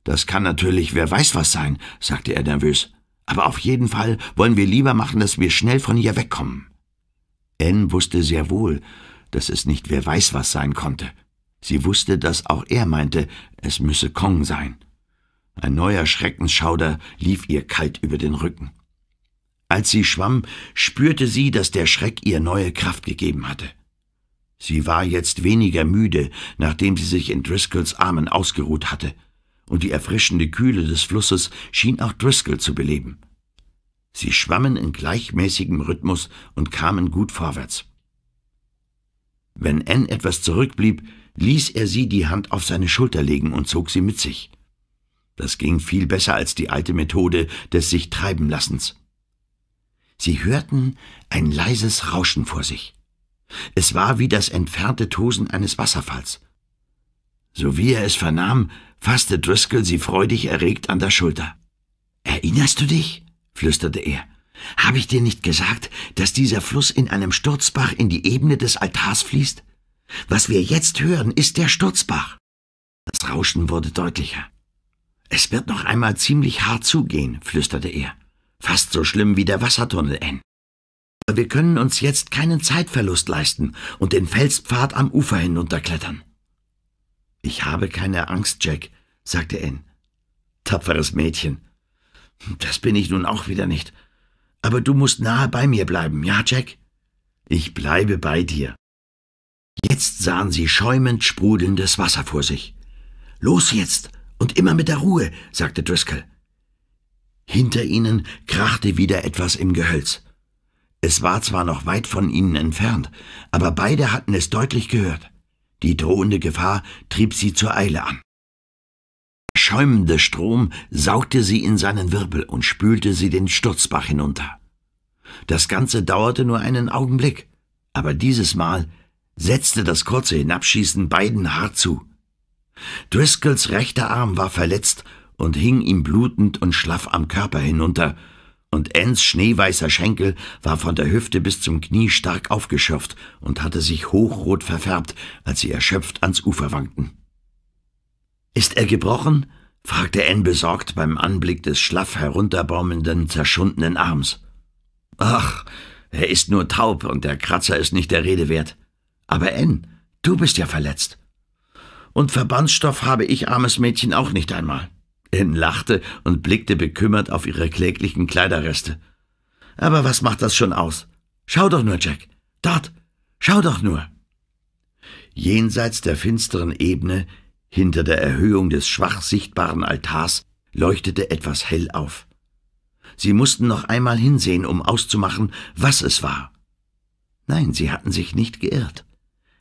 Das kann natürlich wer weiß was sein, sagte er nervös. Aber auf jeden Fall wollen wir lieber machen, dass wir schnell von hier wegkommen. Anne wusste sehr wohl, dass es nicht wer weiß was sein konnte. Sie wusste, dass auch er meinte, es müsse Kong sein. Ein neuer Schreckensschauder lief ihr kalt über den Rücken. Als sie schwamm, spürte sie, dass der Schreck ihr neue Kraft gegeben hatte. Sie war jetzt weniger müde, nachdem sie sich in Driscolls Armen ausgeruht hatte, und die erfrischende Kühle des Flusses schien auch Driscoll zu beleben. Sie schwammen in gleichmäßigem Rhythmus und kamen gut vorwärts. Wenn Anne etwas zurückblieb, ließ er sie die Hand auf seine Schulter legen und zog sie mit sich. Das ging viel besser als die alte Methode des sich treiben lassens. Sie hörten ein leises Rauschen vor sich. Es war wie das entfernte Tosen eines Wasserfalls. So wie er es vernahm, fasste Driscoll sie freudig erregt an der Schulter. »Erinnerst du dich?« flüsterte er. »Habe ich dir nicht gesagt, dass dieser Fluss in einem Sturzbach in die Ebene des Altars fließt? Was wir jetzt hören, ist der Sturzbach.« Das Rauschen wurde deutlicher. »Es wird noch einmal ziemlich hart zugehen«, flüsterte er. »Fast so schlimm wie der Wassertunnel, N. Wir können uns jetzt keinen Zeitverlust leisten und den Felspfad am Ufer hinunterklettern. Ich habe keine Angst, Jack, sagte Anne. Tapferes Mädchen. Das bin ich nun auch wieder nicht. Aber du musst nahe bei mir bleiben, ja, Jack? Ich bleibe bei dir. Jetzt sahen sie schäumend sprudelndes Wasser vor sich. Los jetzt und immer mit der Ruhe, sagte Driscoll. Hinter ihnen krachte wieder etwas im Gehölz. Es war zwar noch weit von ihnen entfernt, aber beide hatten es deutlich gehört. Die drohende Gefahr trieb sie zur Eile an. Schäumende Strom saugte sie in seinen Wirbel und spülte sie den Sturzbach hinunter. Das Ganze dauerte nur einen Augenblick, aber dieses Mal setzte das kurze Hinabschießen beiden hart zu. Driscolls rechter Arm war verletzt und hing ihm blutend und schlaff am Körper hinunter, und Enns schneeweißer Schenkel war von der Hüfte bis zum Knie stark aufgeschürft und hatte sich hochrot verfärbt, als sie erschöpft ans Ufer wankten. »Ist er gebrochen?« fragte Ann besorgt beim Anblick des schlaff herunterbaumenden, zerschundenen Arms. »Ach, er ist nur taub und der Kratzer ist nicht der Rede wert. Aber Ann, du bist ja verletzt. Und Verbandsstoff habe ich, armes Mädchen, auch nicht einmal.« Ann lachte und blickte bekümmert auf ihre kläglichen Kleiderreste. Aber was macht das schon aus? Schau doch nur, Jack. Dort. Schau doch nur. Jenseits der finsteren Ebene, hinter der Erhöhung des schwach sichtbaren Altars, leuchtete etwas hell auf. Sie mussten noch einmal hinsehen, um auszumachen, was es war. Nein, sie hatten sich nicht geirrt.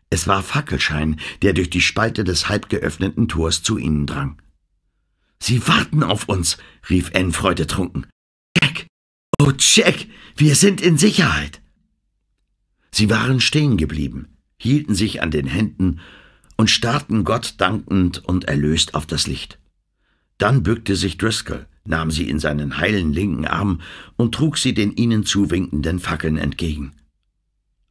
Es war Fackelschein, der durch die Spalte des halb geöffneten Tors zu ihnen drang. Sie warten auf uns, rief Anne freudetrunken. Jack! Oh, Jack! Wir sind in Sicherheit! Sie waren stehen geblieben, hielten sich an den Händen und starrten Gott dankend und erlöst auf das Licht. Dann bückte sich Driscoll, nahm sie in seinen heilen linken Arm und trug sie den ihnen zuwinkenden Fackeln entgegen.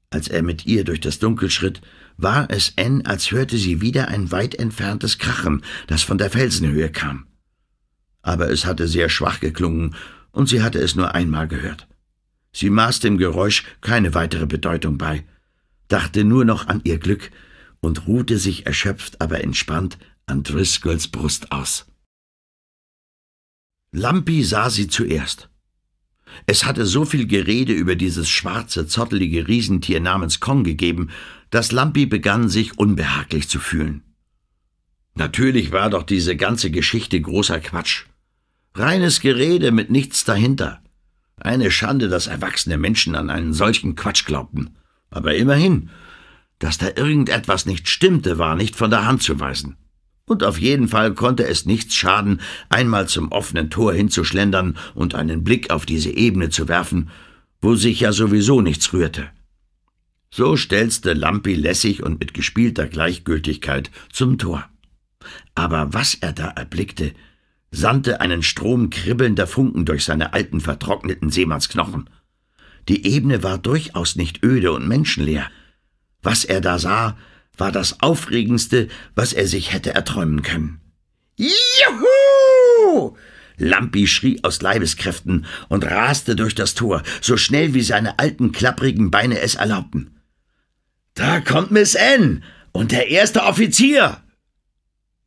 Als er mit ihr durch das Dunkel schritt, war es Anne, als hörte sie wieder ein weit entferntes Krachen, das von der Felsenhöhe kam aber es hatte sehr schwach geklungen, und sie hatte es nur einmal gehört. Sie maß dem Geräusch keine weitere Bedeutung bei, dachte nur noch an ihr Glück und ruhte sich erschöpft, aber entspannt an Driscolls Brust aus. Lampi sah sie zuerst. Es hatte so viel Gerede über dieses schwarze, zottelige Riesentier namens Kong gegeben, dass Lampi begann, sich unbehaglich zu fühlen. Natürlich war doch diese ganze Geschichte großer Quatsch. Reines Gerede mit nichts dahinter. Eine Schande, dass erwachsene Menschen an einen solchen Quatsch glaubten. Aber immerhin, dass da irgendetwas nicht stimmte, war nicht von der Hand zu weisen. Und auf jeden Fall konnte es nichts schaden, einmal zum offenen Tor hinzuschlendern und einen Blick auf diese Ebene zu werfen, wo sich ja sowieso nichts rührte. So stelzte Lampi lässig und mit gespielter Gleichgültigkeit zum Tor. Aber was er da erblickte, sandte einen Strom kribbelnder Funken durch seine alten, vertrockneten Seemannsknochen. Die Ebene war durchaus nicht öde und menschenleer. Was er da sah, war das Aufregendste, was er sich hätte erträumen können. Juhu! Lampi schrie aus Leibeskräften und raste durch das Tor, so schnell wie seine alten, klapprigen Beine es erlaubten. Da kommt Miss N. und der erste Offizier!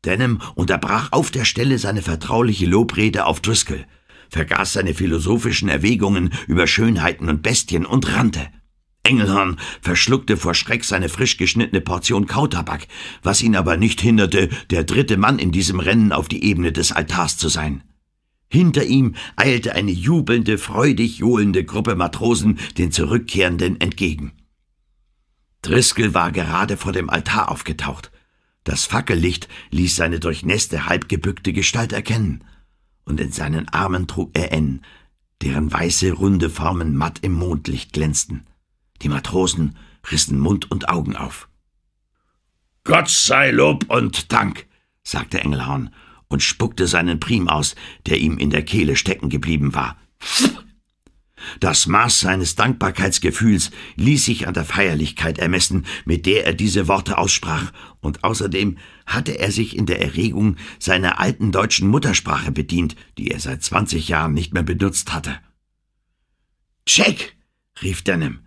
Denham unterbrach auf der Stelle seine vertrauliche Lobrede auf Driscoll, vergaß seine philosophischen Erwägungen über Schönheiten und Bestien und rannte. Engelhorn verschluckte vor Schreck seine frisch geschnittene Portion Kautabak, was ihn aber nicht hinderte, der dritte Mann in diesem Rennen auf die Ebene des Altars zu sein. Hinter ihm eilte eine jubelnde, freudig johlende Gruppe Matrosen den Zurückkehrenden entgegen. Driscoll war gerade vor dem Altar aufgetaucht. Das Fackellicht ließ seine durchnässte, halbgebückte Gestalt erkennen, und in seinen Armen trug er N, deren weiße, runde Formen matt im Mondlicht glänzten. Die Matrosen rissen Mund und Augen auf. Gott sei Lob und Dank, sagte Engelhorn und spuckte seinen Prim aus, der ihm in der Kehle stecken geblieben war. Das Maß seines Dankbarkeitsgefühls ließ sich an der Feierlichkeit ermessen, mit der er diese Worte aussprach, und außerdem hatte er sich in der Erregung seiner alten deutschen Muttersprache bedient, die er seit zwanzig Jahren nicht mehr benutzt hatte. Check! rief Denham.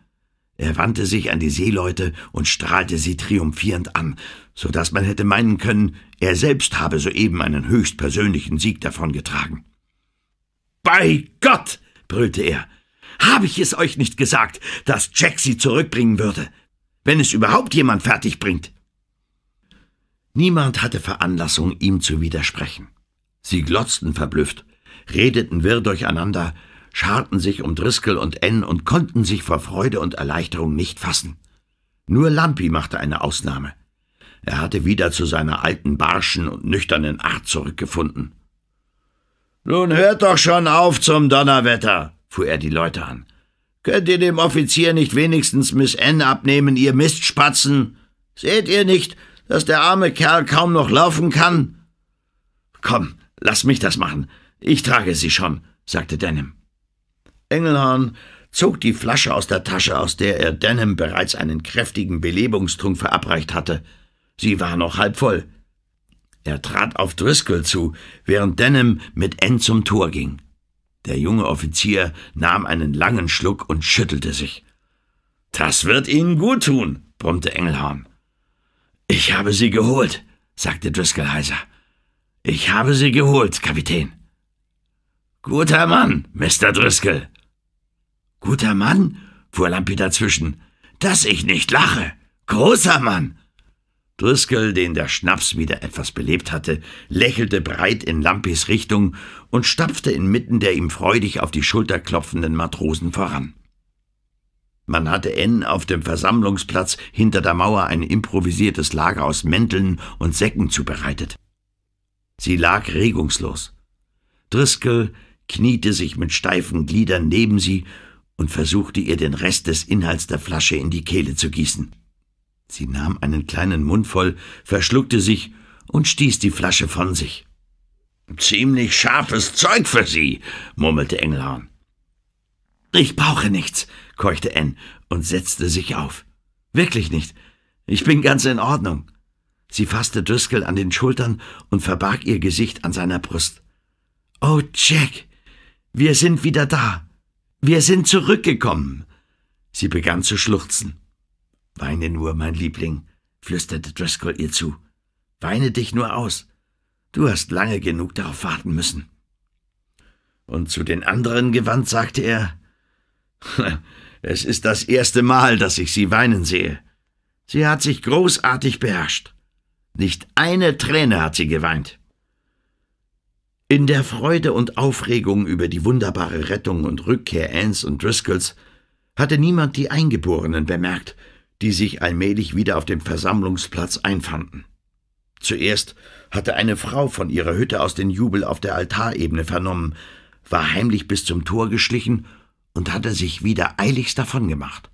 Er wandte sich an die Seeleute und strahlte sie triumphierend an, so dass man hätte meinen können, er selbst habe soeben einen höchst persönlichen Sieg davongetragen. Bei Gott! brüllte er. Habe ich es euch nicht gesagt, dass Jack sie zurückbringen würde? Wenn es überhaupt jemand fertig bringt. Niemand hatte Veranlassung, ihm zu widersprechen. Sie glotzten verblüfft, redeten wirr durcheinander, scharten sich um Driscoll und N und konnten sich vor Freude und Erleichterung nicht fassen. Nur Lampi machte eine Ausnahme. Er hatte wieder zu seiner alten barschen und nüchternen Art zurückgefunden. Nun hört doch schon auf zum Donnerwetter, fuhr er die Leute an. Könnt ihr dem Offizier nicht wenigstens Miss N abnehmen, ihr Mistspatzen? Seht ihr nicht, dass der arme Kerl kaum noch laufen kann? Komm, lass mich das machen. Ich trage sie schon, sagte Denham. Engelhorn zog die Flasche aus der Tasche, aus der er Denham bereits einen kräftigen Belebungstrunk verabreicht hatte. Sie war noch halb voll. Er trat auf Driscoll zu, während Denham mit N zum Tor ging. Der junge Offizier nahm einen langen Schluck und schüttelte sich. Das wird Ihnen gut tun, brummte Engelhorn. Ich habe Sie geholt, sagte Driscoll heiser. Ich habe Sie geholt, Kapitän. Guter Mann, Mr. Driscoll. Guter Mann, fuhr Lampi dazwischen, dass ich nicht lache. Großer Mann. Driscoll, den der Schnaps wieder etwas belebt hatte, lächelte breit in Lampis Richtung und stapfte inmitten der ihm freudig auf die Schulter klopfenden Matrosen voran. Man hatte N auf dem Versammlungsplatz hinter der Mauer ein improvisiertes Lager aus Mänteln und Säcken zubereitet. Sie lag regungslos. Driscoll kniete sich mit steifen Gliedern neben sie und versuchte ihr den Rest des Inhalts der Flasche in die Kehle zu gießen. Sie nahm einen kleinen Mund voll, verschluckte sich und stieß die Flasche von sich. Ziemlich scharfes Zeug für Sie, murmelte Engelhorn. Ich brauche nichts, keuchte Ann und setzte sich auf. Wirklich nicht. Ich bin ganz in Ordnung. Sie fasste Driscoll an den Schultern und verbarg ihr Gesicht an seiner Brust. Oh, Jack, wir sind wieder da. Wir sind zurückgekommen. Sie begann zu schluchzen. Weine nur, mein Liebling, flüsterte Driscoll ihr zu. Weine dich nur aus. Du hast lange genug darauf warten müssen. Und zu den anderen gewandt sagte er, es ist das erste Mal, dass ich sie weinen sehe. Sie hat sich großartig beherrscht. Nicht eine Träne hat sie geweint. In der Freude und Aufregung über die wunderbare Rettung und Rückkehr Anns und Driscolls hatte niemand die Eingeborenen bemerkt, die sich allmählich wieder auf dem Versammlungsplatz einfanden. Zuerst hatte eine Frau von ihrer Hütte aus den Jubel auf der Altarebene vernommen, war heimlich bis zum Tor geschlichen und hatte sich wieder eiligst davon gemacht.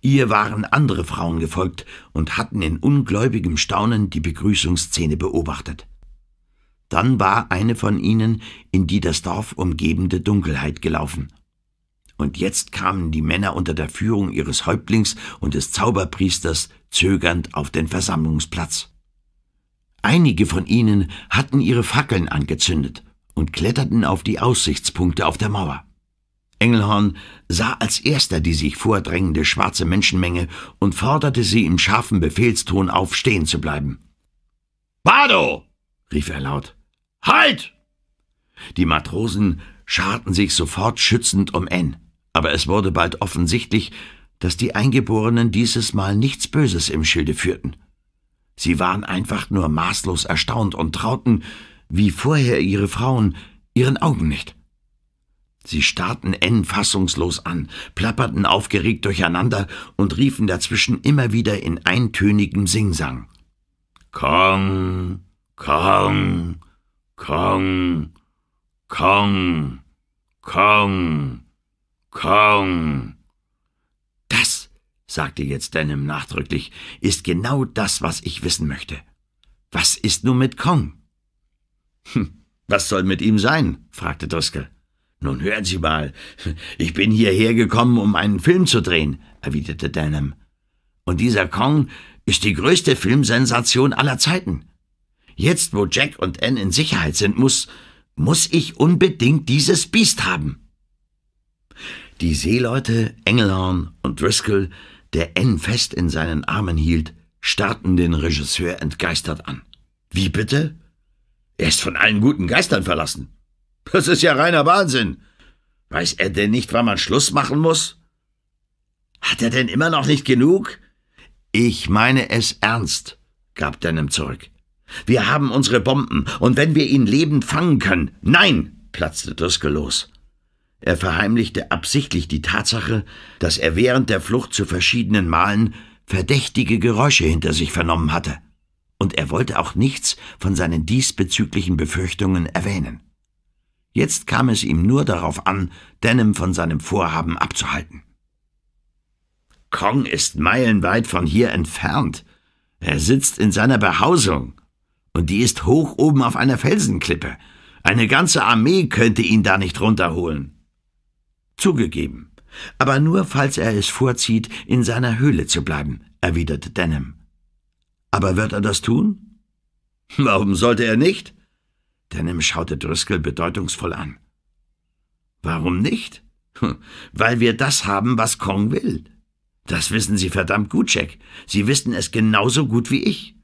Ihr waren andere Frauen gefolgt und hatten in ungläubigem Staunen die Begrüßungsszene beobachtet. Dann war eine von ihnen in die das Dorf umgebende Dunkelheit gelaufen und jetzt kamen die Männer unter der Führung ihres Häuptlings und des Zauberpriesters zögernd auf den Versammlungsplatz. Einige von ihnen hatten ihre Fackeln angezündet und kletterten auf die Aussichtspunkte auf der Mauer. Engelhorn sah als erster die sich vordrängende schwarze Menschenmenge und forderte sie im scharfen Befehlston auf, stehen zu bleiben. Bardo! rief er laut. Halt! Die Matrosen scharten sich sofort schützend um N aber es wurde bald offensichtlich, dass die Eingeborenen dieses Mal nichts Böses im Schilde führten. Sie waren einfach nur maßlos erstaunt und trauten, wie vorher ihre Frauen, ihren Augen nicht. Sie starrten N fassungslos an, plapperten aufgeregt durcheinander und riefen dazwischen immer wieder in eintönigem Singsang. Kong, Kong, Kong, Kong, Kong. Kong. Das, sagte jetzt Denim nachdrücklich, ist genau das, was ich wissen möchte. Was ist nun mit Kong? Hm, was soll mit ihm sein? fragte Driscoll. Nun hören Sie mal, ich bin hierher gekommen, um einen Film zu drehen, erwiderte Denham. Und dieser Kong ist die größte Filmsensation aller Zeiten. Jetzt, wo Jack und Anne in Sicherheit sind, muss, muss ich unbedingt dieses Biest haben die Seeleute, Engelhorn und Driscoll, der N fest in seinen Armen hielt, starrten den Regisseur entgeistert an. Wie bitte? Er ist von allen guten Geistern verlassen. Das ist ja reiner Wahnsinn. Weiß er denn nicht, wann man Schluss machen muss? Hat er denn immer noch nicht genug? Ich meine es ernst, gab Denim zurück. Wir haben unsere Bomben, und wenn wir ihn lebend fangen können. Nein, platzte Driscoll los. Er verheimlichte absichtlich die Tatsache, dass er während der Flucht zu verschiedenen Malen verdächtige Geräusche hinter sich vernommen hatte. Und er wollte auch nichts von seinen diesbezüglichen Befürchtungen erwähnen. Jetzt kam es ihm nur darauf an, Denim von seinem Vorhaben abzuhalten. Kong ist meilenweit von hier entfernt. Er sitzt in seiner Behausung. Und die ist hoch oben auf einer Felsenklippe. Eine ganze Armee könnte ihn da nicht runterholen. Zugegeben. Aber nur, falls er es vorzieht, in seiner Höhle zu bleiben, erwiderte Denham. Aber wird er das tun? Warum sollte er nicht? Denham schaute Driscoll bedeutungsvoll an. Warum nicht? Weil wir das haben, was Kong will. Das wissen Sie verdammt gut, Jack. Sie wissen es genauso gut wie ich.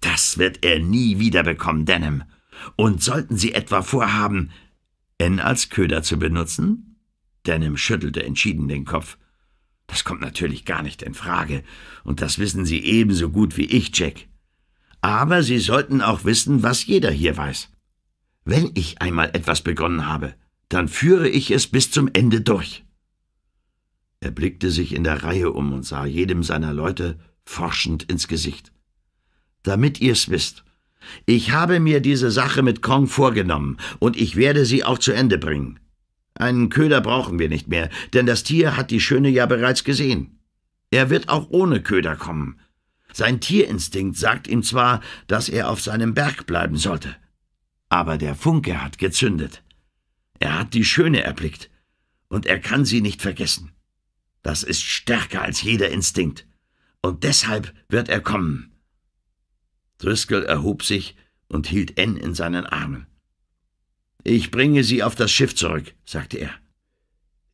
Das wird er nie wiederbekommen, Denham. Und sollten Sie etwa vorhaben, N als Köder zu benutzen? Denim schüttelte entschieden den Kopf. Das kommt natürlich gar nicht in Frage, und das wissen Sie ebenso gut wie ich, Jack. Aber Sie sollten auch wissen, was jeder hier weiß. Wenn ich einmal etwas begonnen habe, dann führe ich es bis zum Ende durch. Er blickte sich in der Reihe um und sah jedem seiner Leute forschend ins Gesicht. Damit ihr's wisst, ich habe mir diese Sache mit Kong vorgenommen, und ich werde sie auch zu Ende bringen. Einen Köder brauchen wir nicht mehr, denn das Tier hat die Schöne ja bereits gesehen. Er wird auch ohne Köder kommen. Sein Tierinstinkt sagt ihm zwar, dass er auf seinem Berg bleiben sollte. Aber der Funke hat gezündet. Er hat die Schöne erblickt, und er kann sie nicht vergessen. Das ist stärker als jeder Instinkt, und deshalb wird er kommen. Driscoll erhob sich und hielt N in seinen Armen. Ich bringe Sie auf das Schiff zurück, sagte er.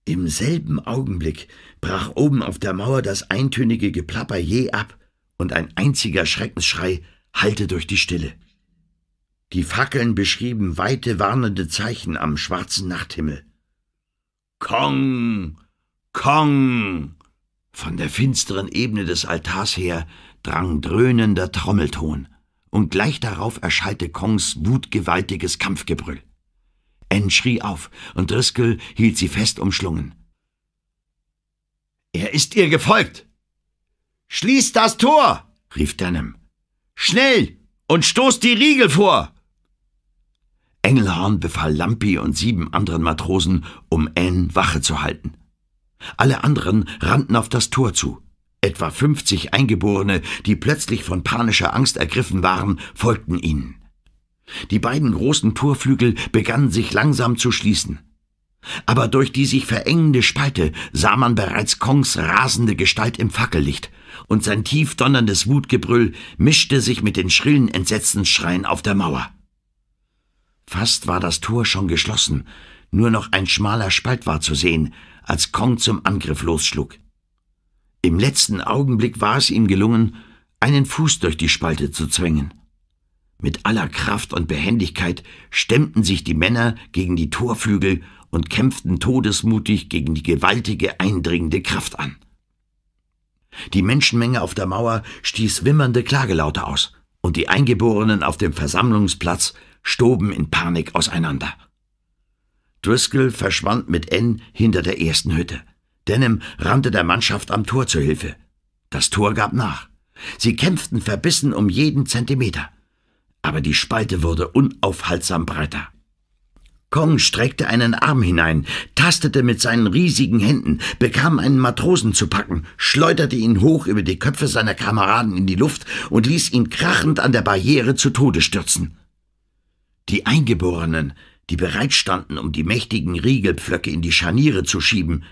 Im selben Augenblick brach oben auf der Mauer das eintönige Geplapper je ab, und ein einziger Schreckensschrei hallte durch die Stille. Die Fackeln beschrieben weite warnende Zeichen am schwarzen Nachthimmel. Kong! Kong! Von der finsteren Ebene des Altars her drang dröhnender Trommelton und gleich darauf erschallte Kongs wutgewaltiges Kampfgebrüll. Anne schrie auf, und Driscoll hielt sie fest umschlungen. »Er ist ihr gefolgt!« »Schließ das Tor!« rief Denham. »Schnell und stoß die Riegel vor!« Engelhorn befahl Lampi und sieben anderen Matrosen, um Anne Wache zu halten. Alle anderen rannten auf das Tor zu. Etwa 50 Eingeborene, die plötzlich von panischer Angst ergriffen waren, folgten ihnen. Die beiden großen Torflügel begannen sich langsam zu schließen. Aber durch die sich verengende Spalte sah man bereits Kongs rasende Gestalt im Fackellicht, und sein tief donnerndes Wutgebrüll mischte sich mit den schrillen Entsetzensschreien auf der Mauer. Fast war das Tor schon geschlossen, nur noch ein schmaler Spalt war zu sehen, als Kong zum Angriff losschlug. Im letzten Augenblick war es ihm gelungen, einen Fuß durch die Spalte zu zwängen. Mit aller Kraft und Behendigkeit stemmten sich die Männer gegen die Torflügel und kämpften todesmutig gegen die gewaltige eindringende Kraft an. Die Menschenmenge auf der Mauer stieß wimmernde Klagelaute aus, und die Eingeborenen auf dem Versammlungsplatz stoben in Panik auseinander. Driscoll verschwand mit N hinter der ersten Hütte. Denim rannte der Mannschaft am Tor zu Hilfe. Das Tor gab nach. Sie kämpften verbissen um jeden Zentimeter. Aber die Spalte wurde unaufhaltsam breiter. Kong streckte einen Arm hinein, tastete mit seinen riesigen Händen, bekam einen Matrosen zu packen, schleuderte ihn hoch über die Köpfe seiner Kameraden in die Luft und ließ ihn krachend an der Barriere zu Tode stürzen. Die Eingeborenen, die bereit standen, um die mächtigen Riegelpflöcke in die Scharniere zu schieben,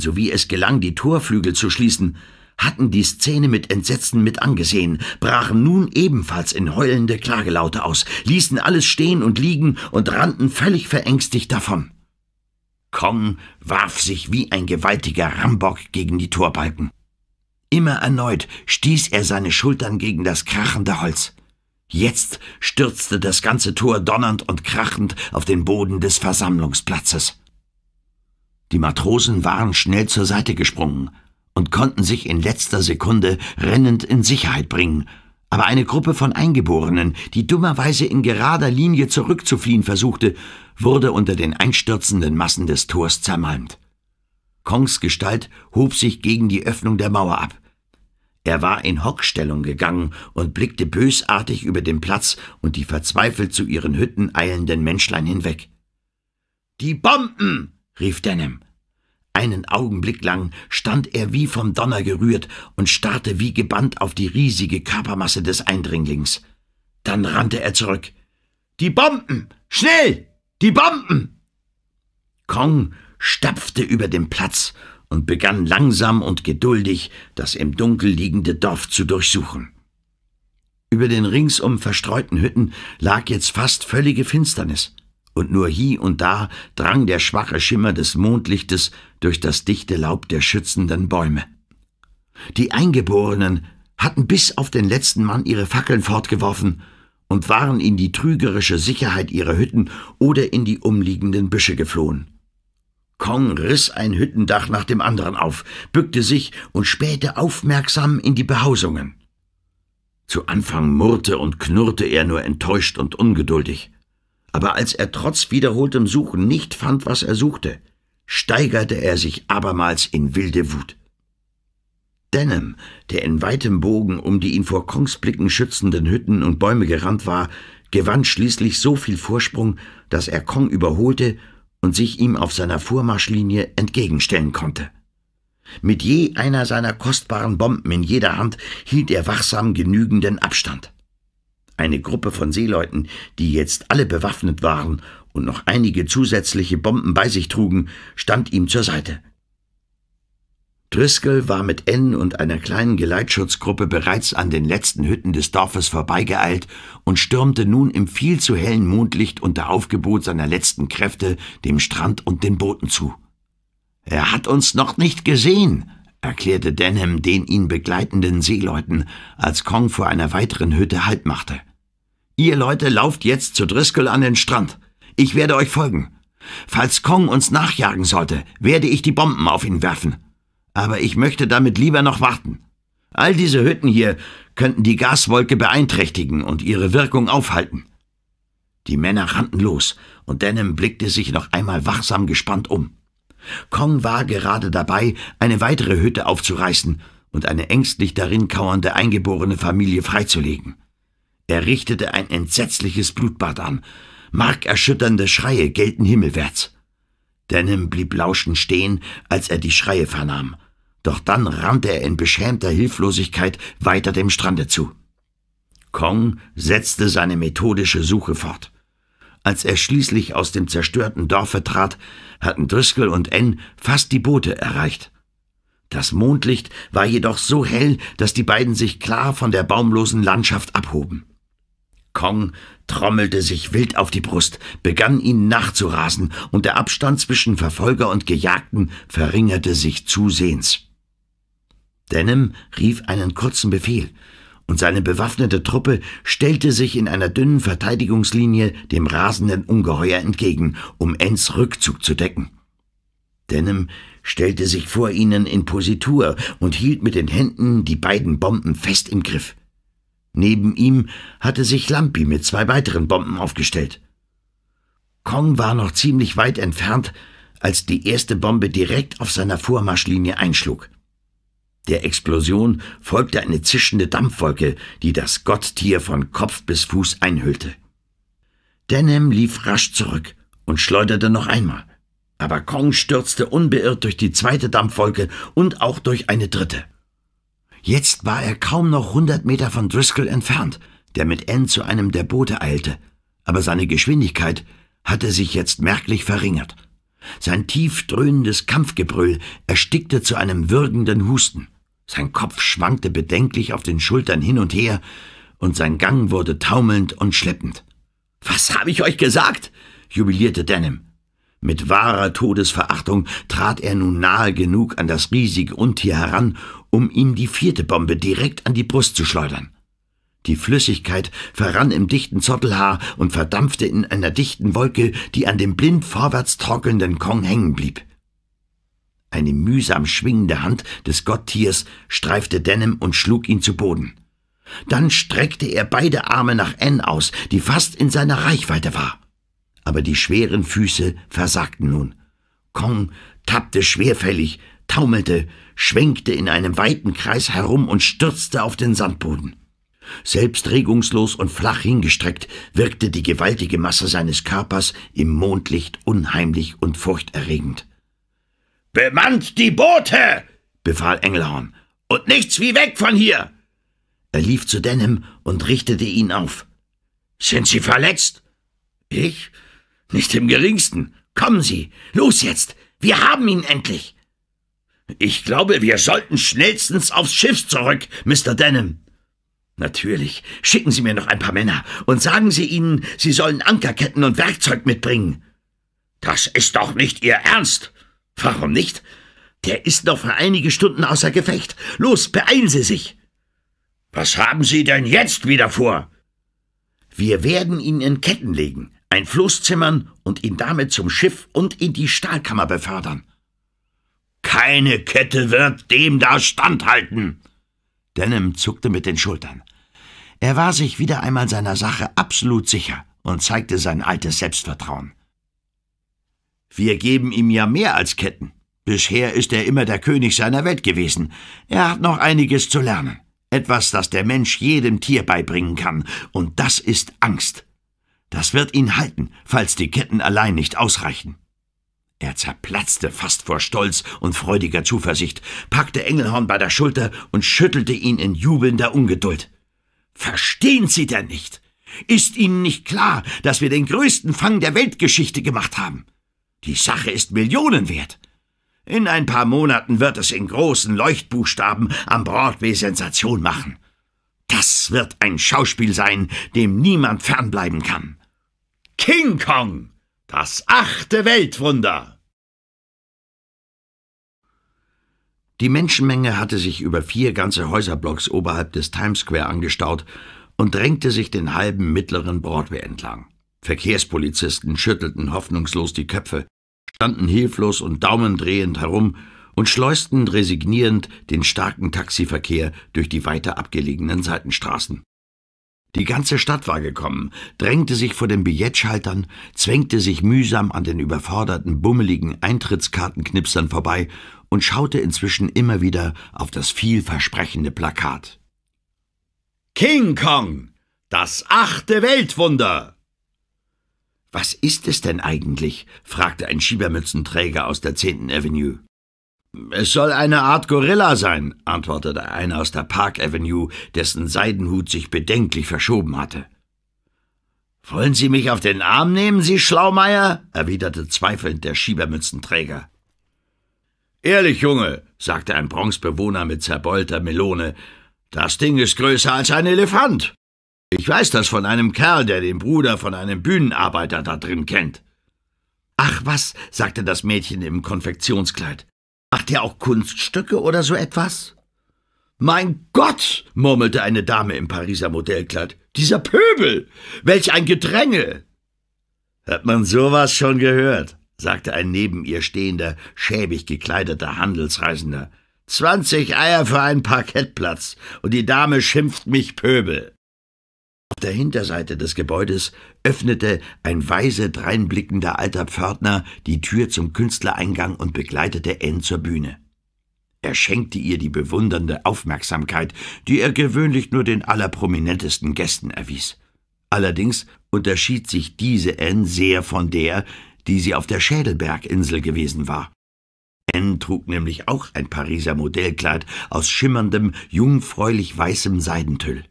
Sowie es gelang, die Torflügel zu schließen, hatten die Szene mit Entsetzen mit angesehen, brachen nun ebenfalls in heulende Klagelaute aus, ließen alles stehen und liegen und rannten völlig verängstigt davon. Kong warf sich wie ein gewaltiger Rambock gegen die Torbalken. Immer erneut stieß er seine Schultern gegen das krachende Holz. Jetzt stürzte das ganze Tor donnernd und krachend auf den Boden des Versammlungsplatzes. Die Matrosen waren schnell zur Seite gesprungen und konnten sich in letzter Sekunde rennend in Sicherheit bringen, aber eine Gruppe von Eingeborenen, die dummerweise in gerader Linie zurückzufliehen versuchte, wurde unter den einstürzenden Massen des Tors zermalmt. Kongs Gestalt hob sich gegen die Öffnung der Mauer ab. Er war in Hockstellung gegangen und blickte bösartig über den Platz und die verzweifelt zu ihren Hütten eilenden Menschlein hinweg. Die Bomben! rief Denham. Einen Augenblick lang stand er wie vom Donner gerührt und starrte wie gebannt auf die riesige Körpermasse des Eindringlings. Dann rannte er zurück. Die Bomben! Schnell! Die Bomben! Kong stapfte über den Platz und begann langsam und geduldig, das im Dunkel liegende Dorf zu durchsuchen. Über den ringsum verstreuten Hütten lag jetzt fast völlige Finsternis und nur hie und da drang der schwache Schimmer des Mondlichtes durch das dichte Laub der schützenden Bäume. Die Eingeborenen hatten bis auf den letzten Mann ihre Fackeln fortgeworfen und waren in die trügerische Sicherheit ihrer Hütten oder in die umliegenden Büsche geflohen. Kong riss ein Hüttendach nach dem anderen auf, bückte sich und spähte aufmerksam in die Behausungen. Zu Anfang murrte und knurrte er nur enttäuscht und ungeduldig aber als er trotz wiederholtem Suchen nicht fand, was er suchte, steigerte er sich abermals in wilde Wut. Denham, der in weitem Bogen um die ihn vor Kongs Blicken schützenden Hütten und Bäume gerannt war, gewann schließlich so viel Vorsprung, dass er Kong überholte und sich ihm auf seiner Vormarschlinie entgegenstellen konnte. Mit je einer seiner kostbaren Bomben in jeder Hand hielt er wachsam genügenden Abstand eine Gruppe von Seeleuten, die jetzt alle bewaffnet waren und noch einige zusätzliche Bomben bei sich trugen, stand ihm zur Seite. Driscoll war mit N und einer kleinen Geleitschutzgruppe bereits an den letzten Hütten des Dorfes vorbeigeeilt und stürmte nun im viel zu hellen Mondlicht unter Aufgebot seiner letzten Kräfte dem Strand und den Booten zu. Er hat uns noch nicht gesehen, erklärte Denham den ihn begleitenden Seeleuten, als Kong vor einer weiteren Hütte Halt machte. Ihr Leute lauft jetzt zu Driscoll an den Strand. Ich werde euch folgen. Falls Kong uns nachjagen sollte, werde ich die Bomben auf ihn werfen. Aber ich möchte damit lieber noch warten. All diese Hütten hier könnten die Gaswolke beeinträchtigen und ihre Wirkung aufhalten. Die Männer rannten los, und Denham blickte sich noch einmal wachsam gespannt um. Kong war gerade dabei, eine weitere Hütte aufzureißen und eine ängstlich darin kauernde eingeborene Familie freizulegen. Er richtete ein entsetzliches Blutbad an. Markerschütternde Schreie gellten himmelwärts. Denim blieb lauschend stehen, als er die Schreie vernahm. Doch dann rannte er in beschämter Hilflosigkeit weiter dem Strande zu. Kong setzte seine methodische Suche fort. Als er schließlich aus dem zerstörten Dorfe trat, hatten Driscoll und N fast die Boote erreicht. Das Mondlicht war jedoch so hell, dass die beiden sich klar von der baumlosen Landschaft abhoben. Kong trommelte sich wild auf die Brust, begann ihnen nachzurasen, und der Abstand zwischen Verfolger und Gejagten verringerte sich zusehends. Denim rief einen kurzen Befehl, und seine bewaffnete Truppe stellte sich in einer dünnen Verteidigungslinie dem rasenden Ungeheuer entgegen, um Ens Rückzug zu decken. Denim stellte sich vor ihnen in Positur und hielt mit den Händen die beiden Bomben fest im Griff. Neben ihm hatte sich Lampi mit zwei weiteren Bomben aufgestellt. Kong war noch ziemlich weit entfernt, als die erste Bombe direkt auf seiner Vormarschlinie einschlug. Der Explosion folgte eine zischende Dampfwolke, die das Gotttier von Kopf bis Fuß einhüllte. Denem lief rasch zurück und schleuderte noch einmal. Aber Kong stürzte unbeirrt durch die zweite Dampfwolke und auch durch eine dritte. Jetzt war er kaum noch hundert Meter von Driscoll entfernt, der mit Ann zu einem der Boote eilte, aber seine Geschwindigkeit hatte sich jetzt merklich verringert. Sein tief dröhnendes Kampfgebrüll erstickte zu einem würgenden Husten. Sein Kopf schwankte bedenklich auf den Schultern hin und her, und sein Gang wurde taumelnd und schleppend. Was habe ich euch gesagt? jubilierte Denham. Mit wahrer Todesverachtung trat er nun nahe genug an das riesige Untier heran, um ihm die vierte Bombe direkt an die Brust zu schleudern. Die Flüssigkeit verrann im dichten Zottelhaar und verdampfte in einer dichten Wolke, die an dem blind vorwärts trockelnden Kong hängen blieb. Eine mühsam schwingende Hand des Gotttiers streifte Denim und schlug ihn zu Boden. Dann streckte er beide Arme nach N aus, die fast in seiner Reichweite war. Aber die schweren Füße versagten nun. Kong tappte schwerfällig, taumelte, schwenkte in einem weiten Kreis herum und stürzte auf den Sandboden. Selbst regungslos und flach hingestreckt wirkte die gewaltige Masse seines Körpers im Mondlicht unheimlich und furchterregend. Bemannt die Boote! befahl Engelhorn. Und nichts wie weg von hier! Er lief zu Denham und richtete ihn auf. Sind Sie verletzt? Ich? Nicht im geringsten. Kommen Sie. Los jetzt. Wir haben ihn endlich. Ich glaube, wir sollten schnellstens aufs Schiff zurück, Mr. Denham. Natürlich. Schicken Sie mir noch ein paar Männer und sagen Sie ihnen, Sie sollen Ankerketten und Werkzeug mitbringen. Das ist doch nicht Ihr Ernst. Warum nicht? Der ist noch für einige Stunden außer Gefecht. Los, beeilen Sie sich. Was haben Sie denn jetzt wieder vor? Wir werden ihn in Ketten legen, ein Floß zimmern und ihn damit zum Schiff und in die Stahlkammer befördern. Keine Kette wird dem da standhalten. Denim zuckte mit den Schultern. Er war sich wieder einmal seiner Sache absolut sicher und zeigte sein altes Selbstvertrauen. Wir geben ihm ja mehr als Ketten. Bisher ist er immer der König seiner Welt gewesen. Er hat noch einiges zu lernen. Etwas, das der Mensch jedem Tier beibringen kann. Und das ist Angst. Das wird ihn halten, falls die Ketten allein nicht ausreichen. Er zerplatzte fast vor Stolz und freudiger Zuversicht, packte Engelhorn bei der Schulter und schüttelte ihn in jubelnder Ungeduld. Verstehen Sie denn nicht? Ist Ihnen nicht klar, dass wir den größten Fang der Weltgeschichte gemacht haben? Die Sache ist Millionen wert. In ein paar Monaten wird es in großen Leuchtbuchstaben am Broadway Sensation machen. Das wird ein Schauspiel sein, dem niemand fernbleiben kann. King Kong! Das achte Weltwunder. Die Menschenmenge hatte sich über vier ganze Häuserblocks oberhalb des Times Square angestaut und drängte sich den halben mittleren Broadway entlang. Verkehrspolizisten schüttelten hoffnungslos die Köpfe, standen hilflos und daumendrehend herum und schleusten resignierend den starken Taxiverkehr durch die weiter abgelegenen Seitenstraßen. Die ganze Stadt war gekommen, drängte sich vor den Billetschaltern, zwängte sich mühsam an den überforderten, bummeligen Eintrittskartenknipsern vorbei und schaute inzwischen immer wieder auf das vielversprechende Plakat. King Kong, das achte Weltwunder! Was ist es denn eigentlich? fragte ein Schiebermützenträger aus der 10. Avenue. Es soll eine Art Gorilla sein, antwortete einer aus der Park Avenue, dessen Seidenhut sich bedenklich verschoben hatte. Wollen Sie mich auf den Arm nehmen, Sie Schlaumeier? erwiderte zweifelnd der Schiebermützenträger. Ehrlich, Junge, sagte ein Bronxbewohner mit zerbeulter Melone, das Ding ist größer als ein Elefant. Ich weiß das von einem Kerl, der den Bruder von einem Bühnenarbeiter da drin kennt. Ach was, sagte das Mädchen im Konfektionskleid. Macht er auch Kunststücke oder so etwas? Mein Gott, murmelte eine Dame im Pariser Modellkleid, dieser Pöbel, welch ein Gedränge! Hat man sowas schon gehört, sagte ein neben ihr stehender, schäbig gekleideter Handelsreisender. Zwanzig Eier für einen Parkettplatz, und die Dame schimpft mich Pöbel der Hinterseite des Gebäudes öffnete ein weise dreinblickender alter Pförtner die Tür zum Künstlereingang und begleitete Anne zur Bühne. Er schenkte ihr die bewundernde Aufmerksamkeit, die er gewöhnlich nur den allerprominentesten Gästen erwies. Allerdings unterschied sich diese Anne sehr von der, die sie auf der Schädelberginsel gewesen war. Anne trug nämlich auch ein Pariser Modellkleid aus schimmerndem, jungfräulich weißem Seidentüll.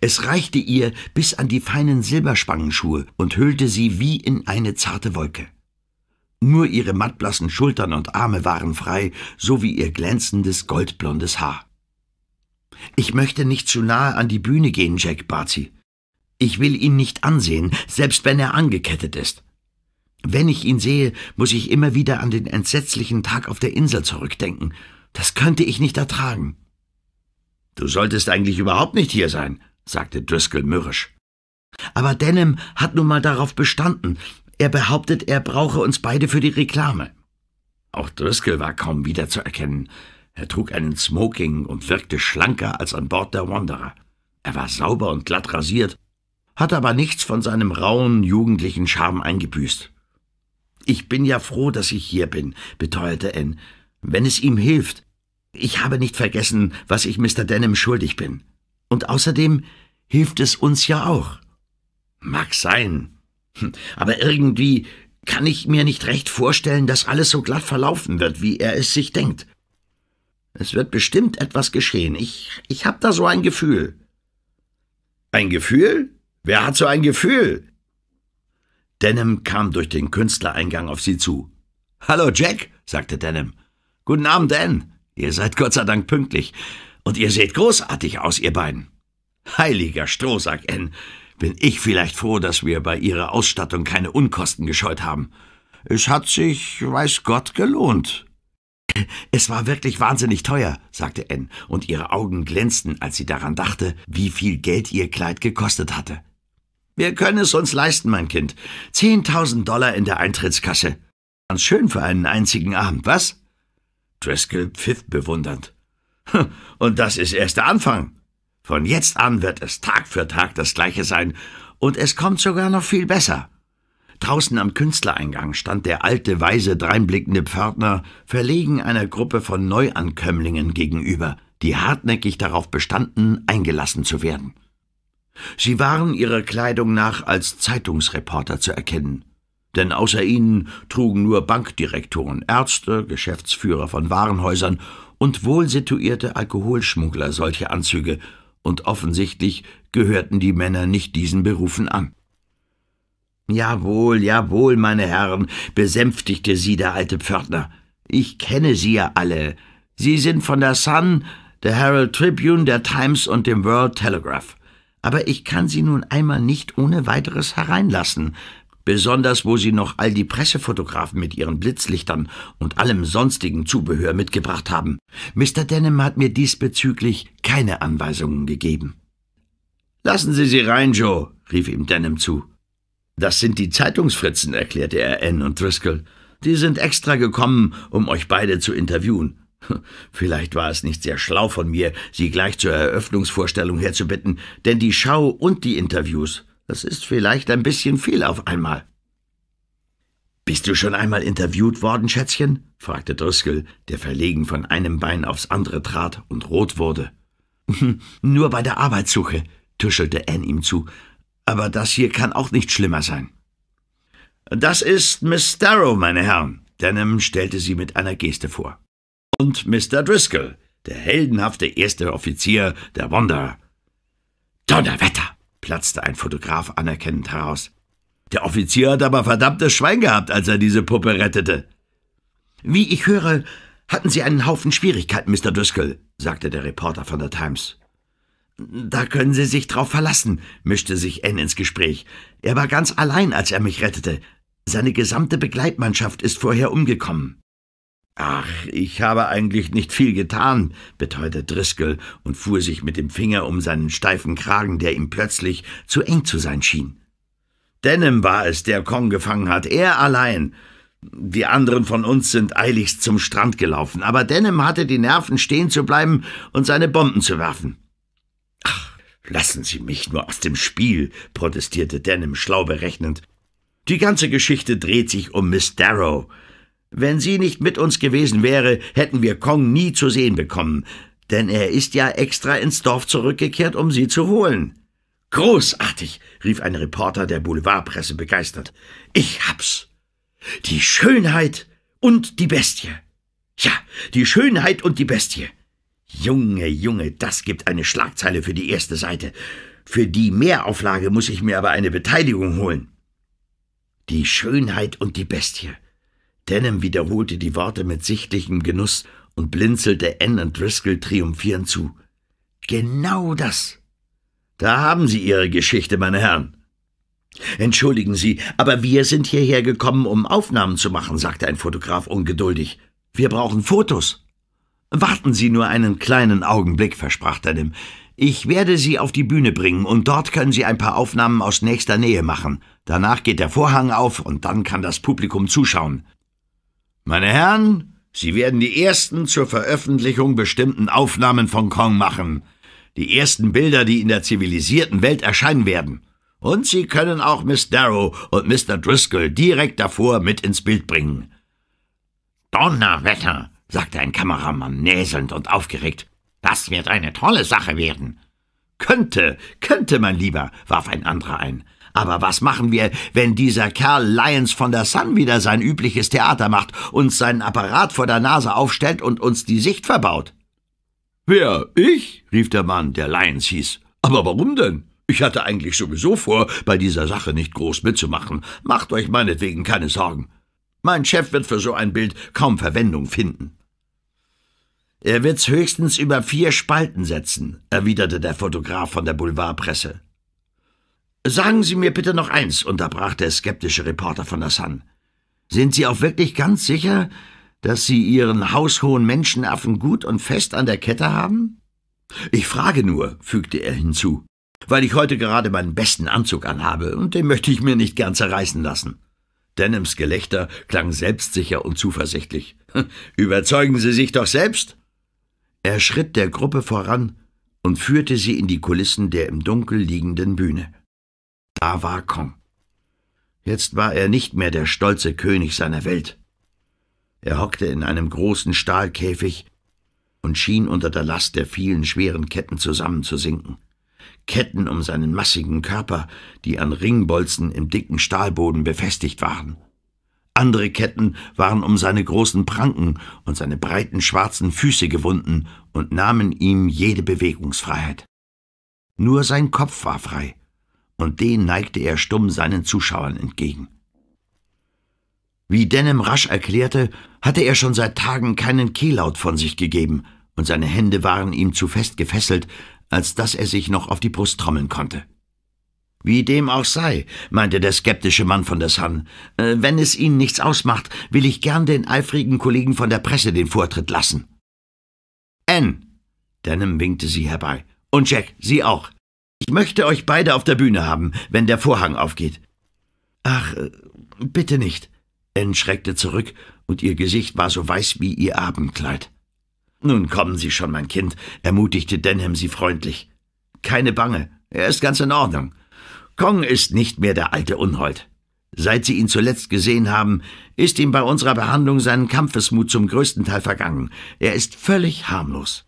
Es reichte ihr bis an die feinen Silberspangenschuhe und hüllte sie wie in eine zarte Wolke. Nur ihre mattblassen Schultern und Arme waren frei, so wie ihr glänzendes goldblondes Haar. Ich möchte nicht zu nahe an die Bühne gehen, Jack, bat sie. Ich will ihn nicht ansehen, selbst wenn er angekettet ist. Wenn ich ihn sehe, muss ich immer wieder an den entsetzlichen Tag auf der Insel zurückdenken. Das könnte ich nicht ertragen. Du solltest eigentlich überhaupt nicht hier sein, sagte Driscoll mürrisch. Aber Denham hat nun mal darauf bestanden. Er behauptet, er brauche uns beide für die Reklame. Auch Driscoll war kaum wiederzuerkennen. Er trug einen Smoking und wirkte schlanker als an Bord der Wanderer. Er war sauber und glatt rasiert, hatte aber nichts von seinem rauen, jugendlichen Charme eingebüßt. Ich bin ja froh, dass ich hier bin, beteuerte Ann. Wenn es ihm hilft, ich habe nicht vergessen, was ich Mr. Denham schuldig bin. Und außerdem hilft es uns ja auch. Mag sein. Hm, aber irgendwie kann ich mir nicht recht vorstellen, dass alles so glatt verlaufen wird, wie er es sich denkt. Es wird bestimmt etwas geschehen. Ich, ich hab da so ein Gefühl. Ein Gefühl? Wer hat so ein Gefühl? Denham kam durch den Künstlereingang auf sie zu. Hallo, Jack, sagte Denham. Guten Abend, Dan. Ihr seid Gott sei Dank pünktlich. Und ihr seht großartig aus, ihr beiden. Heiliger Stroh, Strohsack, N. Bin ich vielleicht froh, dass wir bei Ihrer Ausstattung keine Unkosten gescheut haben. Es hat sich, weiß Gott, gelohnt. Es war wirklich wahnsinnig teuer, sagte N, und ihre Augen glänzten, als sie daran dachte, wie viel Geld ihr Kleid gekostet hatte. Wir können es uns leisten, mein Kind. Zehntausend Dollar in der Eintrittskasse. Ganz schön für einen einzigen Abend, was? Driscoll pfiff bewundernd. Und das ist erst der Anfang. Von jetzt an wird es Tag für Tag das gleiche sein, und es kommt sogar noch viel besser. Draußen am Künstlereingang stand der alte, weise, dreinblickende Pförtner verlegen einer Gruppe von Neuankömmlingen gegenüber, die hartnäckig darauf bestanden, eingelassen zu werden. Sie waren ihrer Kleidung nach als Zeitungsreporter zu erkennen denn außer ihnen trugen nur Bankdirektoren, Ärzte, Geschäftsführer von Warenhäusern und wohlsituierte Alkoholschmuggler solche Anzüge, und offensichtlich gehörten die Männer nicht diesen Berufen an. Jawohl, jawohl, meine Herren, besänftigte sie der alte Pförtner. Ich kenne Sie ja alle. Sie sind von der Sun, der Herald Tribune, der Times und dem World Telegraph. Aber ich kann Sie nun einmal nicht ohne weiteres hereinlassen, besonders wo Sie noch all die Pressefotografen mit ihren Blitzlichtern und allem sonstigen Zubehör mitgebracht haben. Mr. Denham hat mir diesbezüglich keine Anweisungen gegeben. Lassen Sie sie rein, Joe, rief ihm Denham zu. Das sind die Zeitungsfritzen, erklärte er Anne und Driscoll. Die sind extra gekommen, um euch beide zu interviewen. Vielleicht war es nicht sehr schlau von mir, sie gleich zur Eröffnungsvorstellung herzubitten, denn die Schau und die Interviews das ist vielleicht ein bisschen viel auf einmal. Bist du schon einmal interviewt worden, Schätzchen? fragte Driscoll, der verlegen von einem Bein aufs andere trat und rot wurde. Nur bei der Arbeitssuche, tuschelte Anne ihm zu. Aber das hier kann auch nicht schlimmer sein. Das ist Miss Darrow, meine Herren, Denham stellte sie mit einer Geste vor. Und Mr. Driscoll, der heldenhafte erste Offizier der Wanderer. Donnerwetter! platzte ein Fotograf anerkennend heraus. Der Offizier hat aber verdammtes Schwein gehabt, als er diese Puppe rettete. Wie ich höre, hatten Sie einen Haufen Schwierigkeiten, Mr. Driscoll, sagte der Reporter von der Times. Da können Sie sich drauf verlassen, mischte sich Anne ins Gespräch. Er war ganz allein, als er mich rettete. Seine gesamte Begleitmannschaft ist vorher umgekommen. Ach, ich habe eigentlich nicht viel getan, beteuerte Driscoll und fuhr sich mit dem Finger um seinen steifen Kragen, der ihm plötzlich zu eng zu sein schien. Denim war es, der Kong gefangen hat, er allein. Die anderen von uns sind eiligst zum Strand gelaufen, aber Denim hatte die Nerven, stehen zu bleiben und seine Bomben zu werfen. Ach, lassen Sie mich nur aus dem Spiel, protestierte Denim schlau berechnend. Die ganze Geschichte dreht sich um Miss Darrow. Wenn sie nicht mit uns gewesen wäre, hätten wir Kong nie zu sehen bekommen, denn er ist ja extra ins Dorf zurückgekehrt, um sie zu holen. Großartig, rief ein Reporter der Boulevardpresse begeistert. Ich hab's. Die Schönheit und die Bestie. Ja, die Schönheit und die Bestie. Junge, Junge, das gibt eine Schlagzeile für die erste Seite. Für die Mehrauflage muss ich mir aber eine Beteiligung holen. Die Schönheit und die Bestie. Denham wiederholte die Worte mit sichtlichem Genuss und blinzelte Anne und Driscoll triumphierend zu. Genau das. Da haben Sie Ihre Geschichte, meine Herren. Entschuldigen Sie, aber wir sind hierher gekommen, um Aufnahmen zu machen, sagte ein Fotograf ungeduldig. Wir brauchen Fotos. Warten Sie nur einen kleinen Augenblick, versprach Denham. Ich werde Sie auf die Bühne bringen und dort können Sie ein paar Aufnahmen aus nächster Nähe machen. Danach geht der Vorhang auf und dann kann das Publikum zuschauen. Meine Herren, Sie werden die ersten zur Veröffentlichung bestimmten Aufnahmen von Kong machen, die ersten Bilder, die in der zivilisierten Welt erscheinen werden. Und Sie können auch Miss Darrow und Mr. Driscoll direkt davor mit ins Bild bringen. Donnerwetter, sagte ein Kameramann näselnd und aufgeregt. Das wird eine tolle Sache werden. Könnte, könnte, mein Lieber, warf ein anderer ein. Aber was machen wir, wenn dieser Kerl Lyons von der Sun wieder sein übliches Theater macht, uns seinen Apparat vor der Nase aufstellt und uns die Sicht verbaut? Wer? Ich? rief der Mann, der Lyons hieß. Aber warum denn? Ich hatte eigentlich sowieso vor, bei dieser Sache nicht groß mitzumachen. Macht euch meinetwegen keine Sorgen. Mein Chef wird für so ein Bild kaum Verwendung finden. Er wird's höchstens über vier Spalten setzen, erwiderte der Fotograf von der Boulevardpresse. Sagen Sie mir bitte noch eins, unterbrach der skeptische Reporter von der Sun. Sind Sie auch wirklich ganz sicher, dass Sie Ihren haushohen Menschenaffen gut und fest an der Kette haben? Ich frage nur, fügte er hinzu, weil ich heute gerade meinen besten Anzug anhabe und den möchte ich mir nicht gern zerreißen lassen. Denims Gelächter klang selbstsicher und zuversichtlich. Überzeugen Sie sich doch selbst! Er schritt der Gruppe voran und führte sie in die Kulissen der im Dunkel liegenden Bühne. Da war Kong. Jetzt war er nicht mehr der stolze König seiner Welt. Er hockte in einem großen Stahlkäfig und schien unter der Last der vielen schweren Ketten zusammenzusinken. Ketten um seinen massigen Körper, die an Ringbolzen im dicken Stahlboden befestigt waren. Andere Ketten waren um seine großen Pranken und seine breiten schwarzen Füße gewunden und nahmen ihm jede Bewegungsfreiheit. Nur sein Kopf war frei, und den neigte er stumm seinen Zuschauern entgegen. Wie Denham rasch erklärte, hatte er schon seit Tagen keinen Kehllaut von sich gegeben, und seine Hände waren ihm zu fest gefesselt, als dass er sich noch auf die Brust trommeln konnte. Wie dem auch sei, meinte der skeptische Mann von der Sun, äh, wenn es Ihnen nichts ausmacht, will ich gern den eifrigen Kollegen von der Presse den Vortritt lassen. N. Denham winkte sie herbei. Und Jack, Sie auch. Ich möchte euch beide auf der Bühne haben, wenn der Vorhang aufgeht. Ach, äh, bitte nicht. Anne schreckte zurück, und ihr Gesicht war so weiß wie ihr Abendkleid. Nun kommen Sie schon, mein Kind, ermutigte Denham sie freundlich. Keine Bange, er ist ganz in Ordnung. Kong ist nicht mehr der alte Unhold. Seit Sie ihn zuletzt gesehen haben, ist ihm bei unserer Behandlung seinen Kampfesmut zum größten Teil vergangen. Er ist völlig harmlos.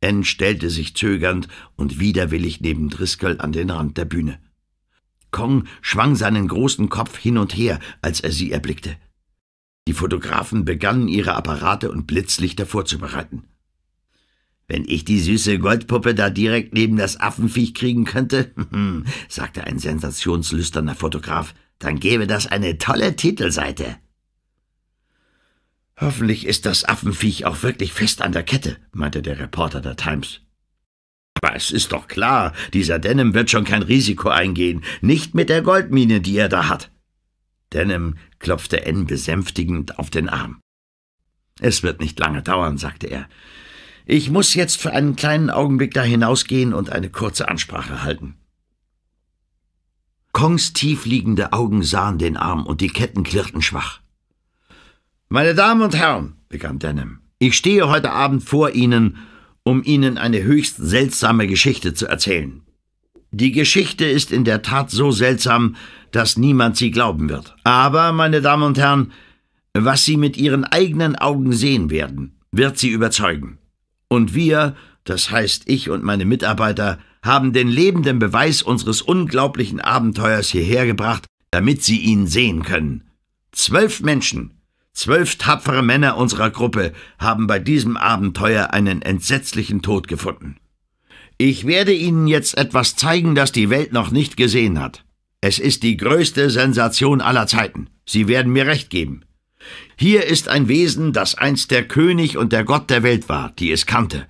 N stellte sich zögernd und widerwillig neben Driscoll an den Rand der Bühne. Kong schwang seinen großen Kopf hin und her, als er sie erblickte. Die Fotografen begannen, ihre Apparate und Blitzlichter vorzubereiten. Wenn ich die süße Goldpuppe da direkt neben das Affenviech kriegen könnte, sagte ein sensationslüsterner Fotograf, dann gäbe das eine tolle Titelseite. Hoffentlich ist das Affenviech auch wirklich fest an der Kette, meinte der Reporter der Times. Aber es ist doch klar, dieser Denim wird schon kein Risiko eingehen, nicht mit der Goldmine, die er da hat. Denim klopfte N besänftigend auf den Arm. Es wird nicht lange dauern, sagte er. Ich muss jetzt für einen kleinen Augenblick da hinausgehen und eine kurze Ansprache halten. Kongs tiefliegende Augen sahen den Arm und die Ketten klirrten schwach. Meine Damen und Herren, begann Denham, ich stehe heute Abend vor Ihnen, um Ihnen eine höchst seltsame Geschichte zu erzählen. Die Geschichte ist in der Tat so seltsam, dass niemand sie glauben wird. Aber, meine Damen und Herren, was Sie mit Ihren eigenen Augen sehen werden, wird Sie überzeugen. Und wir, das heißt ich und meine Mitarbeiter, haben den lebenden Beweis unseres unglaublichen Abenteuers hierher gebracht, damit Sie ihn sehen können. Zwölf Menschen, Zwölf tapfere Männer unserer Gruppe haben bei diesem Abenteuer einen entsetzlichen Tod gefunden. Ich werde Ihnen jetzt etwas zeigen, das die Welt noch nicht gesehen hat. Es ist die größte Sensation aller Zeiten. Sie werden mir recht geben. Hier ist ein Wesen, das einst der König und der Gott der Welt war, die es kannte,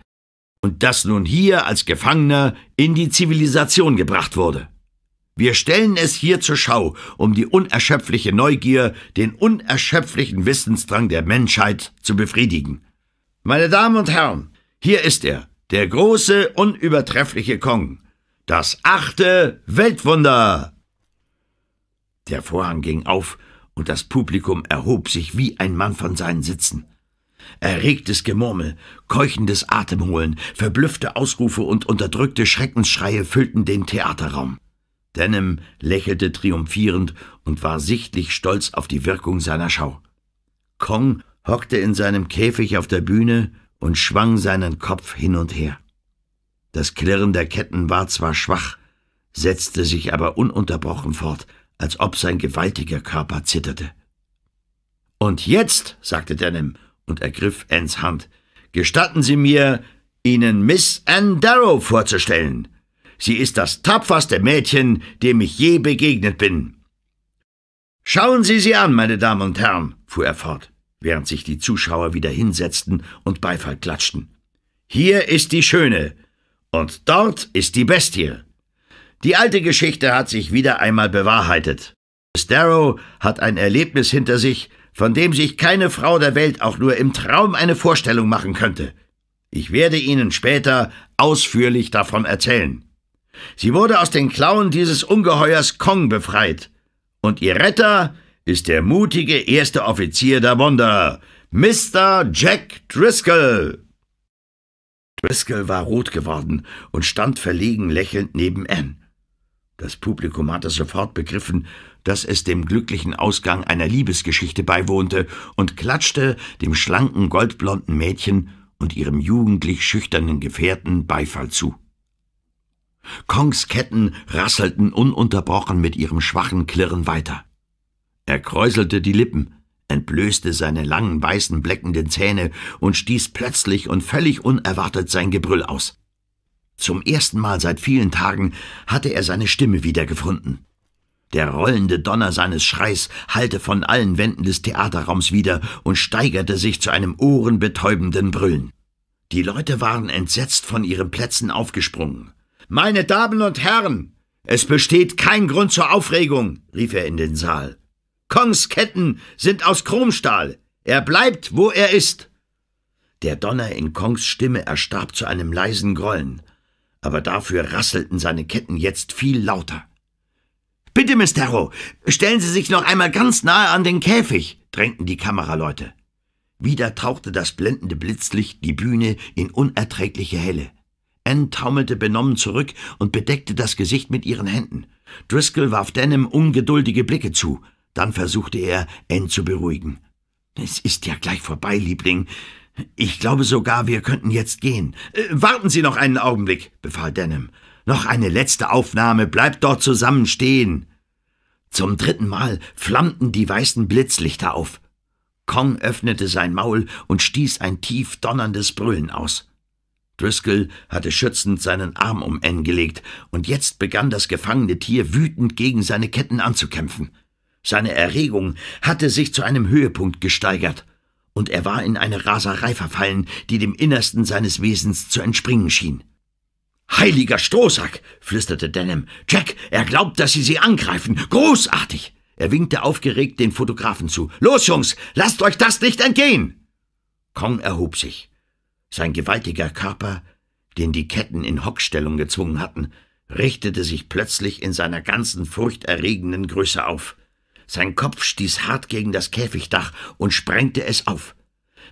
und das nun hier als Gefangener in die Zivilisation gebracht wurde. Wir stellen es hier zur Schau, um die unerschöpfliche Neugier, den unerschöpflichen Wissensdrang der Menschheit zu befriedigen. Meine Damen und Herren, hier ist er, der große, unübertreffliche Kong, das achte Weltwunder. Der Vorhang ging auf, und das Publikum erhob sich wie ein Mann von seinen Sitzen. Erregtes Gemurmel, keuchendes Atemholen, verblüffte Ausrufe und unterdrückte Schreckensschreie füllten den Theaterraum. Denham lächelte triumphierend und war sichtlich stolz auf die Wirkung seiner Schau. Kong hockte in seinem Käfig auf der Bühne und schwang seinen Kopf hin und her. Das Klirren der Ketten war zwar schwach, setzte sich aber ununterbrochen fort, als ob sein gewaltiger Körper zitterte. Und jetzt, sagte Denham und ergriff Anns Hand, gestatten Sie mir, Ihnen Miss Ann Darrow vorzustellen. Sie ist das tapferste Mädchen, dem ich je begegnet bin. Schauen Sie sie an, meine Damen und Herren, fuhr er fort, während sich die Zuschauer wieder hinsetzten und Beifall klatschten. Hier ist die Schöne und dort ist die Bestie. Die alte Geschichte hat sich wieder einmal bewahrheitet. Miss Darrow hat ein Erlebnis hinter sich, von dem sich keine Frau der Welt auch nur im Traum eine Vorstellung machen könnte. Ich werde Ihnen später ausführlich davon erzählen. Sie wurde aus den Klauen dieses Ungeheuers Kong befreit. Und ihr Retter ist der mutige erste Offizier der Wunder, Mr. Jack Driscoll. Driscoll war rot geworden und stand verlegen lächelnd neben Anne. Das Publikum hatte sofort begriffen, dass es dem glücklichen Ausgang einer Liebesgeschichte beiwohnte und klatschte dem schlanken goldblonden Mädchen und ihrem jugendlich schüchternen Gefährten Beifall zu. Kongs Ketten rasselten ununterbrochen mit ihrem schwachen Klirren weiter. Er kräuselte die Lippen, entblößte seine langen weißen bleckenden Zähne und stieß plötzlich und völlig unerwartet sein Gebrüll aus. Zum ersten Mal seit vielen Tagen hatte er seine Stimme wiedergefunden. Der rollende Donner seines Schreis hallte von allen Wänden des Theaterraums wieder und steigerte sich zu einem ohrenbetäubenden Brüllen. Die Leute waren entsetzt von ihren Plätzen aufgesprungen. Meine Damen und Herren, es besteht kein Grund zur Aufregung, rief er in den Saal. Kongs Ketten sind aus Chromstahl. Er bleibt, wo er ist. Der Donner in Kongs Stimme erstarb zu einem leisen Grollen, aber dafür rasselten seine Ketten jetzt viel lauter. Bitte, Miss Tarot, stellen Sie sich noch einmal ganz nahe an den Käfig, drängten die Kameraleute. Wieder tauchte das blendende Blitzlicht die Bühne in unerträgliche Helle. Anne taumelte benommen zurück und bedeckte das Gesicht mit ihren Händen. Driscoll warf Denham ungeduldige Blicke zu. Dann versuchte er, Anne zu beruhigen. Es ist ja gleich vorbei, Liebling. Ich glaube sogar, wir könnten jetzt gehen. Äh, warten Sie noch einen Augenblick, befahl Denham. Noch eine letzte Aufnahme, bleibt dort zusammen stehen. Zum dritten Mal flammten die weißen Blitzlichter auf. Kong öffnete sein Maul und stieß ein tief donnerndes Brüllen aus. Driscoll hatte schützend seinen Arm um N gelegt, und jetzt begann das gefangene Tier wütend gegen seine Ketten anzukämpfen. Seine Erregung hatte sich zu einem Höhepunkt gesteigert, und er war in eine Raserei verfallen, die dem Innersten seines Wesens zu entspringen schien. Heiliger Strohsack, flüsterte Denham. Jack, er glaubt, dass Sie sie angreifen. Großartig! Er winkte aufgeregt den Fotografen zu. Los, Jungs, lasst euch das nicht entgehen! Kong erhob sich. Sein gewaltiger Körper, den die Ketten in Hockstellung gezwungen hatten, richtete sich plötzlich in seiner ganzen furchterregenden Größe auf. Sein Kopf stieß hart gegen das Käfigdach und sprengte es auf.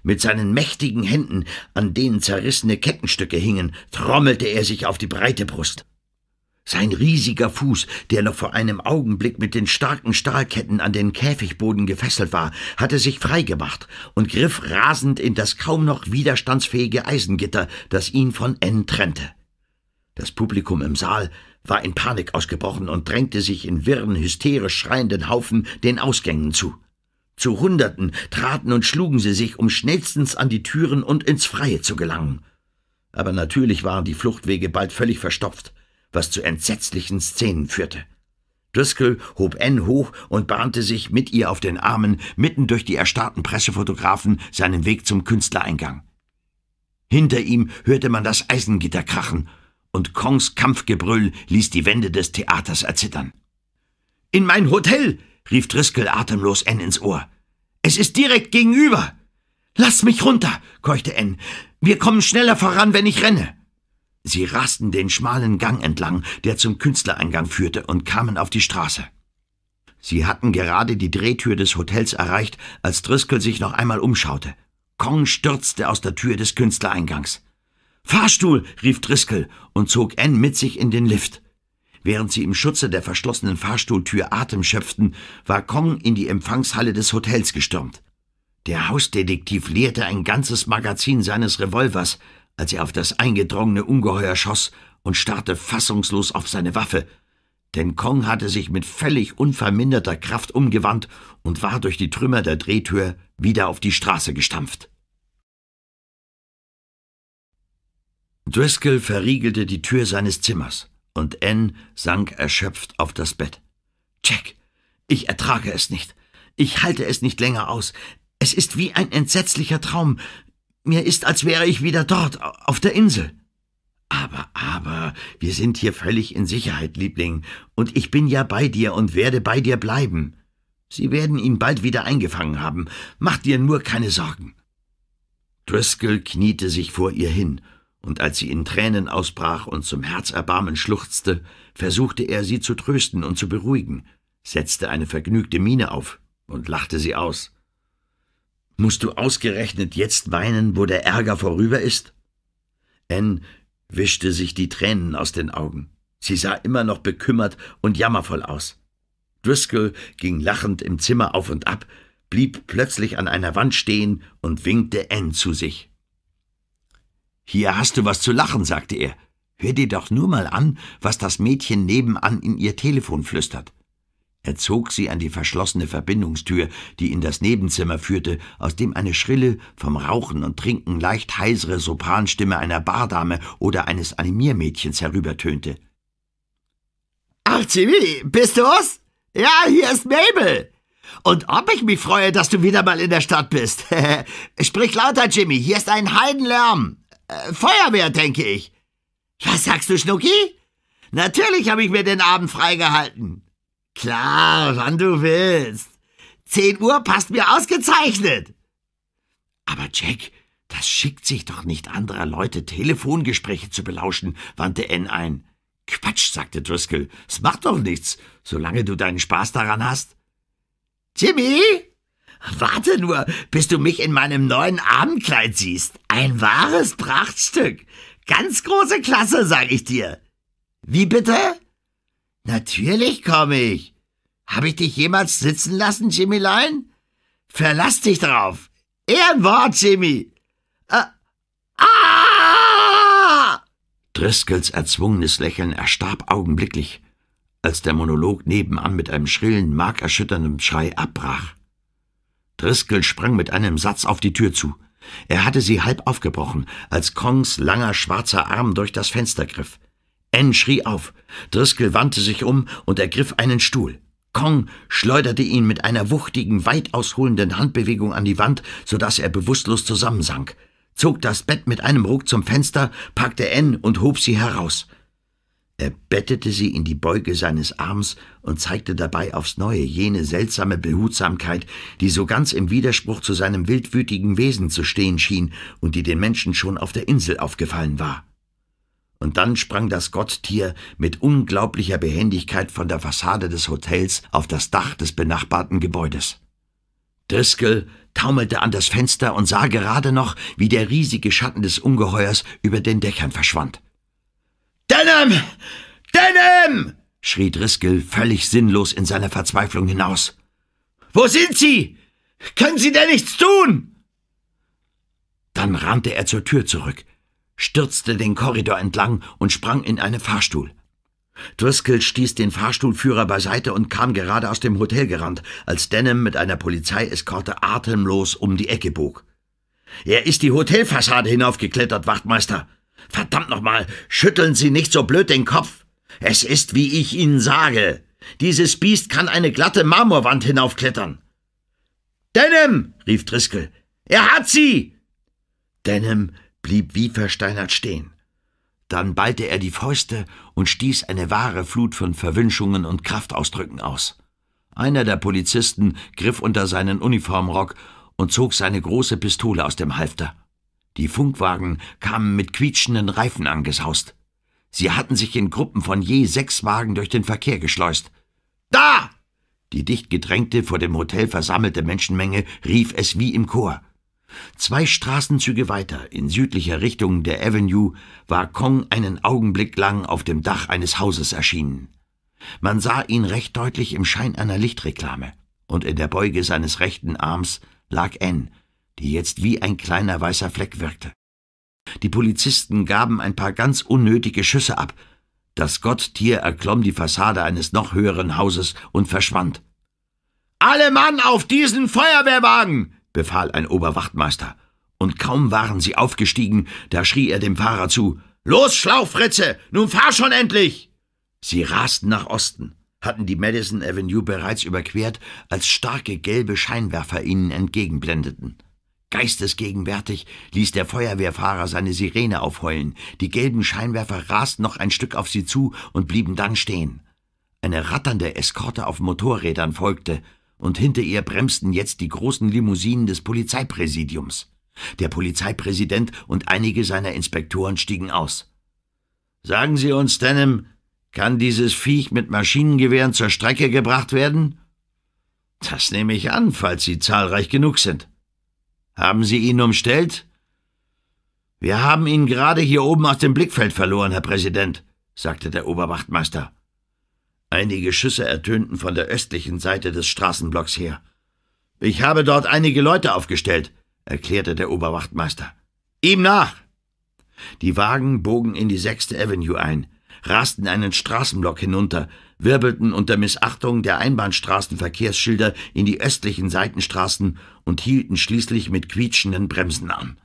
Mit seinen mächtigen Händen, an denen zerrissene Kettenstücke hingen, trommelte er sich auf die breite Brust. Sein riesiger Fuß, der noch vor einem Augenblick mit den starken Stahlketten an den Käfigboden gefesselt war, hatte sich freigemacht und griff rasend in das kaum noch widerstandsfähige Eisengitter, das ihn von N trennte. Das Publikum im Saal war in Panik ausgebrochen und drängte sich in wirren, hysterisch schreienden Haufen den Ausgängen zu. Zu Hunderten traten und schlugen sie sich, um schnellstens an die Türen und ins Freie zu gelangen. Aber natürlich waren die Fluchtwege bald völlig verstopft was zu entsetzlichen Szenen führte. Driscoll hob Anne hoch und bahnte sich mit ihr auf den Armen mitten durch die erstarrten Pressefotografen seinen Weg zum Künstlereingang. Hinter ihm hörte man das Eisengitter krachen, und Kongs Kampfgebrüll ließ die Wände des Theaters erzittern. In mein Hotel! rief Driscoll atemlos Anne ins Ohr. Es ist direkt gegenüber! Lass mich runter! keuchte Anne. Wir kommen schneller voran, wenn ich renne! Sie rasten den schmalen Gang entlang, der zum Künstlereingang führte, und kamen auf die Straße. Sie hatten gerade die Drehtür des Hotels erreicht, als Driscoll sich noch einmal umschaute. Kong stürzte aus der Tür des Künstlereingangs. Fahrstuhl! rief Driscoll und zog N mit sich in den Lift. Während sie im Schutze der verschlossenen Fahrstuhltür Atem schöpften, war Kong in die Empfangshalle des Hotels gestürmt. Der Hausdetektiv leerte ein ganzes Magazin seines Revolvers, als er auf das eingedrungene Ungeheuer schoss und starrte fassungslos auf seine Waffe. Denn Kong hatte sich mit völlig unverminderter Kraft umgewandt und war durch die Trümmer der Drehtür wieder auf die Straße gestampft. Driscoll verriegelte die Tür seines Zimmers und Anne sank erschöpft auf das Bett. Jack, ich ertrage es nicht. Ich halte es nicht länger aus. Es ist wie ein entsetzlicher Traum, mir ist, als wäre ich wieder dort, auf der Insel. Aber, aber, wir sind hier völlig in Sicherheit, Liebling, und ich bin ja bei dir und werde bei dir bleiben. Sie werden ihn bald wieder eingefangen haben. Mach dir nur keine Sorgen. Driscoll kniete sich vor ihr hin, und als sie in Tränen ausbrach und zum Herzerbarmen schluchzte, versuchte er, sie zu trösten und zu beruhigen, setzte eine vergnügte Miene auf und lachte sie aus. Musst du ausgerechnet jetzt weinen, wo der Ärger vorüber ist? Anne wischte sich die Tränen aus den Augen. Sie sah immer noch bekümmert und jammervoll aus. Driscoll ging lachend im Zimmer auf und ab, blieb plötzlich an einer Wand stehen und winkte Anne zu sich. Hier hast du was zu lachen, sagte er. Hör dir doch nur mal an, was das Mädchen nebenan in ihr Telefon flüstert. Er zog sie an die verschlossene Verbindungstür, die in das Nebenzimmer führte, aus dem eine schrille, vom Rauchen und Trinken leicht heisere Sopranstimme einer Bardame oder eines Animiermädchens herübertönte. Ach, Jimmy, bist du's? Ja, hier ist Mabel. Und ob ich mich freue, dass du wieder mal in der Stadt bist. Sprich lauter, Jimmy, hier ist ein Heidenlärm. Äh, Feuerwehr, denke ich. Was sagst du, Schnucki? Natürlich habe ich mir den Abend freigehalten. Klar, wann du willst. Zehn Uhr passt mir ausgezeichnet. Aber Jack, das schickt sich doch nicht anderer Leute, Telefongespräche zu belauschen, wandte N ein. Quatsch, sagte Driscoll, es macht doch nichts, solange du deinen Spaß daran hast. Jimmy, Warte nur, bis du mich in meinem neuen Abendkleid siehst. Ein wahres Prachtstück. Ganz große Klasse, sag ich dir. Wie bitte? Natürlich komme ich. Habe ich dich jemals sitzen lassen, Jimmy Jimmylein? Verlass dich drauf. Ehrenwort, Jimmy. Äh, ah! Driscolls erzwungenes Lächeln erstarb augenblicklich, als der Monolog nebenan mit einem schrillen, markerschütternden Schrei abbrach. Driscoll sprang mit einem Satz auf die Tür zu. Er hatte sie halb aufgebrochen, als Kongs langer schwarzer Arm durch das Fenster griff. Anne schrie auf. Driscoll wandte sich um und ergriff einen Stuhl. Kong schleuderte ihn mit einer wuchtigen, weit ausholenden Handbewegung an die Wand, so dass er bewusstlos zusammensank, zog das Bett mit einem Ruck zum Fenster, packte Anne und hob sie heraus. Er bettete sie in die Beuge seines Arms und zeigte dabei aufs Neue jene seltsame Behutsamkeit, die so ganz im Widerspruch zu seinem wildwütigen Wesen zu stehen schien und die den Menschen schon auf der Insel aufgefallen war und dann sprang das Gotttier mit unglaublicher Behendigkeit von der Fassade des Hotels auf das Dach des benachbarten Gebäudes. Driscoll taumelte an das Fenster und sah gerade noch, wie der riesige Schatten des Ungeheuers über den Dächern verschwand. Denham! Denham! schrie Driscoll völlig sinnlos in seiner Verzweiflung hinaus. Wo sind Sie? Können Sie denn nichts tun? Dann rannte er zur Tür zurück, stürzte den Korridor entlang und sprang in einen Fahrstuhl. Driscoll stieß den Fahrstuhlführer beiseite und kam gerade aus dem Hotel gerannt, als Denham mit einer Polizeieskorte atemlos um die Ecke bog. Er ist die Hotelfassade hinaufgeklettert, Wachtmeister. Verdammt nochmal, schütteln Sie nicht so blöd den Kopf. Es ist, wie ich Ihnen sage. Dieses Biest kann eine glatte Marmorwand hinaufklettern. Denham! rief Driscoll. Er hat sie! Denham blieb wie versteinert stehen. Dann ballte er die Fäuste und stieß eine wahre Flut von Verwünschungen und Kraftausdrücken aus. Einer der Polizisten griff unter seinen Uniformrock und zog seine große Pistole aus dem Halfter. Die Funkwagen kamen mit quietschenden Reifen angeshaust. Sie hatten sich in Gruppen von je sechs Wagen durch den Verkehr geschleust. Da! Die dicht gedrängte, vor dem Hotel versammelte Menschenmenge rief es wie im Chor. Zwei Straßenzüge weiter, in südlicher Richtung der Avenue, war Kong einen Augenblick lang auf dem Dach eines Hauses erschienen. Man sah ihn recht deutlich im Schein einer Lichtreklame, und in der Beuge seines rechten Arms lag Anne, die jetzt wie ein kleiner weißer Fleck wirkte. Die Polizisten gaben ein paar ganz unnötige Schüsse ab. Das Gotttier erklomm die Fassade eines noch höheren Hauses und verschwand. Alle Mann auf diesen Feuerwehrwagen! befahl ein Oberwachtmeister. Und kaum waren sie aufgestiegen, da schrie er dem Fahrer zu Los, Schlauchfritze, nun fahr schon endlich. Sie rasten nach Osten, hatten die Madison Avenue bereits überquert, als starke gelbe Scheinwerfer ihnen entgegenblendeten. Geistesgegenwärtig ließ der Feuerwehrfahrer seine Sirene aufheulen, die gelben Scheinwerfer rasten noch ein Stück auf sie zu und blieben dann stehen. Eine ratternde Eskorte auf Motorrädern folgte, und hinter ihr bremsten jetzt die großen Limousinen des Polizeipräsidiums. Der Polizeipräsident und einige seiner Inspektoren stiegen aus. Sagen Sie uns, Denham, kann dieses Viech mit Maschinengewehren zur Strecke gebracht werden? Das nehme ich an, falls Sie zahlreich genug sind. Haben Sie ihn umstellt? Wir haben ihn gerade hier oben aus dem Blickfeld verloren, Herr Präsident, sagte der Oberwachtmeister. Einige Schüsse ertönten von der östlichen Seite des Straßenblocks her. Ich habe dort einige Leute aufgestellt, erklärte der Oberwachtmeister. Ihm nach! Die Wagen bogen in die sechste Avenue ein, rasten einen Straßenblock hinunter, wirbelten unter Missachtung der Einbahnstraßenverkehrsschilder in die östlichen Seitenstraßen und hielten schließlich mit quietschenden Bremsen an.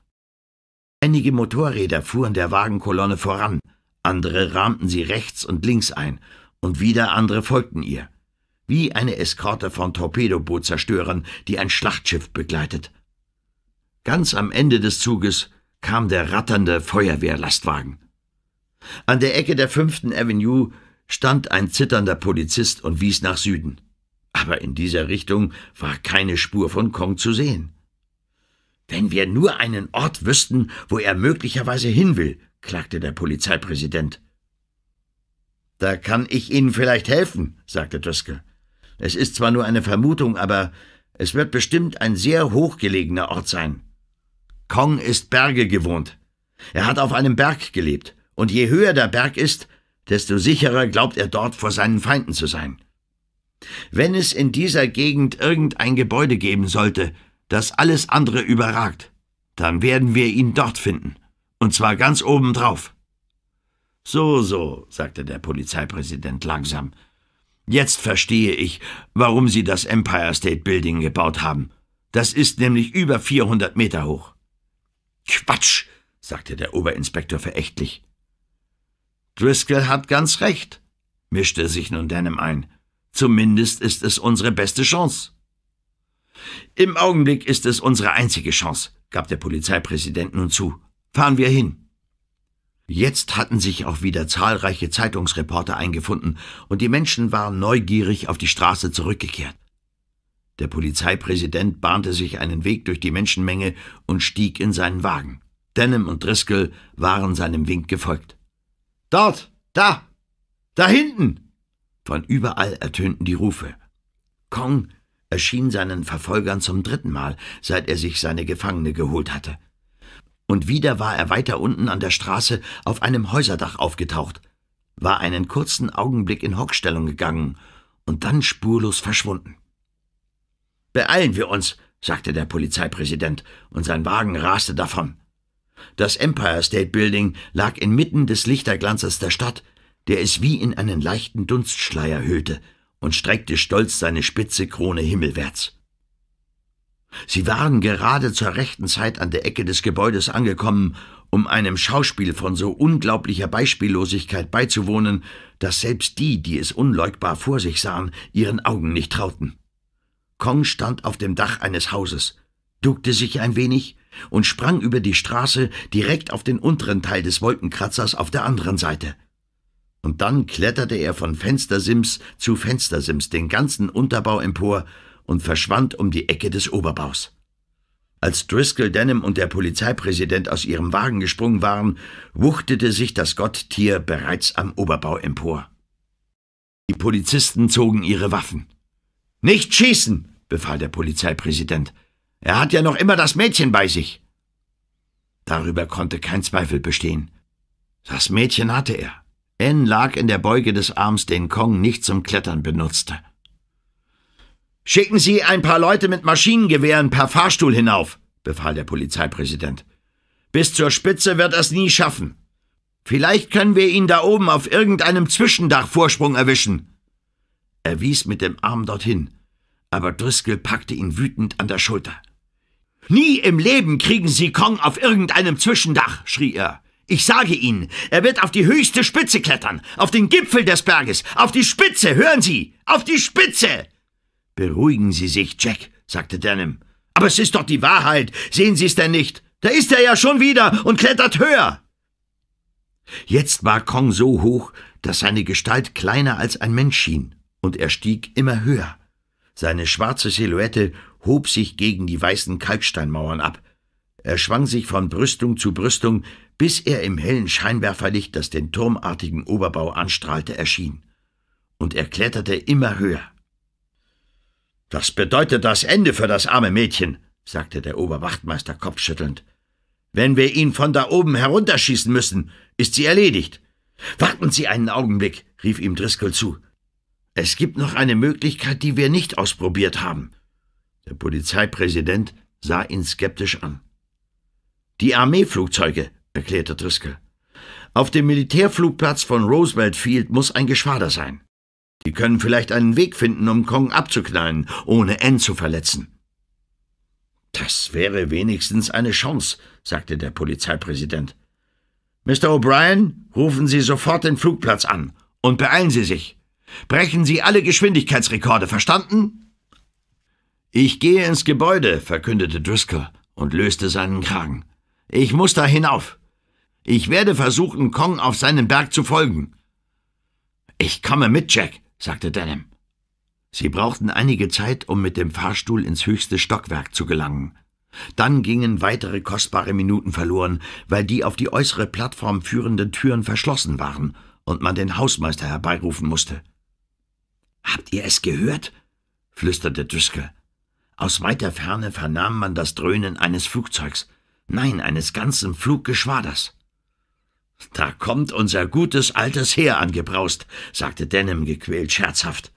Einige Motorräder fuhren der Wagenkolonne voran, andere rahmten sie rechts und links ein und wieder andere folgten ihr, wie eine Eskorte von Torpedobootzerstörern, die ein Schlachtschiff begleitet. Ganz am Ende des Zuges kam der ratternde Feuerwehrlastwagen. An der Ecke der fünften Avenue stand ein zitternder Polizist und wies nach Süden. Aber in dieser Richtung war keine Spur von Kong zu sehen. Wenn wir nur einen Ort wüssten, wo er möglicherweise hin will, klagte der Polizeipräsident. Da kann ich Ihnen vielleicht helfen, sagte Driscoll. Es ist zwar nur eine Vermutung, aber es wird bestimmt ein sehr hochgelegener Ort sein. Kong ist Berge gewohnt. Er hat auf einem Berg gelebt, und je höher der Berg ist, desto sicherer glaubt er dort vor seinen Feinden zu sein. Wenn es in dieser Gegend irgendein Gebäude geben sollte, das alles andere überragt, dann werden wir ihn dort finden, und zwar ganz obendrauf. drauf. So, so, sagte der Polizeipräsident langsam. Jetzt verstehe ich, warum Sie das Empire State Building gebaut haben. Das ist nämlich über 400 Meter hoch. Quatsch, sagte der Oberinspektor verächtlich. Driscoll hat ganz recht, mischte sich nun Denham ein. Zumindest ist es unsere beste Chance. Im Augenblick ist es unsere einzige Chance, gab der Polizeipräsident nun zu. Fahren wir hin. Jetzt hatten sich auch wieder zahlreiche Zeitungsreporter eingefunden, und die Menschen waren neugierig auf die Straße zurückgekehrt. Der Polizeipräsident bahnte sich einen Weg durch die Menschenmenge und stieg in seinen Wagen. Denham und Driscoll waren seinem Wink gefolgt. Dort, da, da hinten! Von überall ertönten die Rufe. Kong erschien seinen Verfolgern zum dritten Mal, seit er sich seine Gefangene geholt hatte und wieder war er weiter unten an der Straße auf einem Häuserdach aufgetaucht, war einen kurzen Augenblick in Hockstellung gegangen und dann spurlos verschwunden. Beeilen wir uns, sagte der Polizeipräsident, und sein Wagen raste davon. Das Empire State Building lag inmitten des Lichterglanzes der Stadt, der es wie in einen leichten Dunstschleier hüllte, und streckte stolz seine spitze Krone himmelwärts. Sie waren gerade zur rechten Zeit an der Ecke des Gebäudes angekommen, um einem Schauspiel von so unglaublicher Beispiellosigkeit beizuwohnen, dass selbst die, die es unleugbar vor sich sahen, ihren Augen nicht trauten. Kong stand auf dem Dach eines Hauses, duckte sich ein wenig und sprang über die Straße direkt auf den unteren Teil des Wolkenkratzers auf der anderen Seite. Und dann kletterte er von Fenstersims zu Fenstersims den ganzen Unterbau empor und verschwand um die Ecke des Oberbaus. Als Driscoll Denham und der Polizeipräsident aus ihrem Wagen gesprungen waren, wuchtete sich das Gotttier bereits am Oberbau empor. Die Polizisten zogen ihre Waffen. Nicht schießen, befahl der Polizeipräsident. Er hat ja noch immer das Mädchen bei sich. Darüber konnte kein Zweifel bestehen. Das Mädchen hatte er. N lag in der Beuge des Arms, den Kong nicht zum Klettern benutzte. Schicken Sie ein paar Leute mit Maschinengewehren per Fahrstuhl hinauf, befahl der Polizeipräsident. Bis zur Spitze wird es nie schaffen. Vielleicht können wir ihn da oben auf irgendeinem Zwischendach Vorsprung erwischen. Er wies mit dem Arm dorthin, aber Driscoll packte ihn wütend an der Schulter. Nie im Leben kriegen Sie Kong auf irgendeinem Zwischendach, schrie er. Ich sage Ihnen, er wird auf die höchste Spitze klettern, auf den Gipfel des Berges, auf die Spitze, hören Sie, auf die Spitze! Beruhigen Sie sich, Jack, sagte Denham. Aber es ist doch die Wahrheit. Sehen Sie es denn nicht? Da ist er ja schon wieder und klettert höher. Jetzt war Kong so hoch, dass seine Gestalt kleiner als ein Mensch schien, und er stieg immer höher. Seine schwarze Silhouette hob sich gegen die weißen Kalksteinmauern ab. Er schwang sich von Brüstung zu Brüstung, bis er im hellen Scheinwerferlicht, das den turmartigen Oberbau anstrahlte, erschien. Und er kletterte immer höher. Das bedeutet das Ende für das arme Mädchen, sagte der Oberwachtmeister kopfschüttelnd. Wenn wir ihn von da oben herunterschießen müssen, ist sie erledigt. Warten Sie einen Augenblick, rief ihm Driscoll zu. Es gibt noch eine Möglichkeit, die wir nicht ausprobiert haben. Der Polizeipräsident sah ihn skeptisch an. Die Armeeflugzeuge, erklärte Driscoll. Auf dem Militärflugplatz von Roosevelt Field muss ein Geschwader sein. Die können vielleicht einen Weg finden, um Kong abzuknallen, ohne N zu verletzen. Das wäre wenigstens eine Chance, sagte der Polizeipräsident. Mr. O'Brien, rufen Sie sofort den Flugplatz an und beeilen Sie sich. Brechen Sie alle Geschwindigkeitsrekorde, verstanden? Ich gehe ins Gebäude, verkündete Driscoll und löste seinen Kragen. Ich muss da hinauf. Ich werde versuchen, Kong auf seinen Berg zu folgen. Ich komme mit, Jack, sagte Denham. Sie brauchten einige Zeit, um mit dem Fahrstuhl ins höchste Stockwerk zu gelangen. Dann gingen weitere kostbare Minuten verloren, weil die auf die äußere Plattform führenden Türen verschlossen waren und man den Hausmeister herbeirufen musste. »Habt ihr es gehört?« flüsterte Düskel. Aus weiter Ferne vernahm man das Dröhnen eines Flugzeugs, nein, eines ganzen Fluggeschwaders. Da kommt unser gutes altes Heer angebraust, sagte Denham gequält scherzhaft.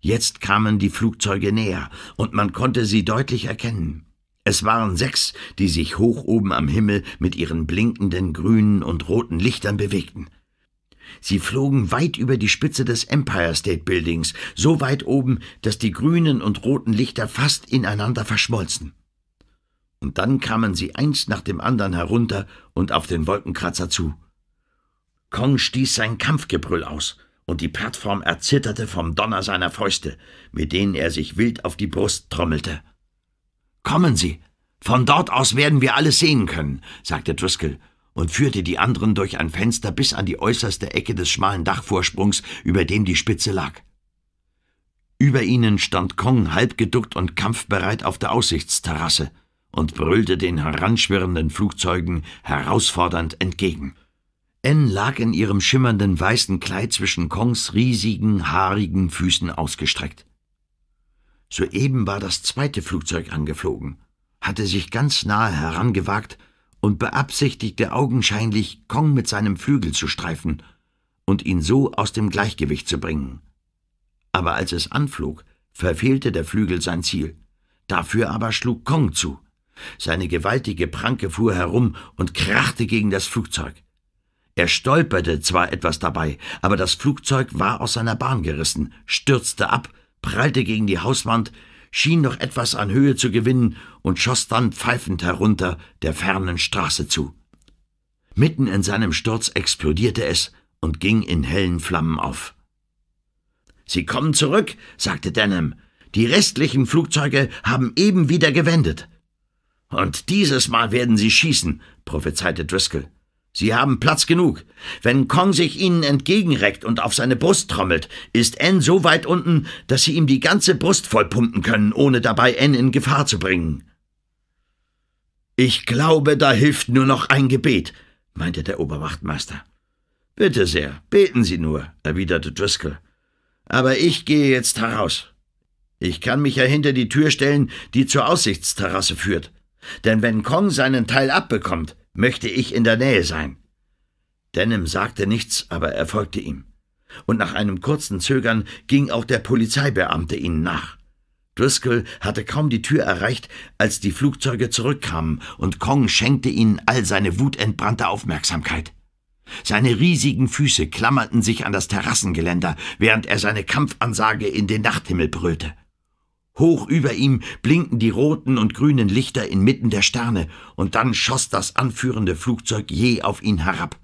Jetzt kamen die Flugzeuge näher, und man konnte sie deutlich erkennen. Es waren sechs, die sich hoch oben am Himmel mit ihren blinkenden grünen und roten Lichtern bewegten. Sie flogen weit über die Spitze des Empire State Buildings, so weit oben, dass die grünen und roten Lichter fast ineinander verschmolzen und dann kamen sie eins nach dem anderen herunter und auf den Wolkenkratzer zu. Kong stieß sein Kampfgebrüll aus, und die Plattform erzitterte vom Donner seiner Fäuste, mit denen er sich wild auf die Brust trommelte. Kommen Sie, von dort aus werden wir alles sehen können, sagte Driscoll und führte die anderen durch ein Fenster bis an die äußerste Ecke des schmalen Dachvorsprungs, über dem die Spitze lag. Über ihnen stand Kong halb geduckt und kampfbereit auf der Aussichtsterrasse und brüllte den heranschwirrenden Flugzeugen herausfordernd entgegen. N lag in ihrem schimmernden weißen Kleid zwischen Kongs riesigen, haarigen Füßen ausgestreckt. Soeben war das zweite Flugzeug angeflogen, hatte sich ganz nahe herangewagt und beabsichtigte augenscheinlich, Kong mit seinem Flügel zu streifen und ihn so aus dem Gleichgewicht zu bringen. Aber als es anflog, verfehlte der Flügel sein Ziel. Dafür aber schlug Kong zu. Seine gewaltige Pranke fuhr herum und krachte gegen das Flugzeug. Er stolperte zwar etwas dabei, aber das Flugzeug war aus seiner Bahn gerissen, stürzte ab, prallte gegen die Hauswand, schien noch etwas an Höhe zu gewinnen und schoss dann pfeifend herunter der fernen Straße zu. Mitten in seinem Sturz explodierte es und ging in hellen Flammen auf. Sie kommen zurück, sagte Denham. Die restlichen Flugzeuge haben eben wieder gewendet. Und dieses Mal werden sie schießen, prophezeite Driscoll. Sie haben Platz genug. Wenn Kong sich ihnen entgegenreckt und auf seine Brust trommelt, ist N so weit unten, dass sie ihm die ganze Brust vollpumpen können, ohne dabei N in Gefahr zu bringen. Ich glaube, da hilft nur noch ein Gebet, meinte der Oberwachtmeister. Bitte sehr, beten Sie nur, erwiderte Driscoll. Aber ich gehe jetzt heraus. Ich kann mich ja hinter die Tür stellen, die zur Aussichtsterrasse führt. Denn wenn Kong seinen Teil abbekommt, möchte ich in der Nähe sein. Denim sagte nichts, aber er folgte ihm. Und nach einem kurzen Zögern ging auch der Polizeibeamte ihnen nach. Driscoll hatte kaum die Tür erreicht, als die Flugzeuge zurückkamen, und Kong schenkte ihnen all seine wutentbrannte Aufmerksamkeit. Seine riesigen Füße klammerten sich an das Terrassengeländer, während er seine Kampfansage in den Nachthimmel brüllte. Hoch über ihm blinkten die roten und grünen Lichter inmitten der Sterne, und dann schoss das anführende Flugzeug je auf ihn herab.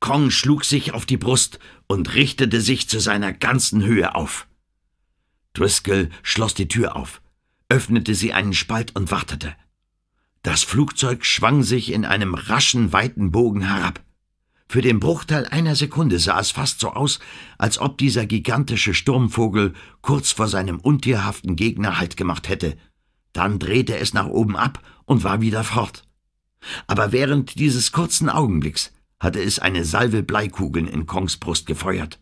Kong schlug sich auf die Brust und richtete sich zu seiner ganzen Höhe auf. Driscoll schloss die Tür auf, öffnete sie einen Spalt und wartete. Das Flugzeug schwang sich in einem raschen, weiten Bogen herab. Für den Bruchteil einer Sekunde sah es fast so aus, als ob dieser gigantische Sturmvogel kurz vor seinem untierhaften Gegner Halt gemacht hätte. Dann drehte es nach oben ab und war wieder fort. Aber während dieses kurzen Augenblicks hatte es eine Salve Bleikugeln in Kongs Brust gefeuert.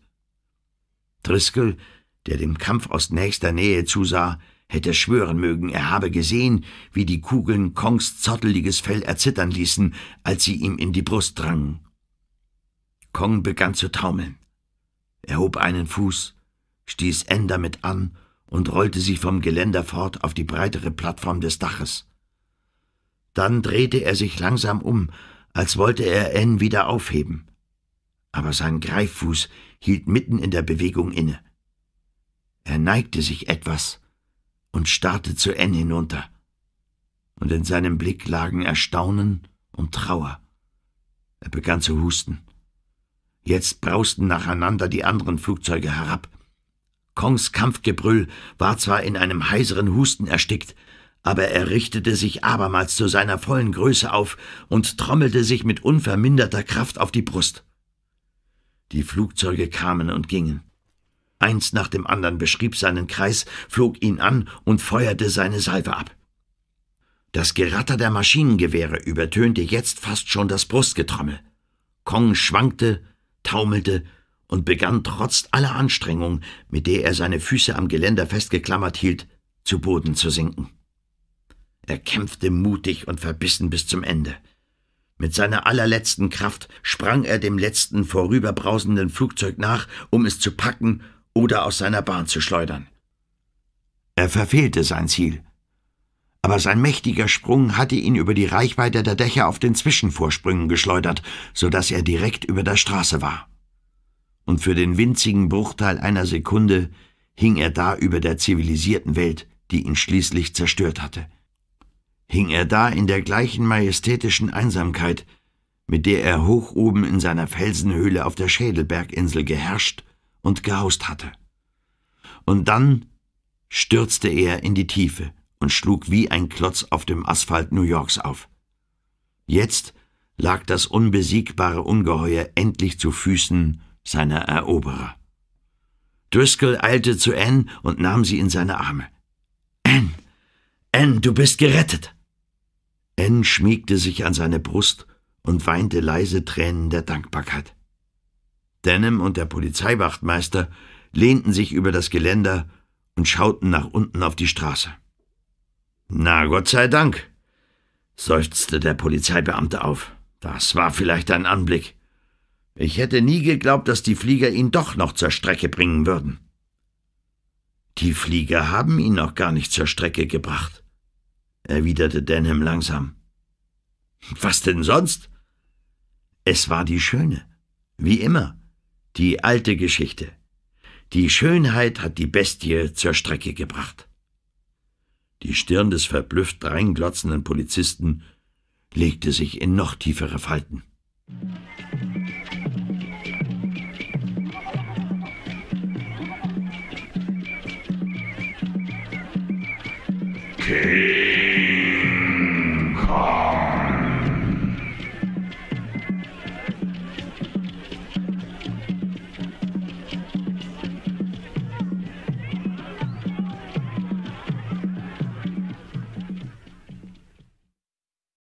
Driscoll, der dem Kampf aus nächster Nähe zusah, hätte schwören mögen, er habe gesehen, wie die Kugeln Kongs zotteliges Fell erzittern ließen, als sie ihm in die Brust drangen. Balkon begann zu taumeln. Er hob einen Fuß, stieß N damit an und rollte sie vom Geländer fort auf die breitere Plattform des Daches. Dann drehte er sich langsam um, als wollte er N wieder aufheben. Aber sein Greiffuß hielt mitten in der Bewegung inne. Er neigte sich etwas und starrte zu N hinunter. Und in seinem Blick lagen Erstaunen und Trauer. Er begann zu husten. Jetzt brausten nacheinander die anderen Flugzeuge herab. Kongs Kampfgebrüll war zwar in einem heiseren Husten erstickt, aber er richtete sich abermals zu seiner vollen Größe auf und trommelte sich mit unverminderter Kraft auf die Brust. Die Flugzeuge kamen und gingen. Eins nach dem anderen beschrieb seinen Kreis, flog ihn an und feuerte seine Salve ab. Das Geratter der Maschinengewehre übertönte jetzt fast schon das Brustgetrommel. Kong schwankte, taumelte und begann trotz aller Anstrengung, mit der er seine Füße am Geländer festgeklammert hielt, zu Boden zu sinken. Er kämpfte mutig und verbissen bis zum Ende. Mit seiner allerletzten Kraft sprang er dem letzten vorüberbrausenden Flugzeug nach, um es zu packen oder aus seiner Bahn zu schleudern. Er verfehlte sein Ziel aber sein mächtiger Sprung hatte ihn über die Reichweite der Dächer auf den Zwischenvorsprüngen geschleudert, so dass er direkt über der Straße war. Und für den winzigen Bruchteil einer Sekunde hing er da über der zivilisierten Welt, die ihn schließlich zerstört hatte. Hing er da in der gleichen majestätischen Einsamkeit, mit der er hoch oben in seiner Felsenhöhle auf der Schädelberginsel geherrscht und gehaust hatte. Und dann stürzte er in die Tiefe, und schlug wie ein Klotz auf dem Asphalt New Yorks auf. Jetzt lag das unbesiegbare Ungeheuer endlich zu Füßen seiner Eroberer. Driscoll eilte zu Anne und nahm sie in seine Arme. Anne, Anne, du bist gerettet! Anne schmiegte sich an seine Brust und weinte leise Tränen der Dankbarkeit. Denham und der Polizeiwachtmeister lehnten sich über das Geländer und schauten nach unten auf die Straße. Na, Gott sei Dank, seufzte der Polizeibeamte auf. Das war vielleicht ein Anblick. Ich hätte nie geglaubt, dass die Flieger ihn doch noch zur Strecke bringen würden. Die Flieger haben ihn noch gar nicht zur Strecke gebracht, erwiderte Denham langsam. Was denn sonst? Es war die schöne, wie immer, die alte Geschichte. Die Schönheit hat die Bestie zur Strecke gebracht. Die Stirn des verblüfft reinglotzenden Polizisten legte sich in noch tiefere Falten. King Kong.